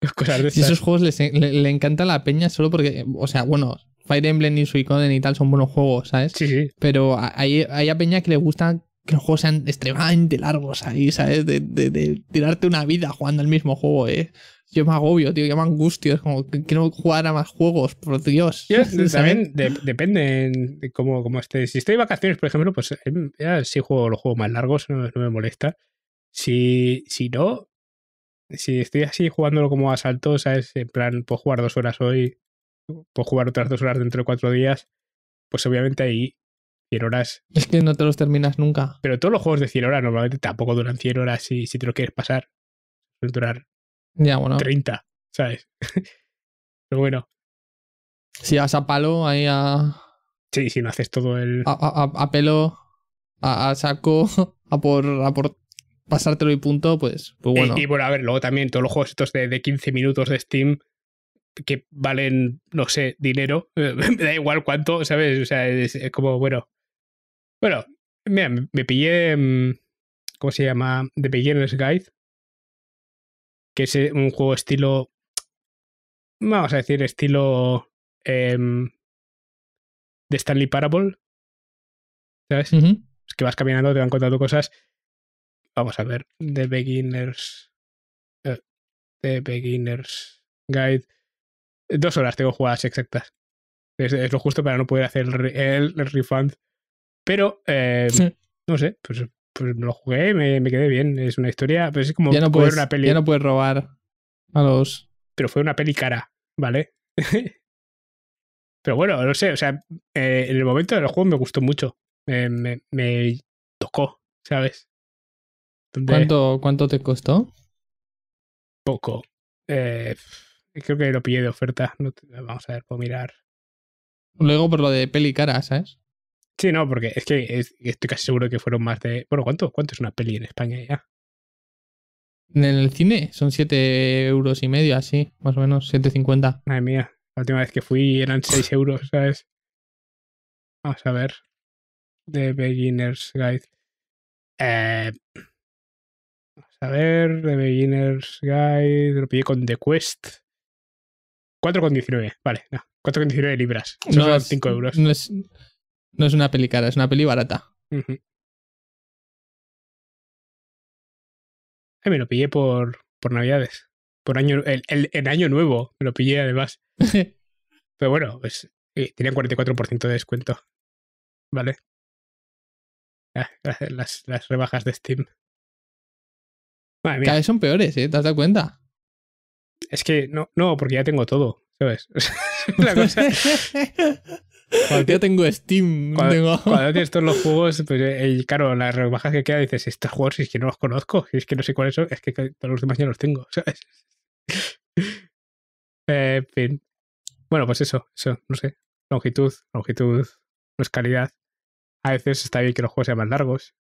esos juegos les, le, encanta la peña solo porque, o sea, bueno, Fire Emblem y Suicoden y tal son buenos juegos, ¿sabes? Sí, sí. Pero hay, hay a Peña que le gusta que los juegos sean extremadamente largos ahí, ¿sabes? De, tirarte una vida jugando el mismo juego, ¿eh? Yo me agobio, tío, yo me angustio, es como que quiero jugar a más juegos, por Dios. Yo, [laughs] también depende de cómo, cómo Si estoy de vacaciones, por ejemplo, pues em, sí juego los juegos más largos, no, me molesta. Si, si no, si estoy así jugándolo como a salto, ¿sabes? En plan, puedo jugar dos horas hoy puedo jugar otras dos horas dentro de cuatro días, pues obviamente ahí 100 horas. Es que no te los terminas nunca. Pero todos los juegos de 100 horas normalmente tampoco duran 100 horas si, si te lo quieres pasar. durar ya, bueno. 30, ¿sabes? [laughs] Pero bueno. Si vas a palo, ahí a. Sí, si no haces todo el. A, pelo, a, saco, [laughs] a por, a por pasártelo y punto, pues, pues bueno. Y, bueno, a ver, luego también todos los juegos estos de, de 15 minutos de Steam que valen, no sé, dinero, [laughs] me da igual cuánto, ¿sabes? O sea, es, como, bueno. Bueno, mira, me, pillé. Mm, ¿Cómo se llama? The Beginner's Guide. Que es eh, un juego estilo. Vamos a decir, estilo. Eh, de Stanley Parable. ¿Sabes? Es que vas caminando, te van contando cosas. Vamos a ver. The Beginner's. Eh, the Beginner's Guide Dos horas tengo jugadas exactas. Es, lo justo para no poder hacer el, refund. Pero, eh, no sé, pues, pues lo jugué, me, quedé bien. Es una historia, pues es como ya no puedes, una peli. Ya no puedes robar a los. Pero fue una peli cara, ¿vale? [laughs] pero bueno, no sé, o sea, eh, en el momento del juego me gustó mucho. me, me, tocó, ¿sabes? ¿Cuánto, ¿Cuánto te costó? Poco. Eh, Creo que lo pillé de oferta. Vamos a ver, puedo mirar. Luego por lo de peli cara, ¿sabes? Sí, no, porque es que estoy casi seguro que fueron más de. Bueno, ¿cuánto, ¿cuánto es una peli en España ya? En el cine son 7 euros y medio, así, más o menos, 7,50. Madre mía, la última vez que fui eran 6 euros, ¿sabes? Vamos a ver. The Beginner's Guide. Eh, vamos a ver, The Beginner's Guide. Lo pillé con The Quest. 4,19, vale, no, 4,19 libras. no son 5 euros. No es, no es, una peli cara, es una peli barata. me lo pillé por, por Navidades. Por año, el, año nuevo me lo pillé además. [laughs] Pero bueno, pues eh, 44% de descuento. Vale. Ah, las, las rebajas de Steam. Cada vez son peores, ¿eh? ¿Te has dado cuenta? Es que no, no, porque ya tengo todo, ¿sabes? la [laughs] cosa. Cuando ya tengo Steam. Cuando, tengo... cuando, tienes todos los juegos, pues eh, claro, las rebajas que queda dices, estos juegos, si es que no los conozco, si es que no sé cuáles son, es que todos los demás ya los tengo, [laughs] ¿sabes? Eh, en fin. Bueno, pues eso, eso, no sé. Longitud, longitud, no es calidad. A veces está bien que los juegos sean más largos.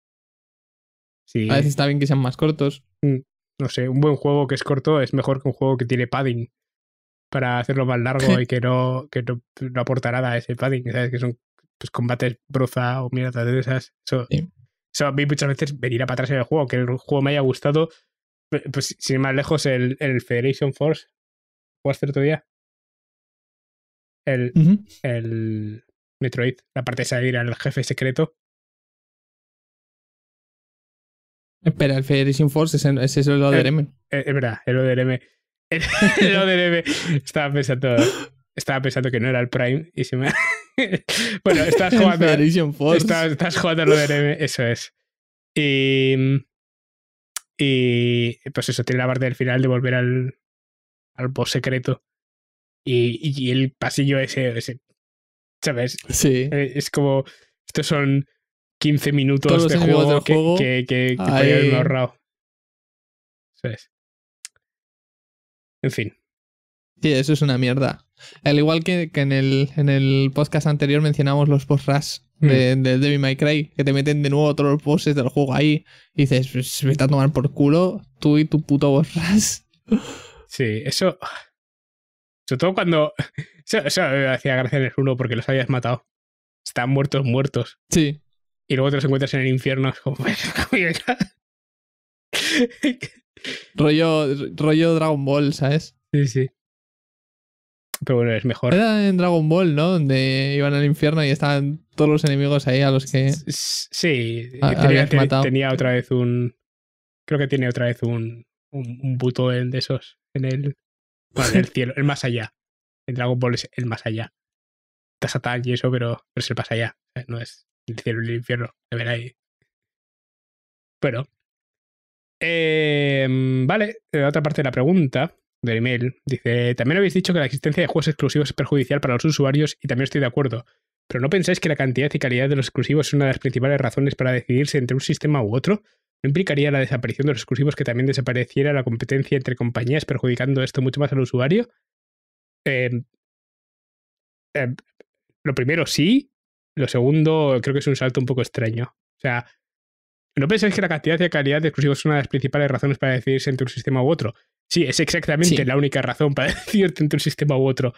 Sí. A veces está bien que sean más cortos. Mm no sé, un buen juego que es corto es mejor que un juego que tiene padding para hacerlo más largo y que no, que no, aporta nada a ese padding, ¿sabes? Que son pues, combates bruza o mierda de esas. Eso, a mí muchas veces venir a para atrás en el juego, que el juego me haya gustado. Pues sin ir más lejos, el, Federation Force, ¿jugaste el otro día? El, el Metroid, la parte de salir al jefe secreto. Espera, el Federation Force, ese, es el ODRM. Eh, eh, es, verdad, el ODRM. [laughs] El, ODRM. Estaba pensando, estaba pensando que no era el Prime y se [laughs] bueno, estás [laughs] jugando. Federation Force. Estás, jugando al ODRM, eso es. Y. Y pues eso, tiene la parte del final de volver al, al boss secreto. Y, y, el pasillo ese, ¿sabes? Sí. Eh, es como, estos son 15 minutos de juego, que, juego, que, ahorrado. ¿Sabes? En fin. Sí, eso es una mierda. Al igual que, en, el, en, el, podcast anterior mencionamos los boss rush hmm. de, Debbie de, My Cry, que te meten de nuevo todos los bosses del juego ahí y dices, pues, vete a tomar por culo tú y tu puto boss rush. [laughs] Sí, eso... Sobre todo cuando... [laughs] Eso, hacía gracia en el 1 porque los habías matado. Están muertos muertos. Sí y luego te los encuentras en el infierno. Es como, [laughs] pues, [laughs] rollo, rollo Dragon Ball, ¿sabes? Sí, sí. Pero bueno, es mejor. Era en Dragon Ball, ¿no? Donde iban al infierno y estaban todos los enemigos ahí a los que. Sí, tenía, tenía otra vez un. Creo que tiene otra vez un, un, buto de, esos en el. en el [laughs] cielo, el más allá. En Dragon Ball es el más allá. tal y eso, pero, pero es el más allá. No es, el cielo el infierno, de verá ahí. Bueno. Em, vale, la eh, otra parte de la pregunta del email dice, también habéis dicho que la existencia de juegos exclusivos es perjudicial para los usuarios y también estoy de acuerdo, pero ¿no pensáis que la cantidad y calidad de los exclusivos es una de las principales razones para decidirse entre un sistema u otro? ¿No implicaría la desaparición de los exclusivos que también desapareciera la competencia entre compañías, perjudicando esto mucho más al usuario? Em, em, lo primero, sí, lo segundo, creo que es un salto un poco extraño. O sea, ¿no pensáis que la cantidad de calidad de exclusivos es una de las principales razones para decidirse entre un sistema u otro? Sí, es exactamente la única razón para [laughs] decidirte entre un sistema u otro.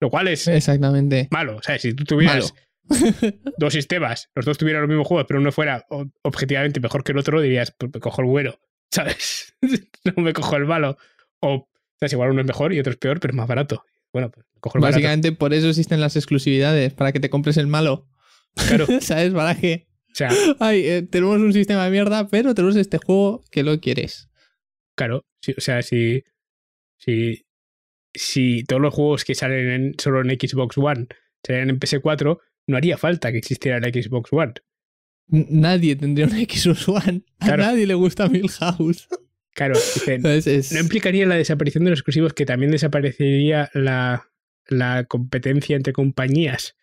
Lo cual es exactamente malo. O sea, si tú tuvieras [laughs] dos sistemas, los dos tuvieran los mismos juegos, pero uno fuera objetivamente mejor que el otro, dirías, pues me cojo el bueno, [laughs] ¿sabes? no me cojo el malo. O es igual uno es mejor y otro es peor, pero es más barato. Bueno, pues cojo el Básicamente por eso existen las exclusividades, para que te compres el malo. Claro. [laughs] ¿Sabes, baraje? O sea, Ay, eh, tenemos un sistema de mierda, pero tenemos este juego que lo quieres. Claro, o sea, si, si, si todos los juegos que salen solo en Xbox One salieran en PS4, no haría falta que existiera la Xbox One. Nadie tendría un [laughs] Xbox One. A nadie le gusta Milhouse. [laughs] Claro, no implicaría la desaparición de los exclusivos, que también desaparecería la, la competencia entre compañías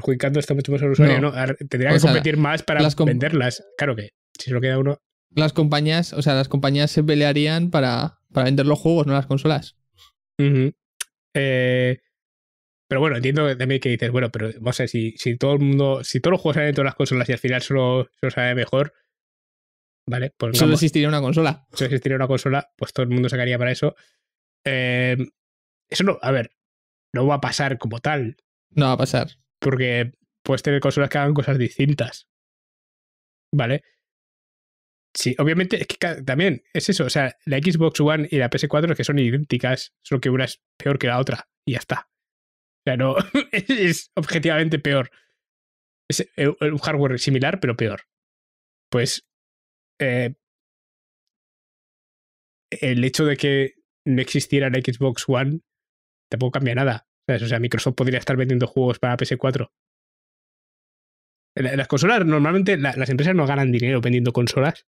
perjudicando esto mucho más al usuario. No. Tendría que competir más para venderlas. Claro que si se lo queda uno. Las compañías, o sea, las compañías se pelearían para, para vender los juegos, no las consolas. Eh, pero bueno, entiendo también que dices, bueno, pero no sé, si, si todo el mundo, si todos los juegos salen en todas las consolas y al final solo, lo sale mejor, ¿vale? Pues solo existiría una consola. Solo existiría una consola, pues todo el mundo sacaría para eso. Eh, eso no, a ver, no va a pasar como tal. No va a pasar. Porque puedes tener consolas que hagan cosas distintas. ¿Vale? Sí, obviamente, es que también es eso. O sea, la Xbox One y la PS4 es que son idénticas, solo que una es peor que la otra y ya está. O sea, no, [laughs] es, objetivamente peor. Es eh, un hardware similar, pero peor. Pues eh, el hecho de que no existiera la Xbox One tampoco cambia nada. O sea, Microsoft podría estar vendiendo juegos para PS4. Las consolas, normalmente las empresas no ganan dinero vendiendo consolas,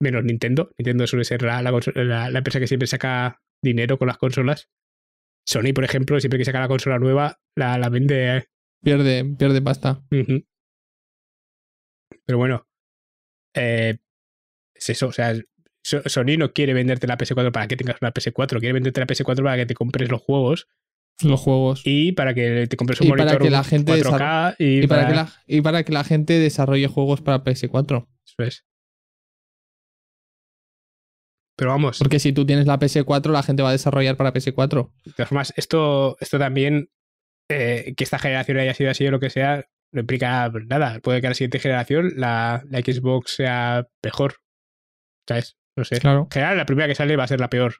menos Nintendo. Nintendo suele ser la, la, empresa que siempre saca dinero con las consolas. Sony, por ejemplo, siempre que saca la consola nueva, la, vende. ¿eh? Pierde, pierde pasta. Pero bueno, eh, es eso. O sea, Sony no quiere venderte la PS4 para que tengas una PS4, quiere venderte la PS4 para que te compres los juegos los juegos. Y para que te compres un y 4K y, para Que la, y, para que la, gente desarrolle juegos para PS4. Eso es. Pero vamos. Porque si tú tienes la PS4, la gente va a desarrollar para PS4. De formas, esto, esto también, eh, que esta generación haya sido así o lo que sea, no implica nada. Puede que la siguiente generación la, la Xbox sea mejor. ¿Sabes? No sé. Claro. En general, la primera que sale va a ser la peor.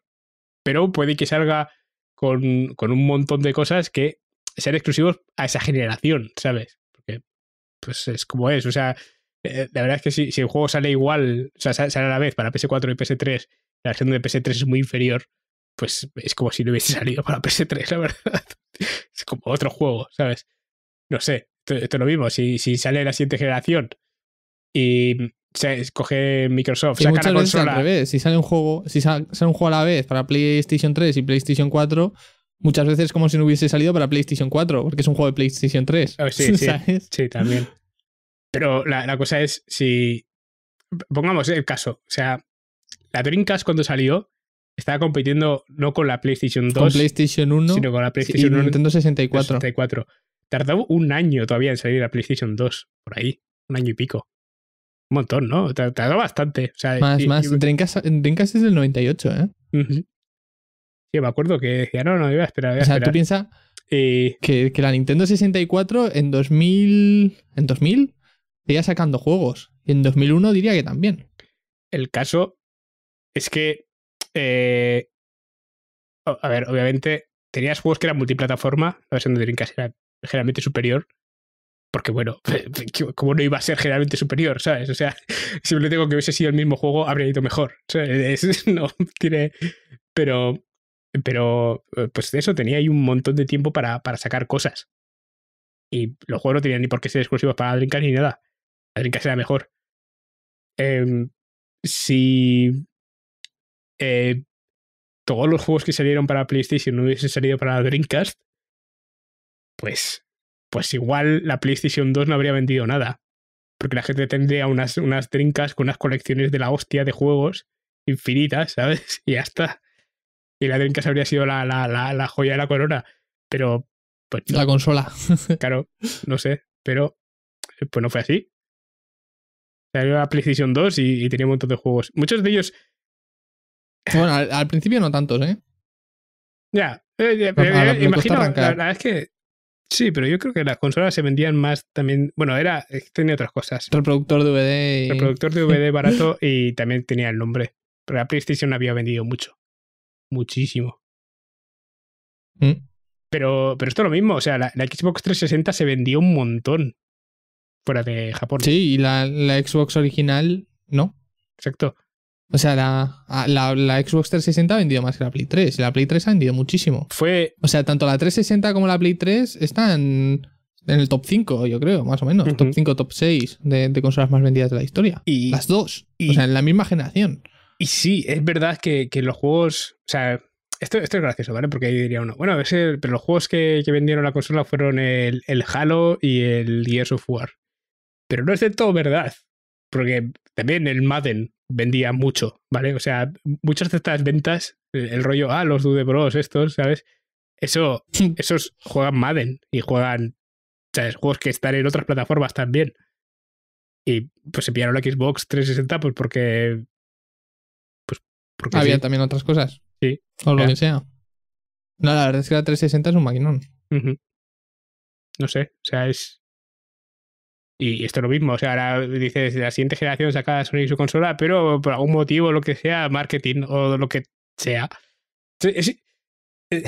Pero puede que salga con, un montón de cosas que sean exclusivos a esa generación, ¿sabes? Porque pues es como es, o sea, eh, la verdad es que si, el juego sale igual, o sea, sale a la vez para PS4 y PS3, la versión de PS3 es muy inferior, pues es como si no hubiese [laughs] salido para PS3, la verdad. es como otro juego, ¿sabes? No sé, esto, lo mismo, si, si sale la siguiente generación y coge Microsoft, saca consola. Si sale un juego, si sale un juego a la vez para PlayStation 3 y PlayStation 4, muchas veces es como si no hubiese salido para PlayStation 4, porque es un juego de PlayStation 3. Ah, sí, [laughs] sí, sí, también. Pero la, cosa es si. Pongamos el caso. O sea, la Dreamcast cuando salió estaba compitiendo no con la PlayStation 2, con PlayStation 1, sino con la PlayStation Nintendo 64. 64. Tardó un año todavía en salir a PlayStation 2, por ahí, un año y pico. Un montón, ¿no? Te, ha dado bastante. O sea, más, más. Dreamcast, es del 98, ¿eh? Sí, me acuerdo que decía, no, no, iba a esperar. o sea, tú piensas que, la Nintendo 64 en 2000, en 2000 seguía sacando juegos. Y en 2001 diría que también. El caso es que, eh, a ver, obviamente tenías juegos que eran multiplataforma, la versión de Dreamcast era ligeramente superior, porque bueno, [laughs] como no iba a ser generalmente superior, ¿sabes? O sea, [laughs] simplemente tengo que hubiese sido el mismo juego habría ido mejor. sea, [laughs] no tiene. Pero, pero, eh, pues eso tenía ahí un montón de tiempo para, para sacar cosas. Y los juegos no tenían ni por qué ser exclusivos para Dreamcast ni nada. Dreamcast era mejor. Em, si eh, todos los juegos que salieron para PlayStation no hubiesen salido para Dreamcast, pues pues igual la PlayStation 2 no habría vendido nada. Porque la gente tendría unas, unas trincas con unas colecciones de la hostia de juegos infinitas, ¿sabes? [laughs] Y ya está. Y la se habría sido la, la, la, joya de la corona. Pero. Pues, la consola. [laughs] claro, no sé. Pero. Eh, pues no fue así. Salió la PlayStation 2 y, tenía un montón de juegos. Muchos de ellos. Bueno, al, principio no tantos, ¿eh? Ya. Eh, eh, imagino, la, verdad es que Sí, pero yo creo que las consolas se vendían más también. Bueno, era eh, tenía otras cosas. El productor Reproductor DVD. productor de DVD [laughs] barato y también tenía el nombre. Pero la PlayStation había vendido mucho. Muchísimo. Mm. Pero, pero esto es lo mismo. O sea, la, Xbox 360 se vendió un montón fuera de Japón. Sí, y la Xbox original no. Exacto. O sea, la, ah, Xbox 360 ha vendido más que la Play 3. La Play 3 ha vendido muchísimo. Fue. O sea, tanto la 360 como la Play 3 están en el top 5, yo creo, más o menos. Top 5, top 6 de, consolas más vendidas de la historia. Y, Las dos. o sea, en la misma generación. Y sí, es verdad que, los juegos. O sea, esto, esto, es gracioso, ¿vale? Porque ahí diría uno, bueno, a ver pero los juegos que, vendieron la consola fueron el, Halo y el Gears of War. Pero no es de todo verdad. Porque también el Madden vendía mucho, ¿vale? O sea, muchas de estas ventas, el, rollo, ah, los Dude Bros, estos, ¿sabes? Eso, [laughs] esos juegan Madden y juegan, o ¿sabes? Juegos que están en otras plataformas también. Y pues se pillaron la Xbox 360, pues porque. Pues porque. Había también otras cosas. Sí. O lo que sea. No, la verdad es que la 360 es un maquinón. No sé, o sea, es. Y esto es lo mismo, o sea, ahora dices, la siguiente generación saca Sony su consola, pero por algún motivo, lo que sea, marketing o lo que sea. Eh,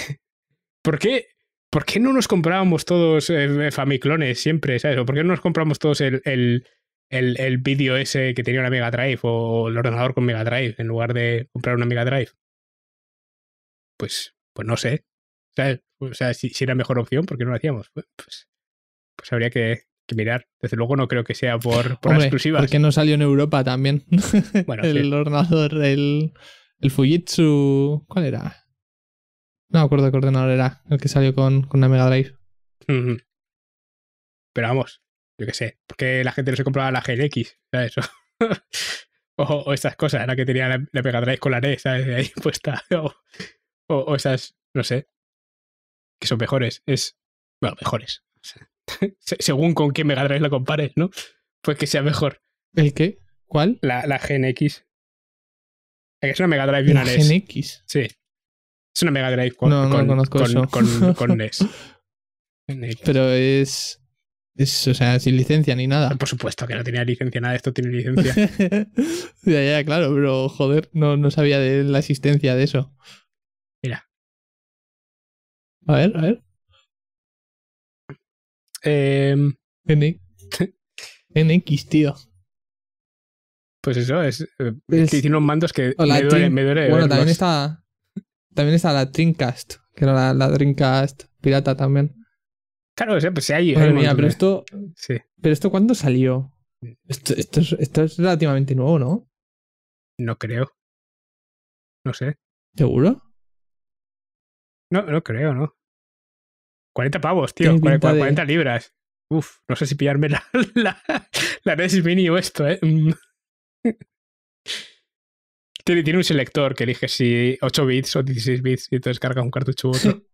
¿Por qué, por qué no nos comprábamos todos eh, Famiclones siempre, sabes? ¿O por qué no nos compramos todos el, el, el, el vídeo ese que tenía una Mega Drive o el ordenador con Mega Drive en lugar de comprar una Mega Drive? Pues, pues no sé. O sea, si, si era mejor opción, ¿por qué no lo hacíamos? Pues, pues, pues habría que, que mirar. Desde luego no creo que sea por, por exclusiva Porque no salió en Europa también. [laughs] el ordenador, el, el Fujitsu. ¿Cuál era? No me acuerdo qué ordenador era, el que salió con, con una Mega Drive. Pero vamos, yo qué sé, porque la gente no se compraba la GLX, ¿sabes? [laughs] o, o estas cosas, la que tenía la, Mega Drive con la NES, ¿sabes? ahí [laughs] puesta. O, o, esas, no sé, que son mejores. Es, bueno, mejores. [laughs] según con qué Mega Drive la compares, ¿no? Pues que sea mejor. ¿El qué? ¿Cuál? La, la Es una Mega Drive y una NES. Sí. Es una Mega Drive con, NES. [laughs] E e pero es. Es, o sea, sin licencia ni nada. Por supuesto que no tenía licencia, nada esto tiene licencia. [laughs] ya, ya, claro, pero joder, no, no sabía de la existencia de eso. Mira. A ver, a ver. Eh, em, NX, [laughs] tío. Pues eso, es, eh, que tiene mandos que me duele, Bueno, también está, también está la Dreamcast, que era la, Dreamcast pirata también. Claro, pues sí hay. pero esto. Sí. Pero esto cuándo salió? Esto, esto, es, relativamente nuevo, ¿no? No creo. No sé. ¿Seguro? No, no creo, ¿no? 40 pavos, tío. 40, libras. Uf, no sé si pillarme la, [laughs] la, NES Mini o esto, ¿eh? Mm. tiene, tiene, un selector que elige si 8 bits o 16 bits y te descarga un cartucho u otro.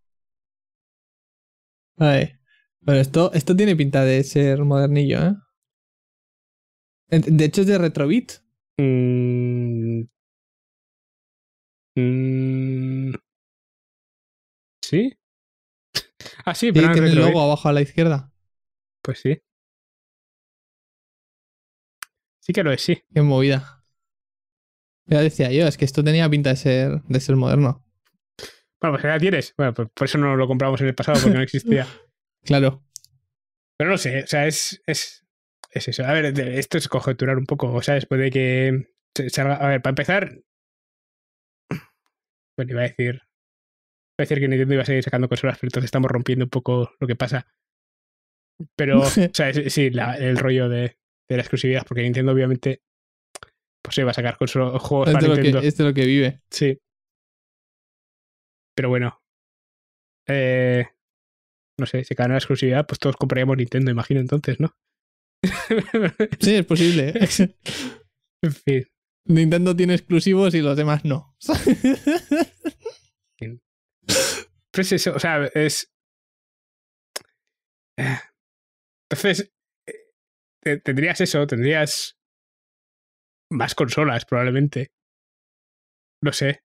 [laughs] vale. Pero esto, esto tiene pinta de ser modernillo, ¿eh? De hecho, es de Retrobit. Mmm... ¿Sí? Ah, sí, pero. tiene el logo abajo a la izquierda. Pues sí. Sí que lo es, sí. Qué movida. Ya decía yo, es que esto tenía pinta de ser, de ser moderno. Bueno, pues ya tienes. Bueno, pues por eso no lo compramos en el pasado, porque no existía. [laughs] claro. Pero no sé, o sea, es, es, eso. A ver, esto es conjeturar un poco, o sea, después de que salga. A ver, para empezar. Bueno, pues iba a decir decir que Nintendo iba a seguir sacando consolas, pero entonces estamos rompiendo un poco lo que pasa. Pero, [laughs] o sea, sí, el rollo de, de, la exclusividad, porque Nintendo obviamente pues se va a sacar consolas, juegos para Nintendo. este es lo que vive. Sí. Pero bueno. Eh, no sé, si gana la exclusividad, pues todos compraríamos Nintendo, imagino entonces, ¿no? [laughs] [laughs] sí, es posible. ¿eh? en fin. Nintendo tiene exclusivos y los demás no pues eso, o sea, es. Eh, entonces, eh, tendrías eso, tendrías más consolas probablemente. No sé.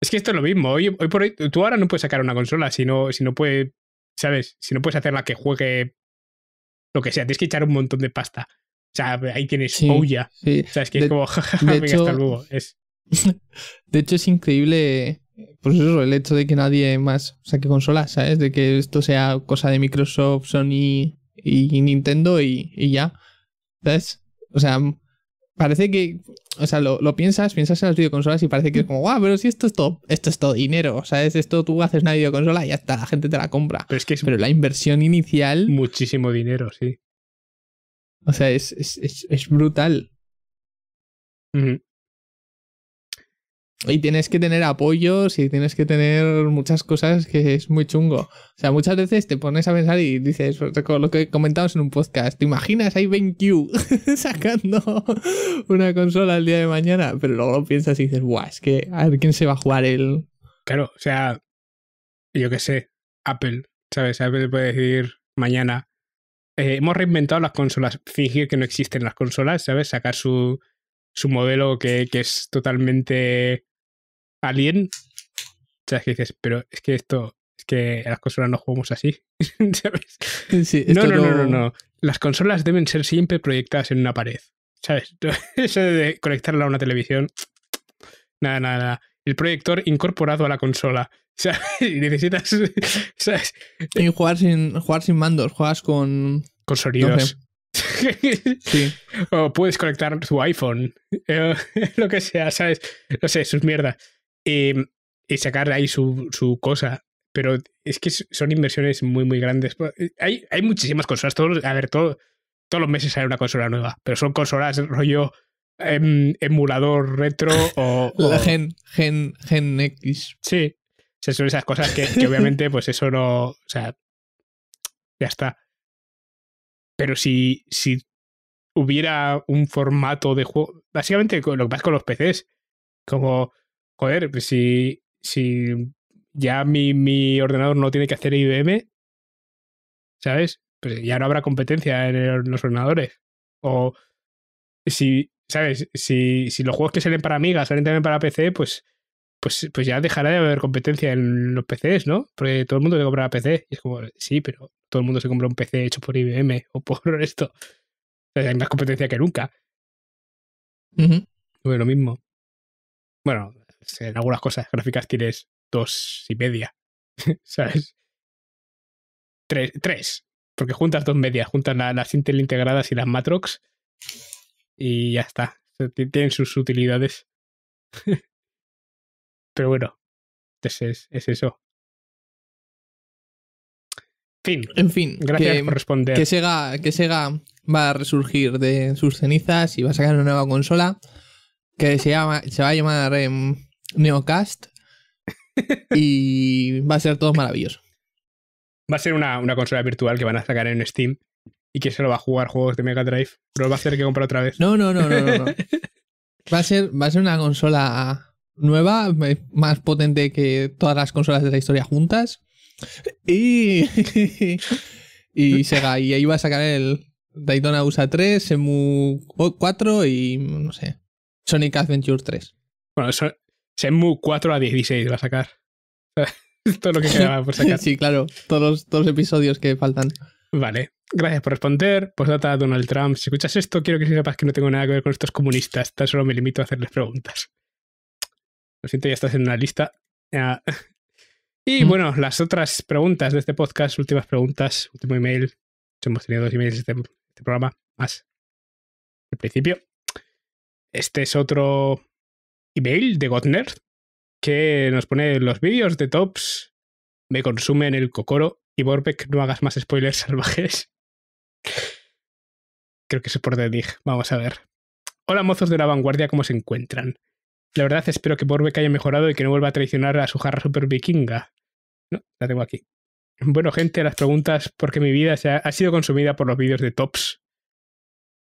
Es que esto es lo mismo. Hoy, hoy por hoy, tú ahora no puedes sacar una consola si no, si no puedes, ¿sabes? Si no puedes hacerla que juegue lo que sea. Tienes que echar un montón de pasta. O sea, ahí tienes sí, O sea, es que es como, De hecho, es increíble pues eso, el hecho de que nadie más saque consolas, ¿sabes? De que esto sea cosa de Microsoft, Sony y Nintendo y, ya. ¿Sabes? O sea, parece que, o sea, lo, lo, piensas, piensas en las videoconsolas y parece que es como, guau, pero si esto es todo, esto es todo dinero, ¿sabes? Esto tú haces una videoconsola y hasta la gente te la compra. Pero es que es pero la inversión inicial... Muchísimo dinero, sí. O sea, es, es, es, brutal. mm. Y tienes que tener apoyos y tienes que tener muchas cosas que es muy chungo. O sea, muchas veces te pones a pensar y dices, lo que comentamos en un podcast, ¿te imaginas benQ [laughs] sacando una consola el día de mañana? Pero luego piensas y dices, guau, es que a ver quién se va a jugar el... Claro, o sea, yo qué sé, Apple, ¿sabes? Apple puede decir mañana, eh, hemos reinventado las consolas, fingir que no existen las consolas, ¿sabes? Sacar su, su modelo que es totalmente Alien. sabes que dices, pero es que esto, es que las consolas no jugamos así. [laughs] ¿Sabes? no, no, no, no, no. Las consolas deben ser siempre proyectadas en una pared. ¿Sabes? [laughs] Eso de conectarla a una televisión. Nada, nada, nada. El proyector incorporado a la consola. [laughs] ¿Sabes? Y necesitas. ¿Sabes? Y jugar sin, jugar sin mandos, juegas con. Con sonidos. sí. O puedes conectar tu iPhone, lo que sea, ¿sabes? No sé, sus mierdas. Eh, y sacar ahí su, cosa. Pero es que son inversiones muy, muy grandes. Pues, eh, hay, hay muchísimas consolas. Todos, a ver, todos los meses sale una consola nueva, pero son consolas rollo em, emulador retro [laughs] o, gen, gen, gen X. Sí, o sea, son esas cosas que, obviamente pues eso no... O sea, ya está. Pero si, si hubiera un formato de juego... Básicamente lo que pasa con los PCs, como joder, pues si, si ya mi, mi, ordenador no tiene que hacer IBM, ¿sabes? Pues ya no habrá competencia en, los ordenadores. O si, ¿sabes? Si, si, los juegos que salen para Amiga salen también para PC, pues, pues, pues ya dejará de haber competencia en los PCs, ¿no? Porque todo el mundo se compra PC. Y es como, sí, pero todo el mundo se compra un PC hecho por IBM [laughs] o por esto. O sea, hay más competencia que nunca. Pues lo mismo. Bueno, en algunas cosas gráficas tienes dos y media, [laughs] ¿sabes? Tres, tres, porque juntas dos medias, juntas la, las Intel integradas y las Matrox y ya está. Tienen sus utilidades. [laughs] Pero bueno, es, eso. Fin. En fin, gracias por responder. Que Sega, que Sega va a resurgir de sus cenizas y va a sacar una nueva consola que se, llama, se va a llamar em, Neocast y va a ser todo maravilloso. Va a ser una, una, consola virtual que van a sacar en Steam y que se lo va a jugar juegos de Mega Drive, pero va a hacer que comprar otra vez. No, no, no, no, [laughs] Va, a ser, va a ser una consola nueva, más potente que todas las consolas de la historia juntas. Y, y Sega, y ahí va a sacar el Daytona USA 3, Emu 4 y no sé, Sonic Adventure 3. Bueno, Shenmue 4 a 16 va a sacar. [laughs] [laughs] Todo lo que quedaba por sacar. [laughs] sí, claro. Todos, los episodios que faltan. Vale. Gracias por responder. Postdata Donald Trump. Si escuchas esto, quiero que sepas que no tengo nada que ver con estos comunistas. Tan solo me limito a hacerles preguntas. Lo siento, ya estás en una lista. Y mm. bueno, las otras preguntas de este podcast, últimas preguntas, último email. Hemos tenido dos emails de este, este programa más. Al principio. Este es otro y Bale de Godner que nos pone los vídeos de tops. Me consumen el cocoro y Borbeck, no hagas más spoilers [laughs] salvajes. Creo que es por The Vamos a ver. Hola, mozos de la vanguardia, ¿cómo se encuentran? La verdad, espero que Borbeck haya mejorado y que no vuelva a traicionar a su jarra super vikinga. No, la tengo aquí. Bueno, gente, las preguntas porque mi vida ha sido consumida por los vídeos de tops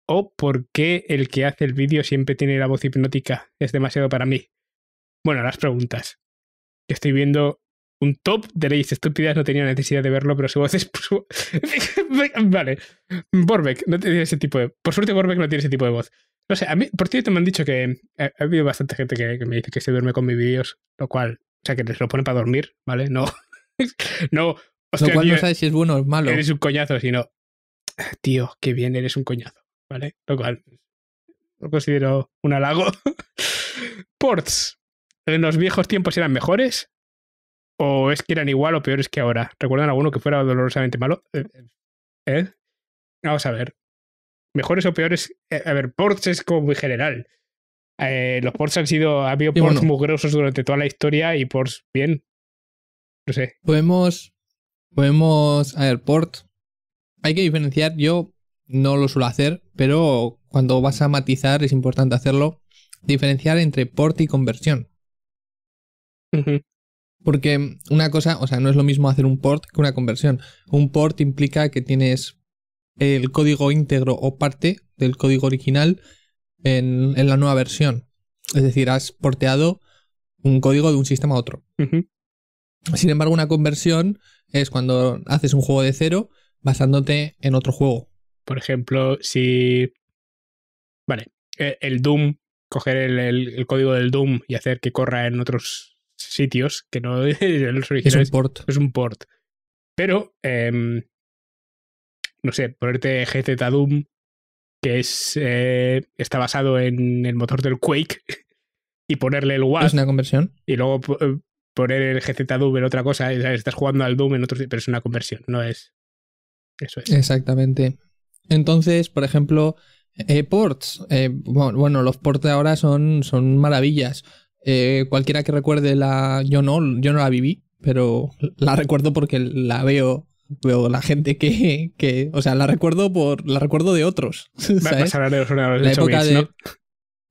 o por qué el que hace el vídeo siempre tiene la voz hipnótica. Es demasiado para mí. Bueno, las preguntas. Estoy viendo un top de leyes estúpidas, no tenía necesidad de verlo, pero su voz es... [laughs] [laughs] vale. Borbeck no tiene ese tipo de... Por suerte Borbeck no tiene ese tipo de voz. No sé, a mí, por cierto, me han dicho que eh, ha, habido bastante gente que, me dice que se duerme con mis vídeos, lo cual, o sea, que les lo pone para dormir, ¿vale? No. [laughs] no. lo cual no sabes si es bueno o malo. Eres un coñazo, sino... Tío, qué bien, eres un coñazo. ¿vale? Lo cual lo considero un halago. [laughs] Ports. ¿En los viejos tiempos eran mejores? ¿O es que eran igual o peores que ahora? ¿Recuerdan alguno que fuera dolorosamente malo? Eh, eh, ¿eh? Vamos a ver. ¿Mejores o peores? A ver, ports es como muy general. los ports han sido. Ha habido ports mugrosos durante toda la historia y ports bien. No sé. Podemos. Podemos. A ver, port. Hay que diferenciar. Yo no lo suelo hacer, pero cuando vas a matizar es importante hacerlo, diferenciar entre port y conversión. Porque una cosa, o sea, no es lo mismo hacer un port que una conversión. Un port implica que tienes el código íntegro o parte del código original en, la nueva versión. Es decir, has porteado un código de un sistema a otro. Sin embargo, una conversión es cuando haces un juego de cero basándote en otro juego. Por ejemplo, si. Vale, e, el Doom, coger el, código del Doom y hacer que corra en otros sitios que no [laughs] es un port. Es un port. Pero, em, no sé, ponerte GZ Doom, que es, eh, está basado en el motor del Quake, [laughs] y ponerle el WAS. Es una conversión. Y luego eh, poner el GZ Doom en otra cosa. Estás jugando al Doom en otro. sitio, Pero es una conversión, no es. Eso es. Exactamente. Entonces, por ejemplo, eh, ports. Eh, bueno, los ports de ahora son, son maravillas. Eh, cualquiera que recuerde la. Yo no, yo no la viví, pero la recuerdo porque la veo. Veo la gente que, que. O sea, la recuerdo por. La recuerdo de otros. [laughs] De la época bits, de. ¿no?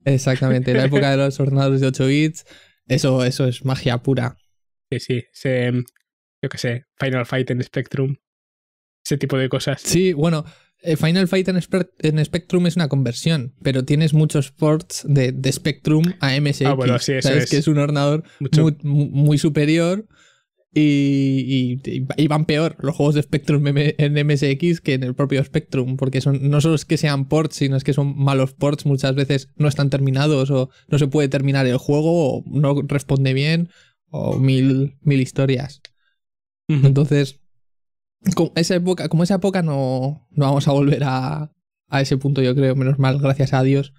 Exactamente, la época de los ordenadores de 8 bits. Eso, eso es magia pura. Sí, sí. yo qué sé, Final Fight en Spectrum. Ese tipo de cosas. Sí, bueno, eh, Final Fight en, Spectrum es una conversión, pero tienes muchos ports de, Spectrum a MSX. Ah, bueno, sí, ¿sabes? que es un ordenador muy, superior y, van peor los juegos de Spectrum en MSX que en el propio Spectrum, porque no solo es que sean ports, sino es que son malos ports, muchas veces no están terminados o no se puede terminar el juego o no responde bien o mil, mil historias. Entonces como esa época, como esa época no, no vamos a volver a, ese punto, yo creo, menos mal, gracias a Dios.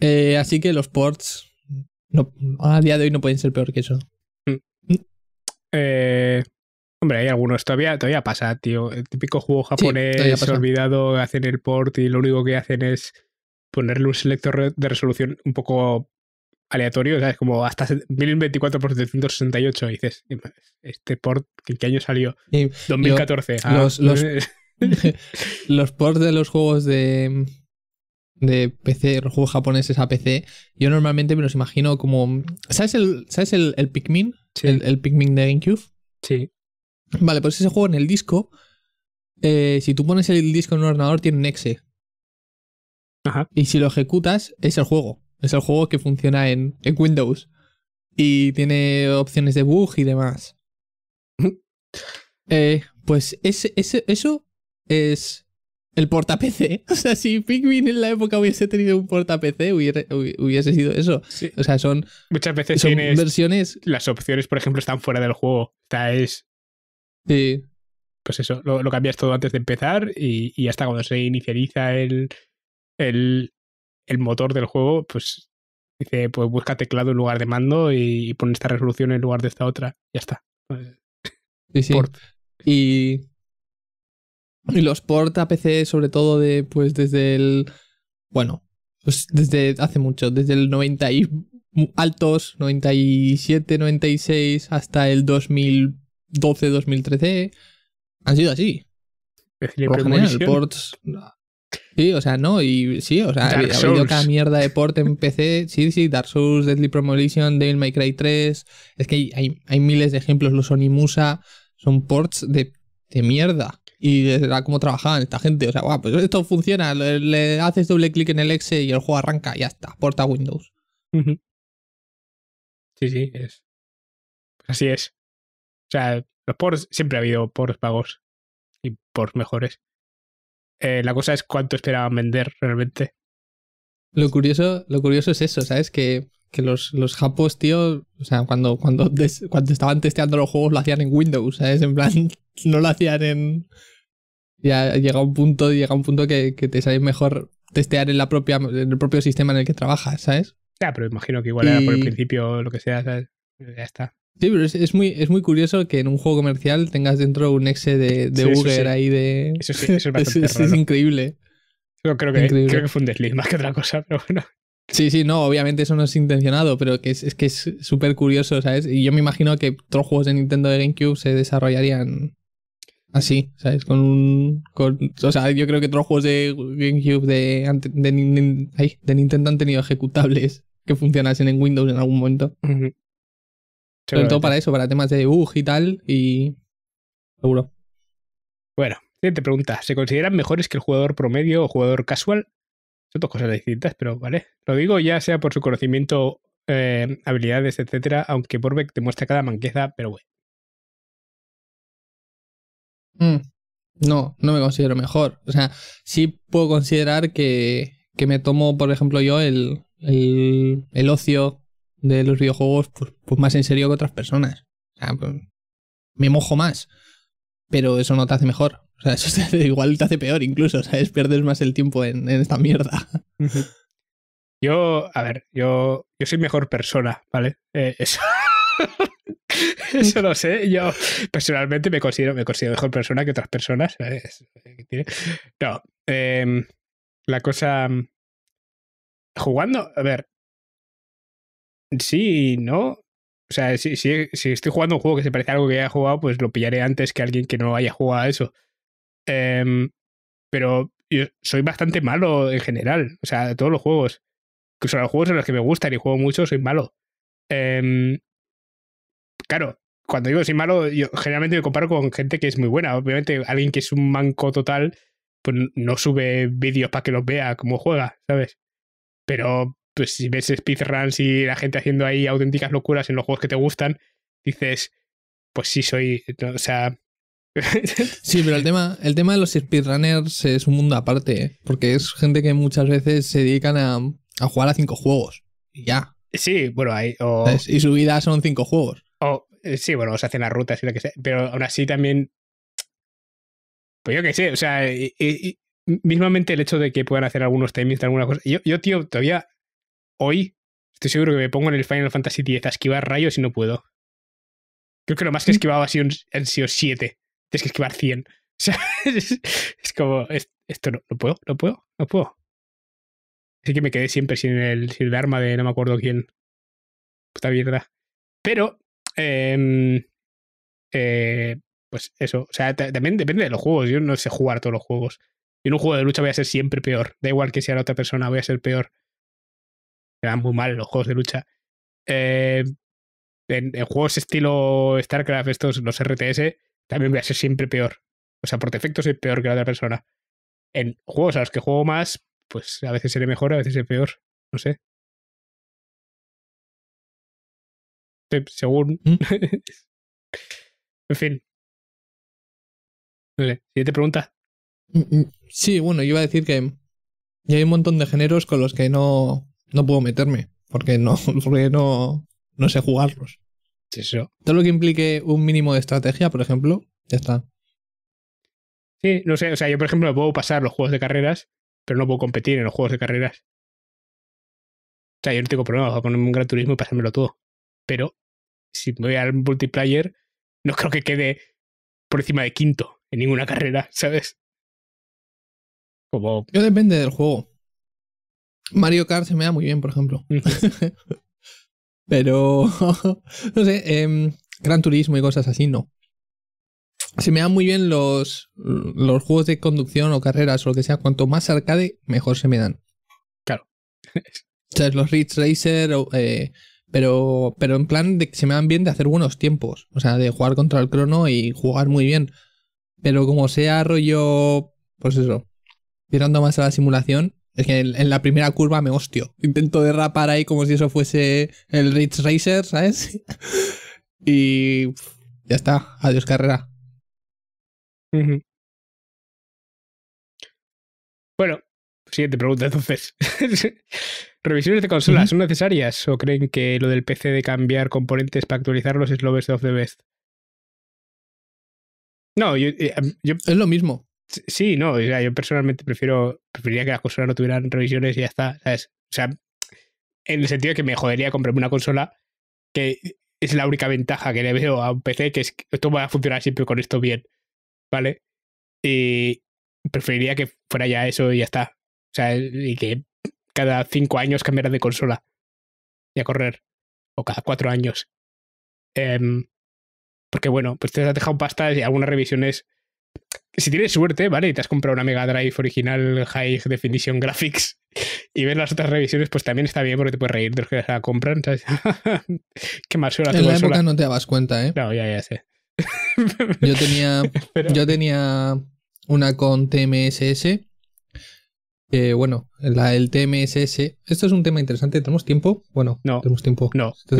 Eh, así que los ports a día de hoy no pueden ser peor que eso. Mm. Eh, hombre, hay algunos, todavía, todavía pasa, tío. El típico juego japonés olvidado, hacen el port y lo único que hacen es ponerle un selector de resolución un poco aleatorio, ¿sabes? Como hasta 1024 por 768. dices, ¿este port en qué año salió? 2014. Ah, los, [laughs] los, ports de los juegos de, PC, los juegos japoneses a PC, yo normalmente me los imagino como. ¿Sabes el, ¿sabes el, el Pikmin? El, Pikmin de GameCube. Sí. Vale, pues ese juego en el disco. Eh, si tú pones el disco en un ordenador, tiene un exe. Ajá. Y si lo ejecutas, es el juego. Es el juego que funciona en, Windows y tiene opciones de bug y demás. [laughs] Eh, pues ese, eso es el porta PC. [laughs] O sea, si Pikmin en la época hubiese tenido un porta PC, hubiese sido eso. O sea, son. Muchas veces son versiones. Las opciones, por ejemplo, están fuera del juego. Esta es. Sí. Pues eso, lo, cambias todo antes de empezar y, hasta cuando se inicializa el, el motor del juego, pues dice, pues busca teclado en lugar de mando y, pone esta resolución en lugar de esta otra. Ya está. [laughs] Y, y los port a PC, sobre todo de, pues desde el, bueno, pues desde hace mucho, desde el 90 y altos, 97, 96, hasta el 2012, 2013, han sido así. ports Sí, o sea, no, y sí, o sea, ha habido cada mierda de port en PC. Sí, sí, Dark Souls, Deadly Promotion, Devil May Cry 3. Es que hay, hay, miles de ejemplos. Los Onimusa son ports de, de mierda y era como trabajaban esta gente. O sea, guau, pues esto funciona, le, haces doble clic en el exe y el juego arranca, y ya está, porta Windows. Sí, sí, es. Así es. O sea, los ports, siempre ha habido ports pagos y ports mejores. Eh, la cosa es cuánto esperaban vender realmente. Lo curioso, lo curioso es eso, ¿sabes? Que, que los, los japos, tío, o sea, cuando, cuando, cuando estaban testeando los juegos lo hacían en Windows, ¿sabes? En plan, [laughs] no lo hacían en. Ya llega un punto, llega un punto que, que te sale mejor testear en la propia, en el propio sistema en el que trabajas, ¿sabes? Ya, pero imagino que igual era por el principio lo que sea, ¿sabes? Ya está. Sí, pero es, muy, es muy curioso que en un juego comercial tengas dentro un exe de, de Uber ahí de. Eso es increíble. creo que, fue un desliz más que otra cosa, [laughs] pero bueno. Sí, sí, no, obviamente eso no es intencionado, pero es, que es súper curioso, ¿sabes? Y yo me imagino que otros juegos de Nintendo de GameCube se desarrollarían así, ¿sabes? Con un. o sea, yo creo que otros juegos de GameCube de, de, Nintendo han tenido ejecutables que funcionasen en Windows en algún momento. Sobre todo para eso, para temas de debug y tal, y seguro. Bueno, siguiente pregunta. ¿Se consideran mejores que el jugador promedio o jugador casual? Son dos cosas distintas, pero vale. Lo digo ya sea por su conocimiento, eh, habilidades, etcétera, aunque te muestra cada manqueza, pero bueno. Mm, no, no me considero mejor. O sea, sí puedo considerar que, que me tomo, por ejemplo, yo el, el ocio de los videojuegos pues, pues, más en serio que otras personas. O sea, pues, me mojo más, pero eso no te hace mejor. O sea, [laughs] eso igual te hace peor incluso, ¿sabes? Pierdes más el tiempo en, esta mierda. Yo, a ver, yo, yo soy mejor persona, ¿vale? Eh, eso. [laughs] Eso lo sé. Yo personalmente me considero, me considero mejor persona que otras personas. Eh, no. Em, la cosa. Jugando. A ver, sí no. O sea, si, estoy jugando un juego que se parece a algo que haya jugado, pues lo pillaré antes que alguien que no haya jugado eso. Em, pero yo soy bastante malo en general. O sea, de todos los juegos. Incluso los juegos en los que me gustan y juego mucho, soy malo. Em, claro, cuando digo soy malo, yo generalmente me comparo con gente que es muy buena. Obviamente, alguien que es un manco total, pues no sube vídeos para que los vea cómo juega, ¿sabes? Pero pues si ves speedruns y la gente haciendo ahí auténticas locuras en los juegos que te gustan, dices, pues sí soy, o sea... [laughs] sí, pero el tema, el tema de los speedrunners es un mundo aparte, ¿eh? porque es gente que muchas veces se dedican a, a jugar a cinco juegos y ya. Sí, bueno, hay... Y su vida son cinco juegos. O, eh, sí, bueno, se hacen las rutas y lo que sea, pero aún así también... Pues yo qué sé, o sea, mismamente el hecho de que puedan hacer algunos timings alguna cosa. Yo, yo tío, todavía hoy estoy seguro que me pongo en el Final Fantasy X a esquivar rayos y no puedo. Creo que lo más que he mm. esquivado ha sido, han sido 7. Tienes que esquivar 100. O sea, es, como, esto no, no puedo, no puedo, no puedo. Así que me quedé siempre sin el, arma de no me acuerdo quién. Puta mierda. Pero, em, eh, pues eso. O sea, también depende de los juegos. Yo no sé jugar todos los juegos. Y en un juego de lucha voy a ser siempre peor. Da igual que sea la otra persona, voy a ser peor me muy mal los juegos de lucha. Eh, en, juegos estilo StarCraft, estos, los RTS, también voy a ser siempre peor. O sea, por defecto soy peor que la otra persona. En juegos a los que juego más, pues a veces seré mejor, a veces seré peor. No sé. según. Mm. [laughs] en fin. Siguiente pregunta. Mm, mm. Sí, bueno, yo iba a decir que hay un montón de géneros con los que no no puedo meterme porque no, [laughs] no, no sé jugarlos. Sí, Todo lo que implique un mínimo de estrategia, por ejemplo, ya está. Sí, no sé, o sea, yo por ejemplo puedo pasar los juegos de carreras, pero no puedo competir en los juegos de carreras. O sea, yo no tengo problema, con un gran turismo y pasármelo todo. Pero si voy al multiplayer, no creo que quede por encima de quinto en ninguna carrera, ¿sabes? Como... Yo depende del juego. Mario Kart se me da muy bien, por ejemplo. [laughs] Pero, [laughs] no sé, em, Gran Turismo y cosas así, no. Se me dan muy bien los, los juegos de conducción o carreras o lo que sea. Cuanto más arcade, mejor se me dan. Claro. o sea, los Ridge Racer, eh, pero, pero en plan de se me dan bien de hacer buenos tiempos. O sea, de jugar contra el crono y jugar muy bien. Pero como sea rollo, pues eso, tirando más a la simulación, es que en, la primera curva me hostio. Intento derrapar ahí como si eso fuese el Ridge Racer, ¿sabes? [laughs] y ya está. Adiós carrera. Bueno, siguiente pregunta entonces. [laughs] ¿Revisiones de consolas son necesarias o creen que lo del PC de cambiar componentes para actualizarlos es lo best of the best? No, yo, eh, es lo mismo. Sí, no, yo personalmente prefiero, preferiría que las consolas no tuvieran revisiones y ya está, ¿sabes? O sea, en el sentido de que me jodería comprarme una consola que es la única ventaja que le veo a un PC, que es que esto va a funcionar siempre con esto bien, ¿vale? Y preferiría que fuera ya eso y ya está. O sea, y que cada cinco años cambiara de consola y a correr, o cada cuatro años. Em, porque bueno, pues te has dejado pastas y algunas revisiones si tienes suerte, ¿vale? Y te has comprado una Mega Drive original High Definition Graphics y ves las otras revisiones, pues también está bien porque te puedes reír de los que la compran, ¿sabes? [laughs] Qué más suerte. En la época no te dabas cuenta, ¿eh? Claro, ya, ya sé. [laughs] yo tenía, [laughs] yo tenía una con TMSS. bueno, la, el TMSS. Esto es un tema interesante. ¿Tenemos tiempo? Bueno, no. Tenemos tiempo. No. Te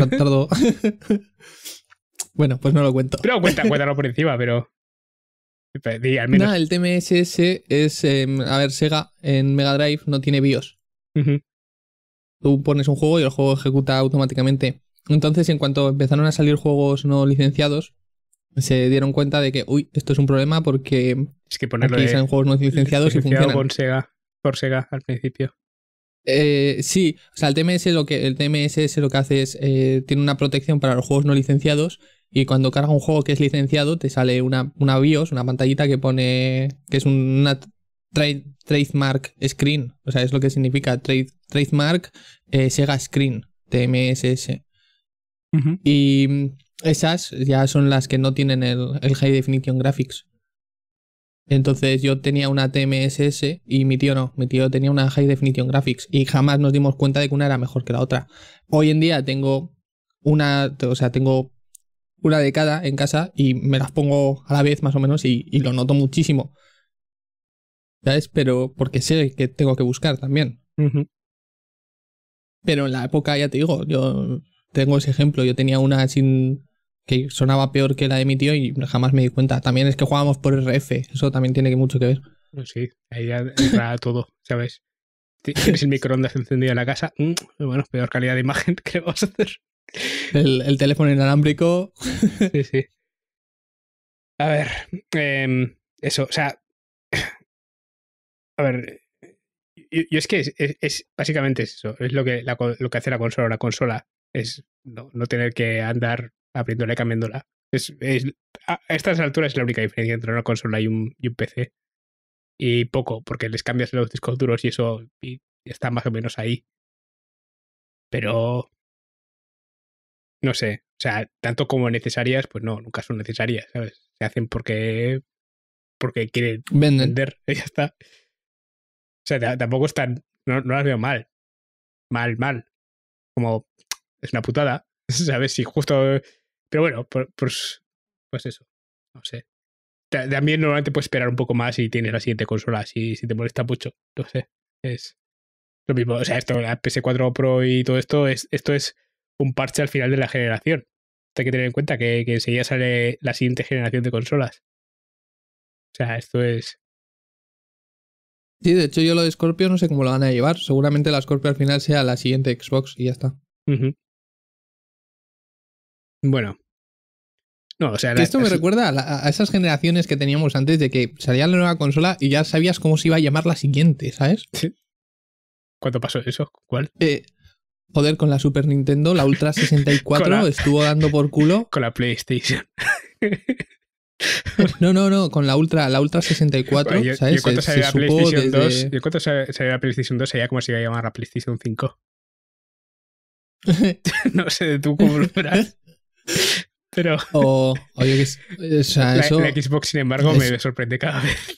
bueno, pues no lo cuento. Pero cuenta, cuéntalo por encima, pero el TMSS es. Em, a ver, Sega en Mega Drive no tiene BIOS. Tú pones un juego y el juego ejecuta automáticamente. Entonces, en cuanto empezaron a salir juegos no licenciados, se dieron cuenta de que, uy, esto es un problema porque. Es que ponerlo aquí juegos no licenciados y funcionan. Con Sega, por Sega al principio. Eh, sí, o sea, el TMS lo que, el TMS lo que hace es. Eh, tiene una protección para los juegos no licenciados y cuando carga un juego que es licenciado, te sale una, una BIOS, una pantallita que pone que es una trademark screen. O sea, es lo que significa trademark eh, Sega Screen, TMSS. Y mm, esas ya son las que no tienen el, el High Definition Graphics. Entonces yo tenía una TMSS y mi tío no, mi tío tenía una High Definition Graphics y jamás nos dimos cuenta de que una era mejor que la otra. Hoy en día tengo una, o sea, tengo una de cada en casa y me las pongo a la vez más o menos y, lo noto muchísimo. ¿Sabes? Pero porque sé que tengo que buscar también. Pero en la época, ya te digo, yo tengo ese ejemplo. Yo tenía una sin que sonaba peor que la de mi tío y jamás me di cuenta. También es que jugábamos por RF, eso también tiene mucho que ver. Pues sí, ahí ya [laughs] todo, ¿sabes? Tienes el microondas encendido en la casa, mm, bueno, peor calidad de imagen que [laughs] vas a hacer. El, teléfono inalámbrico. Sí, sí. A ver, em, eso, o sea. A ver, yo, es que es, básicamente eso, es lo que, lo que hace la consola. La consola es no, tener que andar abriéndola y cambiándola. Es, a estas alturas es la única diferencia entre una consola y un, y un PC. Y poco, porque les cambias los discos duros y eso y está más o menos ahí. Pero no sé, o sea, tanto como necesarias, pues no, nunca son necesarias, ¿sabes? Se hacen porque, porque quieren vender, [laughs] ya está. O sea, tampoco están, no, las veo mal, mal, mal, como es una putada, [laughs] ¿sabes? Si justo, pero bueno, pues, pues eso, no sé. También normalmente puedes esperar un poco más si tienes la siguiente consola, si, si te molesta mucho, no sé, es lo mismo, o sea, esto, la PS4 Pro y todo esto, es, esto es un parche al final de la generación. Hay que tener en cuenta que, enseguida sale la siguiente generación de consolas. O sea, esto es. Sí, de hecho yo lo de Scorpio no sé cómo lo van a llevar. Seguramente la Scorpio al final sea la siguiente Xbox y ya está. Bueno. No, o sea, esto me recuerda a, esas generaciones que teníamos antes de que salía la nueva consola y ya sabías cómo se iba a llamar la siguiente, ¿sabes? ¿Sí? [laughs] ¿Cuánto pasó eso? ¿Cuál? Eh, Joder, con la Super Nintendo, la Ultra 64 estuvo dando por culo. Con la PlayStation. [laughs] No, no, no, con la Ultra, la Ultra 64, yo, ¿sabes? Yo cuánto se la PlayStation 2, yo cuánto se la PlayStation 2, sabía como se iba a llamar la PlayStation 5. [laughs] no sé de tú cómo lo verás. Pero. O, oye, que, o sea, eso, la, Xbox, sin embargo, me sorprende cada vez.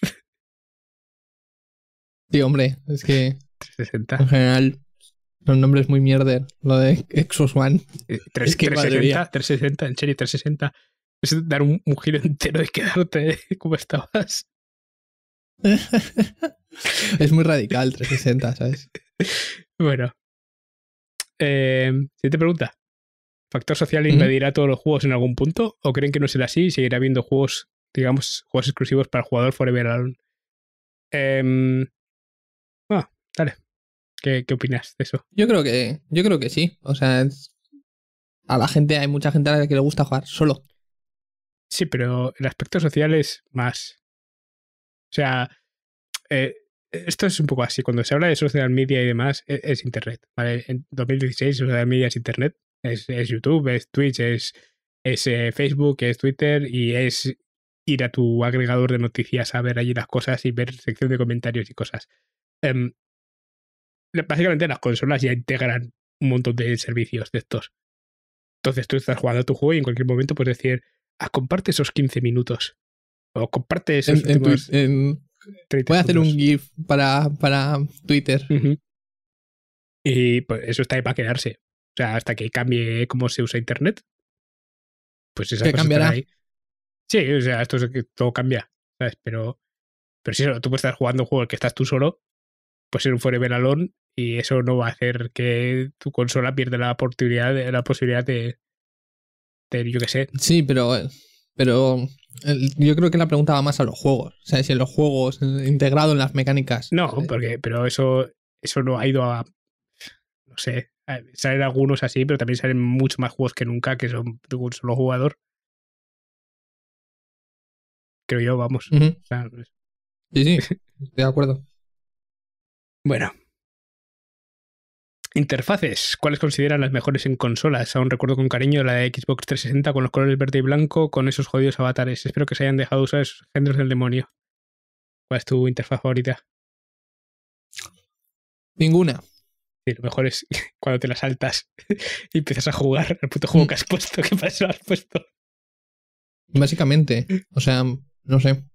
Sí, hombre, es que. 60. En general, nombre es muy mierder, lo de Exos One. 360, 360, en serio, 360. Es dar un, giro entero y quedarte ¿eh? [laughs] como estabas. [laughs] es muy radical, 360, ¿sabes? [laughs] Bueno. Eh, siguiente pregunta. ¿Factor social impedirá todos los juegos en algún punto? ¿O creen que no será así y seguirá habiendo juegos, digamos, juegos exclusivos para el jugador Forever Alone? Eh, em, ah, bueno, dale. ¿Qué, opinas de eso? Yo creo que, yo creo que sí. O sea, a la gente, hay mucha gente a la que le gusta jugar solo. Sí, pero el aspecto social es más. O sea, eh, esto es un poco así. Cuando se habla de social media y demás, e, es, internet. En 2016, social media es internet. Es, YouTube, es Twitch, es, eh, Facebook, es Twitter y es ir a tu agregador de noticias a ver allí las cosas y ver sección de comentarios y cosas. Em, básicamente las consolas ya integran un montón de servicios de estos. Entonces tú estás jugando a tu juego y en cualquier momento puedes decir, ah, comparte esos 15 minutos. O comparte esos en, en, Voy a hacer un GIF para, para Twitter. Y pues eso está ahí para quedarse. O sea, hasta que cambie cómo se usa Internet, pues esa cosa cambiará? Ahí. Sí, o sea, esto que todo cambia, ¿sabes? Pero, pero si tú puedes estar jugando un juego el que estás tú solo, pues en un Forever Alone y eso no va a hacer que tu consola pierda la oportunidad, la posibilidad de, yo qué sé. Sí, pero, eh, pero yo creo que la pregunta va más a los juegos, o sea, si en los juegos integrado en las mecánicas. No, eh, porque, pero eso, eso no ha ido a, no sé, salen algunos así, pero también salen muchos más juegos que nunca que son de un solo jugador. Creo yo, vamos. Sí, sí, [laughs] de acuerdo. Bueno, Interfaces, ¿cuáles consideran las mejores en consolas? Aún recuerdo con cariño la de Xbox 360 con los colores verde y blanco, con esos jodidos avatares. Espero que se hayan dejado usar esos géneros del demonio. ¿Cuál es tu interfaz favorita? Ninguna. Sí, lo mejor es [laughs] cuando te la saltas [laughs] y empiezas a jugar El puto juego que has puesto, qué has puesto. Básicamente, o sea, no sé.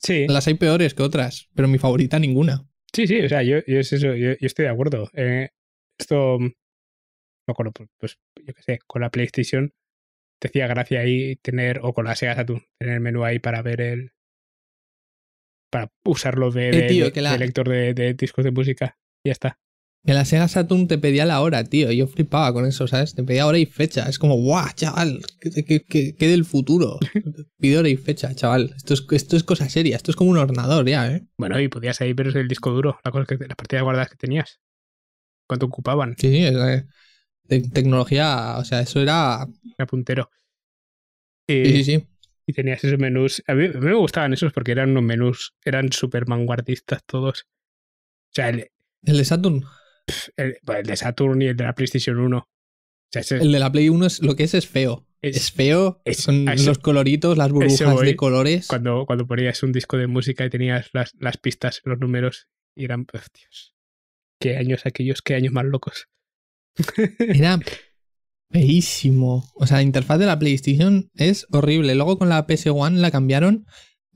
Sí. Las hay peores que otras, pero mi favorita ninguna. Sí, sí, o sea, yo, es eso, yo, estoy de acuerdo. Eh, esto, no mm, pues yo qué sé, con la PlayStation te hacía gracia ahí tener, o con la Sega Saturn, tener el menú ahí para ver el. para usarlo eh, de, de, lector de, discos de música. Ya está. En la Sega Saturn te pedía la hora, tío. Yo flipaba con eso, ¿sabes? Te pedía hora y fecha. Es como, guau, chaval, ¿Qué del futuro. [laughs] Pide hora y fecha, chaval. Esto es, esto es cosa seria. Esto es como un ordenador ya, ¿eh? Bueno, y podías ahí ver el disco duro, la cosa las partidas guardadas que tenías. ¿Cuánto ocupaban? Sí, sí. Eh, tecnología, o sea, eso era... Era puntero. sí, eh, sí, sí. Y tenías esos menús. A mí, me gustaban esos porque eran unos menús, eran super vanguardistas todos. O sea, el, ¿El de Saturn? Pues, el, de Saturn y el de la PlayStation 1. el de la Play 1 es lo que es, es feo. Es, feo, son los coloritos, las burbujas de colores. Cuando, cuando ponías un disco de música y tenías las, pistas, los números, y eran, oh, qué años aquellos, qué años más locos. [laughs] Era feísimo. O sea, la interfaz de la PlayStation es horrible. Luego con la PS1 la cambiaron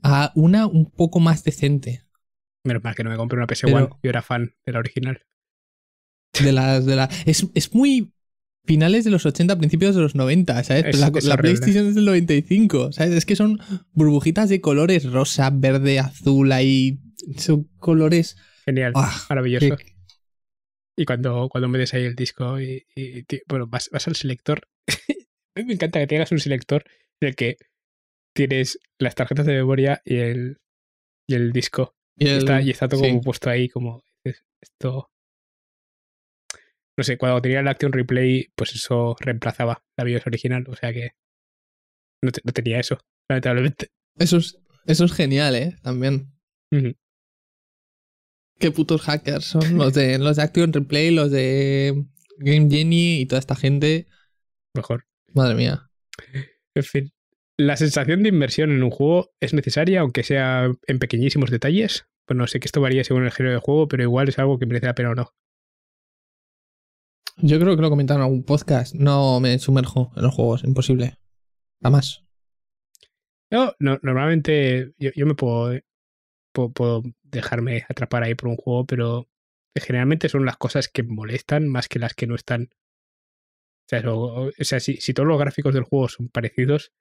a una un poco más decente. Menos mal que no me compré una PS1, yo era fan de la original. De las, de la, es, muy finales de los 80, principios de los 90, ¿sabes? la, PlayStation es del 95, ¿sabes? Es que son burbujitas de colores rosa, verde, azul, ahí. Son colores. Genial, ¡ah! maravilloso. Y cuando, cuando metes ahí el disco y, bueno, vas, al selector. [laughs] A mí me encanta que tengas un selector en el que tienes las tarjetas de memoria y el, y el disco. Y, está, todo como puesto ahí, como esto no sé, cuando tenía el Action Replay, pues eso reemplazaba la BIOS original, o sea que no, tenía eso, lamentablemente. Eso es, genial, ¿eh? También. Qué putos hackers son los de, [laughs] los Action Replay, los de Game Genie y toda esta gente. Mejor. Madre mía. En fin, la sensación de inversión en un juego es necesaria, aunque sea en pequeñísimos detalles. Pues no sé que esto varía según el género de juego, pero igual es algo que merece la pena o no. Yo creo que lo comentaron en algún podcast. No me sumerjo en los juegos, imposible. Nada más. no, normalmente yo, me puedo, puedo, dejarme atrapar ahí por un juego, pero generalmente son las cosas que molestan más que las que no están. O sea, o, sea si, todos los gráficos del juego son parecidos,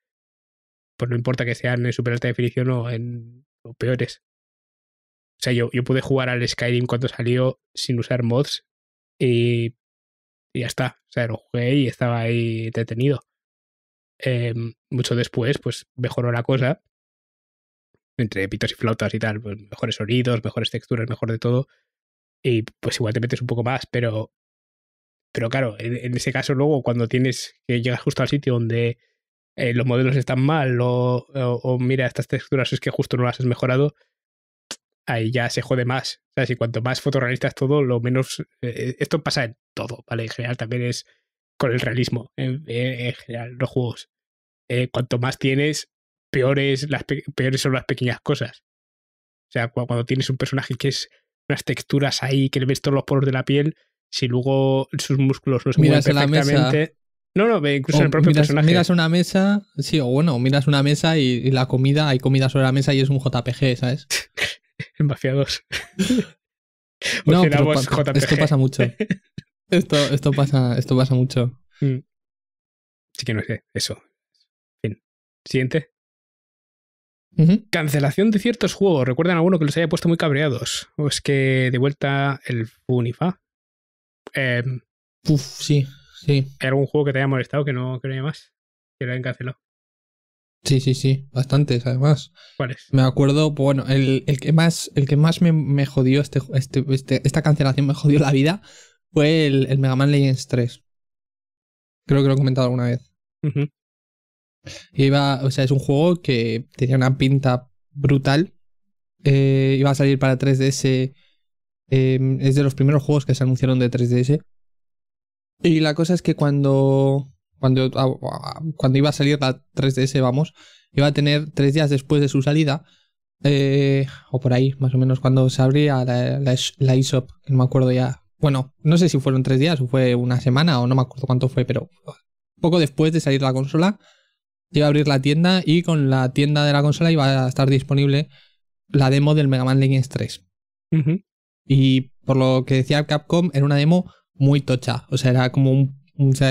pues no importa que sean en super alta definición o en peores. O sea, yo, yo pude jugar al Skyrim cuando salió sin usar mods y y ya está. O sea, lo jugué y estaba ahí detenido. Eh, mucho después, pues mejoró la cosa. Entre pitos y flautas y tal, pues, mejores sonidos, mejores texturas, mejor de todo. Y pues igual te metes un poco más, pero. Pero claro, en, ese caso, luego cuando tienes que llegas justo al sitio donde eh, los modelos están mal, o mira, estas texturas es que justo no las has mejorado, ahí ya se jode más. o sea si cuanto más fotorrealista es todo, lo menos. Eh, eh, esto pasa en todo, ¿vale? En general también es con el realismo, en, general, los juegos. Eh, cuanto más tienes, peores, las peores son las pequeñas cosas. O sea, cuando, tienes un personaje que es unas texturas ahí, que le ves todos los poros de la piel, si luego sus músculos no se miras mueven perfectamente. La mesa. No, no, incluso el propio personaje. Miras una mesa, sí, o bueno, miras una mesa y, y, la comida, hay comida sobre la mesa y es un JPG, ¿sabes? [laughs] en [laughs] [laughs] no, esto pasa mucho. [laughs] Esto, esto, pasa, esto pasa mucho. Mm. Sí que no sé, eso. Fin. Siguiente. Cancelación de ciertos juegos. ¿Recuerdan alguno que los haya puesto muy cabreados? ¿O es que de vuelta el Funifa? Eh, Uf, sí, sí. ¿Hay algún juego que te haya molestado que no, que no más? Que lo hayan cancelado. Sí, sí, sí, bastantes además. Me acuerdo, pues, bueno, el, el, que más, el que más me, me jodió, este, este, este, esta cancelación me jodió la vida, fue el, el Mega Man Legends 3. Creo que lo he comentado alguna vez. iba, o sea, es un juego que tenía una pinta brutal. Eh, iba a salir para 3DS. Em, es de los primeros juegos que se anunciaron de 3DS. Y la cosa es que cuando Ah, cuando, iba a salir la 3DS, vamos, iba a tener tres días después de su salida, eh, o por ahí, más o menos, cuando se abría la, la, eShop, no me acuerdo ya. Bueno, no sé si fueron tres días o fue una semana o no me acuerdo cuánto fue, pero poco después de salir la consola, iba a abrir la tienda y con la tienda de la consola iba a estar disponible la demo del Mega Man Legends 3. Y por lo que decía Capcom, era una demo muy tocha. O sea, era como un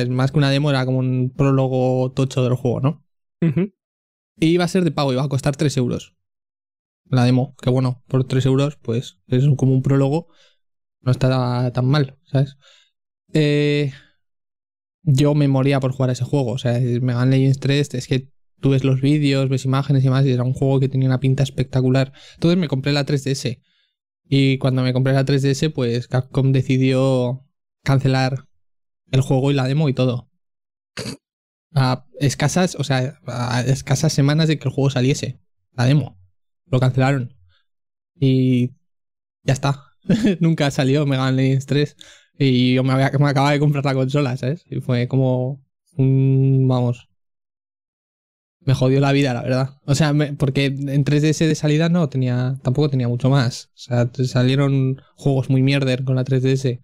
más que una demo, era como un prólogo tocho del juego, ¿no? Y iba a ser de pago, iba a costar 3 euros. La demo, que bueno, por 3 euros, pues es como un prólogo. No está tan mal, ¿sabes? Eh, yo me moría por jugar ese juego. O sea, Mega Legends 3 es que tú ves los vídeos, ves imágenes y más, y era un juego que tenía una pinta espectacular. Entonces me compré la 3DS. Y cuando me compré la 3DS, pues Capcom decidió cancelar el juego y la demo y todo. A escasas, o sea, escasas semanas de que el juego saliese, la demo. Lo cancelaron. Y ya está. [laughs] Nunca salió Mega Man Legends 3. Y yo me, había, acababa de comprar la consola, ¿sabes? Y fue como un. Vamos. Me jodió la vida, la verdad. O sea, porque en 3DS de salida no tenía. Tampoco tenía mucho más. O sea, salieron juegos muy mierder con la 3DS.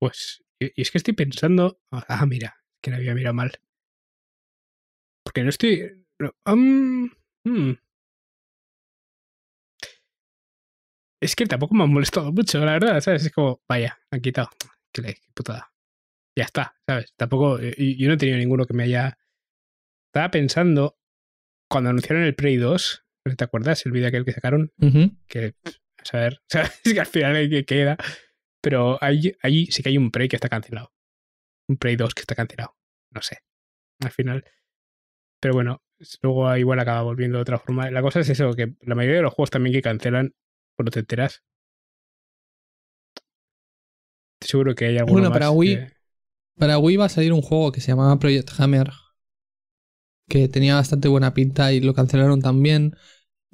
Pues, y es que estoy pensando. Ah, ah, mira, que la había mirado mal. Porque no estoy. Hmm. Es que tampoco me han molestado mucho, la verdad, ¿sabes? Es como, vaya, han quitado. Que putada. Ya está, ¿sabes? Tampoco. Eh, Yo no he tenido ninguno que me haya. Estaba pensando. Cuando anunciaron el Prey 2, ¿te acuerdas? El vídeo aquel que sacaron. Que. A saber, [laughs] ¿sabes? Que al final que queda. Pero ahí, sí que hay un Prey que está cancelado. Un Prey 2 que está cancelado. No sé. Al final. Pero bueno, luego igual acaba volviendo de otra forma. La cosa es eso, que la mayoría de los juegos también que cancelan, pues te enteras. Seguro que hay alguno Bueno, para Wii. Para Wii va a salir un juego que se llamaba Project Hammer. Que tenía bastante buena pinta y lo cancelaron también.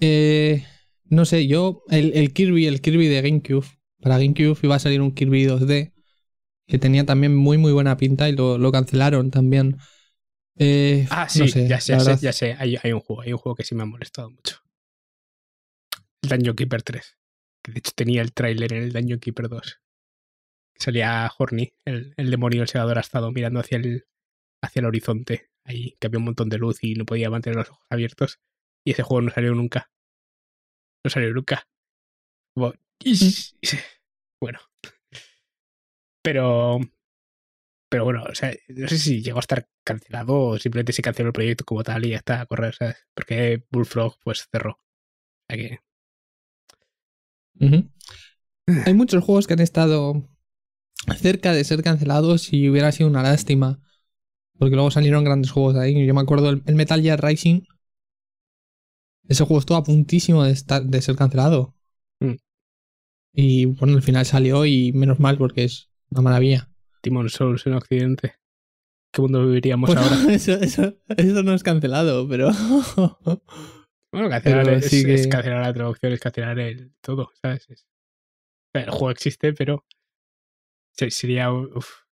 Eh, no sé, yo. el Kirby, el Kirby de GameCube para GameCube iba a salir un Kirby 2D que tenía también muy muy buena pinta y lo, cancelaron también. Eh, ah, sí, ya sé, ya sé, Hay, un juego, hay un juego que sí me ha molestado mucho. El Dungeon Keeper 3. Que de hecho tenía el tráiler en el Dungeon Keeper 2. Salía Horny, el, demonio, el segador, ha estado mirando hacia el, hacia el horizonte. Ahí, que había un montón de luz y no podía mantener los ojos abiertos. Y ese juego no salió nunca. No salió nunca. Mm. bueno. Pero. Pero bueno, o sea, no sé si llegó a estar cancelado o simplemente se canceló el proyecto como tal y ya está a correr, Porque Bullfrog pues cerró. [sighs] Hay muchos juegos que han estado cerca de ser cancelados y hubiera sido una lástima. Porque luego salieron grandes juegos ahí. Yo me acuerdo el, Metal Gear Rising. Ese juego estuvo a puntísimo de, estar, de ser cancelado. Y bueno, al final salió y menos mal porque es una maravilla. Timon Souls en Occidente. ¿Qué mundo viviríamos ahora? [laughs] Eso, no es cancelado, pero. [laughs] bueno, cancelar es, cancelar la traducción, es cancelar el todo, ¿sabes? el juego existe, pero. Sería.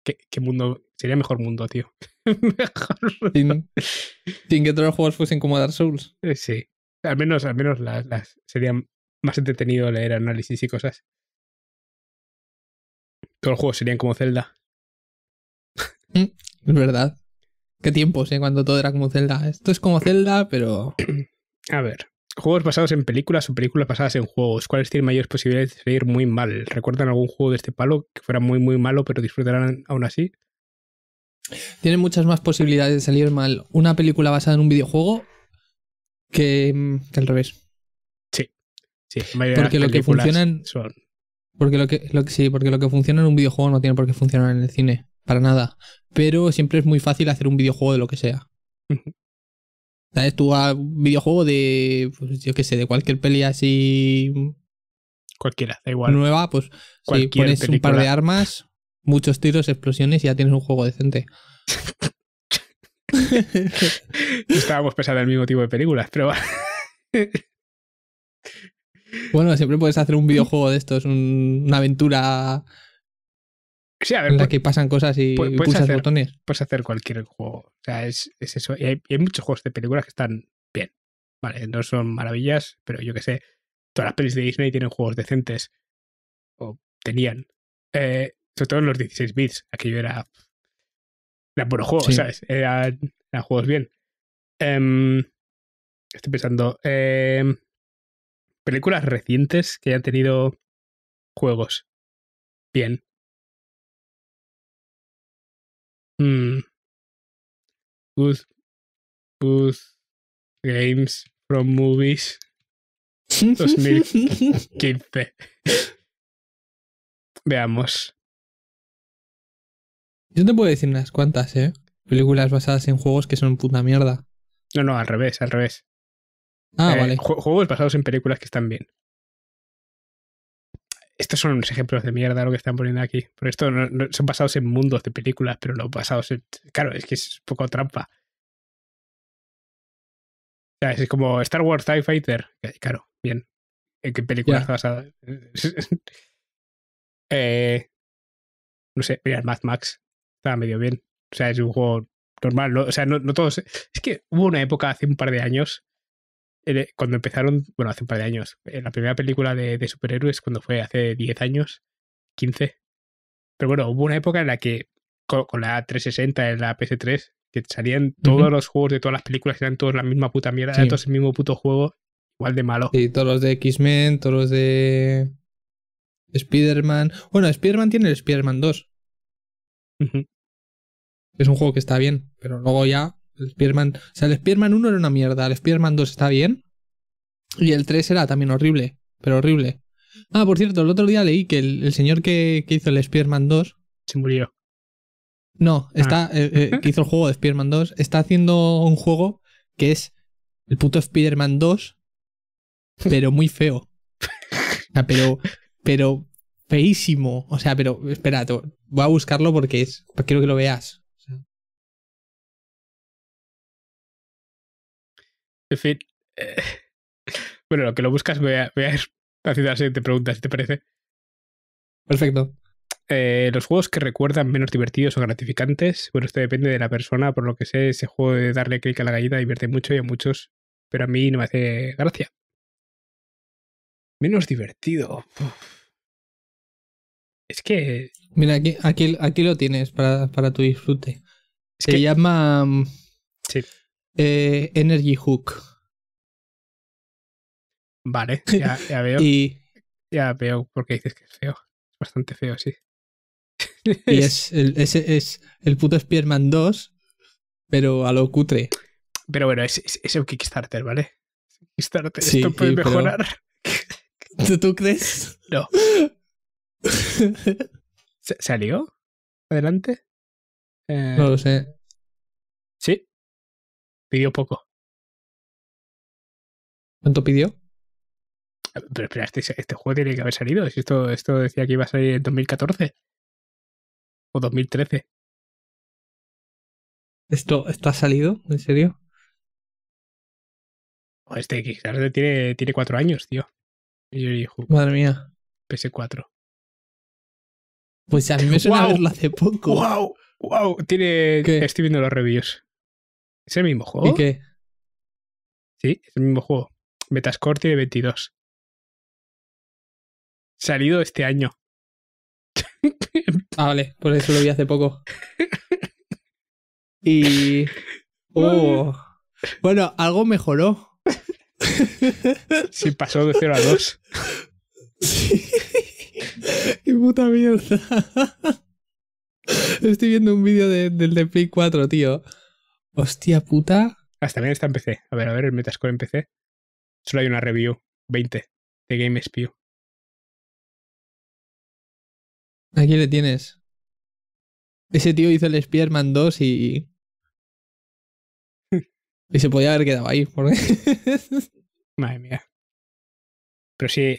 ¿qué, mundo? Sería mejor mundo, tío. [laughs] mejor Sin, que todos los juegos fuesen como Dark Souls. Eh, sí. Al menos, al menos las serían más entretenido leer análisis y cosas. Todos los juegos serían como Zelda. Mm, es verdad. Qué tiempos, ¿eh? Cuando todo era como Zelda. Esto es como Zelda, pero. [clears throat] A ver. Juegos basados en películas o películas basadas en juegos. ¿Cuáles tienen mayores posibilidades de salir muy mal? ¿Recuerdan algún juego de este palo que fuera muy, muy malo, pero disfrutarán aún así? Tienen muchas más posibilidades de salir mal una película basada en un videojuego que, mm, que al revés porque lo que funcionan Porque lo sí, porque lo que funciona en un videojuego no tiene por qué funcionar en el cine, para nada. Pero siempre es muy fácil hacer un videojuego de lo que sea. ¿Sabes? Tú a un videojuego de, pues, yo qué sé, de cualquier peli así... Cualquiera, da igual. Nueva, pues si pones un par de armas, muchos tiros, explosiones y ya tienes un juego decente. [laughs] Estábamos pensando en el mismo tipo de películas, pero... [laughs] Bueno, siempre puedes hacer un videojuego de estos, un, una aventura en la que pasan cosas y puedes hacer, botones. Puedes hacer cualquier juego. O sea, es, eso. Y hay, muchos juegos de películas que están bien. Vale, no son maravillas, pero yo que sé. Todas las pelis de Disney tienen juegos decentes. O tenían. Eh, sobre todo en los 16 bits. Aquello era. Era puro juego, ¿sabes? Eran, juegos bien. Em, estoy pensando. Em, películas recientes que hayan tenido juegos. Bien. Hmm. Good. Good. Games from Movies 2015. [laughs] Veamos. Yo te puedo decir unas cuantas, ¿eh? Películas basadas en juegos que son puta mierda. No, no, al revés, al revés. Ah, eh, juegos basados en películas que están bien. Estos son unos ejemplos de mierda lo que están poniendo aquí. Pero esto son basados en mundos de películas, pero no basados en. Claro, es que es un poco trampa. O sea, es como Star Wars TIE Fighter. Claro, bien. ¿En qué película está basada? [laughs] Eh, no sé, mira, Mad Max. Estaba medio bien. O sea, es un juego normal. O sea, no, no todos. Es que hubo una época hace un par de años eh, cuando empezaron, bueno, hace un par de años, eh, la primera película de, superhéroes cuando fue hace 10 años, 15. Pero bueno, hubo una época en la que con, la 360, en la PC3, que salían todos los juegos de todas las películas, eran todos la misma puta mierda, todos el mismo puto juego, igual de malo. y todos los de X-Men, todos los de Spider-Man. Bueno, Spider-Man tiene el Spider-Man 2. Es un juego que está bien, pero luego ya el Spearman, o sea, el Spearman 1 era una mierda, el Spearman 2 está bien. Y el 3 era también horrible, pero horrible. Ah, por cierto, el otro día leí que el, señor que, hizo el Spearman 2 se murió. No, ah. está, eh, eh, [laughs] que hizo el juego de Spearman 2, está haciendo un juego que es el puto Spider-Man 2, pero muy feo. pero, pero feísimo. O sea, pero espera, voy a buscarlo porque es, quiero que lo veas. En fin. Eh, [laughs] bueno, lo que lo buscas, voy a, hacer haciendo la siguiente pregunta, si te parece. Perfecto. Eh, los juegos que recuerdan menos divertidos o gratificantes. Bueno, esto depende de la persona, por lo que sé, ese juego de darle clic a la gallina divierte mucho y a muchos, pero a mí no me hace gracia. Menos divertido. Es que. Mira, aquí, aquí, lo tienes para, tu disfrute. Se que... llama. Mm, sí. Eh, Energy Hook. Vale, [laughs] ya, veo. ya veo porque dices que es feo. Es bastante feo, sí. y [laughs] es el, es, el puto Spearman 2, pero a lo cutre. Pero bueno, es, un Kickstarter, ¿vale? Kickstarter, esto puede mejorar. ¿Tú, crees? [laughs] No. ¿Salió? ¿Adelante? No lo eh, sé. ¿Sí? Pidió poco. ¿Cuánto pidió? Eh, pero espera, este, este, juego tiene que haber salido. Esto, esto decía que iba a salir en 2014. O 2013. ¿Esto, esto ha salido? ¿En serio? Este Kickstarter tiene, tiene cuatro años, tío. Madre mía. PS4. Pues a mí me suena a verlo hace poco. ¡Wow! ¡Wow! Tiene. Estoy viendo los reviews. ¿Es el mismo juego? ¿Y qué? Sí, es el mismo juego. Metascore tiene 22. Salido este año. ah, vale, Pues eso lo vi hace poco. [laughs] Y. Oh. Bueno, algo mejoró. Sí, pasó de 0 a 2. Sí. Qué [laughs] puta mierda. Estoy viendo un vídeo del de Play 4, tío. Hostia puta. hasta ah, bien está en PC. A ver, a ver, el Metascore en PC. Solo hay una review, 20, de Game Spew Aquí le tienes. Ese tío hizo el Spearman 2 y. [laughs] y se podía haber quedado ahí. [laughs] Madre mía. Pero sí,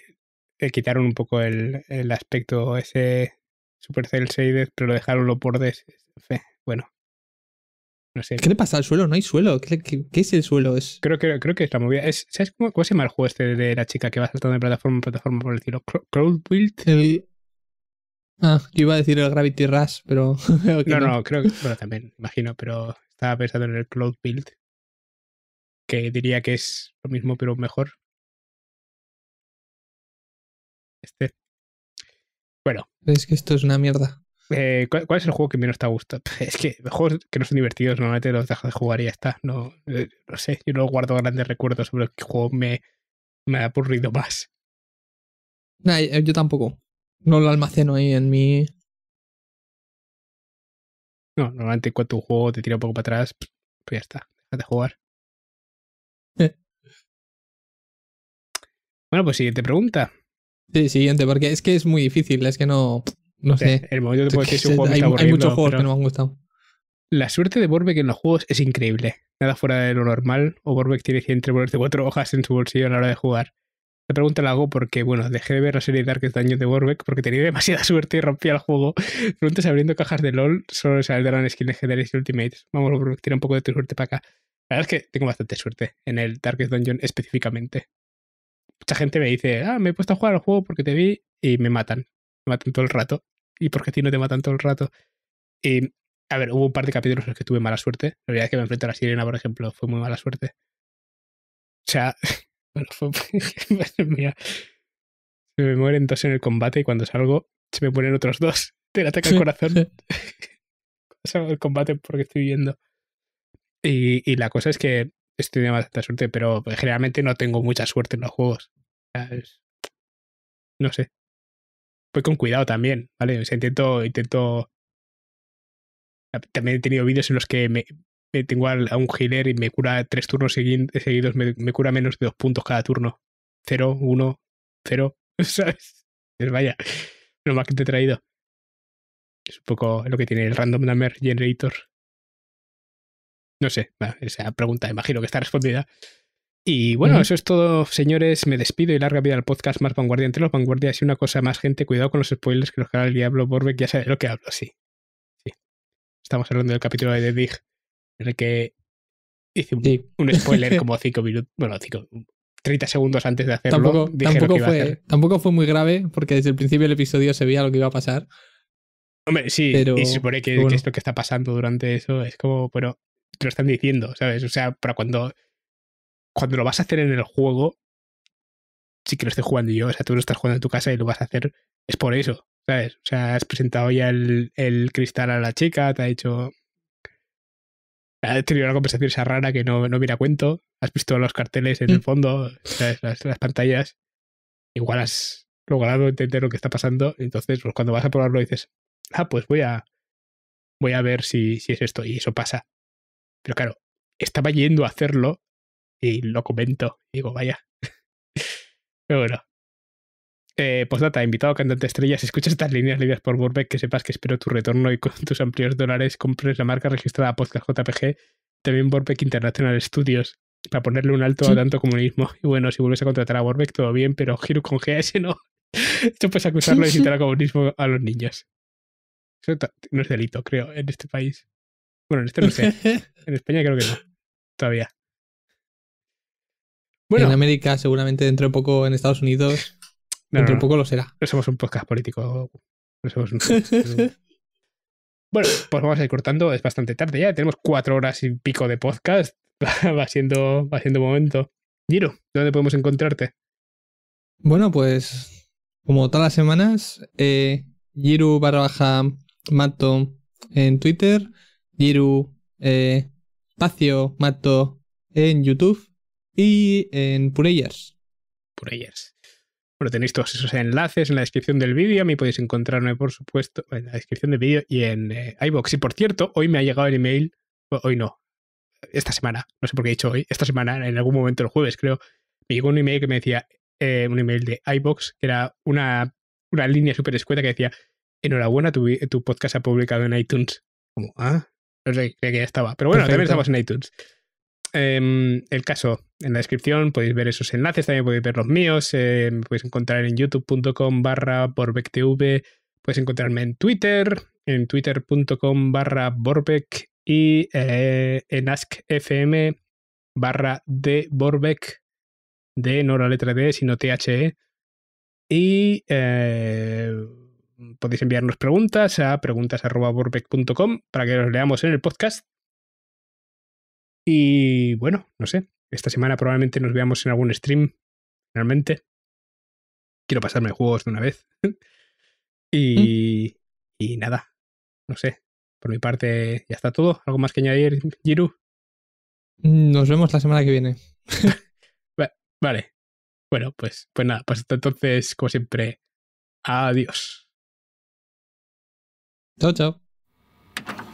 le quitaron un poco el, el aspecto ese Supercell Shaded, pero lo dejaron lo por des. Bueno, ¿Qué le pasa al suelo? No hay suelo. ¿Qué, es el suelo? Creo, que creo que es la movida. ¿Sabes cómo, se llama el juego este de la chica que va saltando de plataforma en plataforma por el cielo? ¿Cloud Build. Ah, yo iba a decir el Gravity Rush, pero. [laughs] no, no, creo que. Bueno, también, imagino, pero estaba pensando en el Cloud Build. Que diría que es lo mismo, pero mejor. Este. Bueno. Es que esto es una mierda. Eh, ¿cuál, es el juego que menos te ha gustado? [laughs] Es que los juegos que no son divertidos normalmente los dejas de jugar y ya está. No, eh, no sé, yo no guardo grandes recuerdos sobre el juego me, me ha aburrido más. Nah, eh, yo tampoco. No lo almaceno ahí en mi. No, normalmente cuando un juego te tira un poco para atrás, pues ya está, deja de jugar. Bueno, pues siguiente pregunta. Sí, siguiente, porque es que es muy difícil, es que no. No sé. hay, muchos juegos que no me han gustado. La suerte de Borbeck en los juegos es increíble. Nada fuera de lo normal, o Borbeck tiene que de cuatro hojas en su bolsillo a la hora de jugar. La pregunta la hago porque, bueno, dejé de ver la serie Darkest Dungeon de Warbeck porque tenía demasiada [laughs] suerte y rompía el juego. Preguntas abriendo cajas de LOL solo saldrán skins legendarias y ultimates. Vamos, Borbeck, tira un poco de tu suerte para acá. La verdad es que tengo bastante suerte en el Darkest Dungeon específicamente. Mucha gente me dice, ah, me he puesto a jugar al juego porque te vi y me matan matan todo el rato. ¿Y porque qué ti no te matan todo el rato? Y, a ver, hubo un par de capítulos en los que tuve mala suerte. La verdad es que me enfrenté a la sirena, por ejemplo, fue muy mala suerte. O sea, [laughs] [laughs] se me mueren dos en el combate y cuando salgo se me ponen otros dos. [laughs] Te ataca el corazón. Sí. Salgo del combate porque estoy viendo. Y, la cosa es que estoy de bastante suerte, pero generalmente no tengo mucha suerte en los juegos. O no sé pues con cuidado también, ¿vale? O sea, intento, intento. También he tenido vídeos en los que me, tengo a un healer y me cura tres turnos seguidos, me, cura menos de dos puntos cada turno. Cero, uno, cero, [laughs] ¿sabes? Pues vaya, lo más que te he traído. Es un poco lo que tiene el Random Number Generator. No sé, esa pregunta imagino que está respondida. Y bueno, eso es todo, señores. Me despido y larga vida al podcast más vanguardia entre los vanguardias y una cosa más, gente, cuidado con los spoilers que los hará el diablo Borbeck, ya sabe lo que hablo, sí. Sí. Estamos hablando del capítulo de The big en el que hice un, spoiler [laughs] como cinco minutos, bueno, cinco, 30 segundos antes de hacerlo. Tampoco, fue, muy grave, porque desde el principio del episodio se veía lo que iba a pasar. Hombre, sí, y se supone que, que, es que está pasando durante eso, es como, pero te lo están diciendo, ¿sabes? O sea, para cuando cuando lo vas a hacer en el juego, sí que lo estoy jugando yo. O sea, tú lo estás jugando en tu casa y lo vas a hacer. Es por eso, ¿sabes? O sea, has presentado ya el, cristal a la chica, te ha dicho. ha tenido una conversación esa rara que no, no cuento. Has visto los carteles en el mm. fondo, Las, pantallas. Igual has logrado entender lo que está pasando. Entonces, pues cuando vas a probarlo dices, ah, pues voy a, voy a ver si, si es esto. Y eso pasa. Pero claro, estaba yendo a hacerlo y lo comento. Digo, vaya. [laughs] Pero bueno. Eh, pues invitado a cantante estrellas si escuchas estas líneas leídas por Burbeck, que sepas que espero tu retorno y con [laughs] tus amplios dólares compres la marca registrada Podcast JPG, también Burbeck International Studios, para ponerle un alto a tanto comunismo. Y bueno, si vuelves a contratar a Burbeck, todo bien, pero giro con GS no. [laughs] Esto puedes acusarlo de citar al comunismo a los niños. no es delito, creo, en este país. Bueno, en este no sé. En España creo que no. Todavía en América, seguramente dentro de poco en Estados Unidos, dentro de poco lo será. No somos un podcast político. No somos un... [laughs] bueno, pues vamos a ir cortando. Es bastante tarde ya. Tenemos cuatro horas y pico de podcast. [laughs] va, siendo, va siendo momento. Giro, ¿dónde podemos encontrarte? Bueno, pues como todas las semanas, eh, Giru barra baja Mato en Twitter, Giru eh, Espacio Mato en YouTube y en Pureyers. Pureyers. Bueno, tenéis todos esos enlaces en la descripción del vídeo. A mí podéis encontrarme, por supuesto, en la descripción del vídeo y en eh, iVoox. iBox. Y por cierto, hoy me ha llegado el email. Hoy no. Esta semana. No sé por qué he dicho hoy. Esta semana, en algún momento el jueves, creo. Me llegó un email que me decía. Eh, un email de iBox, que era una, una línea súper escueta que decía: Enhorabuena, tu, podcast se ha publicado en iTunes. Como, ah, no sé, creía que ya estaba. Pero bueno, también estamos en iTunes. Em, el caso, en la descripción podéis ver esos enlaces, también podéis ver los míos, eh, me podéis encontrar en youtube.com barra borbectv, podéis encontrarme en Twitter, en twitter.com barra borbeck y eh, en askfm barra de borbeck, de no la letra D, sino THE. Y eh, podéis enviarnos preguntas a preguntas.borbeck.com para que los leamos en el podcast. Y bueno, no sé, esta semana probablemente nos veamos en algún stream, realmente. Quiero pasarme juegos de una vez. [laughs] y, mm. y nada, no sé. Por mi parte, ya está todo. ¿Algo más que añadir, Giru? Nos vemos la semana que viene. [laughs] vale. Bueno, pues, pues nada, pues hasta entonces, como siempre, adiós. Chao, chao.